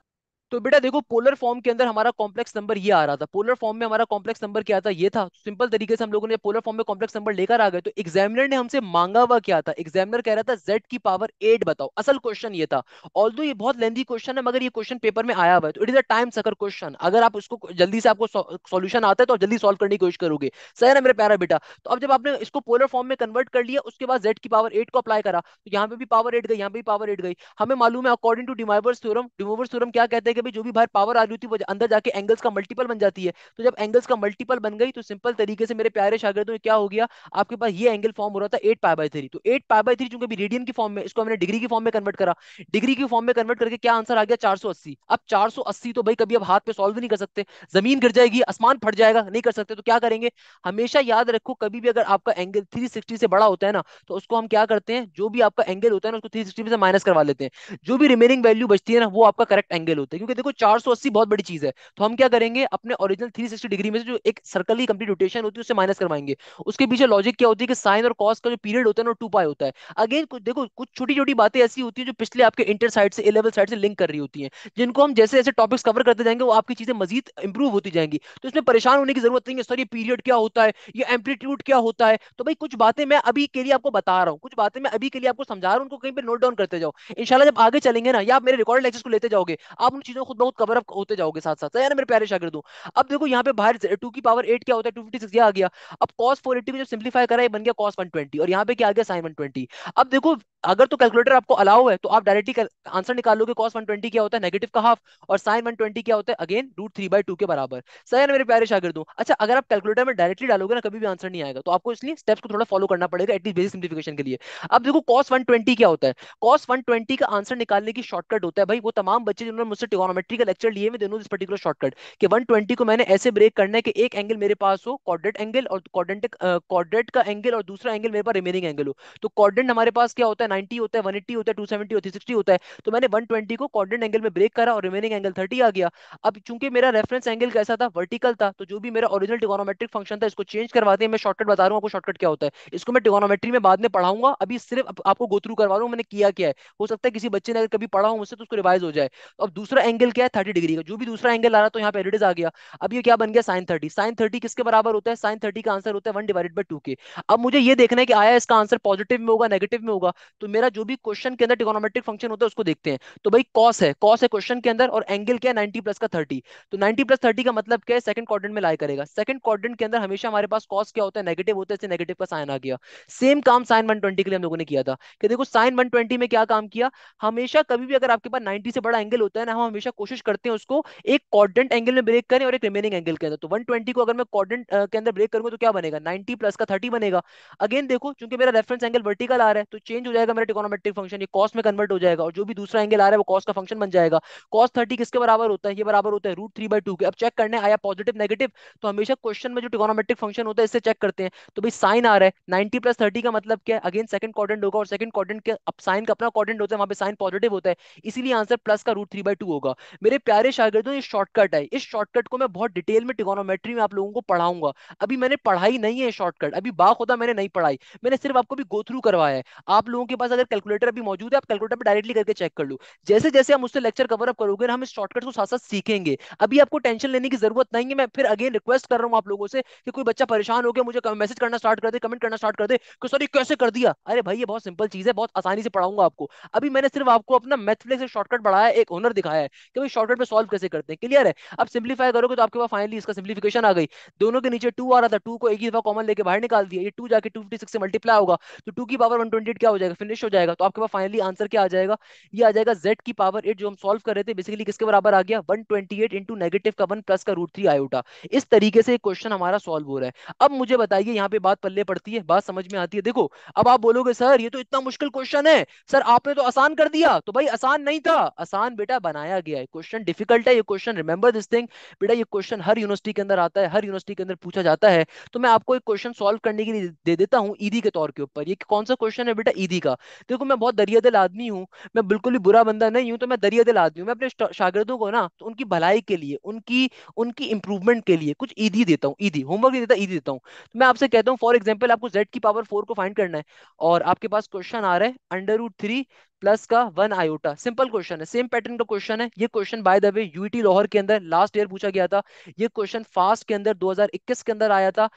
तो बेटा देखो पोलर फॉर्म के अंदर हमारा कॉम्प्लेक्स नंबर ये आ रहा था पोलर फॉर्म में हमारा कॉम्प्लेक्स नंबर क्या था ये था सिंपल तरीके से हम लोगों ने पोलर फॉर्म में कॉम्प्लेक्स नंबर लेकर आ गए तो एग्जामिनर ने हमसे मांगा हुआ क्या था एग्जामिनर कह रहा था जेड की पावर एट बताओ असल क्वेश्चन ये था ऑल ये बहुत लेंथी क्वेश्चन है मगर ये क्वेश्चन पेपर में आया हुआ है तो it is a time sucker question अगर आप उसको जल्दी से आपको सोल्यूशन आता है तो जल्दी सोल्व करने की कोशिश करोगे सर है मेरे प्यारा बेटा तो अब जब आपने इसको पोलर फॉर्म में कन्वर्ट कर लिया उसके बाद जेड की पावर एट को अप्लाई करा तो यहाँ पे भी पावर एट गई यहाँ पे भी पावर एट गई हमें मालूम है according to De Moivre's theorem De Moivre's theorem क्या कहते हैं जाएगा भी जो भी बाहर पावर आ रही थी वो अंदर जाके एंगल्स का मल्टीपल बन जाती है तो जब एंगल्स का मल्टीपल बन गई तो सिंपल तरीके से मेरे प्यारे शागिर्दों में क्या हो गया आपके पास ये एंगल फॉर्म हो रहा था एट पाई बाई थ्री तो एट पाई बाई थ्री चूंकि अभी रेडियन की फॉर्म में इसको हमने डिग्री की फॉर्म में कन्वर्ट करा डिग्री की फॉर्म में कन्वर्ट करके क्या आंसर आ गया चार अब चार तो भाई कभी अब हाथ पे सॉल्व नहीं कर सकते जमीन गिर जाएगी आसमान फट जाएगा नहीं कर सकते तो क्या करेंगे हमेशा याद रखो कभी भी अगर आपका एंगल थ्री से बड़ा होता है ना तो उसको हम क्या करते हैं जो भी आपका एंगल होता है ना उसको थ्री में से माइनस करवा लेते हैं जो भी रिमेनिंग वैल्यू बचती है ना वो आपका करेक्ट एंगल होता है क्योंकि देखो 480 बहुत बड़ी चीज है तो हम क्या करेंगे अपने ओरिजिनल 360 डिग्री में से जो एक सर्कल की कंप्लीट रोटेशन होती है उससे माइनस करवाएंगे उसके पीछे लॉजिक क्या होती है कि साइन और कॉस का जो पीरियड होता है ना टू पाई होता है अगेन देखो कुछ छोटी छोटी बातें ऐसी होती है जो पिछले आपके इंटर साइड से ए लेवल साइड से लिंक कर रही होती है जिनको हम जैसे जैसे टॉपिक्स कवर करते जाएंगे वो आपकी चीजें मजीद इंप्रूव होती जाएंगी तो इसमें परेशान होने की जरूरत नहीं है सर ये पीरियड क्या होता है ये एम्पलीट्यूड क्या होता है तो भाई कुछ बातें मैं अभी के लिए आपको बता रहा हूँ कुछ बातें मैं अभी के लिए आपको समझा रहा हूँ उनको कहीं पर नोट डाउन करते जाओ इनशाला जब आगे चलेंगे ना या आप मेरे रिकॉर्ड लेक्चर्स को लेते जाओगे आप उन चीजों खुद बहुत कवर अप होते जाओगे साथ साथ तो यार मेरे प्यारे शागिर्दों अब देखो यहाँ पे बाहर टू की पावर एट क्या होता है टू फिफ्टी सिक्स आ गया अब कॉस फोर एट्टी को जब सिंप्लीफाई करा ये बन गया कॉस वन ट्वेंटी और यहाँ पे क्या आ गया साइन वन ट्वेंटी अब देखो अगर तो कैलकुलेटर आपको अलाउ है तो आप डायरेक्टली आंसर निकालोगे कॉस वन ट्वेंटी क्या होता है नेगेटिव का हाफ और साइन वन ट्वेंटी क्या होता है again root three by two के बराबर सर यार मेरे प्यारे शागिर्दों अच्छा अगर आप कैलकुलेटर में डायरेक्टली डालोगे ना कभी भी आंसर नहीं आएगा तो आपको इसलिए स्टेप्स को थोड़ा फॉलो करना पड़ेगा एटलीस्ट बेसिक सिंप्लीफिकेशन के लिए अब देखो कॉस वन ट्वेंटी क्या होता है कॉस वन ट्वेंटी का आंसर निकालने की शॉर्टकट होता है भाई वो तमाम बच्चे जिन्होंने मुझसे ट्रिगोनोमेट्री का लेक्चर लिए हुए दोनों दिस पर्टिकुलर शॉर्टकट कि 120 को मैंने ऐसे ब्रेक करना है कि एक एंगल मेरे पास हो कॉर्डेट एंगल और कॉर्डेंट कॉर्डेट का एंगल और दूसरा एंगल मेरे पास रिमेनिंग एंगल हो तो कॉर्डेंट हमारे पास क्या होता है नाइनटी होता है वन होता है टू सेवेंटी है सिक्सटी होता है तो मैंने वन को कॉर्डेंट एंगल में ब्रेक करा और रिमेनिंग एंगल थर्टी आ गया अब चूंकि मेरा रेफरेंस एंगल कैसा था वर्टिकल था तो जो भी मेरा ओरिजिनल टिगोनोमेट्रिक फंक्शन था इसको चेंज करवाते हैं मैं शॉर्टकट बता रहा हूँ आपको शॉर्टकट क्या होता है इसको मैं टिगोनोमेट्री में बाद में पढ़ाऊंगा अभी सिर्फ आपको गो करवा रहा हूँ मैंने किया क्या है हो सकता है किसी बच्चे ने अगर कभी पढ़ा हो मुझसे तो उसको रिवाइज हो जाए अब दूसरा एंगल क्या है थर्टी डिग्री का जो भी दूसरा एंगल आ रहा तो यहाँ पे एडिट आ गया अब ये क्या बन गया साइन थर्टी साइन थर्टी किसके बराबर होता है साइन थर्टी का आंसर होता है वन डिवाइड बाई टू के अब मुझे ये देखना है कि आया इसका आंसर पॉजिटिव में होगा नेगेटिव में होगा तो मेरा जो भी क्वेश्चन के अंदर टिकोनोमेट्रिक फंक्शन होता है उसको देखते हैं तो भाई कॉस है कॉस है क्वेश्चन के अंदर और एंगल क्या है नाइनटी प्लस का थर्टी तो नाइनटी प्लस थर्टी का मतलब क्या है सेकंड क्वाड्रेंट में लाई करेगा सेकंड क्वाड्रेंट के अंदर हमेशा हमारे पास कॉस क्या होता है नेगेटिव होता है इससे नेगेटिव का साइन आ गया सेम काम साइन वन के लिए हम लोगों ने किया था कि देखो साइन वन में क्या काम किया हमेशा कभी भी अगर आपके पास नाइनटी से बड़ा एंगल होता है ना हम हमेशा हमेशा कोशिश करते हैं उसको एक कॉर्डेंट एंगल में ब्रेक करें और एक रिमेनिंग एंगल के अंदर तो 120 को अगर मैं कॉर्डेंट के अंदर ब्रेक करूंगा तो क्या बनेगा 90 प्लस का 30 बनेगा अगेन देखो चूंकि मेरा रेफरेंस एंगल वर्टिकल आ रहा है तो चेंज हो जाएगा मेरा टिकोनोमेट्रिक फंक्शन ये कॉस्ट में कन्वर्ट हो जाएगा और जो भी दूसरा एंगल आ रहा है वो कॉस्ट का फंक्शन बन जाएगा कॉस्ट थर्टी किसके बराबर होता है ये बराबर होता है रूट थ्री बाई टू के अब चेक करने आया पॉजिटिव नेगेटिव तो हमेशा क्वेश्चन में जो टिकोनोमेट्रिक फंक्शन होता है इससे चेक करते हैं तो भाई साइन आ रहा है नाइनटी प्लस थर्टी का मतलब क्या है अगेन सेकंड क्वाड्रेंट होगा और सेकंड क्वाड्रेंट के अब साइन का अपना क्वाड्रेंट होता है वहां पे साइन पॉजिटिव होता है इसीलिए आंसर प्लस का रूट थ्री बाई टू होगा होगा मेरे प्यारे शागिर्दों ये शॉर्टकट है इस शॉर्टकट को मैं बहुत डिटेल में टिकोनोमेट्री में आप लोगों को पढ़ाऊंगा अभी मैंने पढ़ाई नहीं है शॉर्टकट अभी बा खुदा मैंने नहीं पढ़ाई मैंने सिर्फ आपको भी गो थ्रू करवाया है आप लोगों के पास अगर कैलकुलेटर अभी मौजूद है आप कैलकुलेटर पर डायरेक्टली करके चेक कर लो जैसे जैसे हम उससे लेक्चर कवर अप करोगे हम इस शॉर्टकट को साथ साथ सीखेंगे अभी आपको टेंशन लेने की जरूरत नहीं है मैं फिर अगेन रिक्वेस्ट कर रहा हूँ आप लोगों से कि कोई बच्चा परेशान हो गया मुझे मैसेज करना स्टार्ट कर दे कमेंट करना स्टार्ट कर दे कि सॉरी कैसे कर दिया अरे भाई ये बहुत सिंपल चीज है बहुत आसानी से पढ़ाऊंगा आपको अभी मैंने सिर्फ आपको अपना मैथफ्लिक्स शॉर्टकट बढ़ाया एक हुनर दिखाया है कि भाई शॉर्टकट में सॉल्व कैसे करते हैं क्लियर है अब सिंप्लीफाई करोगे तो आपके पास फाइनली इसका सिंप्लीफिकेशन आ गई दोनों के नीचे टू आ रहा था टू को एक ही दफा कॉमन लेके बाहर निकाल दिया ये टू जाके टू से मल्टीप्लाई होगा तो टू की पावर वन क्या हो जाएगा फिनिश हो जाएगा तो आपके पास फाइनली आंसर क्या आ जाएगा ये आ जाएगा जेड की पावर एट जो हम सॉल्व कर रहे थे बेसिकली किसके बराबर आ गया one twenty eight into negative का वन प्लस का रूट थ्री आयोटा इस तरीके से क्वेश्चन हमारा सॉल्व हो रहा है अब मुझे बताइए यहाँ पे बात पल्ले पड़ती है बात समझ में आती है देखो अब आप बोलोगे सर ये तो इतना मुश्किल क्वेश्चन है सर आपने तो आसान कर दिया तो भाई आसान नहीं था आसान बेटा बनाया गया दिया है क्वेश्चन डिफिकल्ट है ये क्वेश्चन रिमेंबर दिस थिंग बेटा ये क्वेश्चन हर यूनिवर्सिटी के अंदर आता है हर यूनिवर्सिटी के अंदर पूछा जाता है तो मैं आपको एक क्वेश्चन सॉल्व करने के लिए दे देता हूँ ईदी के तौर के ऊपर ये कौन सा क्वेश्चन है बेटा ईदी का देखो मैं बहुत दरिया दिल आदमी हूँ मैं बिल्कुल भी बुरा बंदा नहीं हूँ तो मैं दरिया दिल आदमी हूँ मैं अपने शागिदों को ना तो उनकी भलाई के लिए उनकी उनकी इंप्रूवमेंट के लिए कुछ ईदी देता हूँ ईदी होमवर्क नहीं देता ईदी देता हूँ तो मैं आपसे कहता हूँ फॉर एग्जाम्पल आपको जेड की पावर फोर को फाइंड करना है और आपके पास क्वेश्चन आ रहा है अंडर रूट थ्री प्लस का वन आयोटा सिंपल क्वेश्चन है सेम पैटर्न का क्वेश्चन है ये question by the way UET Lahore के अंदर लास्ट ईयर पूछा गया था ये क्वेश्चन फास्ट के अंदर 2021 के अंदर आया था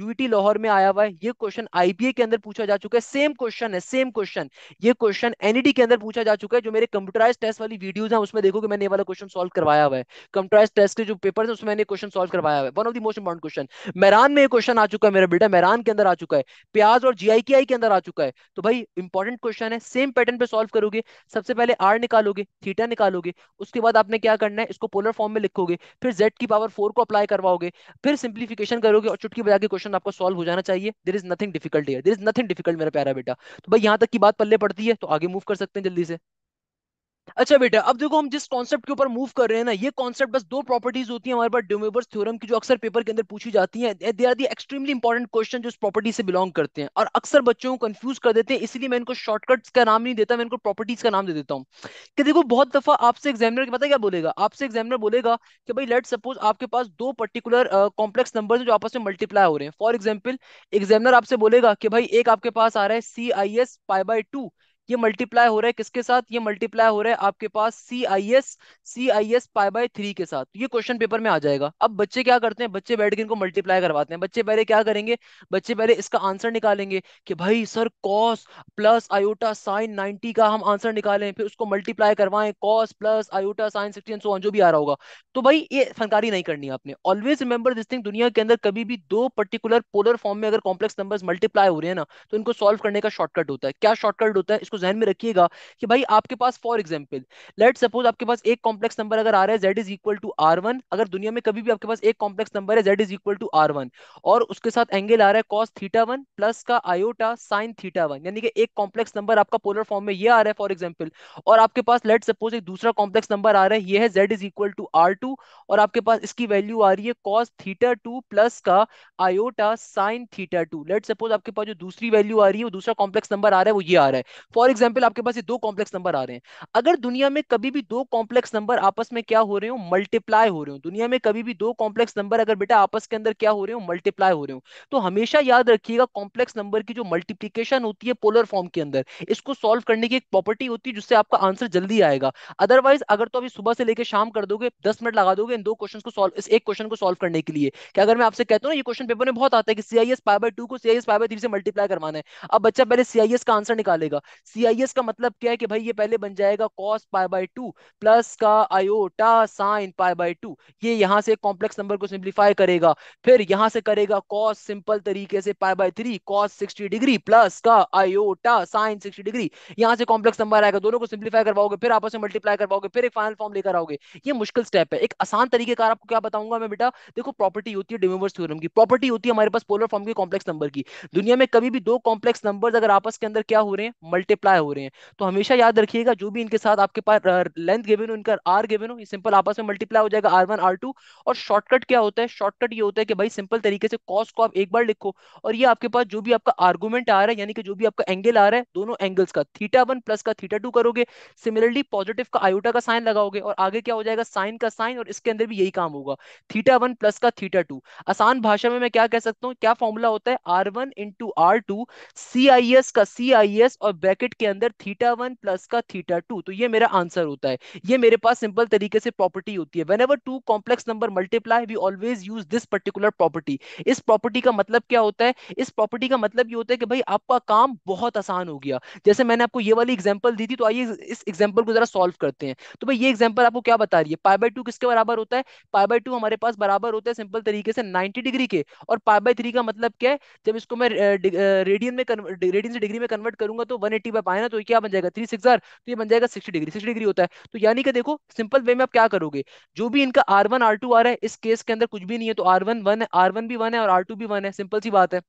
यूटी लाहौर में आया हुआ है ये क्वेश्चन आईबीए के अंदर पूछा जा चुका है सेम क्वेश्चन है सेम क्वेश्चन ये क्वेश्चन एनईडी e के अंदर पूछा जा चुका है जो मेरे कंप्यूटराइज टेस्ट वाली वीडियोज है उसमें देखो कि मैंने ये वाला क्वेश्चन सोल्व करवाया हुआ है कंप्यूटराइज टेस्ट के जो पेपर है उसमें क्वेश्चन सोल्व करवाया हुआ है one of the most important question मैरान में क्वेश्चन आ चुका है मेरा बेटा मैरान के अंदर आ चुका है प्याज और जीआईकेआई के अंदर आ चुका है तो भाई इंपॉर्टेंट क्वेश्चन है सेम पैटर्न पे सोल्व करोगे सबसे पहले आर निकालोगे थीटा निकालोगे उसके बाद आपने क्या करना है इसको पोलर फॉर्म में लिखोगे फिर जेड की पावर फोर को अप्लाई करवाओगे फिर सिंप्लीफिकेशन करोगे और चुटकी बजा के क्वेश्चन आपको सॉल्व हो जाना चाहिए there is nothing difficult there is nothing difficult मेरा प्यारा बेटा तो भाई यहाँ तक की बात पल्ले पड़ती है तो आगे मूव कर सकते हैं जल्दी से अच्छा बेटा अब देखो हम जिस कॉन्सेप्ट के ऊपर मूव कर रहे हैं ना ये कॉन्सेप्ट बस दो प्रॉपर्टीज होती है हमारे पास ड्यूमेबर्स थ्योरम की जो अक्सर पेपर के अंदर पूछी जाती है they are the extremely important question जो इस प्रॉपर्टी से बिलोंग करते हैं और अक्सर बच्चों को कंफ्यूज कर देते हैं इसलिए मैं इनको शॉर्टकट का नाम नहीं देता मैं इनको प्रॉपर्टीज का नाम दे देता हूँ कि देखो बहुत दफा आपसे एग्जामिनर के पता क्या बोलेगा आपसे एग्जामिनर बोलेगा कि भाई लेट सपोज आपके पास दो पर्टिकुलर कॉम्प्लेक्स नंबर जो आपस में मल्टीप्लाई हो रहे हैं फॉर एग्जाम्पल एग्जामिनर आपसे बोलेगा कि भाई एक आपके पास आ रहा है C I S pi by two ये मल्टीप्लाई हो रहा है किसके साथ ये मल्टीप्लाई हो रहा है आपके पास C I S C I S pi by three के साथ ये क्वेश्चन पेपर में आ जाएगा अब बच्चे क्या करते हैं बच्चे बैठ के इनको मल्टीप्लाई करवाते हैं बच्चे पहले क्या करेंगे बच्चे पहले इसका आंसर निकालेंगे कि भाई sir cos plus iota sine ninety का हम आंसर निकालें फिर उसको मल्टीप्लाई करवाएं cos plus iota sine sixty and so जो भी आ रहा होगा तो भाई ये फनकारी नहीं करनी आपने ऑलवेज रिमेंबर दिस थिंग दुनिया के अंदर कभी भी दो पर्टिकुलर पोलर फॉर्म में अगर कॉम्प्लेक्स नंबर मल्टीप्लाई हो रहे हैं ना तो इनको सॉल्व करने का शॉर्टकट होता है क्या शॉर्टकट होता है इसको को तो जहन में रखिएगा कि भाई आपके पास फॉर एग्जाम्पल लेट सपोज आपके पास एक कॉम्प्लेक्स नंबर अगर आ रहा है Z is equal to R one अगर दुनिया में कभी भी आपके पास एक कॉम्प्लेक्स नंबर है Z is equal to R one और उसके साथ एंगल आ रहा है कॉस थीटा वन प्लस का आयोटा साइन थीटा वन यानी कि एक कॉम्प्लेक्स नंबर आपका पोलर फॉर्म में ये आ रहा है फॉर एग्जाम्पल और आपके पास लेट सपोज एक दूसरा कॉम्प्लेक्स नंबर आ रहा है ये है Z is equal to R two और आपके पास इसकी वैल्यू आ रही है कॉस थीटा टू प्लस का iota sine theta two let suppose आपके पास जो दूसरी वैल्यू आ रही है वो दूसरा कॉम्प्लेक्स नंबर आ रहा है वो ये आ रहा है फॉर फॉर एग्जाम्पल आपके पास ये दो कॉम्प्लेक्स नंबर आ रहे हैं अगर दुनिया में कभी भी दो कॉम्प्लेक्स नंबर आपस में क्या हो रहे हो मल्टीप्लाई हो रहे हो दुनिया में कभी भी दो कॉम्प्लेक्स नंबर अगर बेटा आपस के अंदर क्या हो रहे हो मल्टीप्लाई हो रहे हो तो हमेशा याद रखिएगा कॉम्प्लेक्स नंबर की जो मल्टीप्लीकेशन होती है पोलर फॉर्म के अंदर इसको सॉल्व करने की एक प्रॉपर्टी होती है जिससे आपका आंसर जल्दी आएगा अदरवाइज अगर तो अभी सुबह से लेकर शाम कर दोगे दस मिनट लगा दोगे इन दो क्वेश्चन को सॉल्व इस एक क्वेश्चन को सॉल्व करने के लिए क्या अगर मैं आपसे कहता हूँ ये क्वेश्चन पेपर में बहुत आता है कि सीआईएस पाई बाई टू को सीआईएस पाई बाई थ्री से मल्टीप्लाई करवाना है अब बच्चा पहले सीआईएस का आंसर निकालेगा सीआईएस का मतलब क्या है कि भाई ये पहले बन जाएगा cos pi by two plus का iota sine pi by two ये यहाँ से कॉम्प्लेक्स नंबर को सिंप्लीफाई करेगा फिर यहाँ से करेगा कॉस सिंपल तरीके से pi by three cos sixty degree plus का आयोटा साइन सिक्सटी डिग्री यहाँ से कॉम्प्लेक्स नंबर आएगा दोनों को सिंप्लीफाई करवाओगे फिर आपस में मल्टीप्लाई करवाओगे फिर एक फाइनल फॉर्म लेकर आओगे ये मुश्किल स्टेप है एक आसान तरीके का आपको क्या बताऊंगा मैं बेटा देखो प्रॉपर्टी होती है डिमोवर्स थ्योरम की प्रॉपर्टी होती है हमारे पास पोलर फॉर्म की कॉम्प्लेक्स नंबर की दुनिया में कभी भी दो कॉम्प्लेक्स नंबर अगर आपस के अंदर क्या हो रहे हैं मल्टीप्लाई मल्टीप्लाई हो रहे हैं तो हमेशा याद रखिएगा जो भी इनके साथ आपके पास लेंथ गिवन हो इनका आर गिवन हो ये सिंपल आपस में मल्टीप्लाई हो जाएगा आर वन आर टू और शॉर्टकट क्या होता है शॉर्टकट ये होता है कि भाई सिंपल तरीके से कॉस को आप एक बार लिखो और ये आपके पास जो भी आपका आर्गूमेंट आ रहा है यानी कि जो भी आपका एंगल आ रहा है दोनों एंगल्स का थीटा वन प्लस का थीटा टू करोगे सिमिलरली पॉजिटिव का आयोटा का साइन लगाओगे और आगे क्या हो जाएगा साइन का साइन और इसके अंदर भी यही काम होगा थीटा वन प्लस का थीटा टू आसान भाषा में मैं क्या कह सकता हूँ क्या फॉर्मूला होता है r one into r two c आई एस का सी आई एस और ब्रैकेट के अंदर थीटा वन प्लस का थीटा टू तो ये मेरा आंसर होता है ये मेरे पास सिंपल तरीके से प्रॉपर्टी होती है whenever two complex number multiply we always use this particular property इस प्रॉपर्टी का मतलब क्या होता है इस प्रॉपर्टी का मतलब ये होता है कि भाई आपका काम बहुत आसान हो गया जैसे मैंने आपको ये वाली एग्जाम्पल दी थी तो आइए इस एग्जाम्पल को जरा सॉल्व करते हैं तो भाई ये एग्जाम्पल आपको क्या बता रही है पाई बाई टू किसके बराबर होता है पाई बाई टू हमारे पास बराबर होता है सिंपल तरीके से नाइनटी डिग्री के और पाई बाई थ्री का मतलब क्या है जब इसको मैं रेडियन में रेडियन से डिग्री में कन्वर्ट करूंगा तो वन एटी पे पाए ना तो क्या बन जाएगा थ्री सिक्स तो ये बन जाएगा सिक्सटी डिग्री सिक्सटी डिग्री होता है तो यानी कि देखो सिंपल वे में आप क्या करोगे जो भी इनका आर वन आर टू आ रहा है इस केस के अंदर कुछ भी नहीं है तो आर वन वन है आर वन भी वन है और आर टू भी वन है सिंपल सी बात है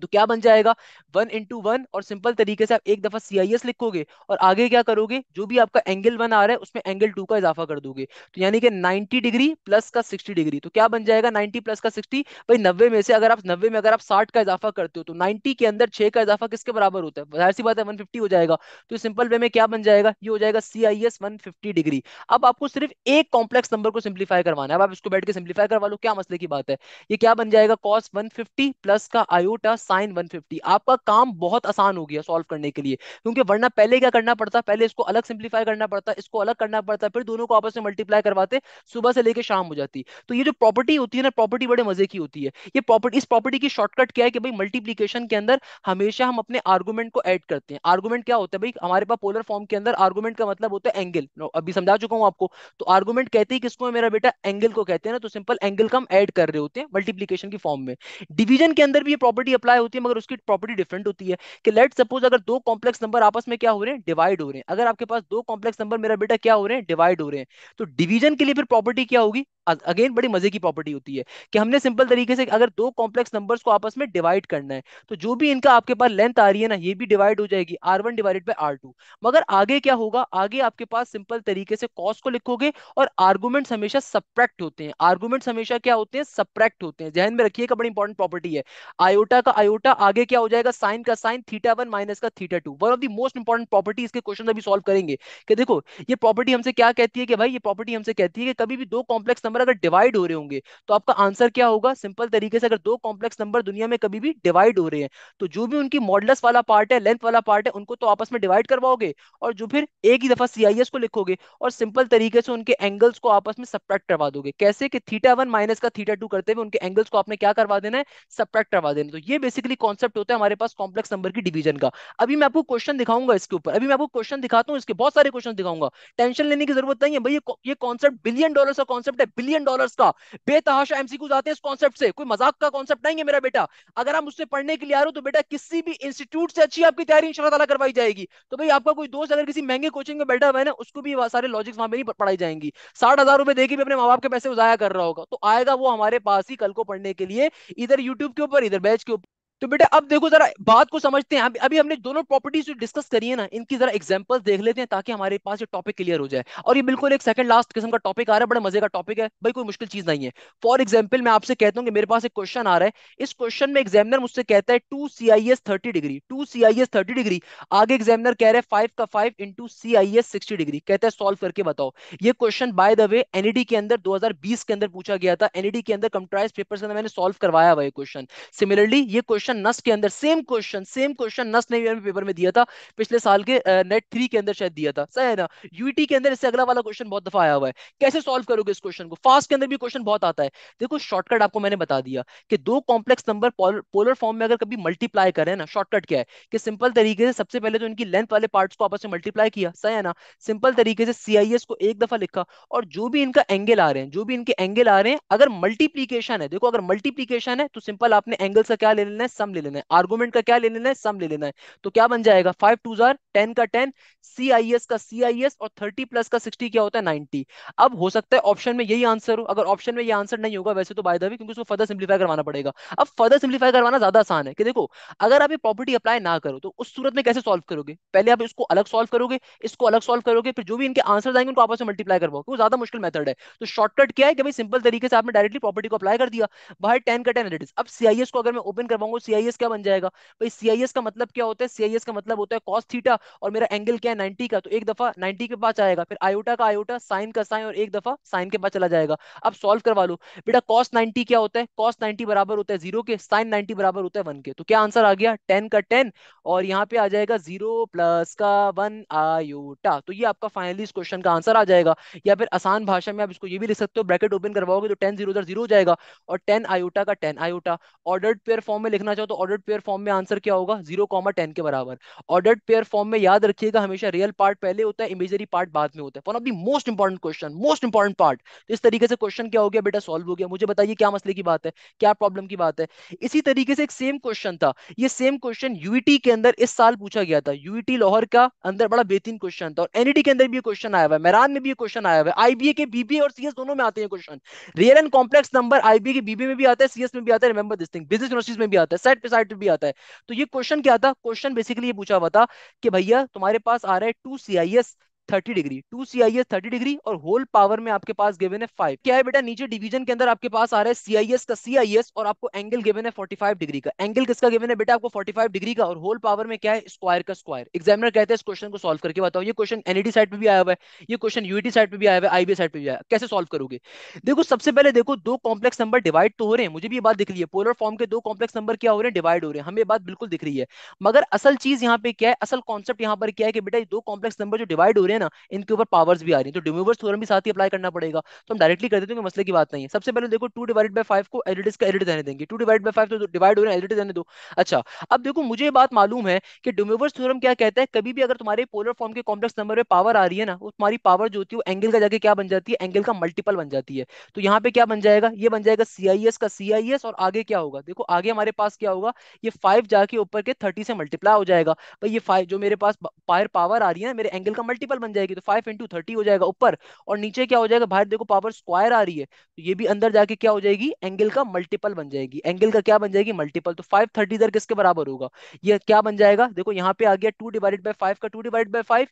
तो क्या बन जाएगा वन इंटू वन और सिंपल तरीके से आप एक दफा सी आई एस लिखोगे और आगे क्या करोगे जो भी आपका एंगल वन आ रहा है उसमें एंगल टू का इजाफा कर दोगे तो यानी कि 90 डिग्री प्लस का 60 डिग्री तो क्या बन जाएगा 90 प्लस का 60 भाई 90 में से अगर आप 90 में अगर आप 60 का इजाफा करते हो तो 90 के अंदर 6 का इजाफा किसके बराबर होता है जाहिर सी बात है वन हो जाएगा तो सिंपल वे में क्या बन जाएगा ये हो जाएगा सी आई एस वन फिफ्टी डिग्री अब आपको सिर्फ एक कॉम्प्लेक्स नंबर को सिंप्लीफाई करवाना है अब आप इसको बैठ के सिंप्लीफाई करवा लो क्या मसले की बात है ये क्या बन जाएगा कॉस वन फिफ्टी प्लस का आयोटा साइन 150 आपका काम बहुत आसान हो गया सॉल्व करने के लिए क्योंकि वरना पहले क्या करना पड़ता पहले इसको अलग सिंप्लीफाई करना पड़ता इसको अलग करना पड़ता फिर दोनों को आपस में मल्टीप्लाई करवाते सुबह से लेकर शाम हो जाती तो ये जो प्रॉपर्टी होती है ना प्रॉपर्टी बड़े मजे की होती है ये प्रॉपर्टी इस प्रॉपर्टी की शॉर्टकट क्या है कि भाई मल्टीप्लीकेशन के अंदर हमेशा हम अपने आर्गूमेंट को ऐड करते हैं आर्गूमेंट क्या होता है भाई हमारे पास पोलर फॉर्म के अंदर आर्गूमेंट का मतलब होता है एंगल अभी समझा चुका हूँ आपको तो आर्गूमेंट कहते हैं किसको मेरा बेटा एंगल को कहते हैं ना तो सिंपल एंगल का हम एड कर रहे होते हैं मल्टीप्लीकेशन की फॉर्म में डिवीजन के अंदर भी ये प्रॉपर्टी अप्लाई मल्टीप्लाई होती है मगर उसकी प्रॉपर्टी डिफरेंट होती है कि लेट सपोज अगर दो कॉम्प्लेक्स नंबर आपस में क्या हो रहे हैं डिवाइड हो रहे हैं अगर आपके पास दो कॉम्प्लेक्स नंबर मेरा बेटा क्या हो रहे हैं डिवाइड हो रहे हैं तो डिवीजन के लिए फिर प्रॉपर्टी क्या होगी अगेन बड़ी मजे की प्रॉपर्टी होती है कि हमने सिंपल तरीके से अगर दो कॉम्प्लेक्स नंबर्स को आपस में डिवाइड करना है तो जो भी इनका आपके पास लेंथ आ रही है ना ये भी डिवाइड हो जाएगी r one divided by r two मगर आगे क्या होगा आगे आपके पास सिंपल तरीके से कॉस को लिखोगे और आर्गूमेंट्स हमेशा सप्रैक्ट होते हैं आर्गूमेंट्स हमेशा क्या होते हैं सप्रैक्ट होते हैं जहन में रखिएगा बड़ी इंपॉर्टेंट प्रॉपर्टी है आयोटा का आयो आयोटा आगे क्या हो जाएगा साइन का साइन थीटा वन माइनस का theta two one of the most important property इसके क्वेश्चन अभी सॉल्व करेंगे कि देखो ये प्रॉपर्टी हमसे क्या कहती है कि भाई ये प्रॉपर्टी हमसे कहती है कि कभी भी दो कॉम्प्लेक्स नंबर अगर डिवाइड हो रहे होंगे तो आपका आंसर क्या होगा सिंपल तरीके से अगर दो कॉम्प्लेक्स नंबर दुनिया में कभी भी डिवाइड हो रहे हैं तो जो भी उनकी मॉडलस वाला पार्ट है लेंथ वाला पार्ट है उनको तो आपस में डिवाइड करवाओगे और जो फिर एक ही दफा सीआईएस को लिखोगे और सिंपल तरीके से उनके एंगल्स को आपस में सप्रैक्ट करवा दोगे कैसे कि थीटा वन माइनस का थीटा टू करते हुए उनके एंगल्स को आपने क्या करवा देना है सप्रैक्ट करवा देना तो ये बेसिकली कॉन्सेप्ट होता है हमारे पास कॉम्प्लेक्स नंबर की डिवीजन का अभी मैं आपको क्वेश्चन दिखाऊंगा इसके ऊपर अभी मैं आपको क्वेश्चन दिखाता हूँ इसके बहुत सारे क्वेश्चन दिखाऊंगा टेंशन लेने की जरूरत नहीं है भाई ये कॉन्सेप्ट बिलियन डॉलर का कॉन्सेप्ट है बिलियन डॉलर का बेतहाशा एमसी आते हैं इस कॉन्सेप्ट से कोई मजाक का कॉन्सेप्ट नहीं है मेरा बेटा अगर आप मुझसे पढ़ने के लिए आ रहे हो तो बेटा किसी भी इंस्टीट्यूट से अच्छी आपकी तैयारी इंशाल्लाह करवाई जाएगी तो भाई आपका कोई दोस्त अगर किसी महंगे कोचिंग में बैठा हुआ है ना उसको भी सारे लॉजिक्स वहां पर नहीं पढ़ाई जाएंगी साठ हजार रुपए देगी भी अपने माँ बाप के पैसे उजाया कर रहा होगा तो आएगा वो हमारे पास ही कल को पढ़ने के लिए इधर यूट्यूब के ऊपर इधर बैच के ऊपर तो बेटा अब देखो जरा बात को समझते हैं अभी हमने दोनों प्रॉपर्टीज जो डिस्कस करी है ना इनकी जरा एग्जांपल्स देख लेते हैं ताकि हमारे पास ये टॉपिक क्लियर हो जाए और ये बिल्कुल एक सेकंड लास्ट किस्म का टॉपिक आ रहा है बड़ा मजे का टॉपिक है भाई कोई मुश्किल चीज नहीं है फॉर एग्जाम्पल मैं आपसे कहता हूँ कि मेरे पास एक क्वेश्चन आ रहा है इस क्वेश्चन में एग्जामिनर मुझसे कहता है टू सी आई s thirty degree two c आई एस थर्टी डिग्री आगे एग्जामिनर कह रहे हैं फाइव का फाइव इंटू सी आई एस सिक्सटी डिग्री कहते हैं सोल्व करके बताओ ये question by the way NED के अंदर दो हजार बीस के अंदर पूछा गया था एनईडी e के अंदर कंप्राइज पेपर से मैंने सोल्व करवाया हुआ क्वेश्चन सिमिलरली ये क्वेश्चन क्वेश्चन नस के अंदर सेम क्वेश्चन सेम क्वेश्चन नस ने भी पेपर में दिया था पिछले साल के नेट थ्री के अंदर शायद दिया था सही है ना यूटी के अंदर इससे अगला वाला क्वेश्चन बहुत दफा आया हुआ है कैसे सॉल्व करोगे इस क्वेश्चन को फास्ट के अंदर भी क्वेश्चन बहुत आता है देखो शॉर्टकट आपको मैंने बता दिया कि दो कॉम्प्लेक्स नंबर पोलर फॉर्म में अगर कभी मल्टीप्लाई करें ना शॉर्टकट क्या है कि सिंपल तरीके से सबसे पहले तो इनकी लेंथ वाले पार्ट को आपस में मल्टीप्लाई किया सही है ना सिंपल तरीके से सी को एक दफा लिखा और जो भी इनका एंगल आ रहे हैं जो भी इनके एंगल आ रहे हैं अगर मल्टीप्लीकेशन है देखो अगर मल्टीप्लीकेशन है तो सिंपल आपने एंगल का क्या ले लेना है सम ले लेना है आर्गुमेंट का क्या ले लेना है सम ले लेना है तो क्या बन जाएगा फाइव टू जार टेन का टेन सी आई एस का सी आई एस और थर्टी प्लस का सिक्सटी क्या होता है नाइनटी अब हो सकता है ऑप्शन में यही आंसर हो अगर ऑप्शन में ये आंसर नहीं होगा वैसे तो बायदा भी क्योंकि उसको फर्दर सिंप्लीफाई करवाना पड़ेगा अब फर्दर सिंप्लीफाई करवाना ज्यादा आसान है कि देखो अगर आप ये प्रॉपर्टी अप्लाई ना करो तो उस सूरत में कैसे सॉल्व करोगे पहले आप इसको अलग सॉल्व करोगे इसको अलग सॉल्व करोगे फिर जो भी इनके आंसर आएंगे उनको आपस में मल्टीप्लाई करवाओ क्योंकि ज्यादा मुश्किल मेथड है तो शॉर्टकट क्या है कि भाई सिंपल तरीके से आपने डायरेक्टली प्रॉपर्टी को अप्लाई कर दिया बाहर टेन का टेन एडिट अब सीआईएस को अगर मैं ओपन करवाऊंगा सीआईएस क्या बन जाएगा भाई सीआईएस का मतलब क्या होता है सीआईएस का मतलब होता है कॉस थीटा और मेरा एंगल क्या है नाइनटी का तो एक दफा नाइनटी के पास आएगा फिर आयोटा का आयोटा साइन का साइन और एक दफा साइन के पास चला जाएगा अब सॉल्व करवा लो बेटा कॉस नाइनटी क्या होता है कॉस नाइनटी बराबर होता है जीरो के साइन नाइनटी बराबर होता है वन के तो क्या आंसर आ गया टेन का टेन और यहाँ पे आ जाएगा जीरो प्लस का वन आयोटा तो ये आपका फाइनली इस क्वेश्चन का आंसर आ जाएगा या फिर आसान भाषा में आप इसको ये भी लिख सकते हो ब्रैकेट ओपन करवाओगे तो टेन जीरो जीरो हो जाएगा और टेन आयोटा का ten iota ordered pair form में लिखना करना चाहो तो ऑर्डर्ड पेयर फॉर्म में आंसर क्या होगा जीरो कॉमा टेन के बराबर ऑर्डर्ड पेयर फॉर्म में याद रखिएगा हमेशा रियल पार्ट पहले होता है इमेजरी पार्ट बाद में होता है one of the most important question most important part इस तरीके से क्वेश्चन क्या हो गया बेटा सॉल्व हो गया मुझे बताइए क्या मसले की बात है क्या प्रॉब्लम की बात है इसी तरीके से एक सेम क्वेश्चन था ये सेम क्वेश्चन यूईटी के अंदर इस साल पूछा गया था यूईटी e लाहौर का अंदर बड़ा बेहतरीन क्वेश्चन था और एनईटी e के अंदर भी क्वेश्चन आया हुआ है मैरान में भी क्वेश्चन आया हुआ है आईबीए के बीबीए और सीएस दोनों में आते हैं question real and complex number IBA के बीबीए में भी आता है सीएस में भी आता है remember this thing business universities में भी आता है सेट साइड भी आता है तो ये क्वेश्चन क्या था क्वेश्चन बेसिकली ये पूछा हुआ था कि भैया तुम्हारे पास आ रहा है टू सी आई s thirty degree two c आई एस थर्टी डिग्री और होल पावर में आपके पास गिवन है फाइव क्या है बेटा नीचे डिवीजन के अंदर आपके पास आ रहा है सीआईएस का सी आई एस और आपको एंगल गिवन है फोर्टी फाइव डिग्री का एंगल किसका गिवन है बेटा आपको फोर्टी फाइव डिग्री का और होल पावर में क्या है स्क्वायर का स्क्वायर एग्जामिनर कहते हैं इस क्वेश्चन को सॉल्व करके बताओ ये क्वेश्चन एनईडी साइड पर भी आया हुआ है ये क्वेश्चन यूटी साइड पर भी आया हुआ है आईबी साइड पर भी आया कैसे सॉल्व करोगे देखो सबसे पहले देखो दो कॉम्प्लेक्स नंबर डिवाइड तो हो रहे हैं मुझे भी ये बात दिख रही है पोलर फॉर्म के दो कॉम्प्लेक्स नंबर क्या हो रहे हैं डिवाइड हो रहे हैं हमें बात बिल्कुल दिख रही है मगर असल चीज यहाँ पे क्या है असल कॉन्सेप्ट यहाँ पर क्या है कि बेटा दो कॉम्प्लेक्स नंबर जो डिवाइड हो रहे हैं ना इनके ऊपर पावर्स भी आ रही है तो डिमूवर्स थ्योरम भी साथ ही अप्लाई करना पड़ेगा तो हम डायरेक्टली कर देते हैं मसले की बात नहीं है सबसे पहले देखो टू डिवाइड बाई फाइव को एडिटिस का एडिट देने देंगे टू डिवाइड बाई फाइव तो डिवाइड हो रहे हैं एडिट देने दो अच्छा अब देखो मुझे ये बात मालूम है कि डिमूवर्स थ्योरम क्या कहता है कभी भी अगर तुम्हारे पोलर फॉर्म के कॉम्प्लेक्स नंबर में पावर आ रही है ना वो तुम्हारी पावर जो होती है वो एंगल का जाकर क्या बन जाती है एंगल का मल्टीपल बन जाती है तो यहाँ पे क्या बन जाएगा ये बन जाएगा सीआईएस का सीआईएस और आगे क्या होगा देखो आगे हमारे पास क्या होगा ये फाइव जाके ऊपर के थर्टी से मल्टीप्लाई हो जाएगा भाई ये फाइव जो मेरे पास पायर पावर आ रही है ना मेरे एंगल का मल्टीपल बन जाएगी तो फाइव इंटू थर्टी हो जाएगा ऊपर और नीचे क्या हो जाएगा बाहर देखो पावर स्क्वायर आ रही है तो ये भी अंदर जाके क्या हो जाएगी एंगल का मल्टीपल बन जाएगी एंगल का क्या बन जाएगी मल्टीपल तो फाइव थर्टी इधर किसके बराबर होगा ये क्या बन जाएगा देखो यहाँ पे आ गया टू डिवाइड बाई फाइव का टू डिवाइड बाई फाइव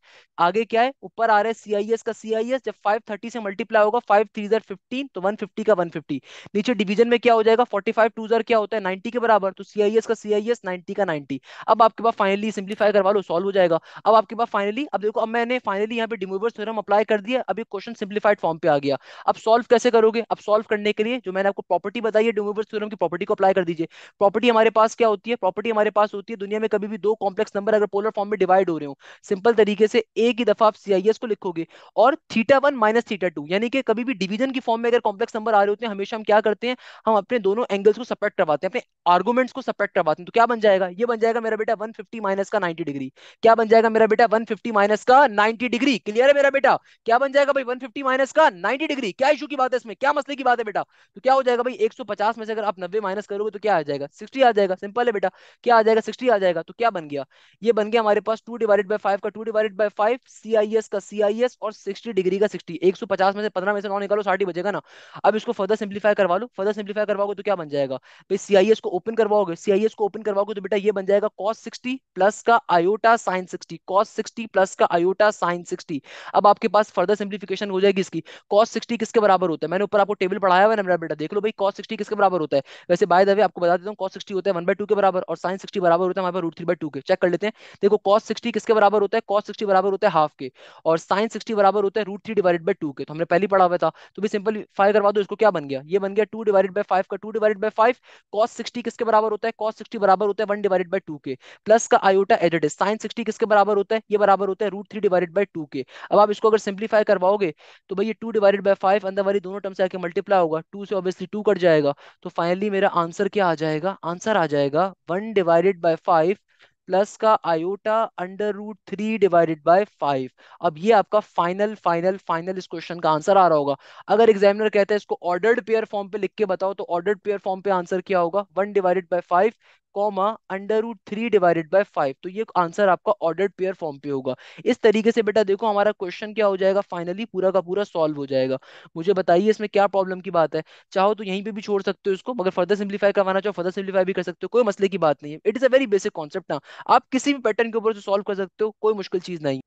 आगे क्या है ऊपर आ रहा है सीआईएस का सीआईएस जब फाइव थर्टी से मल्टीप्लाई होगा फाइव थ्री जर फिफ्टीन तो वन फिफ्टी का वन फिफ्टी नीचे डिवीजन में क्या हो जाएगा फोर्टी फाइव टू जर क्या होता है नाइनटी के बराबर तो सीआईएस का सीआईएस नाइनटी का नाइनटी अब आपके पास फाइनली सिंप्लीफाई करवा लो सॉल्व हो जाएगा अब आपके पास फाइनली अब देखो अब मैंने फाइनली यहाँ पे डिमूवर थ्योरम अप्लाई कर दिया अभी क्वेश्चन सिंप्लीफाइड फॉर्म पे आ गया अब सॉल्व कैसे करोगे अब सॉल्व करने के लिए जो मैंने आपको प्रॉपर्टी बताई है डिमूवर थ्योरम की प्रॉपर्टी को अप्लाई कर दीजिए प्रॉपर्टी हमारे पास क्या होती है प्रॉपर्टी हमारे पास होती है दुनिया में कभी भी दो कॉम्प्लेक्स नंबर अगर पोलर फॉर्म में डिवाइड हो रहे हो सिंपल तरीके से एक ही दफा आप सीआईएस को लिखोगे और theta one minus theta two यानी कि कभी भी डिवीजन की फॉर्म में अगर कॉम्प्लेक्स नंबर आ रहे होते हैं हमेशा हम क्या करते हैं हम अपने दोनों एंगल्स को सपेक्ट करवाते हैं अपने आर्गुमेंट्स को सपेक्ट करवाते हैं तो क्या बन जाएगा ये बन जाएगा मेरा बेटा 150 माइनस का 90 डिग्री क्या बन जाएगा मेरा बेटा 150 माइनस का 90 90 डिग्री क्लियर है मेरा बेटा क्या बन जाएगा भाई 150 माइनस का 90 डिग्री क्या इशू की बात है इसमें क्या मसले की बात है बेटा तो क्या हो जाएगा भाई 150 में से अगर आप 90 माइनस करोगे तो क्या आ जाएगा 60 आ जाएगा सिंपल है बेटा क्या आ जाएगा 60 आ जाएगा तो क्या बन गया ये बन गया हमारे पास टू डिवाइड बाई फाइव का two divide by five cis का सीआईएस और सिक्सटी डिग्री का सिक्सटी एक सौ पचास में से पंद्रह में से नौ निकालो साठी बजेगा ना अब इसको फर्दर सिंप्लीफाई करवा लो फर्दर सिंप्लीफाई करवाओगे तो क्या बन जाएगा भाई सीआईएस को ओपन करवाओगे सीआईएस को ओपन करवाओगे तो बेटा ये बन जाएगा कॉस सिक्सटी प्लस का iota sine sixty cos sixty plus का आयोटा साइन साइन सिक्सटी अब आपके पास फर्दर सिंप्लीफिकेशन हो जाएगी इसकी कॉस सिक्सटी किसके बराबर होता है मैंने ऊपर आपको टेबल पढ़ाया हुआ है ना बेटा देख लो भाई कॉस सिक्सटी किसके बराबर होता है वैसे बाय द वे आपको बता देता हूँ कॉस सिक्सटी होता है वन बाय टू के बराबर और साइन सिक्सटी बराबर होता है हमारे पास रूट थ्री बाय टू के चेक कर लेते हैं देखो कॉस सिक्सटी किसके बराबर होता है कॉस सिक्सटी बराबर होता है हाफ के और साइन सिक्सटी बराबर होता है root three divided by two के तो हमने पहले पढ़ा हुआ था तो भी सिंपल फाइव करवा दो इसको क्या बन गया ये बन गया टू डिवाइडेड बाई फाइव का two divided by five cos sixty किसके बराबर होता है कॉस सिक्सटी बराबर होता है वन डिवाइडेड बाई टू के प्लस का आयोटा एडिट साइन सिक्सटी किसके बराबर होता है ये बराबर होता है root three divided by two के अब आप इसको अगर सिंप्लीफाई करवाओगे तो भाई ये टू डिवाइडेड बाई फाइव अंदर वाली दोनों टर्म से आके मल्टीप्लाई होगा टू से ऑब्वियसली टू कट जाएगा तो फाइनली मेरा आंसर क्या आ जाएगा आंसर आ जाएगा one divided by five plus का iota under root three divided by five अब ये आपका फाइनल फाइनल फाइनल इस क्वेश्चन का आंसर आ रहा होगा अगर एग्जामिनर कहता है इसको ऑर्डर्ड पेयर फॉर्म पे लिख के बताओ तो ऑर्डर्ड पेयर फॉर्म पे आंसर क्या होगा one divided by five comma under root three divided by five तो ये आंसर आपका ऑर्डर पेयर फॉर्म पे होगा इस तरीके से बेटा देखो हमारा क्वेश्चन क्या हो जाएगा फाइनली पूरा का पूरा सॉल्व हो जाएगा मुझे बताइए इसमें क्या प्रॉब्लम की बात है चाहो तो यहीं पे भी छोड़ सकते हो इसको मगर फर्दर सिंप्लीफाई करवाना चाहो फर्दर सिंप्लीफाई भी कर सकते हो कोई मसले की बात नहीं है it is a very basic concept ना आप किसी भी पैटर्न के ऊपर सॉल्व कर सकते हो कोई मुश्किल चीज नहीं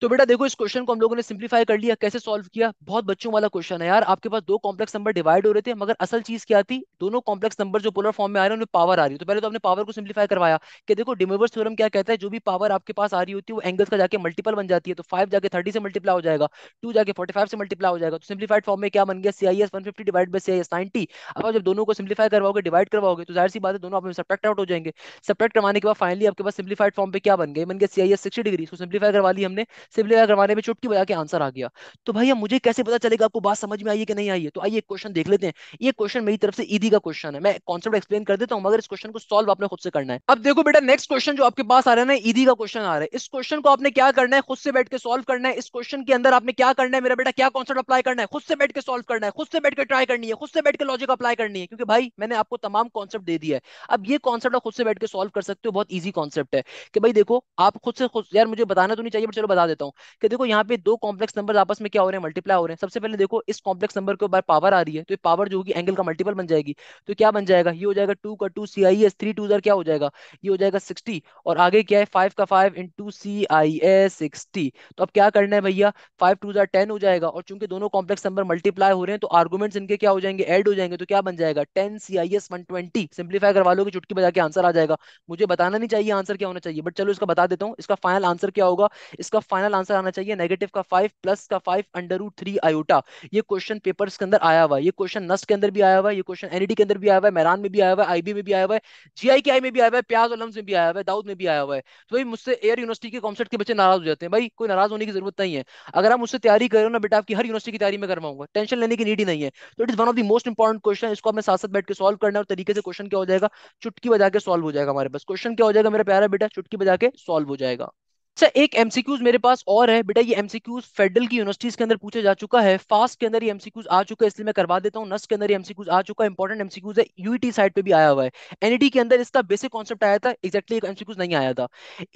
तो बेटा देखो इस क्वेश्चन को हम लोगों ने सिंप्लीफाई कर लिया कैसे सॉल्व किया बहुत बच्चों वाला क्वेश्चन है यार आपके पास दो कॉम्प्लेक्स नंबर डिवाइड हो रहे थे मगर असल चीज क्या थी दोनों कॉम्प्लेक्स नंबर जो पोलर फॉर्म में आ रहे हैं उनमें पावर आ रही है तो पहले तो आपने पावर को सिंप्लीफाई करवाया कि देखो डिमोवर्स थ्योरम क्या कहता है जो भी पावर आपके पास आ रही होती है वो एंगल्स का जाके मल्टीपल बन जाती है तो फाइव जाकर थर्टी से मल्टीप्लाई हो जाएगा टू जाके फोर्टी फाइव से मल्टीप्लाई हो जाएगा तो सिंप्लीफाइड फॉर्म में क्या बन गया cis one fifty divide by cis ninety अब जब दोनों को सिंप्लीफाई करवाओगे डिवाइड करवाओगे तो जाहिर सी बात है दोनों आप सब्रेक्ट आउट हो जाएंगे सब्ट्रैक्ट करवाने के बाद फाइनली आपके पास सिंप्लीफाइड फॉर्म पे क्या बन गए बन गया सीआईएस सिक्सटी डिग्री सिंप्लीफाई करवा ली हमने सिर्फ अगर हमारे में चुटकी बजा के आंसर आ गया तो भैया मुझे कैसे पता चलेगा आपको बात समझ में आई है कि नहीं आई है तो आइए क्वेश्चन देख लेते हैं ये क्वेश्चन मेरी तरफ से ईदी e का क्वेश्चन है मैं कॉन्सेप्ट एक्सप्लेन कर देता हूँ मगर इस क्वेश्चन को सॉल्व आपने खुद से करना है अब देखो बेटा नेक्स्ट क्वेश्चन जो आपके पास आ रहा है ना ईदी e का क्वेश्चन आ रहा है इस क्वेश्चन को आपने क्या करना है खुद से बैठ के सॉल्व करना है इस क्वेश्चन के अंदर आपने क्या करना है मेरा बेटा क्या कॉन्सेप्ट अप्लाई करना है खुद से बैठ के सॉल्व करना है खुद से बैठ के ट्राई करनी है खुद से बैठ के लॉजिक अप्लाई करनी है क्योंकि भाई मैंने आपको तमाम कॉन्सेप्ट दे दिया है अब ये कॉन्सेप्ट आप खुद से बैठ के सॉल्व कर सकते हो बहुत ईजी कॉन्सेप्ट है कि भाई देखो आप खुद से खुद यार मुझे बताना तो नहीं चाहिए बट चलो बता दे देता हूँ कि देखो यहाँ पे दो कॉम्प्लेक्स नंबर आपस में क्या हो रहे हैं मल्टीप्लाई हो रहे हैं सबसे पहले देखो इस कॉम्प्लेक्स नंबर के ऊपर पावर आ रही है तो ये पावर जो होगी एंगल का मल्टीपल बन जाएगी तो क्या बन जाएगा ये हो जाएगा टू का टू सी आई एस थ्री टू क्या हो जाएगा ये हो जाएगा सिक्सटी और आगे क्या है फाइव का फाइव इन टू सी आई एस सिक्सटी तो अब क्या करना है भैया फाइव टू टेन हो जाएगा और चूंकि दोनों कॉम्प्लेक्स नंबर मल्टीप्लाई हो रहे हैं तो आर्गूमेंट्स इनके क्या हो जाएंगे एड हो जाएंगे तो क्या बन जाएगा टेन सी आई एस वन ट्वेंटी सिंप्लीफाई करवा लो कि चुटकी बजा के आंसर आ जाएगा मुझे बताना नहीं चाहिए आंसर क्या होना चाहिए बट चलो इसका बता देता हूँ इसका फाइनल आंसर क्या होगा इसका फाइनल फाइनल आंसर आना चाहिए नेगेटिव का फाइव प्लस का five under root three iota ये क्वेश्चन पेपर्स के अंदर आया हुआ है ये क्वेश्चन नस्ट के अंदर भी आया हुआ है ये क्वेश्चन एनईडी e के अंदर भी आया हुआ है मैरान में भी आया हुआ है आईबी में भी आया हुआ है जीआई के आई में भी आया हुआ है प्याज और में भी आया हुआ है दाऊद में भी आया हुआ है तो भाई मुझसे एयर यूनिवर्सिटी के कॉन्सेप्ट के बच्चे नाराज हो जाते हैं भाई कोई नाराज होने की जरूरत नहीं है अगर आप मुझसे तैयारी करो ना बेटा आपकी हर यूनिवर्सिटी की तैयारी में करवाऊंगा टेंशन लेने की नीड ही नहीं है तो it is one of the most important question इसको हमें साथ साथ बैठ के सॉल्व करना और तरीके से क्वेश्चन क्या हो जाएगा चुटकी बजा के सॉल्व हो जाएगा हमारे पास क्वेश्चन क्या हो जाएगा मेरा प्यारा बेटा चुटकी बजा के सॉल्व हो जाएगा अच्छा एक एमसीक्यूज मेरे पास और है बेटा ये एमसीक्यूज फेडरल की यूनिवर्सिटीज के अंदर पूछा जा चुका है फास्ट के अंदर ये एमसीक्यूज आ चुका है इसलिए मैं करवा देता हूँ नस के अंदर एमसीक्यूज आ चुका है इंपॉर्टेंट एमसीक्यूज है यूईटी साइड e पे भी आया हुआ है एनईटी e के अंदर इसका बेसिक कॉन्सेप्ट आया था एक्जैक्टली एक एमसीक्यूज नहीं आया था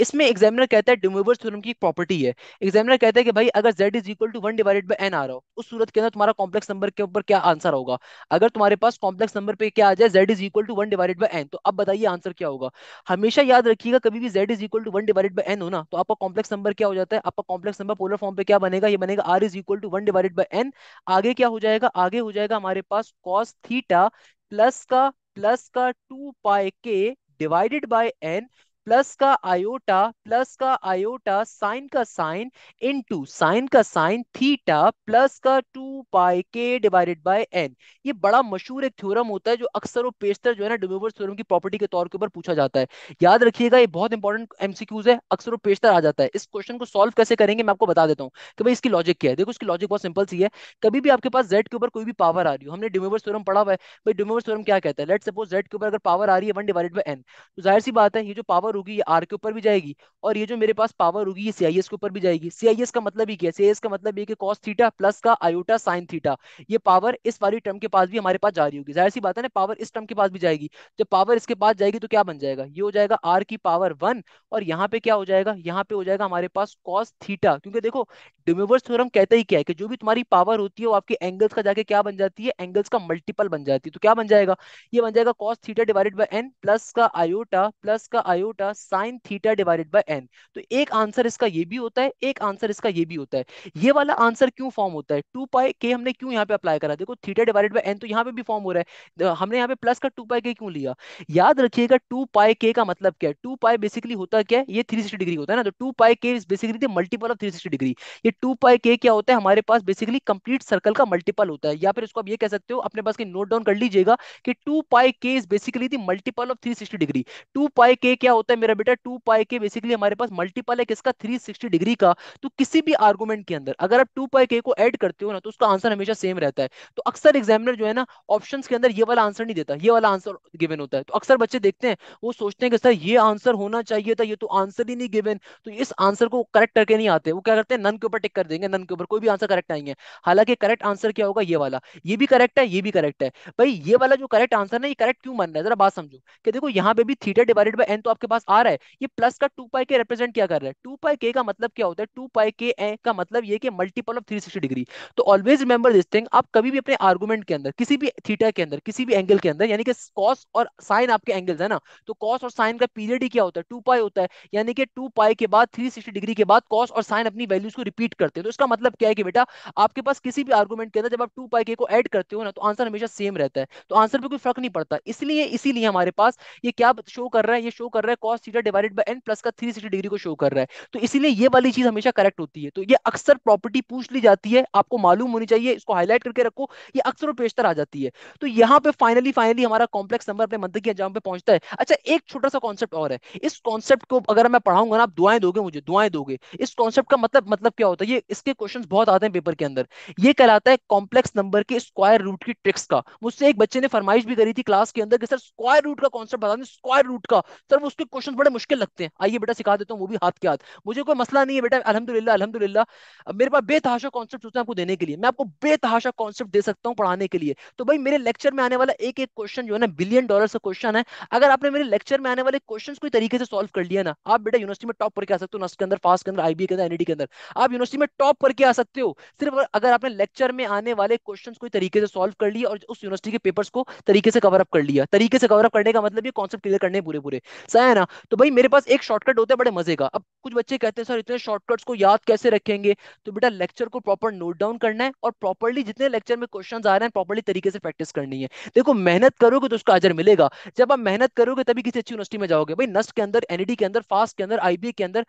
इसमें एग्जामिनर कहता है डिमूवर्स थ्योरम की एक प्रॉपर्टी है एग्जामिनर कहता है कि भाई अगर z is equal to one divided by n आ रहा हो उस सूरत के अंदर तुम्हारा कॉम्प्लेक्स नंबर के ऊपर क्या आंसर होगा अगर तुम्हारे पास कॉम्प्लेक्स नंबर पे क्या आ जाए z is equal to one divided by n तो अब बताइए आंसर क्या होगा हमेशा याद रखिएगा कभी भी z is equal to one divided by n हो ना तो आप आपका कॉम्प्लेक्स नंबर क्या हो जाता है आपका कॉम्प्लेक्स नंबर पोलर फॉर्म पे क्या बनेगा ये बनेगा r is equal to one divided by n आगे क्या हो जाएगा आगे हो जाएगा हमारे पास कॉस थीटा प्लस का प्लस का two pi k divided by n plus का आयोटा प्लस का आयोटा साइन का साइन इनटू साइन का साइन थीटा प्लस का two pi k divided by N ये बड़ा मशहूर एक थ्योरम होता है जो अक्सर वो पेशतर जो है ना डिमोवर्स थ्योरम की प्रॉपर्टी के तौर के ऊपर पूछा जाता है याद रखिएगा ये बहुत इंपॉर्टेंट एमसीक्यूज है अक्सर वो पेशतर आ जाता है इस क्वेश्चन को सॉल्व कैसे करेंगे मैं आपको बता देता हूँ कि भाई इसकी लॉजिक क्या है देखो इसकी लॉजिक बहुत सिंपल सी है कभी भी आपके पास जेड के ऊपर कोई भी पावर आ रही हो हमने डिमोवर्स थ्योरम पढ़ा हुआ है भाई डिमोवर्स थ्योरम क्या कहता है लेट सपोज जेड के ऊपर अगर पावर आ रही है वन डिवाइडेड बाय एन तो जाहिर सी बात है ये जो पावर पावर होगी ये आर के ऊपर भी जाएगी और ये जो मेरे पास पावर होगी ये सीआईएस के ऊपर भी जाएगी सीआईएस का मतलब ही क्या सीआईएस का मतलब ये कि कॉस थीटा प्लस का आयोटा साइन थीटा ये पावर इस वाली टर्म के पास भी हमारे पास जा रही होगी जाहिर सी बात है ना पावर इस टर्म के पास भी जाएगी जब पावर इसके पास जाएगी तो क्या बन जाएगा ये हो जाएगा आर की पावर वन और यहाँ पे क्या हो जाएगा यहाँ पे हो जाएगा हमारे पास कॉस थीटा क्योंकि देखो डिमोवर्स थ्योरम कहता ही क्या है कि जो भी तुम्हारी पावर होती है वो आपके एंगल्स का जाके क्या बन जाती है एंगल्स का मल्टीपल बन जाती है तो क्या बन जाएगा ये बन जाएगा cos theta divided by n plus का आयोटा प्लस का iota theta sine theta divided by n तो एक आंसर इसका ये भी होता है एक आंसर इसका ये भी होता है ये वाला आंसर क्यों फॉर्म होता है टू पाई के हमने क्यों यहाँ पे अप्लाई करा देखो थीटा डिवाइडेड बाय एन तो यहाँ पे भी फॉर्म हो रहा है हमने यहाँ पे प्लस का टू पाई के क्यों लिया याद रखिएगा टू पाई के का मतलब क्या है टू पाई बेसिकली होता क्या है ये थ्री सिक्सटी डिग्री होता है ना तो two pi k is basically multiple of three sixty degree ये टू पाई के क्या होता है हमारे पास बेसिकली कंप्लीट सर्कल का मल्टीपल होता है या फिर उसको आप ये कह सकते हो अपने पास के नोट डाउन कर लीजिएगा कि two pi k is basically multiple of three sixty degree two pi k क्या होता है होता है मेरा बेटा टू पाई के बेसिकली हमारे पास मल्टीपल है किसका थ्री सिक्सटी डिग्री का तो किसी भी आर्गूमेंट के अंदर अगर आप टू पाई के को एड करते हो ना तो उसका आंसर हमेशा सेम रहता है तो अक्सर एग्जामिनर जो है ना ऑप्शन के अंदर ये वाला आंसर नहीं देता ये वाला आंसर गिवन होता है तो अक्सर बच्चे देखते हैं वो सोचते हैं कि सर ये आंसर होना चाहिए था ये तो आंसर ही नहीं गिवन तो इस आंसर को करेक्ट करके नहीं आते वो क्या करते हैं नन के ऊपर टिक कर देंगे नन के ऊपर कोई भी आंसर करेक्ट आएंगे हालांकि करेक्ट आंसर क्या होगा ये वाला ये भी करेक्ट है ये भी करेक्ट है भाई ये वाला जो करेक्ट आंसर ना ये करेक्ट क्यों मान रहा है जरा बात समझो कि देखो यहाँ पे भी थीटा डिवाइडेड बाई एन तो आपके पास पास आ रहा है ये प्लस का टू पाई के रिप्रेजेंट क्या कर रहा है टू पाई के का मतलब क्या होता है टू पाई के ए का मतलब ये कि multiple of three sixty degree तो ऑलवेज रिमेंबर दिस थिंग आप कभी भी अपने आर्गूमेंट के अंदर किसी भी थीटा के अंदर किसी भी एंगल के अंदर यानी कि कॉस और साइन आपके एंगल्स है ना तो कॉस और साइन का पीरियड ही क्या होता है टू पाई होता है यानी कि टू पाई के बाद थ्री डिग्री के बाद कॉस और साइन अपनी वैल्यूज को रिपीट करते हैं तो इसका मतलब क्या है कि बेटा आपके पास किसी भी आर्गूमेंट के अंदर जब आप टू पाई के को एड करते हो ना तो आंसर हमेशा सेम रहता है तो आंसर पर कोई फर्क नहीं पड़ता इसलिए इसीलिए हमारे पास ये क्या शो कर रहा है ये शो कर रहा है cos theta divided by n plus का 360 डिग्री को शो कर रहा है तो इसीलिए ये वाली चीज हमेशा करेक्ट होती है तो ये अक्सर प्रॉपर्टी पूछ ली जाती है आपको मालूम होनी चाहिए इसको हाईलाइट करके रखो ये अक्सर और पेशतर आ जाती है तो यहाँ पे फाइनली फाइनली हमारा कॉम्प्लेक्स नंबर अपने मंथ के एग्जाम पे पहुंचता है अच्छा एक छोटा सा कॉन्सेप्ट और है इस कॉन्सेप्ट को अगर मैं पढ़ाऊंगा ना आप दुआएं दोगे मुझे दुआएं दोगे इस कॉन्सेप्ट का मतलब मतलब क्या होता है ये इसके क्वेश्चन बहुत आते हैं पेपर के अंदर ये कहलाता है कॉम्प्लेक्स नंबर के स्क्वायर रूट की ट्रिक्स का मुझसे एक बच्चे ने फरमाइश भी करी थी क्लास के अंदर कि सर स्क्वायर रूट का कॉन्सेप्ट बता दें स्क्वायर रूट का सर उसके क्वेश्चन बड़े मुश्किल लगते हैं आइए बेटा सिखा देता हूँ वो भी हाथ के हाथ मुझे कोई मसला नहीं है बेटा अलहमदुल्ला अलहमदुल्ला मेरे पास बेतहाशा कॉन्सेप्ट होते हैं आपको देने के लिए मैं आपको बेतहाशा कॉन्सेप्ट दे सकता हूँ पढ़ाने के लिए तो भाई मेरे लेक्चर में आने वाला एक एक क्वेश्चन जो है ना बिलियन डॉलर का क्वेश्चन है अगर आपने मेरे लेक्चर में आने वाले क्वेश्चन कोई तरीके से सॉल्व कर लिया ना आप बेटा यूनिवर्सिटी में टॉप करके आ सकते हो नस्ट के अंदर फास्ट के अंदर आईबी के अंदर एनडी e के अंदर आप यूनिवर्सिटी में टॉप करके आ सकते हो सिर्फ अगर आपने लेक्चर में आने वाले क्वेश्चन कोई तरीके से सॉल्व कर लिया और उस यूनिवर्सिटी के पेपर्स को तरीके से कवर अप कर लिया तरीके से कवर अप करने का मतलब ये कॉन्सेप्ट क्लियर करने पूरे पूरे सही है ना तो भाई मेरे पास एक शॉर्टकट होता है बड़े मजे का अब कुछ बच्चे कहते हैं सर इतने शॉर्टकट्स को याद कैसे रखेंगे तो बेटा लेक्चर को प्रॉपर नोट डाउन करना है और प्रॉपरली जितने लेक्चर में क्वेश्चन आ रहे हैं प्रॉपरली तरीके से प्रैक्टिस करनी है देखो मेहनत करोगे तो उसका अजर मिलेगा जब आप मेहनत करोगे तभी किसी अच्छी यूनिवर्सिटी में जाओगे भाई नस्ट के अंदर एनईडी e के अंदर फास्ट के अंदर आईबी के अंदर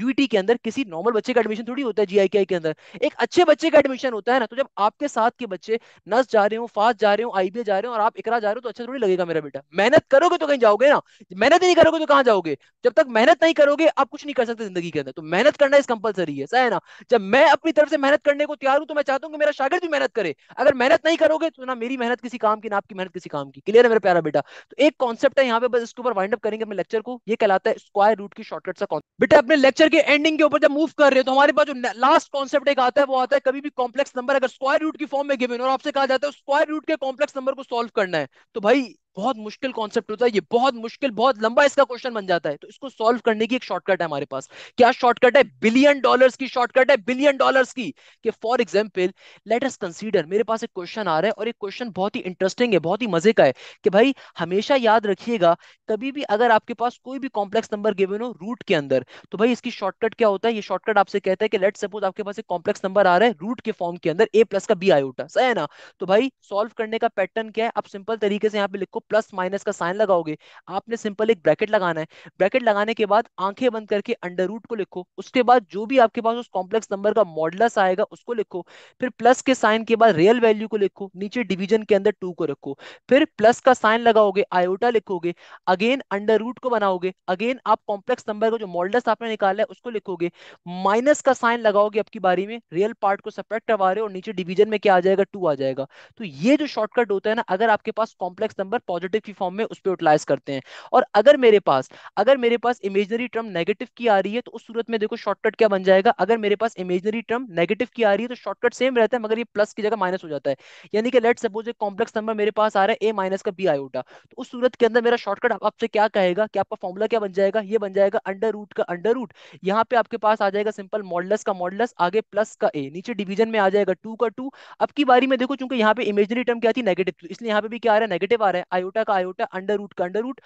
यूटी e के अंदर किसी नॉर्मल बच्चे का एडमिशन थोड़ी होता है जीआईकेआई के अंदर एक अच्छे बच्चे का एडमिशन होता है ना तो जब आपके साथ के बच्चे नस्ट जा रहे हो फास्ट जा रहे हो आईबी जा रहे हो और आप इकरा जा रहे हो तो अच्छा थोड़ी लगेगा मेरा बेटा मेहनत करोगे तो कहीं जाओगे ना मेहनत ही नहीं करोगे तो कहा कहां जाओगे जब तक मेहनत नहीं करोगे आप कुछ नहीं कर सकते जिंदगी के अंदर तो मेहनत करना इस कंपलसरी है सही ना जब मैं अपनी तरफ से मेहनत करने को तैयार हूं तो मैं चाहता हूं कि मेरा शागिर्द भी मेहनत करे अगर मेहनत नहीं करोगे तो ना मेरी मेहनत किसी काम की ना आपकी मेहनत किसी काम की क्लियर है मेरा प्यारा बेटा तो एक कॉन्सेप्ट है यहाँ पे बस इसके ऊपर वाइंड अप करेंगे अपने लेक्चर को ये कहलाता है स्क्वायर रूट की शॉर्टकट सा बेटा अपने लेक्चर के एंडिंग के ऊपर जब मूव कर रहे हो तो हमारे पास जो लास्ट कॉन्सेप्ट एक आता है वो आता है कभी भी कॉम्प्लेक्स नंबर अगर स्क्वायर रूट की फॉर्म में गिवन और आपसे कहा जाता है स्क्वायर रूट के कॉम्प्लेक्स नंबर को सॉल्व करना है तो भाई बहुत मुश्किल कॉन्सेप्ट होता है ये बहुत मुश्किल बहुत लंबा इसका क्वेश्चन बन जाता है तो इसको सॉल्व करने की एक शॉर्टकट है हमारे पास क्या शॉर्टकट है बिलियन डॉलर्स की शॉर्टकट है बिलियन डॉलर्स की कि for example let us consider मेरे पास एक क्वेश्चन आ रहा है और एक क्वेश्चन बहुत ही इंटरेस्टिंग है बहुत ही मजे का है कि भाई हमेशा याद रखिएगा कभी भी अगर आपके पास कोई भी कॉम्प्लेक्स नंबर गिवन हो रूट के अंदर तो भाई इसकी शॉर्टकट क्या होता है ये शॉर्टकट आपसे कहता है कि लेट सपोज आपके पास एक कॉम्प्लेक्स नंबर आ रहा है रूट के फॉर्म के अंदर ए प्लस का बी आयोटा सही है ना तो भाई सॉल्व करने का पैटर्न क्या है आप सिंपल तरीके से यहाँ पे लिखो प्लस माइनस का साइन लगाओगे आपने सिंपल एक ब्रैकेट लगाना है ब्रैकेट लगाने के बाद आंखें बंद करके अंडर रूट को लिखो उसके बाद जो भी आपके पास उस कॉम्प्लेक्स नंबर का मॉडलस आएगा उसको लिखो फिर प्लस के साइन के बाद रियल वैल्यू को लिखो नीचे डिविजन के अंदर टू को रखो फिर प्लस का साइन लगाओगे आयोटा लिखोगे अगेन अंडर रूट को बनाओगे अगेन आप कॉम्प्लेक्स नंबर का जो मॉडल्स आपने निकाला है उसको लिखोगे माइनस का साइन लगाओगे आपकी बारी में रियल पार्ट को सेपरेट करवा रहे हो और नीचे डिवीजन में क्या आ जाएगा टू आ जाएगा तो ये जो शॉर्टकट होता है ना अगर आपके पास कॉम्प्लेक्स नंबर पॉजिटिव की फॉर्म में उस पर यूटिलाइज करते हैं और अगर मेरे पास अगर मेरे पास इमेजनरी टर्म नेगेटिव की आ रही है तो उस सूरत में देखो शॉर्टकट क्या बन जाएगा अगर मेरे पास इमेजनरी टर्म नेगेटिव की आ रही है तो शॉर्टकट सेम रहता है मगर ये प्लस की जगह माइनस हो जाता है यानी कि लेट सपोज एक कॉम्प्लेक्स नंबर मेरे पास आ रहा है ए माइनस का बी आयोटा तो उस सूरत के अंदर मेरा शॉर्टकट आपसे क्या कहेगा कि आपका फॉर्मूला क्या बन जाएगा ये बन जाएगा अंडर रूट का अंडर रूट यहाँ पे आपके पास आ जाएगा सिंपल मॉडलस का मॉडलस आगे प्लस का ए नीचे डिवीजन में आ जाएगा टू का टू अब की बारी में देखो चूंकि यहाँ पे इमेजनरी टर्म क्या थी नेगेटिव तो इसलिए यहाँ पे भी क्या आ रहा है नेगेटिव आ रहा है आयोटा का आयोटा अंडर रूट का अंडर रूट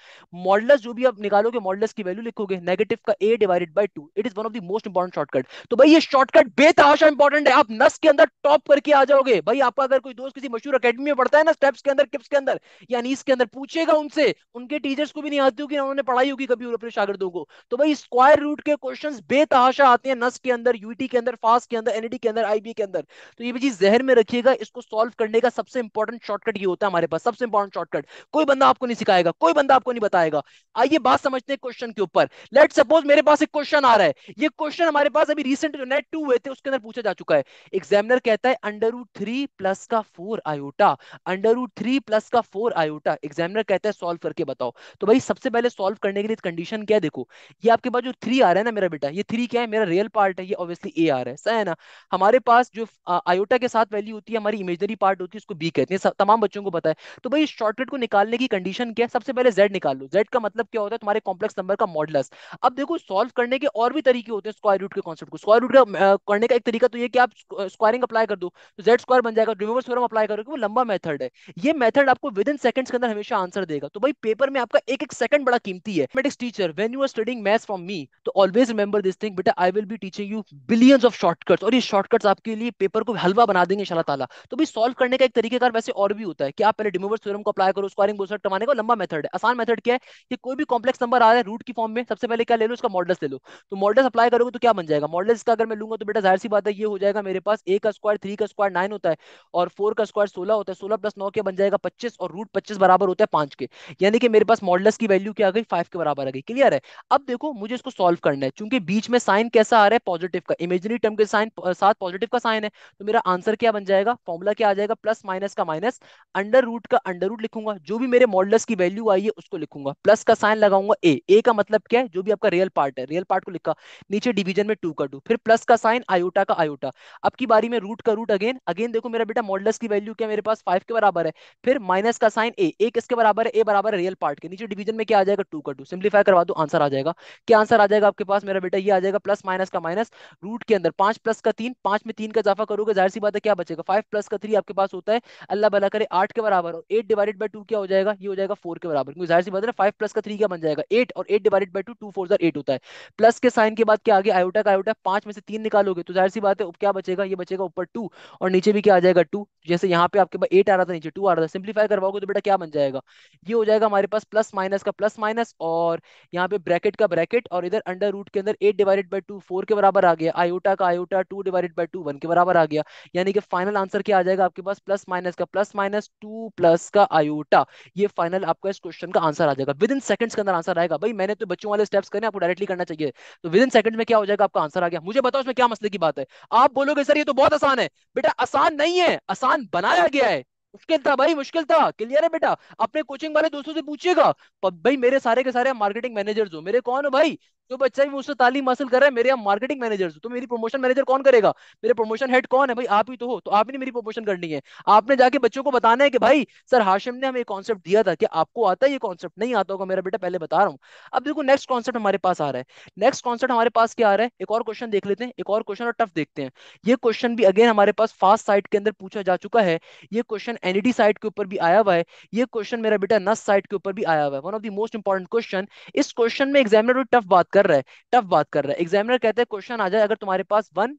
मॉडलस जो भी आप निकालोगे मॉडलस की वैल्यू लिखोगे नेगेटिव का A divided by two it is one of the most important shortcut तो भाई ये शॉर्टकट बेतहाशा इंपॉर्टेंट है आप नस के अंदर टॉप करके आ जाओगे भाई आपका अगर कोई दोस्त किसी मशहूर अकेडमी में पढ़ता है ना स्टेप्स के अंदर किप्स के अंदर या नीस के अंदर पूछेगा उनसे उनके टीचर्स को भी नहीं आती होगी उन्होंने पढ़ाई होगी कभी अपने शागिर्दों को तो भाई स्क्वायर रूट के क्वेश्चन बेतहाशा आते हैं नस के अंदर यूटी के अंदर फास्ट के अंदर एनईडी e के अंदर आईबी के अंदर तो ये भी चीज जहर में रखिएगा इसको सॉल्व करने का सबसे इंपॉर्टेंट शॉर्टकट ये होता है हमारे पास सबसे इंपॉर्टेंट शॉर्टकट कोई बंदा आपको नहीं सिखाएगा कोई बंदा आपको नहीं बताएगा आइए बात समझते हैं क्वेश्चन के ऊपर लेट सपोज मेरे पास एक क्वेश्चन आ रहा है ये क्वेश्चन हमारे पास अभी रिसेंट जो नेट टू हुए थे उसके अंदर पूछा जा चुका है एग्जामिनर कहता है अंडर रूट थ्री प्लस का four iota under root three plus का फोर आयोटा एग्जामिनर कहता है सोल्व करके बताओ तो भाई सबसे पहले सोल्व करने के लिए कंडीशन क्या है देखो ये आपके पास जो थ्री आ रहा है ना मेरा बेटा ये थ्री क्या है मेरा रियल पार्ट है ये ऑब्वियसली ए आ रहा है सही है ना हमारे पास जो आयोटा के साथ वैल्यू होती है हमारी इमेजनरी पार्ट होती है उसको बी कहते हैं तमाम बच्चों को पता है तो भाई शॉर्टकट को निकालने की कंडीशन क्या है सबसे पहले जेड निकाल लो जेड का मतलब क्या होता है तुम्हारे कॉम्प्लेक्स नंबर का मॉडलस अब देखो सॉल्व करने के और भी तरीके होते हैं स्क्वायर रूट के कॉन्सेप्ट को स्क्वायर रूट का करने का एक तरीका तो ये कि आप स्क्वायरिंग अप्लाई कर दो तो जेड स्क्वायर बन जाएगा रिमूवर्स स्क्वायर अप्लाई करोगे वो लंबा मेथड है ये मेथड आपको विद इन सेकंड्स के अंदर हमेशा आंसर देगा तो भाई पेपर में आपका एक एक सेकंड बड़ा कीमती है mathematics teacher when you are studying maths from me तो ऑलवेज रिमेंबर दिस थिंग बेटा I will be teaching you billions of shortcuts और ये शॉर्टकट्स आपके लिए पेपर को हलवा बना देंगे इंशाल्लाह ताला तो भाई सॉल्व करने का एक तरीकेकार वैसे और भी होता है कि आप पहले रिमूवर्स थ्योरम को अप्लाई करो स्क्वायरिंग बूस्टर टर्म आने का लंबा मेथड है आसान मेथड क्या है कि कोई भी कॉम्प्लेक्स नंबर आ रहा है रूट की फॉर्म में सबसे पहले क्या ले लो उसका मॉडल्स ले लो तो मॉडल्स अप्लाई करोगे तो क्या बन जाएगा मॉडल्स का अगर मैं लूंगा तो बेटा जाहिर सी बात है ये हो जाएगा मेरे पास ए का स्क्वायर थ्री का स्क्वायर नाइन होता है और फोर का स्क्वायर सोलह होता है सोलह प्लस नौ क्या बन जाएगा पच्चीस और रूट पच्चीस बराबर होता है पांच के यानी कि मेरे पास मॉडल्स की वैल्यू क्या आ गई फाइव के बराबर आ गई क्लियर है अब देखो मुझे इसको सॉल्व करना है क्योंकि बीच में साइन कैसा आ रहा है पॉजिटिव का इमेजनरी टर्म के साइन साथ पॉजिटिव का साइन है तो मेरा आंसर क्या बन जाएगा फॉर्मूला क्या आ जाएगा प्लस माइनस का माइनस अंडर रूट का अंडर रूट लिखूंगा जो भी मेरे मॉडल्स की वैल्यू आई है उसको लिखूंगा प्लस का साइन लगाऊंगा ए ए का मतलब क्या है जो भी आपका रियल पार्ट है रियल पार्ट को लिखा नीचे डिवीजन में टू का टू फिर प्लस का साइन आयोटा का आयोटा अब की बारी में रूट का रूट अगेन अगेन देखो मेरा बेटा मॉडल्स की वैल्यू क्या मेरे पास फाइव के बराबर है फिर माइनस का साइन ए ए किसके बराबर है ए बराबर है रियल पार्ट के नीचे डिवीजन में क्या आ जाएगा टू का टू सिंप्लीफाई करवा दो आंसर आ जाएगा क्या आंसर आ जाएगा आपके पास मेरा बेटा ये आ जाएगा प्लस माइनस का माइनस रूट के अंदर पांच प्लस का तीन पांच में तीन का इजाफा करोगे जाहिर सी बात है क्या बचेगा फाइव प्लस का थ्री आपके पास होता है अल्लाह भला करे आठ के बराबर हो एट डिवाइडेड बाई टू क्या क्या हो जाएगा ये हो जाएगा फोर के बराबर क्योंकि जाहिर सी बात है फाइव प्लस का थ्री क्या बन जाएगा एट और eight divide by two two four जर एट होता है प्लस के साइन के बाद क्या आगे आयोटा का आयोटा पांच में से तीन निकालोगे तो जाहिर सी बात है क्या बचेगा ये बचेगा ऊपर टू और नीचे भी क्या आ जाएगा टू जैसे यहाँ पे आपके पास एट आ रहा था नीचे टू आ रहा था सिंप्लीफाई करवाओगे तो बेटा क्या बन जाएगा ये हो जाएगा हमारे पास प्लस माइनस का प्लस माइनस और यहाँ पे ब्रैकेट का ब्रैकेट और इधर अंडर रूट के अंदर eight divide by two four के बराबर आ गया आयोटा का iota two divide by two one के बराबर आ गया यानी कि फाइनल आंसर क्या आ जाएगा आपके पास प्लस माइनस का प्लस माइनस टू प्लस का आयोटा ये फाइनल आपका इस क्वेश्चन का आंसर आ जाएगा विद इन सेकंड्स के अंदर आंसर आएगा भाई मैंने तो बच्चों वाले स्टेप्स करने आपको डायरेक्टली करना चाहिए तो विद इन सेकंड में क्या हो जाएगा आपका आंसर आ गया मुझे बताओ उसमें क्या मसले की बात है आप बोलोगे सर ये तो बहुत आसान है बेटा आसान नहीं है आसान बनाया गया है मुश्किल था भाई मुश्किल था क्लियर है बेटा अपने कोचिंग वाले दोस्तों से पूछिएगा भाई मेरे सारे के सारे मार्केटिंग मैनेजर्स हो मेरे कौन हो भाई जो बच्चा भी मुझसे तालीम हासिल कर रहा है मेरे यहाँ मार्केटिंग मैनेजर तो मेरी प्रमोशन मैनेजर कौन करेगा मेरे प्रमोशन हेड कौन है भाई आप ही तो हो तो आप ही मेरी प्रमोशन करनी है आपने जाके बच्चों को बताना है कि भाई सर हाशिम ने हमें कॉन्सेप्ट दिया था कि आपको आता है ये कॉन्सेप्ट नहीं आता होगा मेरा बेटा पहले बता रहा हूँ अब देखो नेक्स्ट कॉन्सेप्ट हमारे पास आ रहा है नेक्स्ट कॉन्सेप्ट हमारे पास क्या आ रहा है एक और क्वेश्चन देख लेते हैं एक और क्वेश्चन और टफ देखते हैं ये क्वेश्चन भी अगेन हमारे पास फास्ट साइट के अंदर पूछा जा चुका है ये क्वेश्चन एनईडी साइट के ऊपर भी आया हुआ है ये क्वेश्चन मेरा बेटा नस साइट के ऊपर भी आया हुआ है one of the most important question इस क्वेश्चन में एग्जामिनर टफ बात कर रहा है टफ बात कर रहा है एग्जामिनर कहते हैं क्वेश्चन आ जाए अगर तुम्हारे पास वन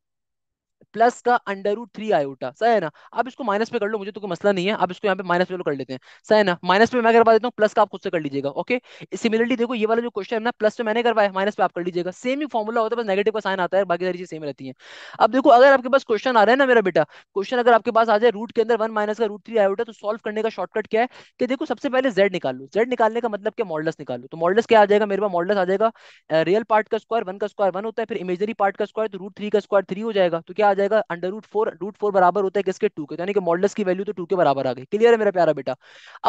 प्लस का अंडर रूट थ्री आयोटा सही है ना आप इसको माइनस पे कर लो मुझे तो कोई मसला नहीं है आप इसको यहाँ पे माइनस पे कर लेते हैं सही है ना माइनस पे मैं करवा देता हूँ प्लस का आप खुद से कर लीजिएगा ओके सिमिलरली देखो ये वाला जो क्वेश्चन है ना प्लस पे मैंने करवाया माइनस पे आप कर लीजिएगा सेम ही फॉर्मुला होता है बस नेगेटिव का साइन आता है बाकी सारी चीज सेम रहती है अब देखो अगर आपके पास क्वेश्चन आ रहा है ना मेरा बेटा क्वेश्चन अगर आपके पास आ जाए रूट के अंदर वन माइनस का रूट थ्री आयोटा तो सॉल्व करने का शॉर्टकट क्या है कि देखो सबसे पहले जेड निकाल लो जेड निकालने का मतलब क्या मॉडल्स निकालो तो मॉडल्स क्या आ जाएगा मेरे पास मॉडल्स आ जाएगा रियल पार्ट का स्क्वायर वन का स्क्वायर वन होता है फिर इमेजरी पार्ट का स्क्वायर तो रूट थ्री का स्क्वायर थ्री हो जाएगा तो क्या जाएगा under root four root four बराबर होता है किसके टू के तो यानी कि मॉडल्स की वैल्यू तो टू के बराबर आ गई क्लियर है मेरा प्यारा बेटा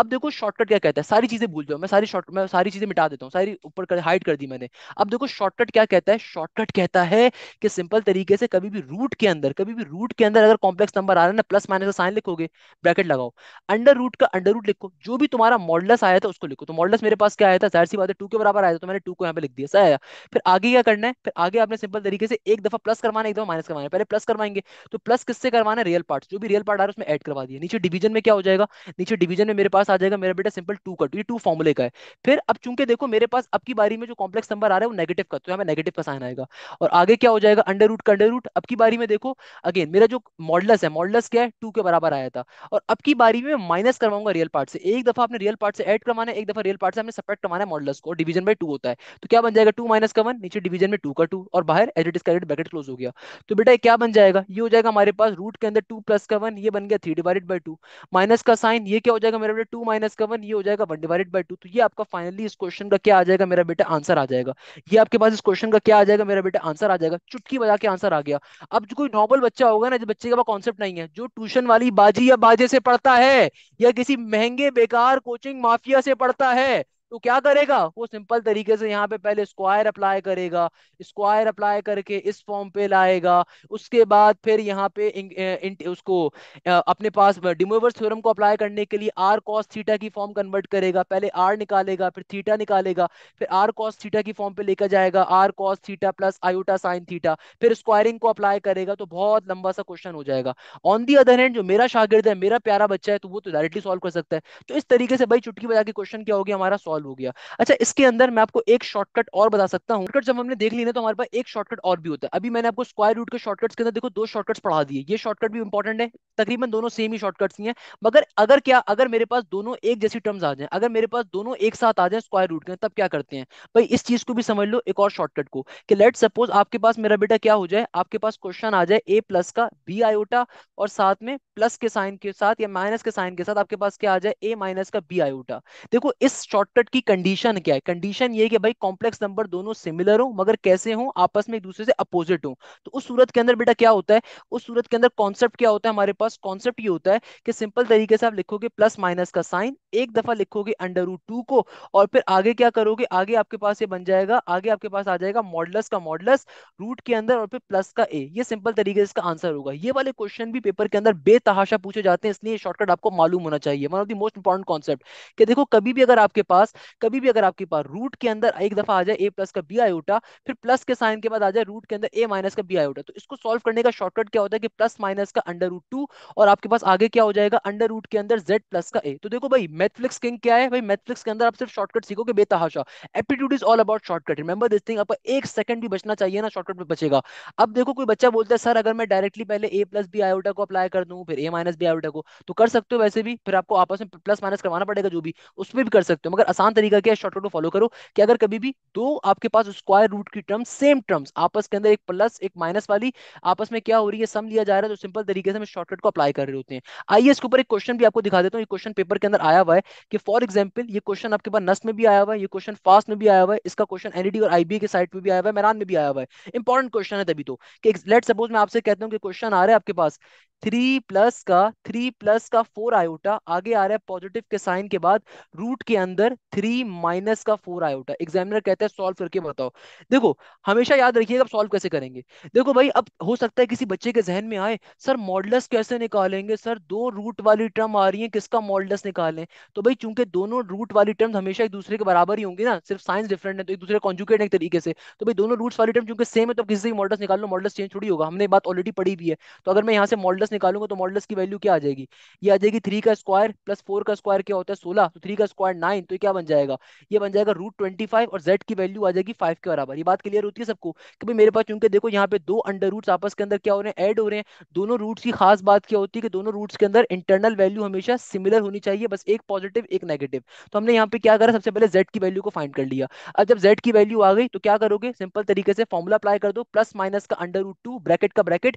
अब देखो शॉर्टकट क्या कहता है सारी चीजें भूल जाओ मैं सारी शॉर्ट मैं सारी चीजें मिटा देता हूँ सारी ऊपर कर हाइड कर दी मैंने अब देखो शॉर्टकट क्या कहता है शॉर्टकट कहता है कि सिंपल तरीके से कभी भी रूट के अंदर कभी भी रूट के अंदर अगर कॉम्प्लेक्स नंबर आ रहा है ना प्लस माइनस का साइन लिखोगे ब्रैकेट लगाओ अंडर रूट का अंडर रूट लिखो जो भी तुम्हारा मॉडल्स आया था उसको लिखो तो मॉडल्स मेरे पास क्या आया था जाहिर सी बात है टू के बराबर आया था तो मैंने टू को यहाँ पे लिख दिया सही आया फिर आगे क्या करना है फिर आगे आपने सिंपल तरीके से एक दफा प्लस करवाना एक दफा माइनस करवाना पहले प्लस करवाना करवाएंगे तो प्लस किससे करवाना है रियल पार्ट जो भी रियल पार्ट आ रहा है उसमें एड करवा दिए नीचे डिवीजन में क्या हो जाएगा नीचे डिवीजन में मेरे पास आ जाएगा मेरा बेटा सिंपल टू का टू ये टू फॉर्मुले का है फिर अब चूंकि देखो मेरे पास अब की बारी में जो कॉम्प्लेक्स नंबर आ रहा है वो नेगेटिव का तो हमें नेगेटिव का साइन आएगा और आगे क्या हो जाएगा अंडर रूट का अंडर रूट अब की बारी में देखो अगेन मेरा जो मॉडलस है मॉडलस क्या है टू के बराबर आया था और अब की बारी में माइनस करवाऊंगा रियल पार्ट से एक दफा आपने रियल पार्ट से एड करवाना है एक दफा रियल पार्ट से हमने सेपरेट करवाना है मॉडलस को डिवीजन बाई टू होता है तो क्या बन जाएगा टू माइनस का वन नीचे डिवीजन में टू का टू और बाहर as it is bracket close हो गया तो बेटा क्या बन जाएगा जाएगा ये हो जाएगा हमारे पास रूट के अंदर टू प्लस का वन ये बन गया three divided by two minus का साइन ये क्या हो जाएगा मेरा बेटा टू माइनस का वन ये हो जाएगा वन डिवाइडेड बाई टू तो ये आपका फाइनली इस क्वेश्चन का क्या आ जाएगा मेरा बेटा आंसर आ जाएगा ये आपके पास इस क्वेश्चन का क्या आ जाएगा मेरा बेटा आंसर आ जाएगा चुटकी बजा के आंसर आ गया अब जो कोई नॉर्मल बच्चा होगा ना जो बच्चे के पास कॉन्सेप्ट नहीं है जो ट्यूशन वाली बाजी या बाजे से पढ़ता है या किसी महंगे बेकार कोचिंग माफिया से पढ़ता है तो क्या करेगा वो सिंपल तरीके से यहाँ पे पहले स्क्वायर अप्लाई करेगा स्क्वायर अप्लाई करके इस फॉर्म पे लाएगा उसके बाद फिर यहाँ पे इं, इं, उसको अपने पास डिमोवर्स थ्योरम को अप्लाई करने के लिए आर कॉस थीटा की फॉर्म कन्वर्ट करेगा पहले आर निकालेगा फिर थीटा निकालेगा फिर आर कॉस थीटा की फॉर्म पे लेकर जाएगा R cos theta plus iota sine theta फिर स्क्वायरिंग को अप्लाई करेगा तो बहुत लंबा सा क्वेश्चन हो जाएगा ऑन दी अदर हैंड जो मेरा शागिर्द है मेरा प्यारा बच्चा है तो वो तो डायरेक्टली सोल्व कर सकता है तो इस तरीके से भाई चुटकी बजा के क्वेश्चन क्या हो गया हमारा सोल्व सॉल्व हो गया अच्छा इसके अंदर मैं आपको एक शॉर्टकट और बता सकता हूँ जब हमने देख ली ना तो हमारे पास एक शॉर्टकट और भी होता है अभी मैंने आपको स्क्वायर रूट के शॉर्टकट्स के अंदर देखो दो शॉर्टकट्स पढ़ा दिए ये शॉर्टकट भी इंपॉर्टेंट है तकरीबन दोनों सेम ही शॉर्टकट्स ही है मगर अगर क्या अगर मेरे पास दोनों एक जैसी टर्म्स आ जाए अगर मेरे पास दोनों एक साथ आ जाए स्क्वायर रूट के तब क्या करते हैं भाई इस चीज को भी समझ लो एक और शॉर्टकट को कि लेट सपोज आपके पास मेरा बेटा क्या हो जाए आपके पास क्वेश्चन आ जाए ए प्लस का बी आयोटा और साथ में प्लस के साइन के साथ या माइनस के साइन के साथ आपके पास क्या आ जाए ए माइनस का बी आयोटा देखो इस शॉर्टकट की कंडीशन क्या है कंडीशन ये कि भाई कॉम्प्लेक्स नंबर दोनों सिमिलर हो मगर कैसे हो आपस में एक दूसरे से अपोजिट हो तो उस सूरत के अंदर बेटा क्या होता है उस सूरत के अंदर कॉन्सेप्ट क्या होता है हमारे पास कॉन्सेप्ट ये होता है कि सिंपल तरीके से आप लिखोगे प्लस माइनस का साइन एक दफा लिखोगे अंडर रूट टू को और फिर आगे क्या करोगे आगे आपके पास ये बन जाएगा आगे आपके पास आ जाएगा मॉडलस का मॉडलस रूट के अंदर और फिर प्लस का ए ये सिंपल तरीके से इसका आंसर होगा ये वाले क्वेश्चन भी पेपर के अंदर बेतहाशा पूछे जाते हैं इसलिए शॉर्टकट आपको मालूम होना चाहिए मोस्ट इंपॉर्टेंट कॉन्सेप्ट कि देखो कभी भी अगर आपके पास कभी भी अगर आपके पास रूट के अंदर एक दफा आ जाए ए प्लस का बी आयोटा फिर प्लस के साइन के बाद आ जाए रूट के अंदर ए माइनस का बी आयोटा तो इसको सॉल्व करने का शॉर्टकट क्या होता है कि प्लस माइनस का अंडर रूट टू और आपके पास आगे क्या हो जाएगा अंडर रूट के अंदर जेड प्लस का ए तो देखो भाई मैथफ्लिक्स किंग क्या है भाई मैथफ्लिक्स के अंदर आप सिर्फ शॉर्टकट सीखोगे बेतहाशा aptitude is all about shortcut remember this thing आपको एक सेकंड भी बचना चाहिए ना शॉर्टकट में बचेगा अब देखो कोई बच्चा बोलता है सर अगर मैं डायरेक्टली पहले ए प्लस बी आयोटा को अप्लाई कर दूँ फिर ए माइनस बी आयोटा को तो कर सकते हो वैसे भी फिर आपको आपस में प्लस माइनस करवाना पड़ेगा जो भी उसमें भी कर सकते हो मगर आसान आसान तरीका क्या है शॉर्टकट को फॉलो करो कि अगर कभी भी दो आपके पास स्क्वायर रूट की टर्म सेम टर्म्स आपस के अंदर एक प्लस एक माइनस वाली आपस में क्या हो रही है सम लिया जा रहा है तो सिंपल तरीके से हम शॉर्टकट को अप्लाई कर रहे होते हैं आइए इसके ऊपर एक क्वेश्चन भी आपको दिखा देता हूँ ये क्वेश्चन पेपर के अंदर आया हुआ है कि फॉर एग्जाम्पल ये क्वेश्चन आपके पास नस में भी आया हुआ है ये क्वेश्चन फास्ट में भी आया हुआ है इसका क्वेश्चन एनडी और आईबी के साइड पे भी आया हुआ है मैरान में भी आया हुआ है इंपॉर्टेंट क्वेश्चन है तभी तो लेट सपोज मैं आपसे कहता हूँ कि क्वेश्चन आ रहा है आपके पास थ्री प्लस का थ्री प्लस का फोर आयोटा आगे आ रहा है पॉजिटिव के साइन के बाद रूट के अंदर थ्री माइनस का फोर आयोटा एग्जामिनर कहता है सॉल्व करके बताओ देखो हमेशा याद रखिएगा सॉल्व कैसे करेंगे देखो भाई अब हो सकता है किसी बच्चे के जहन में आए सर मॉडलस कैसे निकालेंगे सर दो रूट वाली टर्म आ रही है किसका मॉडलस निकालें तो भाई चूंकि दोनों रूट वाली टर्म हमेशा एक दूसरे के बराबर ही होंगे ना सिर्फ साइंस डिफरेंट है तो एक दूसरे कॉन्जुकेट एक तरीके से तो भाई दोनों रूट वाली टर्म चूंकि सेम है तो किसी से मॉडल्स निकाल लो मॉडल चेंज थोड़ी होगा हमने बात ऑलरेडी पढ़ी भी है तो अगर मैं यहाँ से मॉडल्स प्लस निकालूंगा तो मॉडल्स की वैल्यू क्या आ जाएगी ये आ जाएगी थ्री का स्क्वायर प्लस फोर का स्क्वायर क्या होता है सोलह तो थ्री का स्क्वायर नाइन तो क्या बन जाएगा ये बन जाएगा रूट ट्वेंटी फाइव और जेड की वैल्यू आ जाएगी फाइव के बराबर ये बात क्लियर होती है सबको कि मेरे पास चूंकि देखो यहाँ पे दो अंडर रूट आपस के अंदर क्या हो रहे हैं एड हो रहे हैं दोनों रूट्स की खास बात क्या होती है कि दोनों रूट्स के अंदर इंटरनल वैल्यू हमेशा सिमिलर होनी चाहिए बस एक पॉजिटिव एक नेगेटिव तो हमने यहाँ पे क्या करा सबसे पहले जेड की वैल्यू को फाइंड कर लिया अब जब जेड की वैल्यू आ गई तो क्या करोगे सिंपल तरीके से फॉर्मुला अप्लाई कर दो प्लस माइनस का अंडर रूट टू ब्रैकेट का ब्रैकेट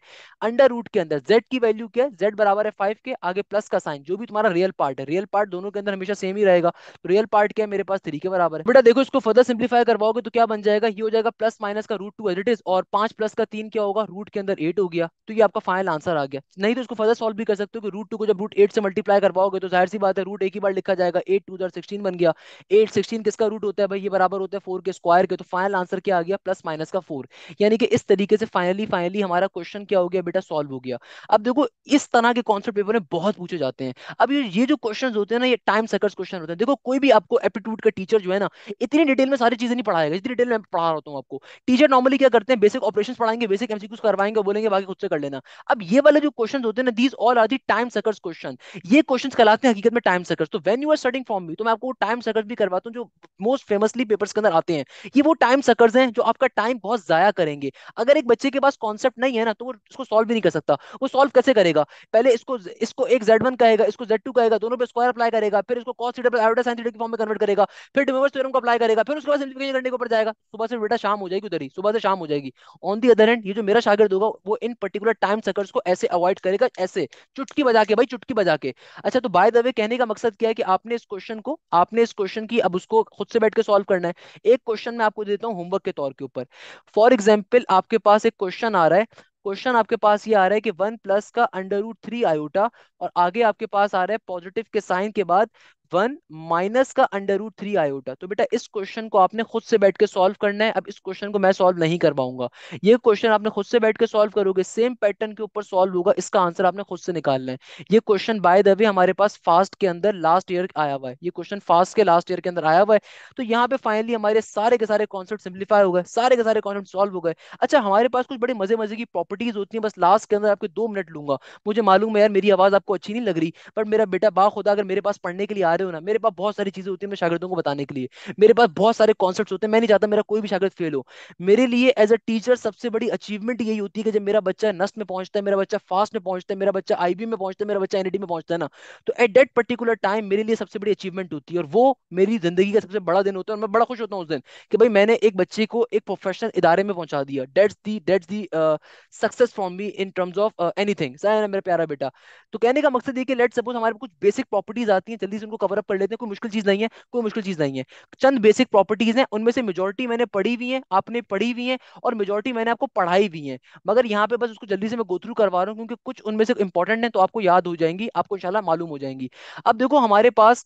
अंडर रूट के अंदर जेड की वैल्यू क्या है जेड बराबर है फाइव के आगे प्लस का साइन जो भी तुम्हारा रियल पार्ट है रियल पार्ट दोनों के अंदर हमेशा सेम ही रहेगा तो रियल पार्ट क्या है मेरे पास थ्री के बराबर है बेटा देखो इसको फर्दर सिंप्लीफाई करवाओगे तो क्या बन जाएगा ये हो जाएगा प्लस माइनस का root two as it is और पांच प्लस का तीन क्या होगा रूट के अंदर एट हो गया तो ये आपका फाइनल आंसर आ गया नहीं तो उसको फर्दर सॉल्व भी कर सकते हो रूट टू को जब रूट एट से मल्टीप्लाई करवाओगे तो जाहिर सी बात है रूट एक ही बार लिखा जाएगा एट टू सिक्सटीन बन गया एट सिक्सटीन किसका रूट होता है भाई ये बराबर होता है फोर के स्क्वायर के तो फाइनल आंसर क्या आ गया प्लस माइनस का फोर यानी कि इस तरीके से फाइनली फाइनली हमारा क्वेश्चन क्या हो गया बेटा सॉल्व हो गया अब देखो इस तरह के कॉन्सेप्ट पेपर में बहुत पूछे जाते हैं अब ये ये जो क्वेश्चन होते हैं ना ये टाइम सकर्स क्वेश्चन होते हैं देखो कोई भी आपको एप्टीट्यूड का टीचर जो है ना इतनी डिटेल में सारी चीजें नहीं पढ़ाएगा इतनी डिटेल में पढ़ा रहा हूँ आपको टीचर नॉर्मली क्या करते हैं बेसिक ऑपरेशन पढ़ाएंगे बेसिक एमसीक्यूज करवाएंगे बोलेंगे बाकी खुद से कर लेना अब ये वाले जो क्वेश्चन होते हैं ना these all are the time suckers question ये क्वेश्चन कहलाते हैं हकीकत में टाइम सकर्स तो when you are starting form भी तो मैं आपको टाइम सकर्स भी करवाता हूँ जो मोस्ट फेमसली पेपर के अंदर आते हैं ये वो टाइम सकर्स हैं जो आपका टाइम बहुत जाया करेंगे अगर एक बच्चे के पास कॉन्सेप्ट नहीं है ना तो वो उसको सॉल्व भी नहीं कर सकता वो सॉल्व कैसे करेगा पहले इसको इसको एक जेड वन कहेगा इसको जेड टू कहेगा दोनों पे स्क्वायर अप्लाई करेगा फिर इसको cos theta plus sin theta की फॉर्म में कन्वर्ट करेगा फिर डिमोवर्स थ्योरम को अप्लाई करेगा फिर उसके बाद सिंप्लीफिकेशन करने के ऊपर जाएगा सुबह से बेटा शाम हो जाएगी उधर ही सुबह से शाम हो जाएगी ऑन दी अदर हैंड ये जो मेरा शागिर्द होगा वो इन पर्टिकुलर टाइम सकर्स को ऐसे अवॉइड करेगा ऐसे चुटकी बजा के भाई चुटकी बजा के अच्छा तो बाय द वे कहने का मकसद क्या है कि आपने इस क्वेश्चन को आपने इस क्वेश्चन की अब उसको खुद से बैठ के सॉल्व करना है एक क्वेश्चन मैं आपको देता हूँ होमवर्क के तौर के ऊपर फॉर एग्जाम्पल आपके पास एक क्वेश्चन आ रहा है क्वेश्चन आपके पास ये आ रहा है कि वन प्लस का अंडर रूट थ्री आयोटा और आगे आपके पास आ रहा है पॉजिटिव के साइन के बाद वन माइनस का अंडर रूट थ्री आयोटा तो बेटा इस क्वेश्चन को आपने खुद से बैठ के सॉल्व करना है अब इस क्वेश्चन को मैं सॉल्व नहीं कर पाऊंगा ये क्वेश्चन आपने खुद से बैठ के सॉल्व करोगे सेम पैटर्न के ऊपर सॉल्व होगा इसका आंसर आपने खुद से निकालना है ये क्वेश्चन बाय द वे हमारे पास फास्ट के अंदर लास्ट ईयर आया हुआ है ये क्वेश्चन फास्ट के लास्ट ईयर के अंदर आया हुआ है तो यहाँ पे फाइनली हमारे सारे के सारे कॉन्सेप्ट सिंप्लीफाई हो गए सारे के सारे कॉन्सेप्ट सॉल्व हो गए अच्छा हमारे पास कुछ बड़े मजे मजे की प्रॉपर्टीज होती है बस लास्ट के अंदर आपके दो मिनट लूंगा मुझे मालूम है यार मेरी आवाज आपको अच्छी नहीं लग रही बट मेरा बेटा बाखुदा अगर मेरे पास पढ़ने के लिए बता रहे हो ना मेरे पास बहुत सारी चीजें होती है मैं शागिदों को बताने के लिए मेरे पास बहुत सारे कॉन्सेप्ट होते हैं मैं नहीं चाहता मेरा कोई भी शागिर्द फेल हो मेरे लिए एज अ टीचर सबसे बड़ी अचीवमेंट यही होती है कि जब मेरा बच्चा नस्ट में पहुंचता है मेरा बच्चा फास्ट में पहुंचता है मेरा बच्चा आईबी में पहुंचता है मेरा बच्चा एनडी में पहुंचता है ना तो एट दैट पर्टिकुलर टाइम मेरे लिए सबसे बड़ी अचीवमेंट होती है और वो मेरी जिंदगी का सबसे बड़ा दिन होता है और मैं बड़ा खुश होता हूँ उस दिन कि भाई मैंने एक बच्चे को एक प्रोफेशनल इदारे में पहुंचा दिया that's the that's the success from me in terms of anything मेरा प्यारा बेटा तो कहने का मकसद ये कि लेट्स सपोज हमारे कुछ बेसिक प्रॉपर्टीज आती हैं जल्दी से उनको कवर अप कर लेते हैं कोई मुश्किल चीज नहीं है कोई मुश्किल चीज नहीं है चंद बेसिक प्रॉपर्टीज हैं उनमें से मेजोरिटी मैंने पढ़ी हुई है आपने पढ़ी हुई है और मेजोरिटी मैंने आपको पढ़ाई हुई है मगर यहाँ पे बस उसको जल्दी से मैं गो थ्रू करवा रहा हूँ क्योंकि कुछ उनमें से इंपॉर्टेंट है तो आपको याद हो जाएंगी आपको इनशाला मालूम हो जाएंगी अब देखो हमारे पास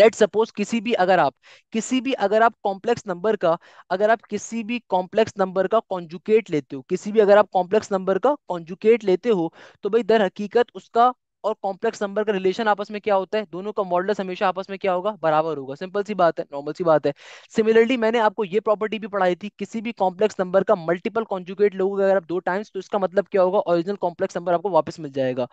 लेट सपोज किसी भी अगर आप किसी भी अगर आप कॉम्प्लेक्स नंबर का अगर आप किसी भी कॉम्प्लेक्स नंबर का कॉन्जुकेट लेते हो किसी भी अगर आप कॉम्प्लेक्स नंबर का कॉन्जुकेट लेते हो तो भाई दर हकीकत उसका और कॉम्प्लेक्स नंबर का रिलेशन आपस में क्या होता है दोनों का मॉडल हमेशा आपस में क्या होगा बराबर होगा सिंपल सी बात है नॉर्मल सी बात है सिमिलरली मैंने आपको ये प्रॉपर्टी भी पढ़ाई थी किसी भी कॉम्प्लेक्स नंबर का मल्टीपल कॉन्जुगेट लोग अगर आप दो टाइम्स तो इसका मतलब क्या होगा ओरिजिनल कॉम्प्लेक्स नंबर आपको वापस मिल जाएगा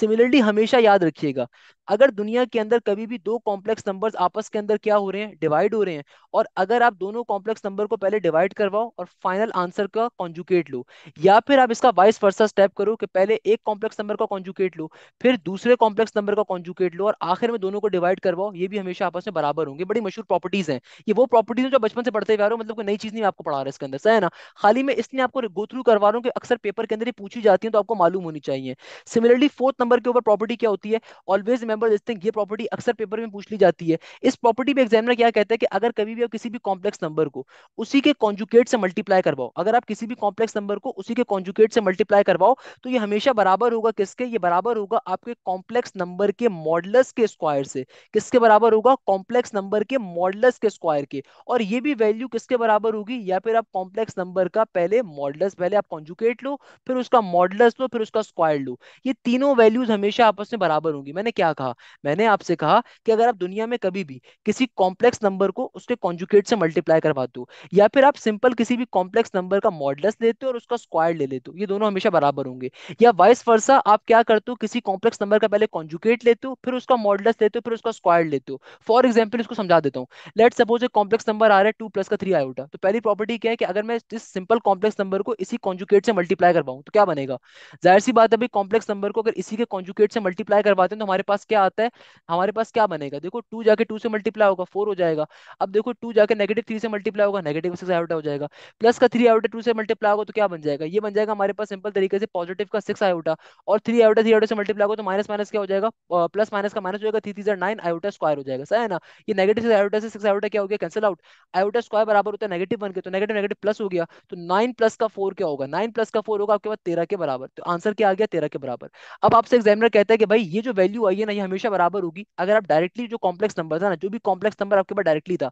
सिमिलरली हमेशा याद रखिएगा अगर दुनिया के अंदर कभी भी दो कॉम्प्लेक्स नंबर आपस के अंदर क्या हो रहे हैं डिवाइड हो रहे हैं और अगर आप दोनों कॉम्प्लेक्स नंबर को पहले डिवाइड करवाओ और फाइनल आंसर का कॉन्जुकेट लो या फिर आप इसका वाइस वर्सा स्टेप करो कि पहले एक कॉम्प्लेक्स नंबर का कॉन्जुकेट लो फिर फिर दूसरे कॉम्प्लेक्स नंबर का कॉन्जुकेट लो और आखिर में दोनों को डिवाइड करवाओ ये भी हमेशा आपस में बराबर होंगे बड़ी मशहूर प्रॉपर्टीज हैं ये वो प्रॉपर्टीज जो बचपन से पढ़ते हुए रहे हो मतलब कोई नई चीज नहीं आपको पढ़ा रहा है इसके अंदर सही है ना खाली मैं इसलिए आपको गो थ्रू करवा रहा हूँ कि अक्सर पेपर के अंदर ही पूछी जाती है तो आपको मालूम होनी चाहिए सिमिलरली फोर्थ नंबर के ऊपर प्रॉपर्टी क्या होती है ऑलवेज रिमेंबर दिस थिंग ये प्रॉपर्टी अक्सर पेपर में पूछ ली जाती है इस प्रॉपर्टी में एग्जामिनर क्या कहते हैं कि अगर कभी भी आप किसी भी कॉम्प्लेक्स नंबर को उसी के कॉन्जुकेट से मल्टीप्लाई करवाओ अगर आप किसी भी कॉम्प्लेक्स नंबर को उसी के कॉन्जुकेट से मल्टीप्लाई करवाओ तो ये हमेशा बराबर होगा किसके ये बराबर होगा आप आपके कॉम्प्लेक्स नंबर के मॉडलस के स्क्वायर से किसके बराबर होगा कॉम्प्लेक्स नंबर के मॉडलस के स्क्वायर के और ये भी वैल्यू किसके बराबर होगी या फिर आप कॉम्प्लेक्स नंबर का पहले मॉडलस पहले आप कॉन्जुकेट लो फिर उसका मॉडलस लो फिर उसका स्क्वायर लो ये तीनों वैल्यूज हमेशा आपस में बराबर होंगी मैंने क्या कहा मैंने आपसे कहा कि अगर आप दुनिया में कभी भी किसी कॉम्प्लेक्स नंबर को उसके कॉन्जुकेट से मल्टीप्लाई करवा दो या फिर आप सिंपल किसी भी कॉम्प्लेक्स नंबर का मॉडलस लेते हो और उसका स्क्वायर ले लेते हो ये दोनों हमेशा बराबर होंगे या वाइस वर्सा आप क्या करते हो किसी कॉम्प्लेक्स कॉम्प्लेक्स नंबर का पहले कॉन्जुकेट लेते हो फिर उसका मॉडलस लेते हो फिर उसका स्क्वायर लेते हो फॉर एग्जाम्पल इसको समझा देता हूँ लेट सपोज एक कॉम्प्लेक्स नंबर आ रहा है टू प्लस का थ्री आयोटा तो पहली प्रॉपर्टी क्या है कि अगर मैं इस सिंपल कॉम्प्लेक्स नंबर को इसी कॉन्जुकेट से मल्टीप्लाई करवाऊँ तो क्या बनेगा जाहिर सी बात है भाई कॉम्प्लेक्स नंबर को अगर इसी के कॉन्जुकेट से मल्टीप्लाई करवाते हैं तो हमारे पास क्या आता है हमारे पास क्या बनेगा देखो टू जाके टू से मल्टीप्लाई होगा फोर हो जाएगा अब देखो टू जाकर नेगेटिव थ्री से मल्टीप्लाई होगा नेगेटिव सिक्स आयोटा हो जाएगा प्लस का थ्री आयोटा टू से मल्टीप्लाई होगा तो क्या बन जाएगा ये बन जाएगा हमारे पास सिंपल तरीके से पॉजिटिव का सिक्स आयोटा और थ्री आयोटा थ्री आयोटा से मल्टीप्लाई होगा तो तो माइनस माइनस क्या हो जाएगा प्लस माइनस का माइनस हो जाएगा three three nine iota square हो जाएगा सही है ना ये नेगेटिव से आयोटा से सिक्स आयोटा क्या हो गया कैंसिल आउट आयोटा स्क्वायर बराबर होता है नेगेटिव वन के तो नेगेटिव नेगेटिव प्लस हो गया तो नाइन प्लस का फोर क्या होगा नाइन प्लस का फोर होगा आपके पास तेरह के बराबर तो आंसर क्या आ गया तेरह के बराबर अब आपसे एग्जामिनर कहता है कि भाई ये जो वैल्यू आई है ना ये हमेशा बराबर होगी अगर आप डायरेक्टली जो कॉम्प्लेक्स नंबर था ना जो भी कॉम्प्लेक्स नंबर आपके पास डायरेक्टली था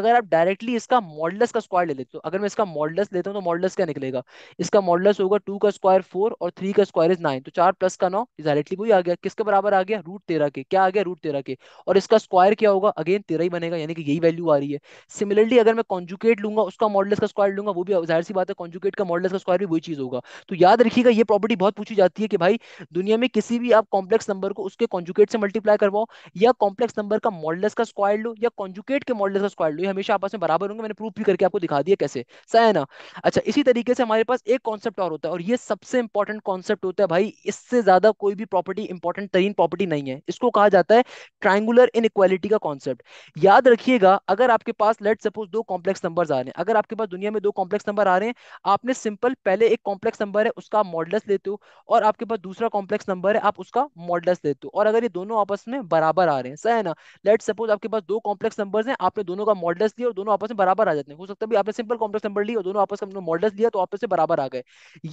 अगर आप डायरेक्टली इसका मॉडलस का स्क्वायर ले लेते हो तो अगर मैं इसका मॉडलस लेता हूँ तो मॉडलस क्या निकलेगा इसका मॉडलस होगा टू का स्क्वायर फोर और थ्री का स्क्वायर इज नाइन तो चार प्लस का नौ डायरेक्टली भी आ गया किसके बराबर आ गया रूट तेरह के क्या आ गया रूट तेरह के और इसका स्क्वायर क्या होगा अगेन तेरह ही बनेगा यानी कि यही वैल्यू आ रही है सिमिलरली अगर मैं कॉन्जुकेट लूंगा उसका मॉडल का स्क्वायर लूंगा वो भी जाहिर सी बात है कॉन्जुकेट का मॉडल का स्क्वायर भी वही चीज होगा तो याद रखिएगा ये प्रॉपर्टी बहुत पूछी जाती है कि भाई दुनिया में किसी भी आप कॉम्प्लेक्स नंबर को उसके कॉन्जुकेट से मल्टीप्लाई करवाओ या कॉम्प्लेक्स नंबर का मॉडल का स्क्वायर लो या कॉन्जुकेट के मॉडल का स्क्वायर लो ये हमेशा आपस में बराबर होंगे मैंने प्रूफ भी करके आपको दिखा दिया कैसे सही है ना अच्छा इसी तरीके से हमारे पास एक कॉन्सेप्ट और होता है और ये सबसे इंपॉर्टेंट कॉन्सेप्ट होता है भाई इससे ज्यादा कोई भी प्रॉपर्टी प्रॉपर्टी इंपॉर्टेंट तरीन प्रॉपर्टी नहीं है इसको कहा जाता है ट्राइंगुलर इन इक्वालिटी का कॉन्सेप्ट याद रखिएगा अगर आपके पास लेट सपोज दो कॉम्प्लेक्स नंबर आ रहे हैं अगर आपके पास दुनिया में दो कॉम्प्लेक्स नंबर आ रहे हैं आपने सिंपल पहले एक कॉम्प्लेक्स नंबर है उसका मॉडलस लेते हो और आपके पास दूसरा कॉम्प्लेक्स नंबर है आप उसका मॉडलस लेते हो और अगर ये दोनों आपस में बराबर आ रहे हैं सही है ना लेट सपोज आपके पास दो कॉम्प्लेक्स नंबर है आपने दोनों का मॉडल्स लिया और दोनों आपस में बराबर आ जाते हैं हो सकता है आपने सिंपल कॉम्प्लेक्स नंबर लिया और दोनों आपस में मॉडल्स लिया तो आपस में बराबर आ गए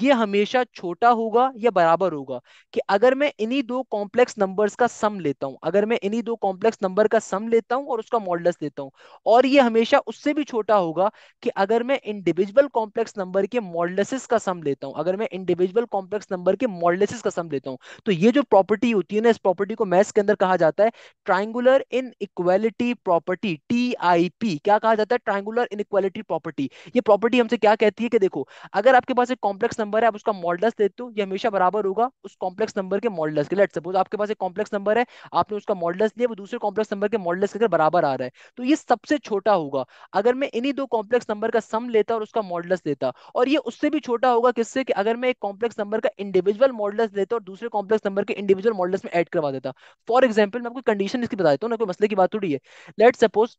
ये हमेशा छोटा होगा या बराबर होगा कि अगर मैं इन्हीं दो कॉम्प्लेक्स नंबर्स का सम लेता हूं अगर मैं इन्हीं दो कॉम्प्लेक्स नंबर का सम लेता हूं और उसका मॉडलस देता हूं और ये हमेशा उससे भी छोटा होगा कि अगर मैं इंडिविजुअल कॉम्प्लेक्स नंबर के मॉडलसिस का सम लेता हूं अगर मैं इंडिविजुअल कॉम्प्लेक्स नंबर के मॉडलसिस का सम लेता हूं तो ये जो प्रॉपर्टी होती है ना इस प्रॉपर्टी को मैथ्स के अंदर कहा जाता है triangular inequality property T I P क्या कहा जाता है ट्राइंगुलर इन इक्वालिटी प्रॉपर्टी ये प्रॉपर्टी हमसे क्या कहती है कि देखो अगर आपके पास एक कॉम्प्लेक्स नंबर है आप उसका मॉडलस देते हो ये हमेशा बराबर होगा उस कॉम्प्लेक्स नंबर के मॉडल मॉडल्स के लेट सपोज आपके पास एक कॉम्प्लेक्स नंबर है आपने उसका मॉडल्स लिया वो दूसरे कॉम्प्लेक्स नंबर के मॉडल्स के अगर बराबर आ रहा है तो ये सबसे छोटा होगा अगर मैं इन्हीं दो कॉम्प्लेक्स नंबर का सम लेता और उसका मॉडल्स लेता और ये उससे भी छोटा होगा किससे कि अगर मैं एक कॉम्प्लेक्स नंबर का इंडिविजुअल मॉडल्स लेता और दूसरे कॉम्प्लेक्स नंबर के इंडिविजुअल मॉडल्स में एड करवा देता फॉर एग्जाम्पल मैं आपको कंडीशन इसकी बता देता हूँ ना कोई मसले की बात थोड़ी है लेट सपोज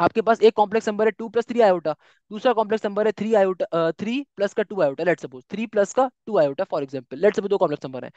आपके पास एक कॉम्प्लेक्स नंबर है टू प्लस थ्री आयोटा दूसरा कॉम्प्लेक्स नंबर है थ्री आयोटा थ्री प्लस का two iota let suppose three plus का two iota for example let suppose दो कॉम्प्लेक्स नंबर है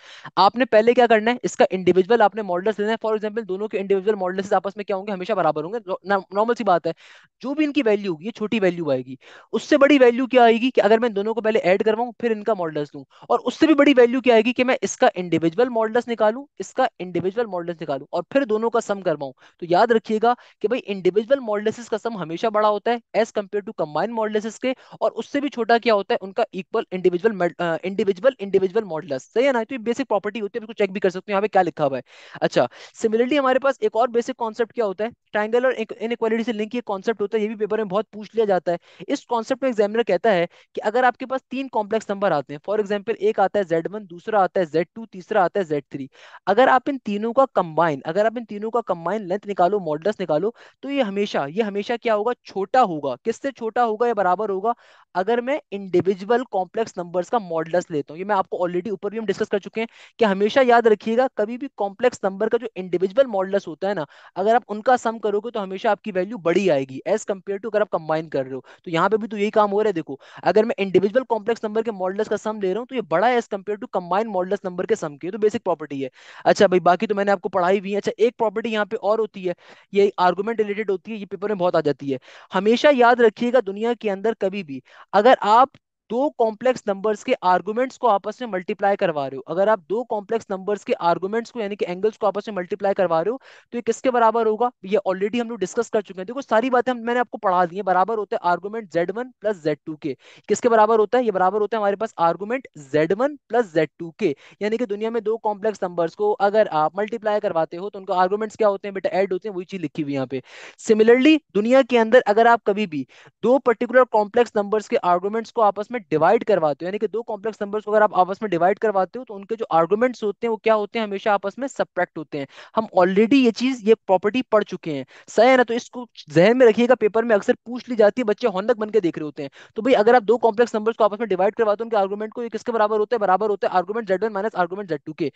आपने पहले क्या करना है इसका इंडिविजुअल आपने मॉडल्स लेना है फॉर एग्जाम्पल दोनों के इंडिविजुअल मॉडल्स आपस में क्या होंगे हमेशा बराबर होंगे नॉर्मल सी बात है जो भी इनकी वैल्यू होगी छोटी वैल्यू आएगी उससे बड़ी वैल्यू क्या आएगी कि अगर मैं दोनों को पहले एड करवाऊँ फिर इनका मॉडल्स लूँ और उससे भी बड़ी वैल्यू क्या आएगी कि मैं इसका इंडिविजुअल मॉडल्स निकालू इसका इंडिविजुअल मॉडल्स निकालू और फिर दोनों का सम करवाऊँ तो याद रखिएगा कि भाई इंडिविजुअल मॉडल मॉडलेसिस का सम हमेशा बड़ा होता है एज कम्पेयर टू कम्बाइन मॉडलेसिस के और उससे भी छोटा क्या होता है उनका equal individual individual individual modulus सही है ना तो ये बेसिक प्रॉपर्टी होती है चेक भी कर सकते हो यहाँ पे क्या लिखा हुआ है अच्छा सिमिलरली हमारे पास एक और बेसिक कॉन्सेप्ट क्या होता है ट्राइंगल और इनक्वालिटी से लिंक ये कॉन्सेप्ट होता है ये भी पेपर में बहुत पूछ लिया जाता है इस कॉन्सेप्ट में एग्जामिनर कहता है कि अगर आपके पास तीन कॉम्प्लेक्स नंबर आते हैं फॉर एग्जाम्पल एक आता है जेड दूसरा आता है जेड तीसरा आता है जेड अगर आप इन तीनों का कंबाइन अगर आप इन तीनों का कंबाइन लेंथ निकालो मॉडल्स निकालो तो ये हमेशा ये हमेशा क्या होगा छोटा होगा किससे छोटा होगा या बराबर होगा अगर मैं इंडिविजुअल कॉम्प्लेक्स नंबर्स का मॉडल लेता हूँ ये मैं आपको ऑलरेडी ऊपर भी हम डिस्कस कर चुके हैं कि हमेशा याद रखिएगा कभी भी कॉम्प्लेक्स नंबर का जो इंडिविजुअल मॉडल होता है ना अगर आप उनका सम करोगे तो हमेशा आपकी वैल्यू बड़ी आएगी एज कम्पेयर टू अगर आप कंबाइन कर रहे हो तो यहाँ पे भी तो यही काम हो रहा है देखो अगर मैं इंडिविजुअल कॉम्प्लेक्स नंबर के मॉडल का सम ले रहा हूँ तो ये बड़ा as compare to combine models number के सम के तो बेसिक प्रॉपर्टी है अच्छा भाई बाकी तो मैंने आपको पढ़ाई भी है अच्छा एक प्रॉपर्टी यहाँ पे और होती है ये आर्गूमेंट रिलेटेड होती है ये पेपर में बहुत आ जाती है हमेशा याद रखिएगा दुनिया के अंदर कभी भी अगर आप दो कॉम्प्लेक्स नंबर्स के आर्गुमेंट्स को आपस में मल्टीप्लाई करवा रहे हो अगर आप दो कॉम्प्लेक्स नंबर्स के आर्गुमेंट्स को यानी कि एंगल्स को आपस में मल्टीप्लाई करवा रहे हो तो ये किसके बराबर होगा ये ऑलरेडी हम लोग डिस्कस कर चुके हैं देखो सारी बातें हम मैंने आपको पढ़ा दी है बराबर होते हैं argument Z one plus Z two के किसके बराबर होता है ये बराबर होता है हमारे पास argument Z one plus Z two के यानी कि दुनिया में दो कॉम्प्लेक्स नंबर्स को अगर आप मल्टीप्लाई करवाते हो तो उनका आर्गूमेंट्स क्या होते हैं बेटा एड होते हैं वही चीज लिखी हुई यहाँ पे सिमिलरली दुनिया के अंदर अगर आप कभी भी दो पर्टिकुलर कॉम्प्लेक्स नंबर्स के आर्गूमेंट्स को आपस में में डिवाइड करवाते हो यानी कि दो कॉम्प्लेक्स नंबर्स को अगर आप आपस में डिवाइड करवाते हो तो उनके जो आर्गुमेंट्स होते हैं वो क्या होते हैं हमेशा आपस में सब्ट्रैक्ट होते हैं हम ऑलरेडी ये चीज ये प्रॉपर्टी पढ़ चुके हैं सही है ना तो इसको जहन में रखिएगा पेपर में अक्सर पूछ ली जाती है बच्चे हॉन्डक बन के देख रहे होते हैं तो भाई अगर आप दो कॉम्प्लेक्स नंबर्स को आपस में डिवाइड करवाते हो उनके आर्गुमेंट को किसके बराबर होते हैं बराबर होते हैं argument Z one minus argument Z two के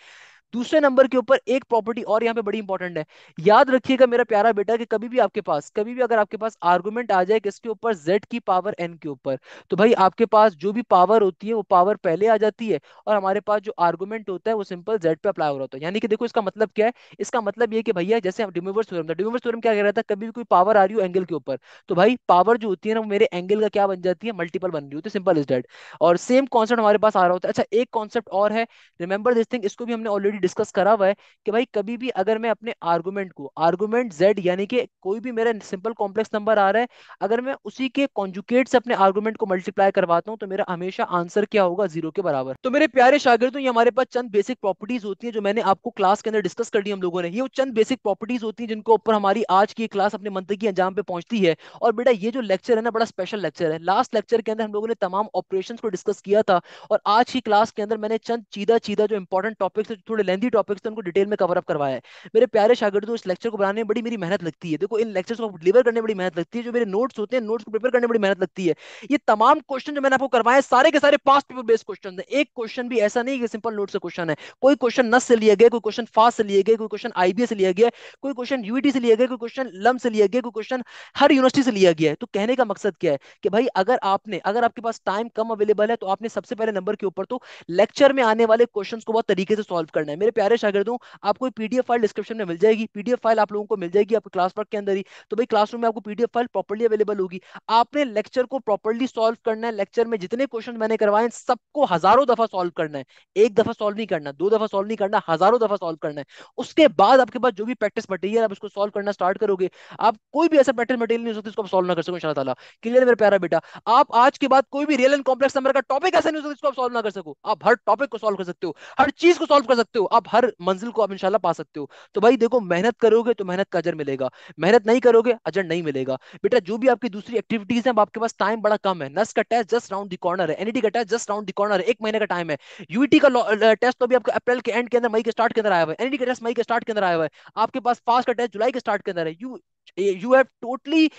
दूसरे नंबर के ऊपर एक प्रॉपर्टी और यहाँ पे बड़ी इंपॉर्टेंट है याद रखिएगा मेरा प्यारा बेटा कि कभी भी आपके पास कभी भी अगर आपके पास आर्गुमेंट आ जाए किसके ऊपर जेड की पावर एन के ऊपर तो भाई आपके पास जो भी पावर होती है वो पावर पहले आ जाती है और हमारे पास जो आर्गूमेंट होता है वो सिंपल जेड पे अप्लाई हो रहा होता है यानी कि देखो इसका मतलब क्या है इसका मतलब ये कि भैया जैसे हम डिमोवर थ्योरम था डिमूवर्स थ्योरम क्या कह रहा था कभी भी कोई पावर आ रही हो एंगल के ऊपर तो भाई पावर जो होती है ना वो मेरे एंगल का क्या बन जाती है मल्टीपल बन रही होती है सिंपल इज डेट और सेम कॉन्सेप्ट हमारे पास आ रहा होता है अच्छा एक कॉन्सेप्ट और है रिमेंबर दिस थिंग इसको भी हमने ऑलरेडी ऑलरेडी डिस्कस करा हुआ है कि भाई कभी भी अगर मैं अपने आर्गुमेंट को आर्गुमेंट जेड यानी कि कोई भी मेरा सिंपल कॉम्प्लेक्स नंबर आ रहा है अगर मैं उसी के कॉन्जुकेट से अपने आर्गुमेंट को मल्टीप्लाई करवाता हूँ तो मेरा हमेशा आंसर क्या होगा जीरो के बराबर तो मेरे प्यारे शागिर्दों ये हमारे पास चंद बेसिक प्रॉपर्टीज होती है जो मैंने आपको क्लास के अंदर डिस्कस कर दी हम लोगों ने ये चंद बेसिक प्रॉपर्टीज होती है जिनके ऊपर हमारी आज की क्लास अपने मंत्र की अंजाम पे पहुंचती है और बेटा ये जो लेक्चर है ना बड़ा स्पेशल लेक्चर है लास्ट लेक्चर के अंदर हम लोगों ने तमाम ऑपरेशन को डिस्कस किया था और आज की क्लास के अंदर मैंने चंद चीदा चीदा जो इंपॉर्टेंट टॉपिक्स थोड़े लेंथी टॉपिक्स थे उनको डिटेल में कवर अप करवाया है मेरे प्यारे शागिर्दों इस लेक्चर को बनाने में बड़ी मेरी मेहनत लगती है देखो इन लेक्चर्स को डिलीवर करने में बड़ी मेहनत लगती है जो मेरे नोट्स होते हैं नोट्स को प्रिपेयर करने में बड़ी मेहनत लगती है ये तमाम क्वेश्चन जो मैंने आपको करवाए सारे के सारे पास्ट पेपर बेस्ड क्वेश्चन है एक क्वेश्चन भी ऐसा नहीं कि सिंपल नोट से क्वेश्चन है कोई क्वेश्चन नस से लिया गया कोई क्वेश्चन फास्ट से लिया गया कोई क्वेश्चन आईबीए से लिया गया कोई क्वेश्चन यूटी e से लिया गया कोई क्वेश्चन लम से लिया गया कोई क्वेश्चन हर यूनिवर्सिटी से लिया गया है तो कहने का मकसद क्या है कि भाई अगर आपने अगर आपके पास टाइम कम अवेलेबल है तो आपने सबसे पहले नंबर के ऊपर तो लेक्चर में आने वाले क्वेश्चन को बहुत तरीके से सॉल्व करना है मेरे प्यारे शागिर्दों आपको पीडीएफ फाइल डिस्क्रिप्शन में मिल जाएगी पीडीएफ फाइल आप लोगों को मिल जाएगी आपके क्लास वर्क के अंदर ही तो भाई क्लासरूम में आपको पीडीएफ फाइल प्रॉपर्ली अवेलेबल होगी आपने लेक्चर को प्रॉपर्ली सॉल्व करना है लेक्चर में जितने क्वेश्चन मैंने करवाए सबको हजारों दफा सॉल्व करना है एक दफा सॉल्व नहीं करना दो दफा सॉल्व नहीं करना हजारों दफा सॉल्व करना है उसके बाद आपके पास जो भी प्रैक्टिस मटेरियल आप उसको सॉल्व करना स्टार्ट करोगे आप कोई भी ऐसा प्रैक्टिस मटेरियल नहीं हो सकता जिसको सॉल्व ना कर सको इनशाला क्लियर मेरा प्यारा बेटा आप आज के बाद कोई भी रियल एंड कॉम्प्लेक्स नंबर का टॉपिक ऐसा नहीं हो सकता इसको आप सॉल्व ना कर सको आप हर टॉपिक को सॉल्व कर सकते हो हर चीज को सॉल्व कर सकते हो आप हर मंजिल को आप इंशाल्लाह पा सकते हो तो भाई देखो मेहनत करोगे तो मेहनत का अजर मिलेगा मेहनत नहीं करोगे अजर नहीं मिलेगा बेटा जो भी आपकी दूसरी एक्टिविटीज है आपके पास टाइम बड़ा कम है नस का test just round the corner है एनईटी e का test just round the corner है एक महीने का टाइम है यूटी e का टेस्ट तो भी आपका अप्रैल के एंड के अंदर मई के स्टार्ट के अंदर आया हुआ है एनईटी e का टेस्ट मई के स्टार्ट के अंदर आया हुआ है आपके पास फास्ट का टेस्ट जुलाई के स्टार्ट के अंदर है you you have totally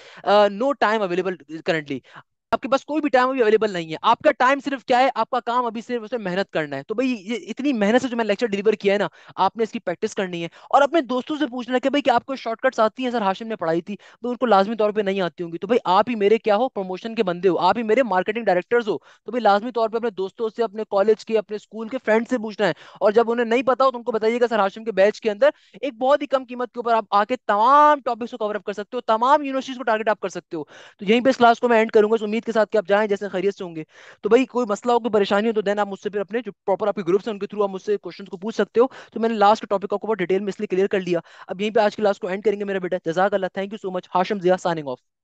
no time available currently आपके पास कोई भी टाइम अभी अवेलेबल नहीं है आपका टाइम सिर्फ क्या है आपका काम अभी सिर्फ उसमें मेहनत करना है तो भाई ये इतनी मेहनत से जो मैंने लेक्चर डिलीवर किया है ना आपने इसकी प्रैक्टिस करनी है और अपने दोस्तों से पूछना है कि भाई कि आपको शॉर्टकट्स आती हैं सर हाशिम ने पढ़ाई थी तो उनको लाजमी तौर पर नहीं आती होंगी तो भाई आप ही मेरे क्या हो प्रमोशन के बंदे हो आप ही मेरे मार्केटिंग डायरेक्टर्स हो तो भाई लाजमी तौर पर अपने दोस्तों से अपने कॉलेज के अपने स्कूल के फ्रेंड से पूछना है और जब उन्हें नहीं पता हो तो उनको बताइएगा सर हाशिम के बैच के अंदर एक बहुत ही कम कीमत के ऊपर आप आके तमाम टॉपिक्स को कवर अप कर सकते हो तमाम यूनिवर्सिटीज को टारगेट आप कर सकते हो तो यहीं पर इस क्लास को मैं एंड करूंगा उम्मीद उम्मीद के साथ कि आप जाएं जैसे खैरियत से होंगे तो भाई कोई मसला हो कोई परेशानी हो तो देन आप मुझसे फिर अपने जो प्रॉपर आपके ग्रुप्स हैं उनके थ्रू आप मुझसे क्वेश्चन को पूछ सकते हो तो मैंने लास्ट टॉपिक आपको डिटेल में इसलिए क्लियर कर लिया अब यहीं पर आज की क्लास को एंड करेंगे मेरा बेटा जजाक अल्लाह thank you so much Hasham Zia signing of